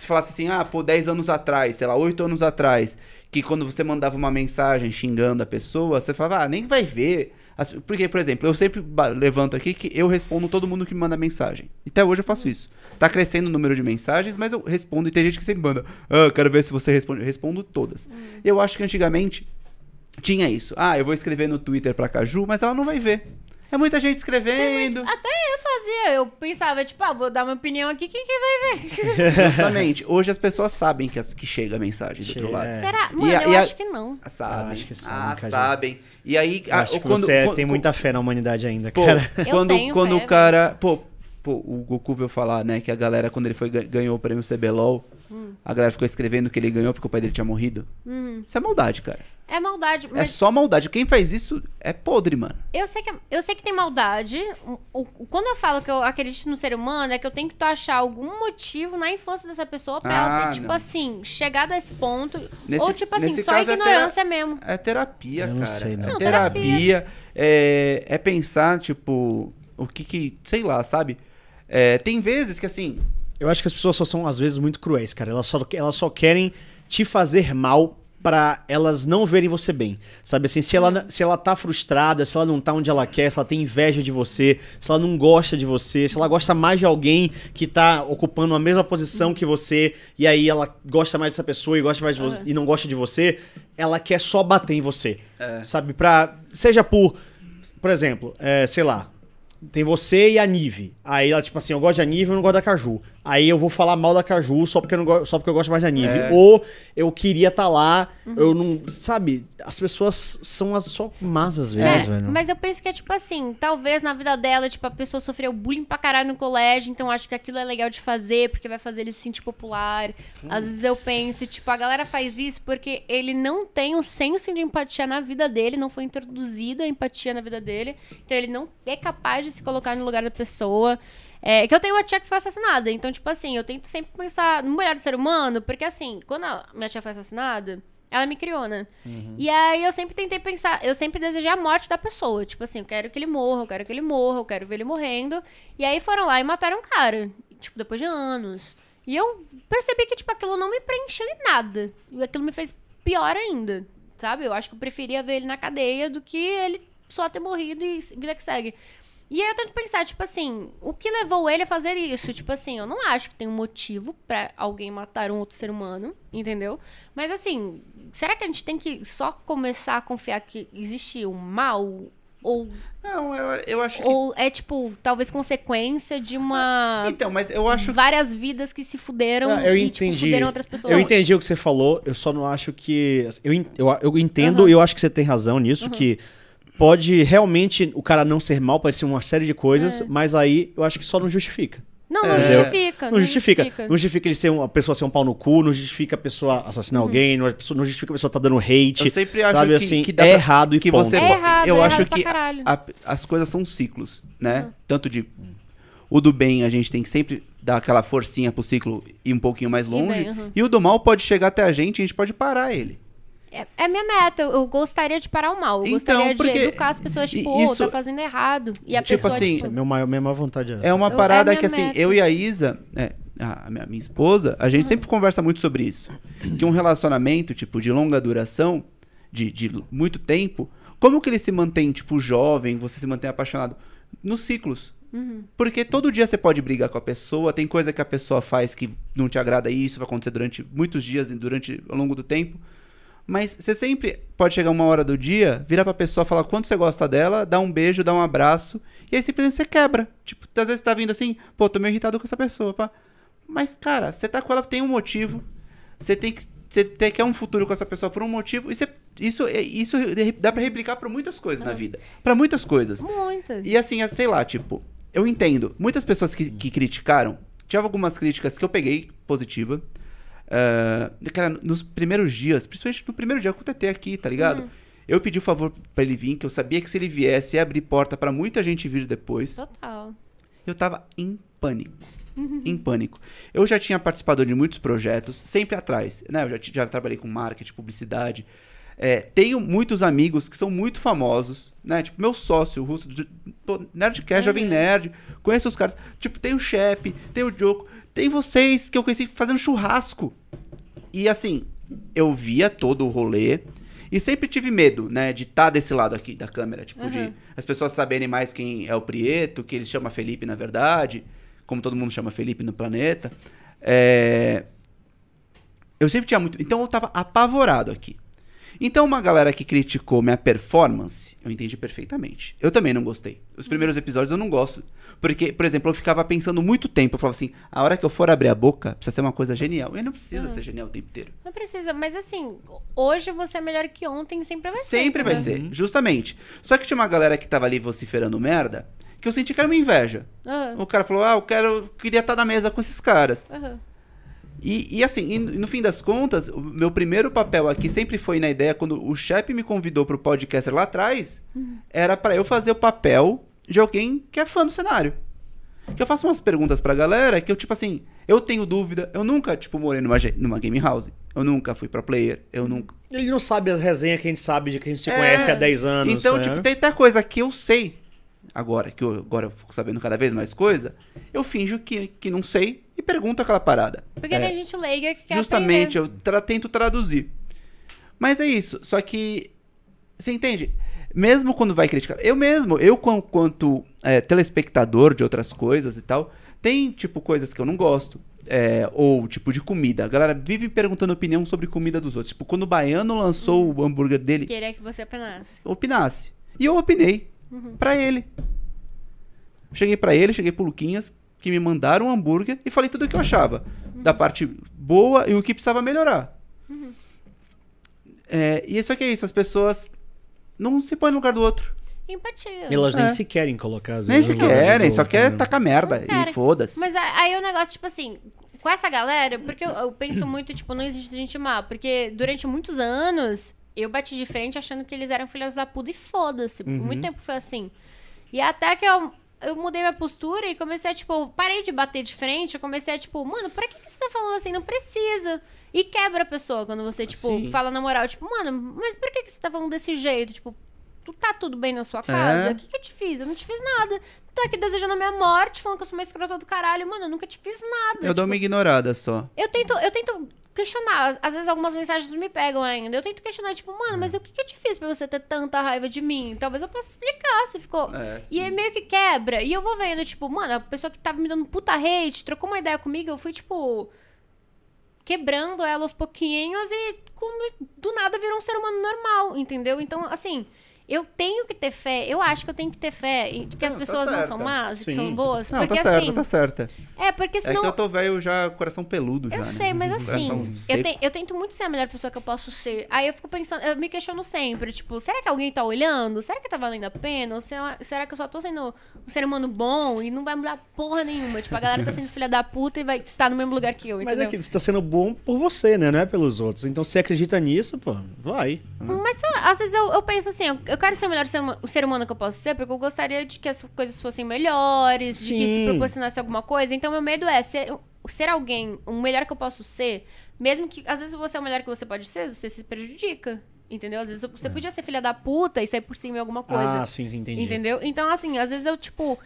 se falasse assim, ah, pô, 10 anos atrás, sei lá, 8 anos atrás, que quando você mandava uma mensagem xingando a pessoa, você falava, ah, nem vai ver. Porque, por exemplo, eu sempre levanto aqui que eu respondo todo mundo que me manda mensagem. Até hoje eu faço isso. Tá crescendo o número de mensagens, mas eu respondo e tem gente que sempre manda, ah, quero ver se você responde. Eu respondo todas. Hum. Eu acho que antigamente tinha isso. Ah, eu vou escrever no Twitter pra Caju, mas ela não vai ver. É muita gente escrevendo. Muito... Até eu fazia. Eu pensava, tipo, ah, vou dar minha opinião aqui, quem que vai ver? Justamente. Hoje as pessoas sabem que, as, que chega a mensagem do outro lado. É. Será? Mano, e a, eu e a... acho que não. Ah, sabem. acho que Ah, sabem. E aí... Eu acho que quando, você quando, tem muita fé na humanidade ainda, pô, cara. Eu quando, tenho quando fé, o cara... Pô, pô, o Goku veio falar, né, que a galera, quando ele foi, ganhou o prêmio CBLOL, hum. a galera ficou escrevendo que ele ganhou porque o pai dele tinha morrido. Hum. Isso é maldade, cara. É maldade. É mas... É só maldade. Quem faz isso é podre, mano. Eu sei que, é, eu sei que tem maldade. Quando eu falo que eu acredito no ser humano, é que eu tenho que achar algum motivo na infância dessa pessoa pra ah, ela ter, ah, tipo não. assim, chegado a esse ponto. Nesse, ou, tipo assim, só é ignorância é mesmo. É terapia, eu cara. Não sei, não. É terapia. terapia é, é, pensar, tipo, o que que. Sei lá, sabe? É, tem vezes que, assim. Eu acho que as pessoas só são, às vezes, muito cruéis, cara. Elas só, elas só querem te fazer mal para elas não verem você bem. Sabe assim, se ela, hum. se ela tá frustrada, se ela não tá onde ela quer, se ela tem inveja de você, se ela não gosta de você, se ela gosta mais de alguém que tá ocupando a mesma posição hum. que você, e aí ela gosta mais dessa pessoa e gosta mais de você, é. e não gosta de você, ela quer só bater em você. É. Sabe, pra. Seja por. Por exemplo, é, sei lá, tem você e a Nive. Aí ela, tipo assim, eu gosto da Nive, eu não gosto da Caju. Aí eu vou falar mal da Caju só porque eu, não go... só porque eu gosto mais da Nive. É. Ou eu queria estar tá lá, uhum. eu não. Sabe? As pessoas são as só más às vezes, é, velho. Mas eu penso que é tipo assim, talvez na vida dela, tipo, a pessoa sofreu bullying pra caralho no colégio, então acho que aquilo é legal de fazer, porque vai fazer ele se sentir popular. Hum. Às vezes eu penso, tipo, a galera faz isso porque ele não tem o um senso de empatia na vida dele, não foi introduzida a empatia na vida dele, então ele não é capaz de de se colocar no lugar da pessoa. É que eu tenho uma tia que foi assassinada. Então, tipo assim, eu tento sempre pensar no olhar do ser humano, porque assim, quando a minha tia foi assassinada, ela me criou, né? Uhum. E aí eu sempre tentei pensar, eu sempre desejei a morte da pessoa. Tipo assim, eu quero que ele morra, eu quero que ele morra, eu quero ver ele morrendo. E aí foram lá e mataram um cara. Tipo, depois de anos. E eu percebi que, tipo, aquilo não me preencheu em nada. E aquilo me fez pior ainda. Sabe? Eu acho que eu preferia ver ele na cadeia do que ele só ter morrido e vida que segue. E aí eu tento pensar, tipo assim, o que levou ele a fazer isso? Tipo assim, eu não acho que tem um motivo para alguém matar um outro ser humano, entendeu? Mas assim, será que a gente tem que só começar a confiar que existe um mal? Ou. Não, eu, eu acho Ou que... é, tipo, talvez consequência de uma. Ah, então, mas eu acho. Várias vidas que se fuderam ah, eu e tipo, entendi. Tipo, fuderam outras pessoas. Eu entendi o que você falou, eu só não acho que. Eu, eu, eu entendo, uhum. eu acho que você tem razão nisso, uhum. que pode realmente o cara não ser mal, parecer uma série de coisas, é. mas aí eu acho que só não justifica. Não, não, é. justifica, não, não justifica. Não justifica ele ser uma pessoa ser um pau no cu, não justifica a pessoa assassinar uhum. alguém, não, é justifica a pessoa estar tá dando hate. Eu sempre acho sabe, que, assim, que dá é pra, errado e que ponto. você. É errado, eu é acho que a, as coisas são ciclos, né? Uhum. Tanto de o do bem a gente tem que sempre dar aquela forcinha pro ciclo ir um pouquinho mais longe. E, bem, uhum. e o do mal pode chegar até a gente, e a gente pode parar ele. É, é, minha meta. Eu gostaria de parar o mal. Eu então, gostaria de educar as pessoas, tipo, isso... oh, tá fazendo errado. E a tipo pessoa, assim, tipo... Meu maior, minha maior vontade é essa. É uma é parada é que, assim, meta. assim, eu e a Isa... É, a minha, minha esposa, a gente uhum. sempre conversa muito sobre isso. Que um relacionamento, tipo, de longa duração, de, de muito tempo, como que ele se mantém, tipo, jovem, você se mantém apaixonado? Nos ciclos. Uhum. Porque todo dia você pode brigar com a pessoa, tem coisa que a pessoa faz que não te agrada e isso vai acontecer durante muitos dias, durante ao longo do tempo. Mas você sempre pode chegar uma hora do dia, virar pra pessoa, falar quanto você gosta dela, dar um beijo, dar um abraço, e aí simplesmente você quebra. Tipo, às vezes você tá vindo assim, pô, tô meio irritado com essa pessoa, pá. Mas, cara, você tá com ela, tem um motivo. Você tem que. Você tem que um futuro com essa pessoa por um motivo. E você, isso, é, isso dá para replicar pra muitas coisas na vida. para muitas coisas. Muitas. E assim, sei lá, tipo, eu entendo. Muitas pessoas que, que criticaram, Tinha algumas críticas que eu peguei positiva. Uh, cara, nos primeiros dias, principalmente no primeiro dia que eu tentei aqui, tá ligado? Uhum. Eu pedi o um favor para ele vir, que eu sabia que se ele viesse ia abrir porta para muita gente vir depois. Total. Eu tava em pânico. Uhum. em pânico. Eu já tinha participado de muitos projetos, sempre atrás, né? Eu já, já trabalhei com marketing, publicidade. É, tenho muitos amigos que são muito famosos, né? Tipo, meu sócio, o russo, nerd Nerdcast, uhum. Jovem Nerd, conheço os caras. Tipo, tem o Shep, tem o Joko. Tem vocês que eu conheci fazendo churrasco. E assim, eu via todo o rolê. E sempre tive medo, né, de estar tá desse lado aqui da câmera, tipo, uhum. de as pessoas saberem mais quem é o Prieto, que ele chama Felipe na verdade, como todo mundo chama Felipe no planeta. É... Eu sempre tinha muito. Então eu tava apavorado aqui. Então, uma galera que criticou minha performance, eu entendi perfeitamente. Eu também não gostei. Os primeiros uhum. episódios eu não gosto. Porque, por exemplo, eu ficava pensando muito tempo. Eu falava assim: a hora que eu for abrir a boca, precisa ser uma coisa genial. E não precisa uhum. ser genial o tempo inteiro. Não precisa, mas assim, hoje você é melhor que ontem, sempre vai ser. Sempre vai né? ser, justamente. Só que tinha uma galera que tava ali vociferando merda, que eu senti que era uma inveja. Uhum. O cara falou: ah, eu quero, queria estar na mesa com esses caras. Uhum. E, e, assim, e no fim das contas, o meu primeiro papel aqui sempre foi na ideia, quando o chefe me convidou para o podcast lá atrás, era para eu fazer o papel de alguém que é fã do cenário. Que eu faço umas perguntas pra galera que eu, tipo assim, eu tenho dúvida, eu nunca, tipo, morei numa, numa game house, eu nunca fui pra player, eu nunca. Ele não sabe as resenhas que a gente sabe, de que a gente se é... conhece há 10 anos. Então, né? tipo, tem até coisa que eu sei, agora, que eu, agora eu fico sabendo cada vez mais coisa, eu finjo que, que não sei e pergunto aquela parada. Porque é, tem gente leiga que quer Justamente, aprender. eu tra tento traduzir. Mas é isso, só que. Você entende? Mesmo quando vai criticar. Eu mesmo, eu quanto é, telespectador de outras coisas e tal, tem, tipo, coisas que eu não gosto. É, ou tipo de comida. A galera vive perguntando opinião sobre comida dos outros. Tipo, quando o baiano lançou hum, o hambúrguer dele. Queria que você opinasse. Opinasse. E eu opinei. Uhum. Pra ele. Cheguei para ele, cheguei pro Luquinhas, que me mandaram um hambúrguer e falei tudo o que eu achava. Uhum. Da parte boa e o que precisava melhorar. Uhum. É, e isso é que é isso, as pessoas não se põem no lugar do outro. Empatia. Elas nem é. se querem colocar as Nem se querem, só quer né? tacar merda. E foda-se. Mas aí o é negócio, tipo assim, com essa galera, porque eu, eu penso muito, tipo, não existe gente má. Porque durante muitos anos eu bati de frente achando que eles eram filhos da puta e foda-se. Por uhum. muito tempo foi assim. E até que eu, eu mudei minha postura e comecei a, tipo, parei de bater de frente. Eu comecei a, tipo, mano, pra que, que você tá falando assim? Não precisa. E quebra a pessoa quando você, tipo, Sim. fala na moral, tipo, mano, mas por que, que você tá falando desse jeito? Tipo, tu tá tudo bem na sua casa? É. O é. que, que eu te fiz? Eu não te fiz nada. Tu tá aqui desejando a minha morte, falando que eu sou uma escrota do caralho. Mano, eu nunca te fiz nada. Eu tipo, dou uma ignorada só. Eu tento, eu tento questionar. Às vezes algumas mensagens me pegam ainda. Eu tento questionar, tipo, mano, mas é. o que, que é difícil pra você ter tanta raiva de mim? Talvez eu possa explicar, se ficou. É, e aí meio que quebra. E eu vou vendo, tipo, mano, a pessoa que tava me dando puta hate, trocou uma ideia comigo, eu fui, tipo. Quebrando ela aos pouquinhos e como do nada virou um ser humano normal, entendeu? Então, assim, eu tenho que ter fé, eu acho que eu tenho que ter fé em que não, as tá pessoas tá não são más, que são boas. Não, tá porque, tá certa, assim, tá certa. É, porque senão. É que eu tô velho já, coração peludo já. Eu né? sei, mas assim. Eu, te, eu, tento muito ser a melhor pessoa que eu posso ser. Aí eu fico pensando, eu me questiono sempre, tipo, será que alguém tá olhando? Será que tá valendo a pena? Ou será, será que eu só tô sendo um ser humano bom e não vai mudar porra nenhuma? Tipo, a galera tá sendo filha da puta e vai tá no mesmo lugar que eu. Mas entendeu? é que você tá sendo bom por você, né? Não é pelos outros. Então se acredita nisso, pô, vai. Mas às vezes eu, eu penso assim, eu, eu quero ser o melhor ser, o ser humano que eu posso ser, porque eu gostaria de que as coisas fossem melhores, Sim. de que se proporcionasse alguma coisa. Então, meu medo é ser, ser alguém, o melhor que eu posso ser, mesmo que às vezes você é o melhor que você pode ser, você se prejudica. Entendeu? Às vezes você é. podia ser filha da puta e sair por cima de alguma coisa. Ah, sim, entendi. Entendeu? Então, assim, às vezes eu, tipo,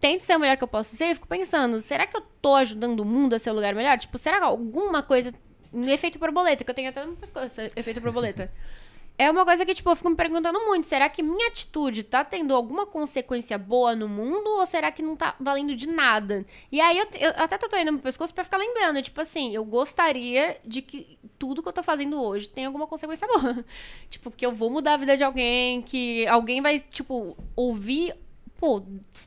tento ser o melhor que eu posso ser e fico pensando, será que eu tô ajudando o mundo a ser o um lugar melhor? Tipo, será que alguma coisa. Um efeito borboleta, que eu tenho até no pescoço, é efeito borboleta. É uma coisa que, tipo, eu fico me perguntando muito. Será que minha atitude tá tendo alguma consequência boa no mundo? Ou será que não tá valendo de nada? E aí eu, eu até indo no meu pescoço pra ficar lembrando. Tipo assim, eu gostaria de que tudo que eu tô fazendo hoje tenha alguma consequência boa. tipo, que eu vou mudar a vida de alguém, que alguém vai, tipo, ouvir pô,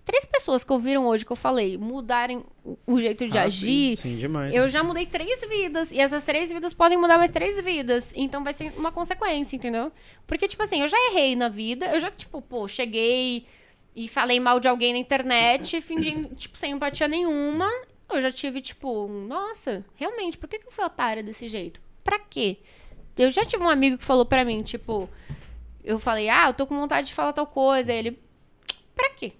três pessoas que ouviram hoje que eu falei mudarem o jeito de ah, agir. Sim, sim, demais. Eu já mudei três vidas. E essas três vidas podem mudar mais três vidas. Então vai ser uma consequência, entendeu? Porque, tipo assim, eu já errei na vida. Eu já, tipo, pô, cheguei e falei mal de alguém na internet, fingindo, tipo, sem empatia nenhuma. Eu já tive, tipo, nossa, realmente, por que, que eu fui otária desse jeito? Pra quê? Eu já tive um amigo que falou pra mim, tipo, eu falei, ah, eu tô com vontade de falar tal coisa. Aí ele, pra quê?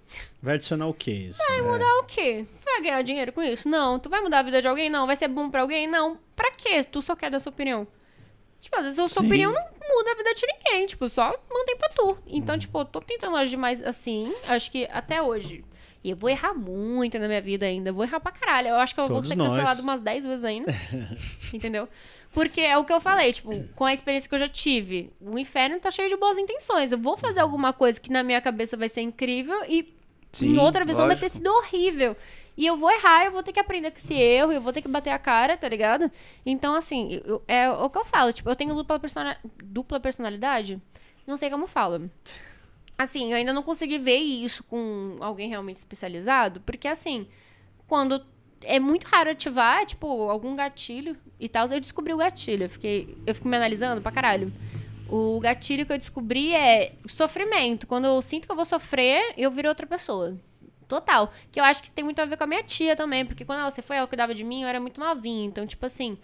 Vai adicionar o quê isso? Vai é. mudar o quê? Vai ganhar dinheiro com isso? Não. Tu vai mudar a vida de alguém? Não. Vai ser bom pra alguém? Não. Pra quê? Tu só quer dar sua opinião. Tipo, às vezes a sua Sim. opinião não muda a vida de ninguém. Tipo, só mantém pra tu. Então, hum. tipo, eu tô tentando agir mais assim. Acho que até hoje e eu vou errar muito na minha vida ainda. vou errar pra caralho. Eu acho que eu Todos vou ser cancelado nós. umas 10 vezes ainda. entendeu? Porque é o que eu falei, tipo, com a experiência que eu já tive, o inferno tá cheio de boas intenções. Eu vou fazer uhum. alguma coisa que na minha cabeça vai ser incrível e Sim, em outra visão vai ter sido horrível. E eu vou errar, eu vou ter que aprender com esse erro, eu vou ter que bater a cara, tá ligado? Então, assim, eu, é o que eu falo. Tipo, eu tenho dupla, dupla personalidade? Não sei como falo. assim, eu ainda não consegui ver isso com alguém realmente especializado, porque assim, quando é muito raro ativar, tipo, algum gatilho e tal, eu descobri o gatilho, eu fiquei, eu fico me analisando pra caralho. O gatilho que eu descobri é sofrimento. Quando eu sinto que eu vou sofrer, eu viro outra pessoa. Total. Que eu acho que tem muito a ver com a minha tia também, porque quando ela se foi, ela cuidava de mim, eu era muito novinha. Então, tipo assim,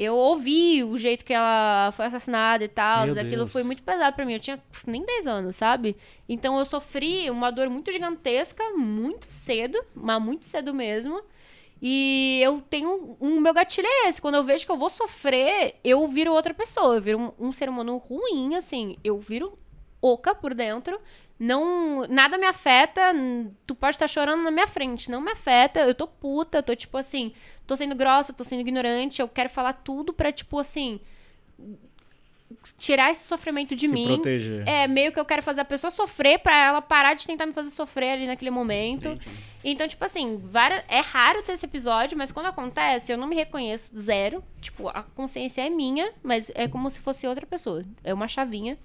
eu ouvi o jeito que ela foi assassinada e tal. aquilo foi muito pesado para mim. Eu tinha nem 10 anos, sabe? Então eu sofri uma dor muito gigantesca, muito cedo, mas muito cedo mesmo. E eu tenho. Um, um, meu gatilho é esse. Quando eu vejo que eu vou sofrer, eu viro outra pessoa. Eu viro um, um ser humano ruim, assim. Eu viro oca por dentro não nada me afeta. Tu pode estar tá chorando na minha frente, não me afeta. Eu tô puta, eu tô tipo assim, tô sendo grossa, tô sendo ignorante, eu quero falar tudo pra tipo assim, tirar esse sofrimento de Se mim. Proteger. É, meio que eu quero fazer a pessoa sofrer para ela parar de tentar me fazer sofrer ali naquele momento. Entendi. Então, tipo assim, várias, é raro ter esse episódio, mas quando acontece, eu não me reconheço zero. Tipo, a consciência é minha, mas é como se fosse outra pessoa. É uma chavinha.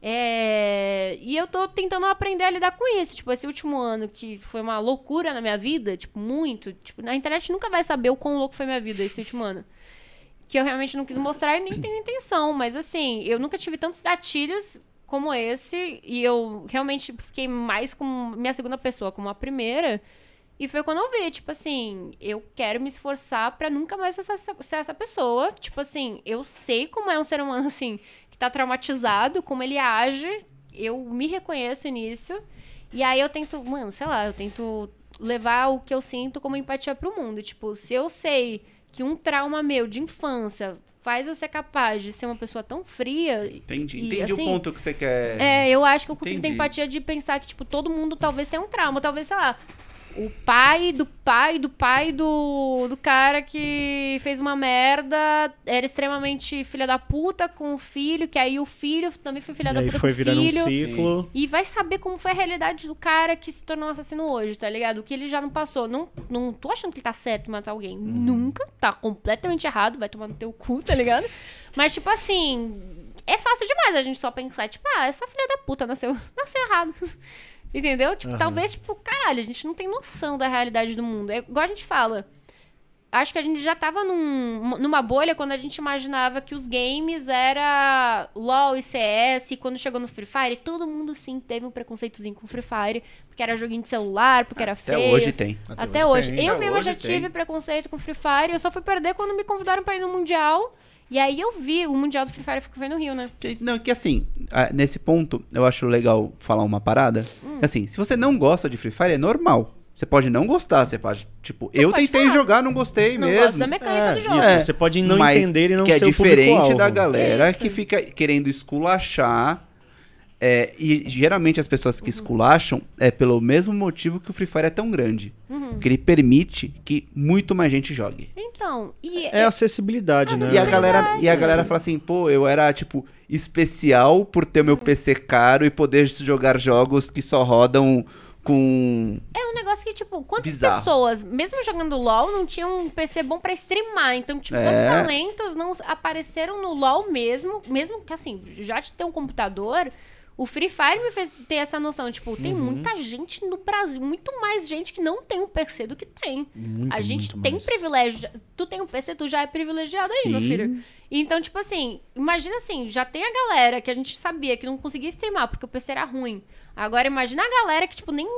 É... E eu tô tentando aprender a lidar com isso. Tipo, esse último ano que foi uma loucura na minha vida, tipo, muito. Tipo, na internet nunca vai saber o quão louco foi minha vida esse último ano. Que eu realmente não quis mostrar e nem tenho intenção. Mas assim, eu nunca tive tantos gatilhos como esse. E eu realmente fiquei mais com minha segunda pessoa como a primeira. E foi quando eu vi, tipo assim, eu quero me esforçar para nunca mais ser essa, ser essa pessoa. Tipo assim, eu sei como é um ser humano assim tá traumatizado, como ele age. Eu me reconheço nisso. E aí eu tento, mano, sei lá, eu tento levar o que eu sinto como empatia para o mundo. Tipo, se eu sei que um trauma meu de infância faz eu ser capaz de ser uma pessoa tão fria. Entendi. E, Entendi assim, o ponto que você quer. É, eu acho que eu consigo Entendi. ter empatia de pensar que, tipo, todo mundo talvez tenha um trauma. Talvez, sei lá, o pai do pai do pai do, do cara que fez uma merda, era extremamente filha da puta com o filho, que aí o filho também foi filha e da puta foi com o filho. Um ciclo. E vai saber como foi a realidade do cara que se tornou assassino hoje, tá ligado? O que ele já não passou. Não, não tô achando que tá certo matar alguém. Hum. Nunca. Tá completamente errado, vai tomar no teu cu, tá ligado? Mas, tipo assim, é fácil demais a gente só pensar, tipo, ah, é só filha da puta, nasceu, nasceu errado. Entendeu? Tipo, uhum. talvez, tipo, caralho, a gente não tem noção da realidade do mundo. É igual a gente fala. Acho que a gente já tava num, numa bolha quando a gente imaginava que os games era LOL e CS, e quando chegou no Free Fire, todo mundo sim teve um preconceitozinho com Free Fire, porque era joguinho de celular, porque era feio. Até hoje tem. Até, Até hoje. hoje. Tem. Eu Até mesma hoje já tem. tive preconceito com Free Fire, eu só fui perder quando me convidaram para ir no Mundial. E aí eu vi o Mundial do Free Fire que foi no Rio, né? Que, não, que assim, nesse ponto, eu acho legal falar uma parada. Hum. Assim, se você não gosta de Free Fire, é normal. Você pode não gostar, você pode, tipo, eu pode tentei falar. jogar, não gostei não mesmo. Gosto da mecânica é, do jogo. Isso, é. você pode não Mas entender e não que é ser é diferente da galera isso. que fica querendo esculachar é, e geralmente as pessoas que uhum. esculacham é pelo mesmo motivo que o Free Fire é tão grande. Uhum. Porque ele permite que muito mais gente jogue. Então, e. É, é acessibilidade, né? Acessibilidade. E a, galera, e a galera fala assim, pô, eu era, tipo, especial por ter meu PC caro e poder jogar jogos que só rodam com. É um negócio que, tipo, quantas Bizarro. pessoas, mesmo jogando LOL, não tinham um PC bom para streamar? Então, tipo, é. quantos talentos não apareceram no LOL mesmo? Mesmo que, assim, já de ter um computador. O Free Fire me fez ter essa noção. Tipo, tem uhum. muita gente no Brasil, muito mais gente que não tem um PC do que tem. Muito, a gente tem mais. privilégio. Tu tem um PC, tu já é privilegiado aí, Sim. meu filho. Então, tipo assim, imagina assim, já tem a galera que a gente sabia que não conseguia streamar porque o PC era ruim. Agora imagina a galera que, tipo, nem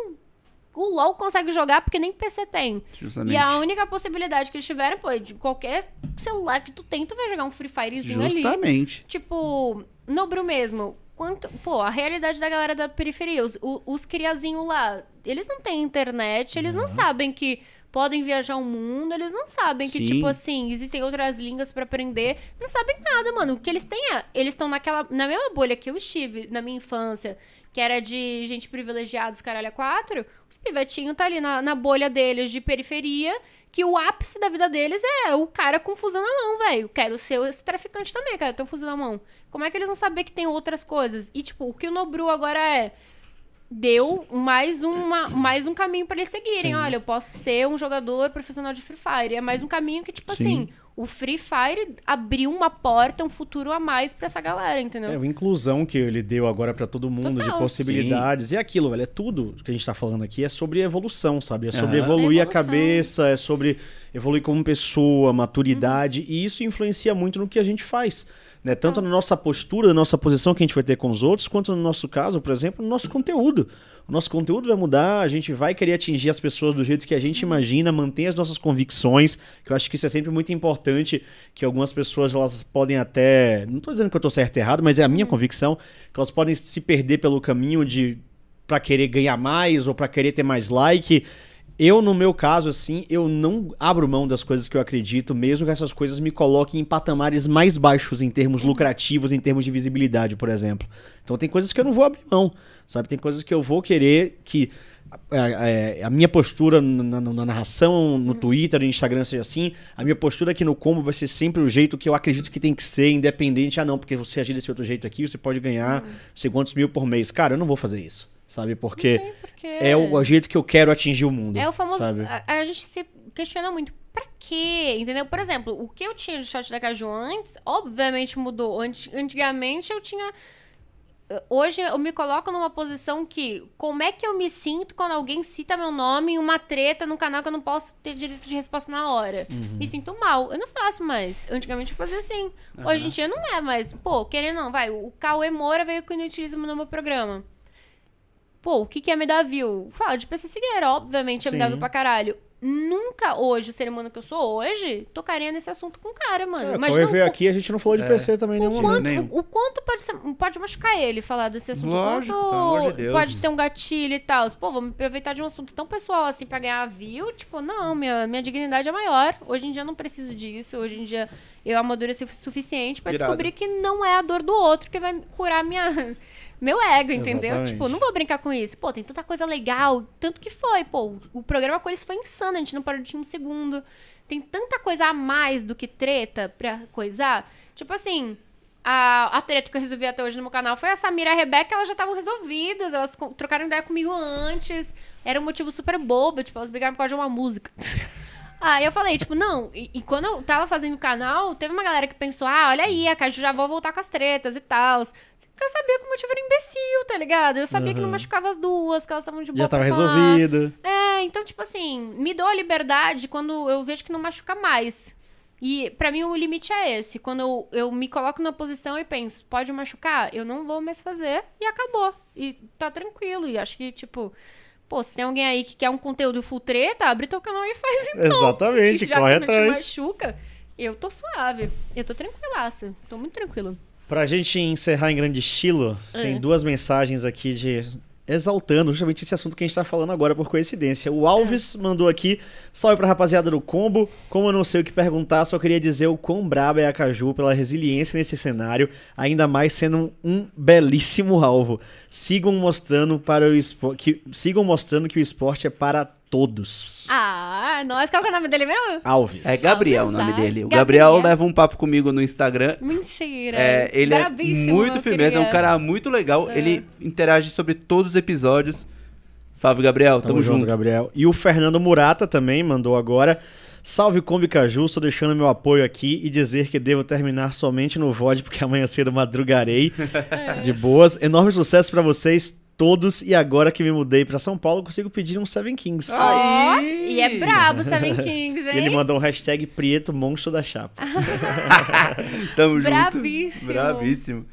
o LoL consegue jogar porque nem PC tem. Justamente. E a única possibilidade que eles tiveram, pô, é de qualquer celular que tu tem, tu vai jogar um Free Firezinho Justamente. ali. Justamente. Tipo, Nobru mesmo. Quanto, pô, a realidade da galera da periferia, os, os criazinhos lá, eles não têm internet, eles não, não sabem que podem viajar o mundo, eles não sabem Sim. que, tipo assim, existem outras línguas para aprender. Não sabem nada, mano. O que eles têm é. Eles estão naquela. Na mesma bolha que eu estive na minha infância que era de gente privilegiada, os caralho a quatro, os pivetinhos tá ali na, na bolha deles de periferia, que o ápice da vida deles é o cara com fuzil na mão, velho. Quero ser esse traficante também, cara, ter um fuzil na mão. Como é que eles vão saber que tem outras coisas? E, tipo, o que o Nobru agora é deu mais, uma, mais um caminho para eles seguirem. Sim. Olha, eu posso ser um jogador profissional de Free Fire. É mais um caminho que, tipo assim, Sim. assim, o Free Fire abriu uma porta, um futuro a mais para essa galera, entendeu? É, a inclusão que ele deu agora para todo mundo, Total. de possibilidades. Sim. E é aquilo, velho, é tudo que a gente tá falando aqui é sobre evolução, sabe? É sobre uhum. evoluir evolução. a cabeça, é sobre evoluir como pessoa, maturidade. Uhum. E isso influencia muito no que a gente faz. Né? Tanto é. na nossa postura, na nossa posição que a gente vai ter com os outros, quanto no nosso caso, por exemplo, no nosso conteúdo. O nosso conteúdo vai mudar, a gente vai querer atingir as pessoas do jeito que a gente uhum. imagina, manter as nossas convicções, que eu acho que isso é sempre muito importante, que algumas pessoas elas podem até, não estou dizendo que eu estou certo e errado, mas é a minha uhum. convicção, que elas podem se perder pelo caminho de para querer ganhar mais ou para querer ter mais like eu, no meu caso, assim, eu não abro mão das coisas que eu acredito, mesmo que essas coisas me coloquem em patamares mais baixos em termos lucrativos, em termos de visibilidade, por exemplo. Então tem coisas que eu não vou abrir mão, sabe? Tem coisas que eu vou querer que a, a, é, a minha postura na, na, na, narração, no hum. Twitter, no Instagram seja assim, a minha postura aqui no combo vai ser sempre o jeito que eu acredito que tem que ser, independente. Ah, não, porque você agir desse outro jeito aqui, você pode ganhar uhum. sei quantos mil por mês. Cara, eu não vou fazer isso sabe? Porque, porque... é o, jeito que eu quero atingir o mundo. É o famoso. A, a, gente se questiona muito. Pra quê? Entendeu? Por exemplo, o que eu tinha de shot da Caju antes, obviamente mudou. Antigamente eu tinha. Hoje eu me coloco numa posição que. Como é que eu me sinto quando alguém cita meu nome em uma treta no canal que eu não posso ter direito de resposta na hora? Uhum. Me sinto mal. Eu não faço mais. Antigamente eu fazia assim. Uhum. Hoje em dia não é mais. Pô, querendo não, vai. O Cauê Moura veio eu utilizo no meu programa. Pô, o que, que é view? Fala de PC Siqueira, obviamente é dar view pra caralho. Nunca hoje, o ser humano que eu sou hoje, tocaria nesse assunto com o cara, mano. É, Mas não, veio o... aqui, a gente não falou de é. PC também nenhum. Quanto, nenhum. O, o quanto pode, ser, pode machucar ele falar desse assunto? Lógico, quanto de pode ter um gatilho e tal. Pô, vamos aproveitar de um assunto tão pessoal assim pra ganhar view. Tipo, não, minha, minha dignidade é maior. Hoje em dia eu não preciso disso. Hoje em dia eu amadureci o suficiente para descobrir que não é a dor do outro que vai curar minha meu ego, entendeu? Tipo, não vou brincar com isso. Pô, tem tanta coisa legal, tanto que foi, pô, o programa com eles foi insano, a gente não parou de um segundo. Tem tanta coisa a mais do que treta pra coisar. Tipo assim, a, a treta que eu resolvi até hoje no meu canal foi a Samira e a Rebeca, elas já estavam resolvidas, elas trocaram ideia comigo antes. Era um motivo super bobo, tipo, elas brigaram por causa de uma música. Aí eu falei, tipo, não. E, e, quando eu tava fazendo o canal, teve uma galera que pensou, ah, olha aí, a Caju já vai voltar com as tretas e tal. Eu sabia que o motivo era imbecil, tá ligado? Eu sabia uhum. que não uhum. machucava as duas, que elas estavam de boa. Já tava resolvido. É, então, tipo assim, me dou a liberdade quando eu vejo que não machuca mais. E para mim o limite é esse. Quando eu, eu me coloco na posição e penso, pode machucar? Eu não vou mais fazer. E acabou. E tá tranquilo. E acho que, tipo, Pô, se tem alguém aí que quer um conteúdo full treta, abre teu canal e faz então. Exatamente, já corre que atrás. Não te machuca, eu tô suave. Eu tô tranquilaça. Tô muito tranquilo. Pra gente encerrar em grande estilo, é. tem duas mensagens aqui de exaltando justamente esse assunto que a gente está falando agora, por coincidência. O Alves é. mandou aqui, salve a rapaziada do Combo. Como eu não sei o que perguntar, só queria dizer o quão braba é a Caju pela resiliência nesse cenário, ainda mais sendo um, um belíssimo alvo. Sigam mostrando para o espo... que sigam mostrando que o esporte é para todos. Ah, nós. Qual é o nome dele mesmo? Alves. É Gabriel o nome ah, dele. O Gabriel, Gabriel leva um papo comigo no Instagram. Mentira. É, ele é muito firmeza, é um cara muito legal. É. Ele interage sobre todos os episódios. Salve, Gabriel. Tamo, Tamo junto, junto. Gabriel. E o Fernando Murata também mandou agora. Salve Kombi Caju, estou deixando meu apoio aqui e dizer que devo terminar somente no VOD, porque amanhã cedo madrugarei. É. De boas. Enorme sucesso para vocês todos e agora que me mudei para São Paulo, consigo pedir um Seven Kings. Aí! e é brabo Seven Kings, hein? E ele mandou um hashtag Prieto Monstro da Chapa. Tamo Brabíssimo. junto. Brabíssimo.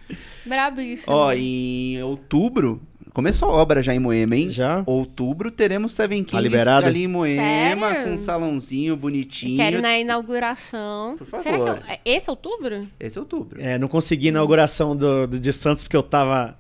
Brabíssimo. Ó, em outubro, Começou a obra já em Moema, hein? Já. Outubro teremos Seven tá Kings tá ali em Moema, Sério? com um salãozinho bonitinho. Quero na inauguração. Por favor. Eu... É esse outubro? Esse é outubro. É, não consegui a inauguração do, do, de Santos porque eu tava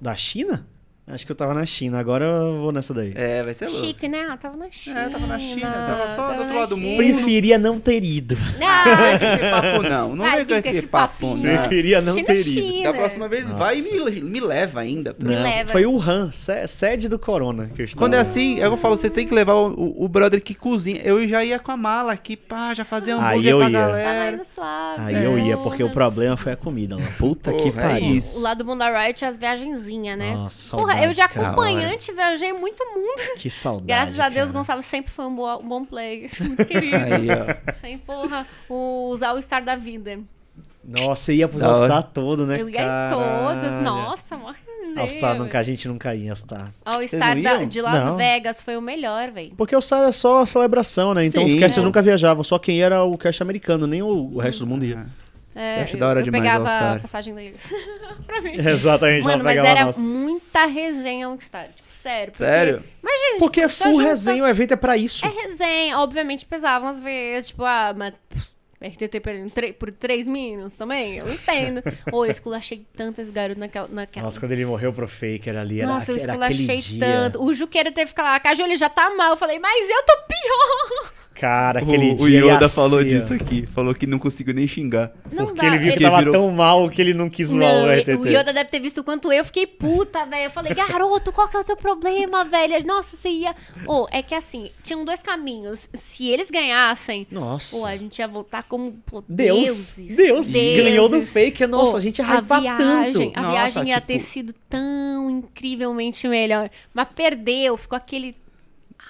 da China? Acho que eu tava na China, agora eu vou nessa daí. É, vai ser louco. Chique, né? Eu tava na China. É, eu tava na China, tava só tava do outro lado do mundo. Preferia não ter ido. Não, não ah, esse papo não. Não vai com esse papo, não. Preferia não China, é ter ido. Da próxima vez, Nossa. vai e me, me leva ainda. me leva. Foi o Han, sede do Corona. Que eu Quando é assim, eu falo, vocês têm que levar o, o, brother que cozinha. Eu já ia com a mala aqui, pá, já fazia hambúrguer Aí eu pra ia. galera. Tá suave, Aí eu ia, porque o problema foi a comida lá. Puta Porra, que é pariu. É isso. do Mundo Riot, as viagenzinhas, né? Nossa, Porra, eu de acompanhante viajei muito mundo. Que saudade. Graças a Deus, Gustavo Gonçalo sempre foi um, um bom player. Muito querido. Aí, ó. Sem porra, usar o star da vida. Nossa, ia pro All-Star todo, né? Eu ia em todos. Nossa, morre. All-Star a gente nunca ia em All-Star. All-Star de Las não. Vegas foi o melhor, velho. Porque All-Star é só celebração, né? Então Sim, os castes é. nunca viajavam. Só quem era o cast americano, nem o, o resto do mundo ia. É, eu acho eu, da hora eu demais. Eu pegava a passagem deles. pra mim. Exatamente, Mano, mas era nossa. muita resenha no All-Star. Tipo, sério. Porque, sério? Imagina. Porque tipo, é full resenha, só... o evento é pra isso. É resenha. Obviamente pesavam às vezes. Tipo, ah, mas RTT por, por três minutos também, eu entendo. Ou eu esculachei tanto esse garoto naquela, naquela. Nossa, quando ele morreu pro Faker ali, era Nossa, eu esculachei tanto. O Juqueira teve que falar, Caju, ele já tá mal. Eu falei, mas eu tô pior. Cara, aquele o, dia. O Yoda assim, falou disso aqui. Falou que não conseguiu nem xingar. Não porque dá, ele viu que ele tava virou... tão mal que ele não quis zoar o RTT. O Yoda deve ter visto o quanto eu fiquei puta, velho. Eu falei, garoto, qual que é o teu problema, velho? Nossa, você ia. Ô, oh, é que assim, tinham dois caminhos. Se eles ganhassem, Nossa. Pô, a gente ia voltar como pô, Deus, deuses, Deus. Deuses. Ganhou do fake. Nossa, oh, a gente ia a viagem, tanto. A Nossa, viagem ia tipo... ter sido tão incrivelmente melhor. Mas perdeu, ficou aquele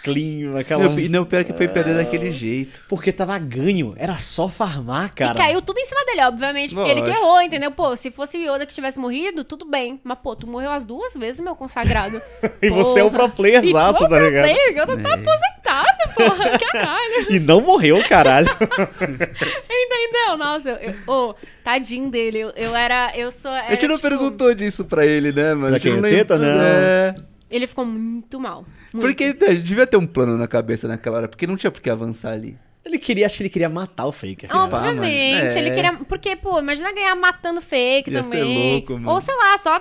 clima, aquela. Não, não, pior que foi é. perder daquele jeito. Porque tava ganho, era só farmar, cara. E caiu tudo em cima dele, obviamente, porque ele que errou, entendeu? Pô, se fosse o Yoda que tivesse morrido, tudo bem. Mas, pô, tu morreu as duas vezes, meu consagrado. e você é o pro player, e é zaço, tá pro ligado? Player, Yoda é. tá aposentado, porra, caralho. e não morreu, caralho. Entendeu? Nossa, eu, oh, tadinho dele. Eu, eu, era. Eu sou. Era, a gente não tipo... perguntou disso pra ele, né, mano? Pra quem tenta, não. É... Né? Ele ficou muito mal. Muito. Porque né, devia ter um plano na cabeça naquela hora, porque não tinha por que avançar ali. Ele queria, acho que ele queria matar o fake. Assim, Obviamente, né? ele é. queria. Porque, pô, imagina ganhar matando fake Ia também. Ser louco, mano. Ou sei lá, só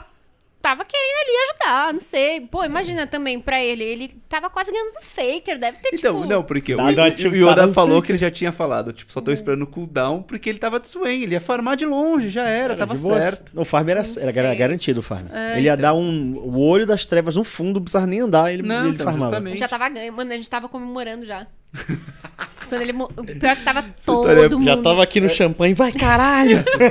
tava querendo ali ajudar, não sei. Pô, imagina também pra ele, ele tava quase ganhando do Faker, deve ter, então, tipo... Não, porque o, o Yoda falou que ele já tinha falado, tipo, só tô hum. esperando o cooldown, porque ele tava de swing, ele ia farmar de longe, já era, era tava certo. O farm era, era garantido, o farm. É, ele ia então. dar um, o olho das trevas no fundo, não precisava nem andar, ele, não, ele então, farmava. Justamente. Já tava ganho, mano, a gente tava comemorando já. Quando ele, o pior que tava todo é- mundo. Já tava aqui no é. champanhe, vai caralho! Essa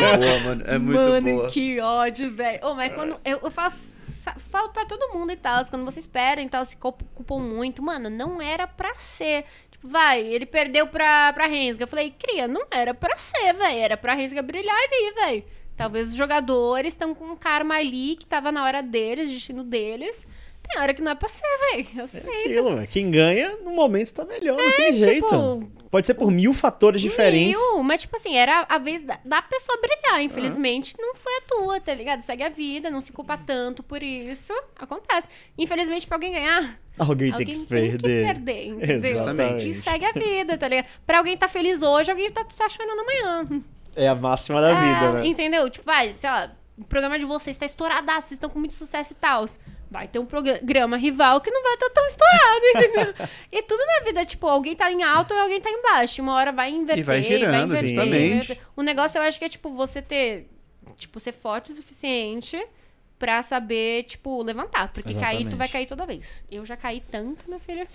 é muito boa, mano. É muito mano, boa. Mano, que ódio, velho. Oh, mas quando eu, eu faço, falo pra todo mundo e tal, quando vocês esperam e tal, se culpam muito. Mano, não era pra ser. Tipo, vai, ele perdeu pra, pra Rensga. Eu falei, cria, não era pra ser, velho. Era pra Rensga brilhar ali, velho. Talvez os jogadores estão com um karma ali que tava na hora deles, destino deles. Tem hora que não é pra ser, velho. Eu é sei. Aquilo, tá... véio. Quem ganha, no momento tá melhor, é, não tem tipo, jeito. Pode ser por mil fatores mil, diferentes. mas tipo assim, era a vez da, da pessoa brilhar, infelizmente. É. Não foi a tua, tá ligado? Segue a vida, não se culpa tanto por isso. Acontece. Infelizmente, pra alguém ganhar, Alguém, alguém, tem que perder. Tem que perder, entendeu? Exatamente. E segue a vida, tá ligado? Pra alguém tá feliz hoje, alguém tá, tá chorando amanhã. É a máxima da é, vida, né? Entendeu? Tipo, vai, sei lá, o programa de vocês tá estouradaço, vocês estão com muito sucesso e tal. Vai ter um programa rival que não vai estar tá tão estourado, entendeu? e tudo na vida, tipo, alguém tá em alto e alguém tá embaixo. Uma hora vai inverter, e vai girando, vai inverter, justamente. o negócio, eu acho que é, tipo, você ter... Tipo, ser forte o suficiente pra saber, tipo, levantar. Porque Exatamente. cair, tu vai cair toda vez. Eu já caí tanto, minha filha.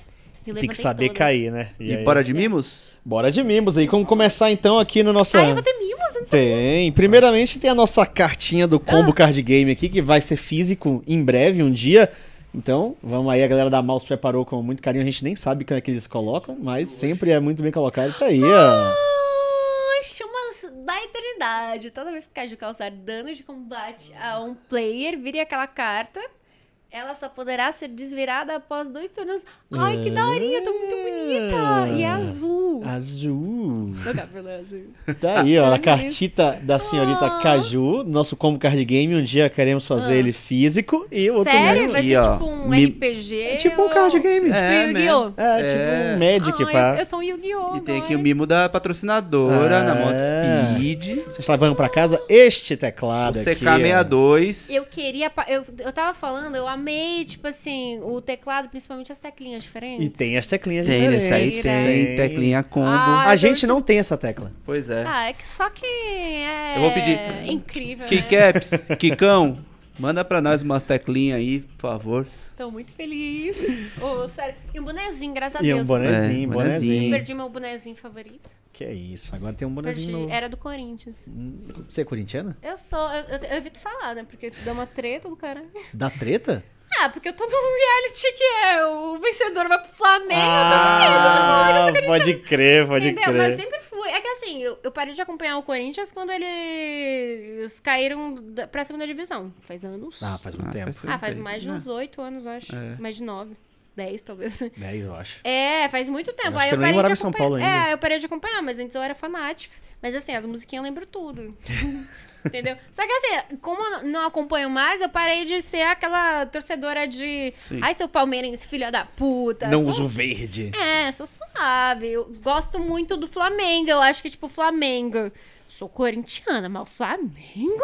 Tem que saber todas. cair, né? E, e aí... bora de mimos? Bora de mimos. aí como começar então aqui na nossa Ah, eu vou ter mimos? Eu tem. Sabia. Primeiramente tem a nossa cartinha do Combo ah. Card Game aqui, que vai ser físico em breve, um dia. Então, vamos aí, a galera da Mouse preparou com muito carinho. A gente nem sabe como é que eles colocam, mas sempre é muito bem colocado. Tá aí, ó. Chama da eternidade. Toda vez que Caju causar dano de combate a um player, vire aquela carta ela só poderá ser desvirada após dois turnos. Ai, que daorinha, tô muito bonita. Ah. E é azul. Azul. É azul. Tá aí, ó, a cartita da senhorita ah. Caju, nosso combo card game. Um dia queremos fazer ah. ele físico e outro Sério? Mesmo. Vai ser tipo um Me... RPG? É tipo um card game. Tipo é, né? é, tipo um Yu-Gi-Oh! É, é, tipo um Magic, ah, pá. Eu, eu sou um Yu-Gi-Oh! E tem aqui o é? mimo da patrocinadora é. na Moto Speed. Vocês estão tá levando pra casa este teclado o aqui. CK62. Eu queria. Eu, eu tava falando, eu amei, tipo assim, o teclado, principalmente as teclinhas diferentes. E tem as teclinhas tem, diferentes. Aí né? tem, tem teclinha combo. Ah, a então gente não tem essa tecla. Pois é. Ah, é que só que é Eu vou pedir. incrível, Keycaps, né? Kikão, manda pra nós umas teclinhas aí, por favor. Tô muito feliz. Oh sério. E um bonezinho, graças a Deus. E um né? bonezinho, é, bonezinho. Perdi meu bonezinho favorito. Que é isso. Agora tem um bonezinho Perdi. No... Era do Corinthians. Você é corintiana? Eu sou. Eu, eu, eu evito falar, né? Porque dá uma treta do cara. Dá treta? Ah, porque eu tô num reality que é o vencedor vai pro Flamengo, ah, eu tô ah, medo, Pode crer, pode Entendeu? crer. Mas sempre fui. É que assim, eu, eu parei de acompanhar o Corinthians quando eles caíram da, pra segunda divisão. Faz anos. Ah, faz muito ah, tempo. Faz ah, faz mais de é. uns oito anos, acho. É. Mais de nove. 10, talvez. 10, eu acho. É, faz muito tempo. Eu Aí eu, eu parei morava de Em São Paulo ainda. É, eu parei de acompanhar, mas antes eu era fanática. Mas assim, as musiquinhas eu lembro tudo. Entendeu? Só que assim, como eu não acompanho mais, eu parei de ser aquela torcedora de. Sim. Ai, seu palmeirense, filha da puta. Não sou... uso verde. É, sou suave. Eu gosto muito do Flamengo. Eu acho que, tipo, Flamengo. Sou corintiana, mas o Flamengo?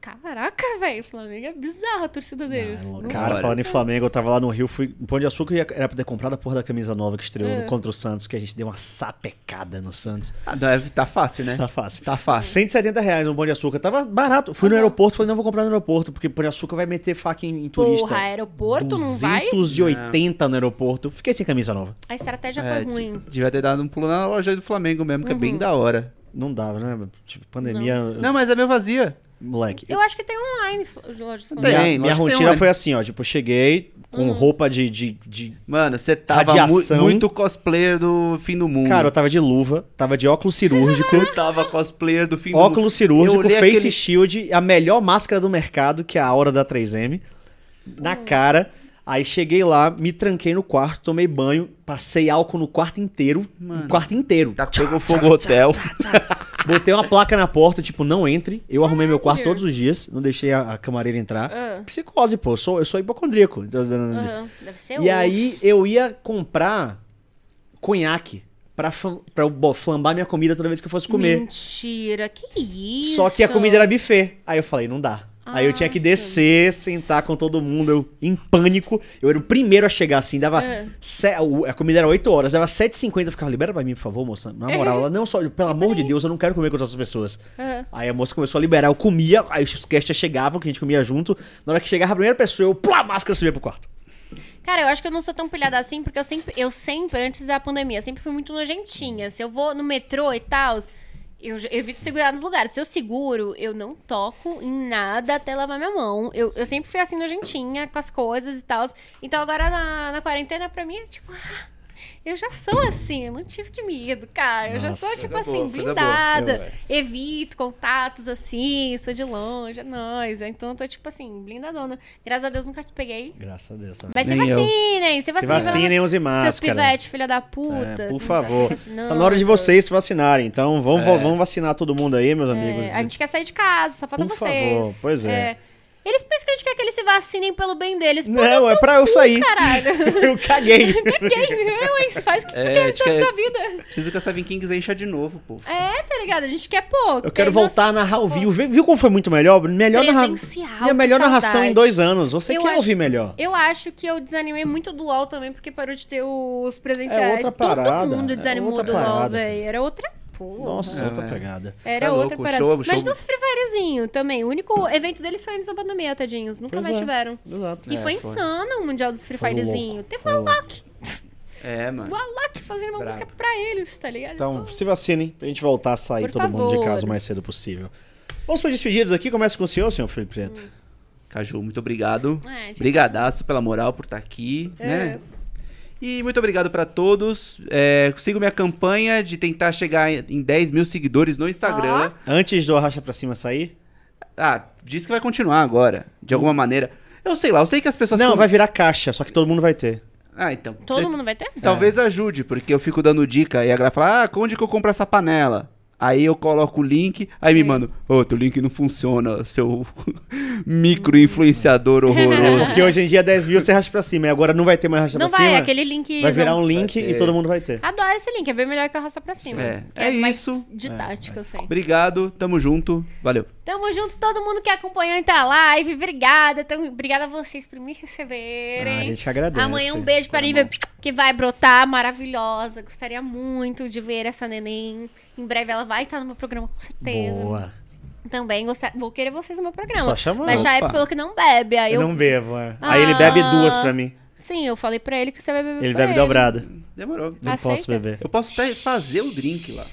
Caraca, velho, o Flamengo é bizarro a torcida deles. É não, cara, falando em Flamengo, eu tava lá no Rio, fui um Pão de Açúcar e era pra ter comprado a porra da camisa nova que estreou é. contra o Santos, que a gente deu uma sapecada no Santos. Ah, é, tá fácil, né? Tá fácil. Tá fácil. 170 reais no Pão de Açúcar, tava barato. Fui uhum. no aeroporto, falei, não vou comprar no aeroporto, porque Pão de Açúcar vai meter faca em, em turista. Porra, aeroporto 280 não vai? no aeroporto. Fiquei sem camisa nova. A estratégia é, foi ruim. Devia ter dado um pulo na loja do Flamengo mesmo, que uhum. é bem uhum. da hora. Não dava, né? Tipo, pandemia. Não, eu... não mas é meio vazia. Moleque. Eu, eu acho que tem online loja Tem, minha rotina tem foi assim, ó. Tipo, cheguei com uhum. roupa de, de, de, Mano, você tava Mu muito cosplayer do fim do mundo. Cara, eu tava de luva, tava de óculos cirúrgico. eu tava cosplayer do fim do mundo. Óculos cirúrgico, face aquele... shield, a melhor máscara do mercado, que é a Aura da 3M, na hum. cara. Aí cheguei lá, me tranquei no quarto, tomei banho, passei álcool no quarto inteiro. Mano. No quarto inteiro. Tá, pegou fogo hotel. Botei uma placa na porta, tipo, não entre. Eu arrumei meu quarto todos os dias, não deixei a, a camareira entrar. Uh. Psicose, pô, eu sou, eu sou hipocondríaco. Então, Deve ser e um. aí eu ia comprar conhaque pra, pra eu flambar minha comida toda vez que eu fosse comer. Mentira, que isso? Só que a comida era buffet. Aí eu falei, não dá aí eu tinha ah, que descer, sentar com todo mundo, eu em pânico. Eu era o primeiro a chegar assim, dava. É. Se, a comida era 8 horas, dava 7h50, eu ficava, libera pra mim, por favor, moça. Na moral, ela não só, pelo amor de Deus, eu não quero comer com as outras pessoas. É. Aí a moça começou a liberar, eu comia, aí os guests chegavam, que a gente comia junto. Na hora que chegava a primeira pessoa, eu, plá, máscara subia pro quarto. Cara, eu acho que eu não sou tão pilhada assim, porque eu sempre, eu sempre, antes da pandemia, sempre fui muito nojentinha. Se eu vou no metrô e tal. Eu evito segurar nos lugares. Se eu seguro, eu não toco em nada até lavar minha mão. Eu, eu sempre fui assim nojentinha com as coisas e tal. Então agora na, na quarentena, pra mim, é tipo. Ah, eu já sou assim, eu não tive que me educar. Eu Nossa, já sou, tipo assim, boa, blindada. Eu, é. evito contatos assim, sou de longe, é nóis. Então eu tô, tipo assim, blindadona. Graças a Deus nunca te peguei. Graças a Deus também. Mas se vacinem, se vacinem. Se vacinem, use máscara. Seus pivete, filha da puta. É, por favor. Tá, na hora de vocês se vacinarem. Então vamos, é. vamos vacinar todo mundo aí, meus é. amigos. A gente quer sair de casa, só falta por vocês. Por favor, pois é. é. Eles pensam que a gente quer que eles se vacinem pelo bem deles. Pô, não, é pra eu sair. Caralho. eu caguei. caguei. Eu, hein? Faz o que é, tu quer, tu quer a vida. Preciso que essa quiser encha de novo, pô. É, tá ligado? A gente quer, pô. Eu quero voltar nossa... a narrar ao vivo. Viu como foi muito melhor? Melhor Presencial, e Minha melhor saudade. narração em dois anos. Você eu quer acho, ouvir melhor. Eu acho que eu desanimei muito do LOL também, porque parou de ter os é presenciais. É outra parada. Todo mundo desanimou é do parada. LOL, velho. Era outra nossa, outra é. pegada. Era é outra pegada. Show, Mas show... nos Free Firezinho também. O único evento deles foi da pandemia, tadinhos. Nunca pois mais é. tiveram. Exato. E é, foi, foi insano o Mundial dos Free Firezinho. Teve o Alok. É, mano. O Alok fazendo uma Bravo. música pra eles, tá ligado? Então, se vacinem pra gente voltar a sair Por todo favor. mundo de casa o mais cedo possível. Vamos para despedidas aqui. Começa com o senhor, senhor Felipe Preto. Hum. Caju, muito obrigado. Ah, é, tipo, Brigadaço pela moral, por estar tá aqui. É. Né? E muito obrigado para todos. É, sigo minha campanha de tentar chegar em 10 mil seguidores no Instagram. Antes do Arracha Pra Cima sair? Ah, diz que vai continuar agora, de alguma maneira. Eu sei lá, eu sei que as pessoas... Não, vai virar caixa, só que todo mundo vai ter. Ah, então. Todo mundo vai ter? É. Talvez é. ajude, porque eu fico dando dica e a galera fala, ah, onde que eu compro essa panela? Aí eu coloco o link, aí me manda, ô, oh, teu link não funciona, seu micro influenciador horroroso. Porque hoje em dia 10 mil você racha pra cima, e agora não vai ter mais racha não pra vai, cima. Não vai, aquele link... Vai virar um link e todo mundo vai ter. Adoro esse link, é bem melhor que a raça pra cima. É, é, é isso. didático, é. assim. Obrigado, tamo junto, valeu. Tamo junto, todo mundo que acompanhou tá live. Obrigada. tão obrigada a vocês por me receberem. Ah, a gente que agradece. Amanhã um beijo pra Nívia, que vai brotar maravilhosa. Gostaria muito de ver essa neném. Em breve ela vai estar no meu programa, com certeza. Boa. Também gostar, vou querer vocês no meu programa. Só chamou. Mas já é falou que não bebe. Aí eu, eu... não bebo. É. Ah, aí ele ah. bebe duas pra mim. Sim, eu falei pra ele que você vai beber Ele bebe dobrado. Demorou. Não Aceita. posso beber. Eu posso até fazer o drink lá.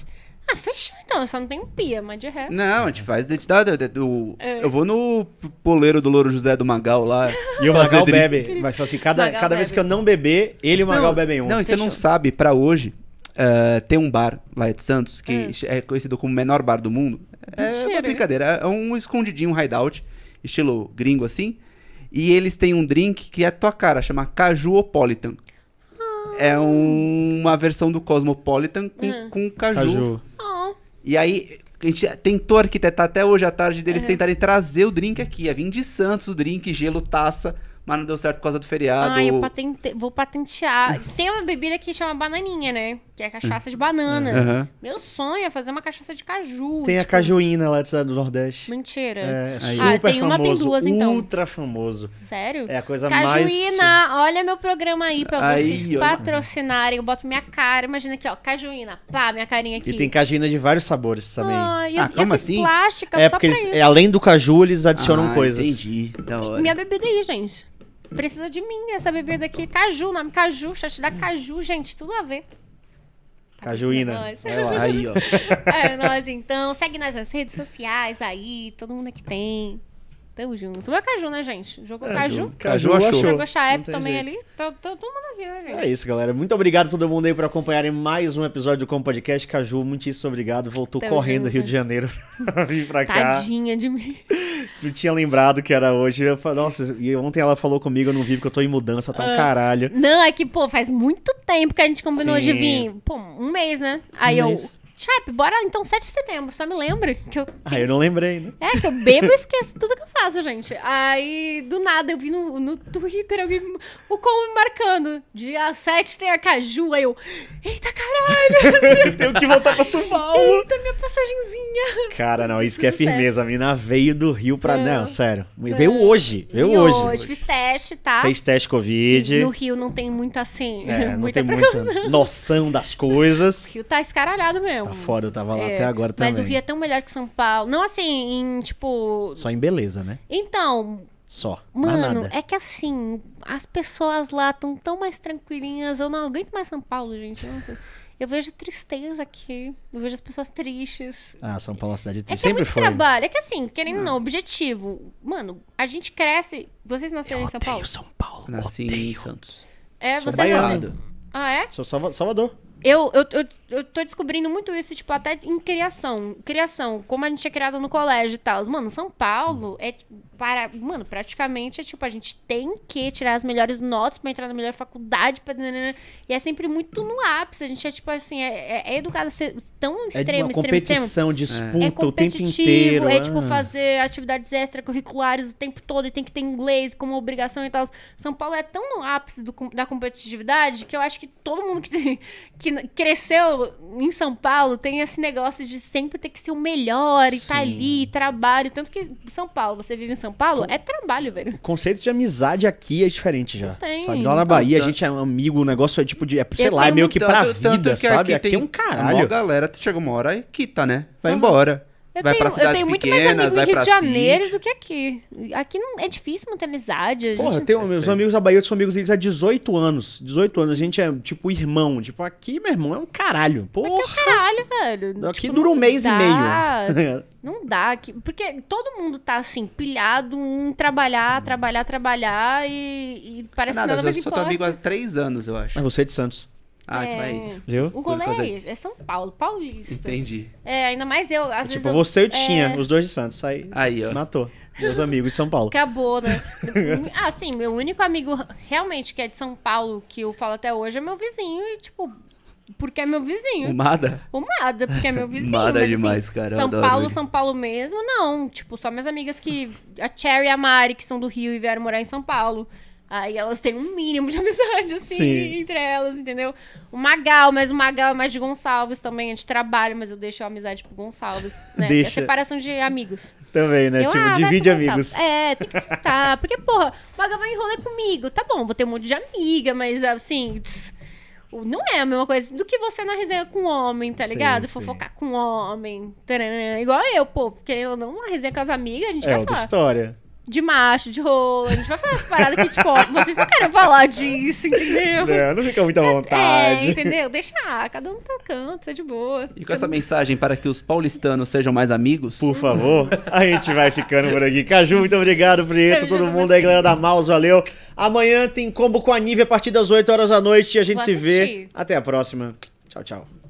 Ah, fechou então, eu só não tenho pia, mas de resto. Não, a gente faz identidade. Eu, eu, é. eu vou no poleiro do Louro José do Magal lá. E o Magal bebe. Mas assim, cada, cada vez que eu não beber, ele e o Magal não, bebem um. Não, e você não sabe, pra hoje, uh, tem um bar lá de Santos, que hum. é conhecido como o menor bar do mundo. É Mentira. uma brincadeira, é um escondidinho, um hideout, estilo gringo assim. E eles têm um drink que é a tua cara, chama Cajuopolitan. É uma versão do Cosmopolitan com, hum. com caju. caju. Oh. E aí, a gente tentou arquitetar até hoje à tarde deles uhum. tentarem trazer o drink aqui. Ia é vir de Santos o drink, gelo, taça mas não deu certo por causa do feriado. Ah, eu patente... vou patentear. Tem uma bebida que chama bananinha, né? Que é cachaça de banana. Uhum. Meu sonho é fazer uma cachaça de caju. Tem tipo... a cajuína lá do Nordeste. Mentira. É, ah, super ah, tem uma, famoso. tem duas, então. Ultra famoso. Sério? É a coisa cajuína, mais... Cajuína, assim. olha meu programa aí pra aí, vocês patrocinarem. Eu boto minha cara, imagina aqui, ó, cajuína. Pá, minha carinha aqui. E tem cajuína de vários sabores também. Ah, e, ah, como assim? plástica é, porque eles, é, além do caju, eles adicionam ah, coisas. entendi. Da hora. Minha bebida aí, gente. Precisa de mim essa bebida aqui. Caju, nome Caju, chate da Caju, gente, tudo a ver. Cajuína. Tá é, é aí, ó. É nós, então. Segue nós nas redes sociais aí, todo mundo que tem. Tamo junto. Tomou caju, né, gente? Jogou é, caju. Caju, caju achou. Jogou chaep também jeito. ali. Tô, tá, tô, tá todo mundo aqui, né, gente? É isso, galera. Muito obrigado a todo mundo aí por acompanharem mais um episódio do Com Podcast. Caju, muitíssimo obrigado. Voltou Tamo correndo do Rio de Janeiro pra vir pra cá. Tadinha de mim. Não tinha lembrado que era hoje. Eu falei, nossa, e ontem ela falou comigo, eu não vi porque eu tô em mudança, tá um ah. caralho. Não, é que, pô, faz muito tempo que a gente combinou Sim. de vir. Pô, um mês, né? Aí um eu. Mês Chape, bora então 7 de setembro, só me lembra que eu. Ah, eu não lembrei, né? É, que eu bebo e esqueço tudo que eu faço, gente. Aí, do nada, eu vi no, no Twitter alguém o como me marcando. Dia 7 tem a Caju. Aí eu. Eita caralho! eu tenho que voltar pra São Paulo. Eita, minha passagenzinha. Cara, não, isso que é firmeza. A mina veio do Rio pra. É. Não, sério. Veio é. hoje. Veio e hoje. Hoje fiz teste, tá? Fez teste Covid. E no Rio não tem muito assim. É, não tem muita noção das coisas. O Rio tá escaralhado mesmo. Tá então, fora, eu tava lá é, até agora também. Mas o Rio é tão melhor que São Paulo. Não assim, em tipo. Só em beleza, né? Então, só. Mano, é que assim, as pessoas lá estão tão mais tranquilinhas. Eu não aguento mais São Paulo, gente. sei. eu vejo tristeza aqui. Eu vejo as pessoas tristes. Ah, São Paulo é uma cidade triste. É, é sempre é foi. trabalho. É que assim, querendo ou não, ah. objetivo. Mano, a gente cresce. Vocês nasceram eu em São Paulo? São Paulo. Nasci odeio. em Santos. É, Sou você é baiano. nasceu. Ah, é? Sou Salvador. Eu, eu, eu, eu tô descobrindo muito isso, tipo, até em criação. Criação, como a gente é criado no colégio e tal. Mano, São Paulo é para. Mano, praticamente é tipo, a gente tem que tirar as melhores notas para entrar na melhor faculdade. Pra... E é sempre muito no ápice. A gente é, tipo assim, é, é, é educado a ser tão extremo, é uma extremo, competição, extremo. É. disputa é. é o tempo é, inteiro. É, ah. tipo, fazer atividades extracurriculares o tempo todo e tem que ter inglês como obrigação e tal. São Paulo é tão no ápice do, da competitividade que eu acho que todo mundo que, tem, que cresceu em São Paulo tem esse negócio de sempre ter que ser o melhor e tá Sim. tá ali, trabalho. Tanto que São Paulo, você vive em São Paulo, Com... é trabalho, velho. O conceito de amizade aqui é diferente já. Tem. Sabe? Lá na Bahia, a gente é amigo, o negócio é tipo de. É, sei lá, é meio que pra tanto, vida, tanto que sabe? Aqui, aqui é um caralho. A galera chega uma hora e quita, né? Vai uhum. embora. Eu vai tenho, pra cidades eu tenho pequenas, muito mais amigos vai no Rio de Janeiro do que aqui. Aqui não, é difícil manter amizade. A Porra, eu tenho é meus amigos da Bahia, são amigos deles há 18 anos. 18 anos, a gente é tipo irmão. Tipo, aqui, meu irmão, é um caralho. Porra. Aqui é caralho, velho. Aqui tipo, dura um mês dá, e meio. Não dá. Aqui, porque todo mundo tá assim, pilhado em trabalhar, uhum. trabalhar, trabalhar e, e parece nada, que nada mais importa. Eu sou teu amigo há três anos, eu acho. Mas você é de Santos. Ah, então é... então é isso. Viu? O rolê é É São Paulo, paulista. Entendi. É, ainda mais eu. Às é tipo, vezes você eu tinha, é... os dois de Santos. Aí, aí ó. matou. Meus amigos de São Paulo. Acabou, né? ah, sim, meu único amigo realmente que é de São Paulo, que eu falo até hoje, é meu vizinho. E, tipo, porque é meu vizinho. O Mada? O Mada, porque é meu vizinho. Mada mas, assim, demais, assim, cara. São Paulo, ele. São Paulo mesmo, não. Tipo, só minhas amigas que. A Cherry e a Mari, que são do Rio e vieram morar em São Paulo. Aí elas têm um mínimo de amizade, assim, Sim. entre elas, entendeu? O Magal, mas o Magal é mais de Gonçalves também, é de trabalho, mas eu deixo a amizade pro Gonçalves, né? É Deixa. É separação de amigos. Também, né? Eu, tipo, ah, divide amigos. É, tem que escutar. Porque, porra, o Magal vai enrolar comigo. Tá bom, vou ter um monte de amiga, mas assim. Tss, não é a mesma coisa do que você na resenha com homem, tá ligado? Sim, Fofocar com com homem. Taranã, igual eu, pô, porque eu não resenha com as amigas, a gente é, vai outra história de macho, de rola. A gente vai falar essa parada que, tipo, vocês não querem falar disso, entendeu? Não, é, não fica muito à é, vontade. É, entendeu? Deixa, cada um tá canto, tá de boa. E com essa mensagem para que os paulistanos sejam mais amigos. Por favor, a gente vai ficando por aqui. Caju, muito obrigado, Prieto, todo mundo aí, galera da Maus, valeu. Amanhã tem combo com a Nive a partir das 8 horas da noite e a gente Vou se assistir. vê. Até a próxima. Tchau, tchau.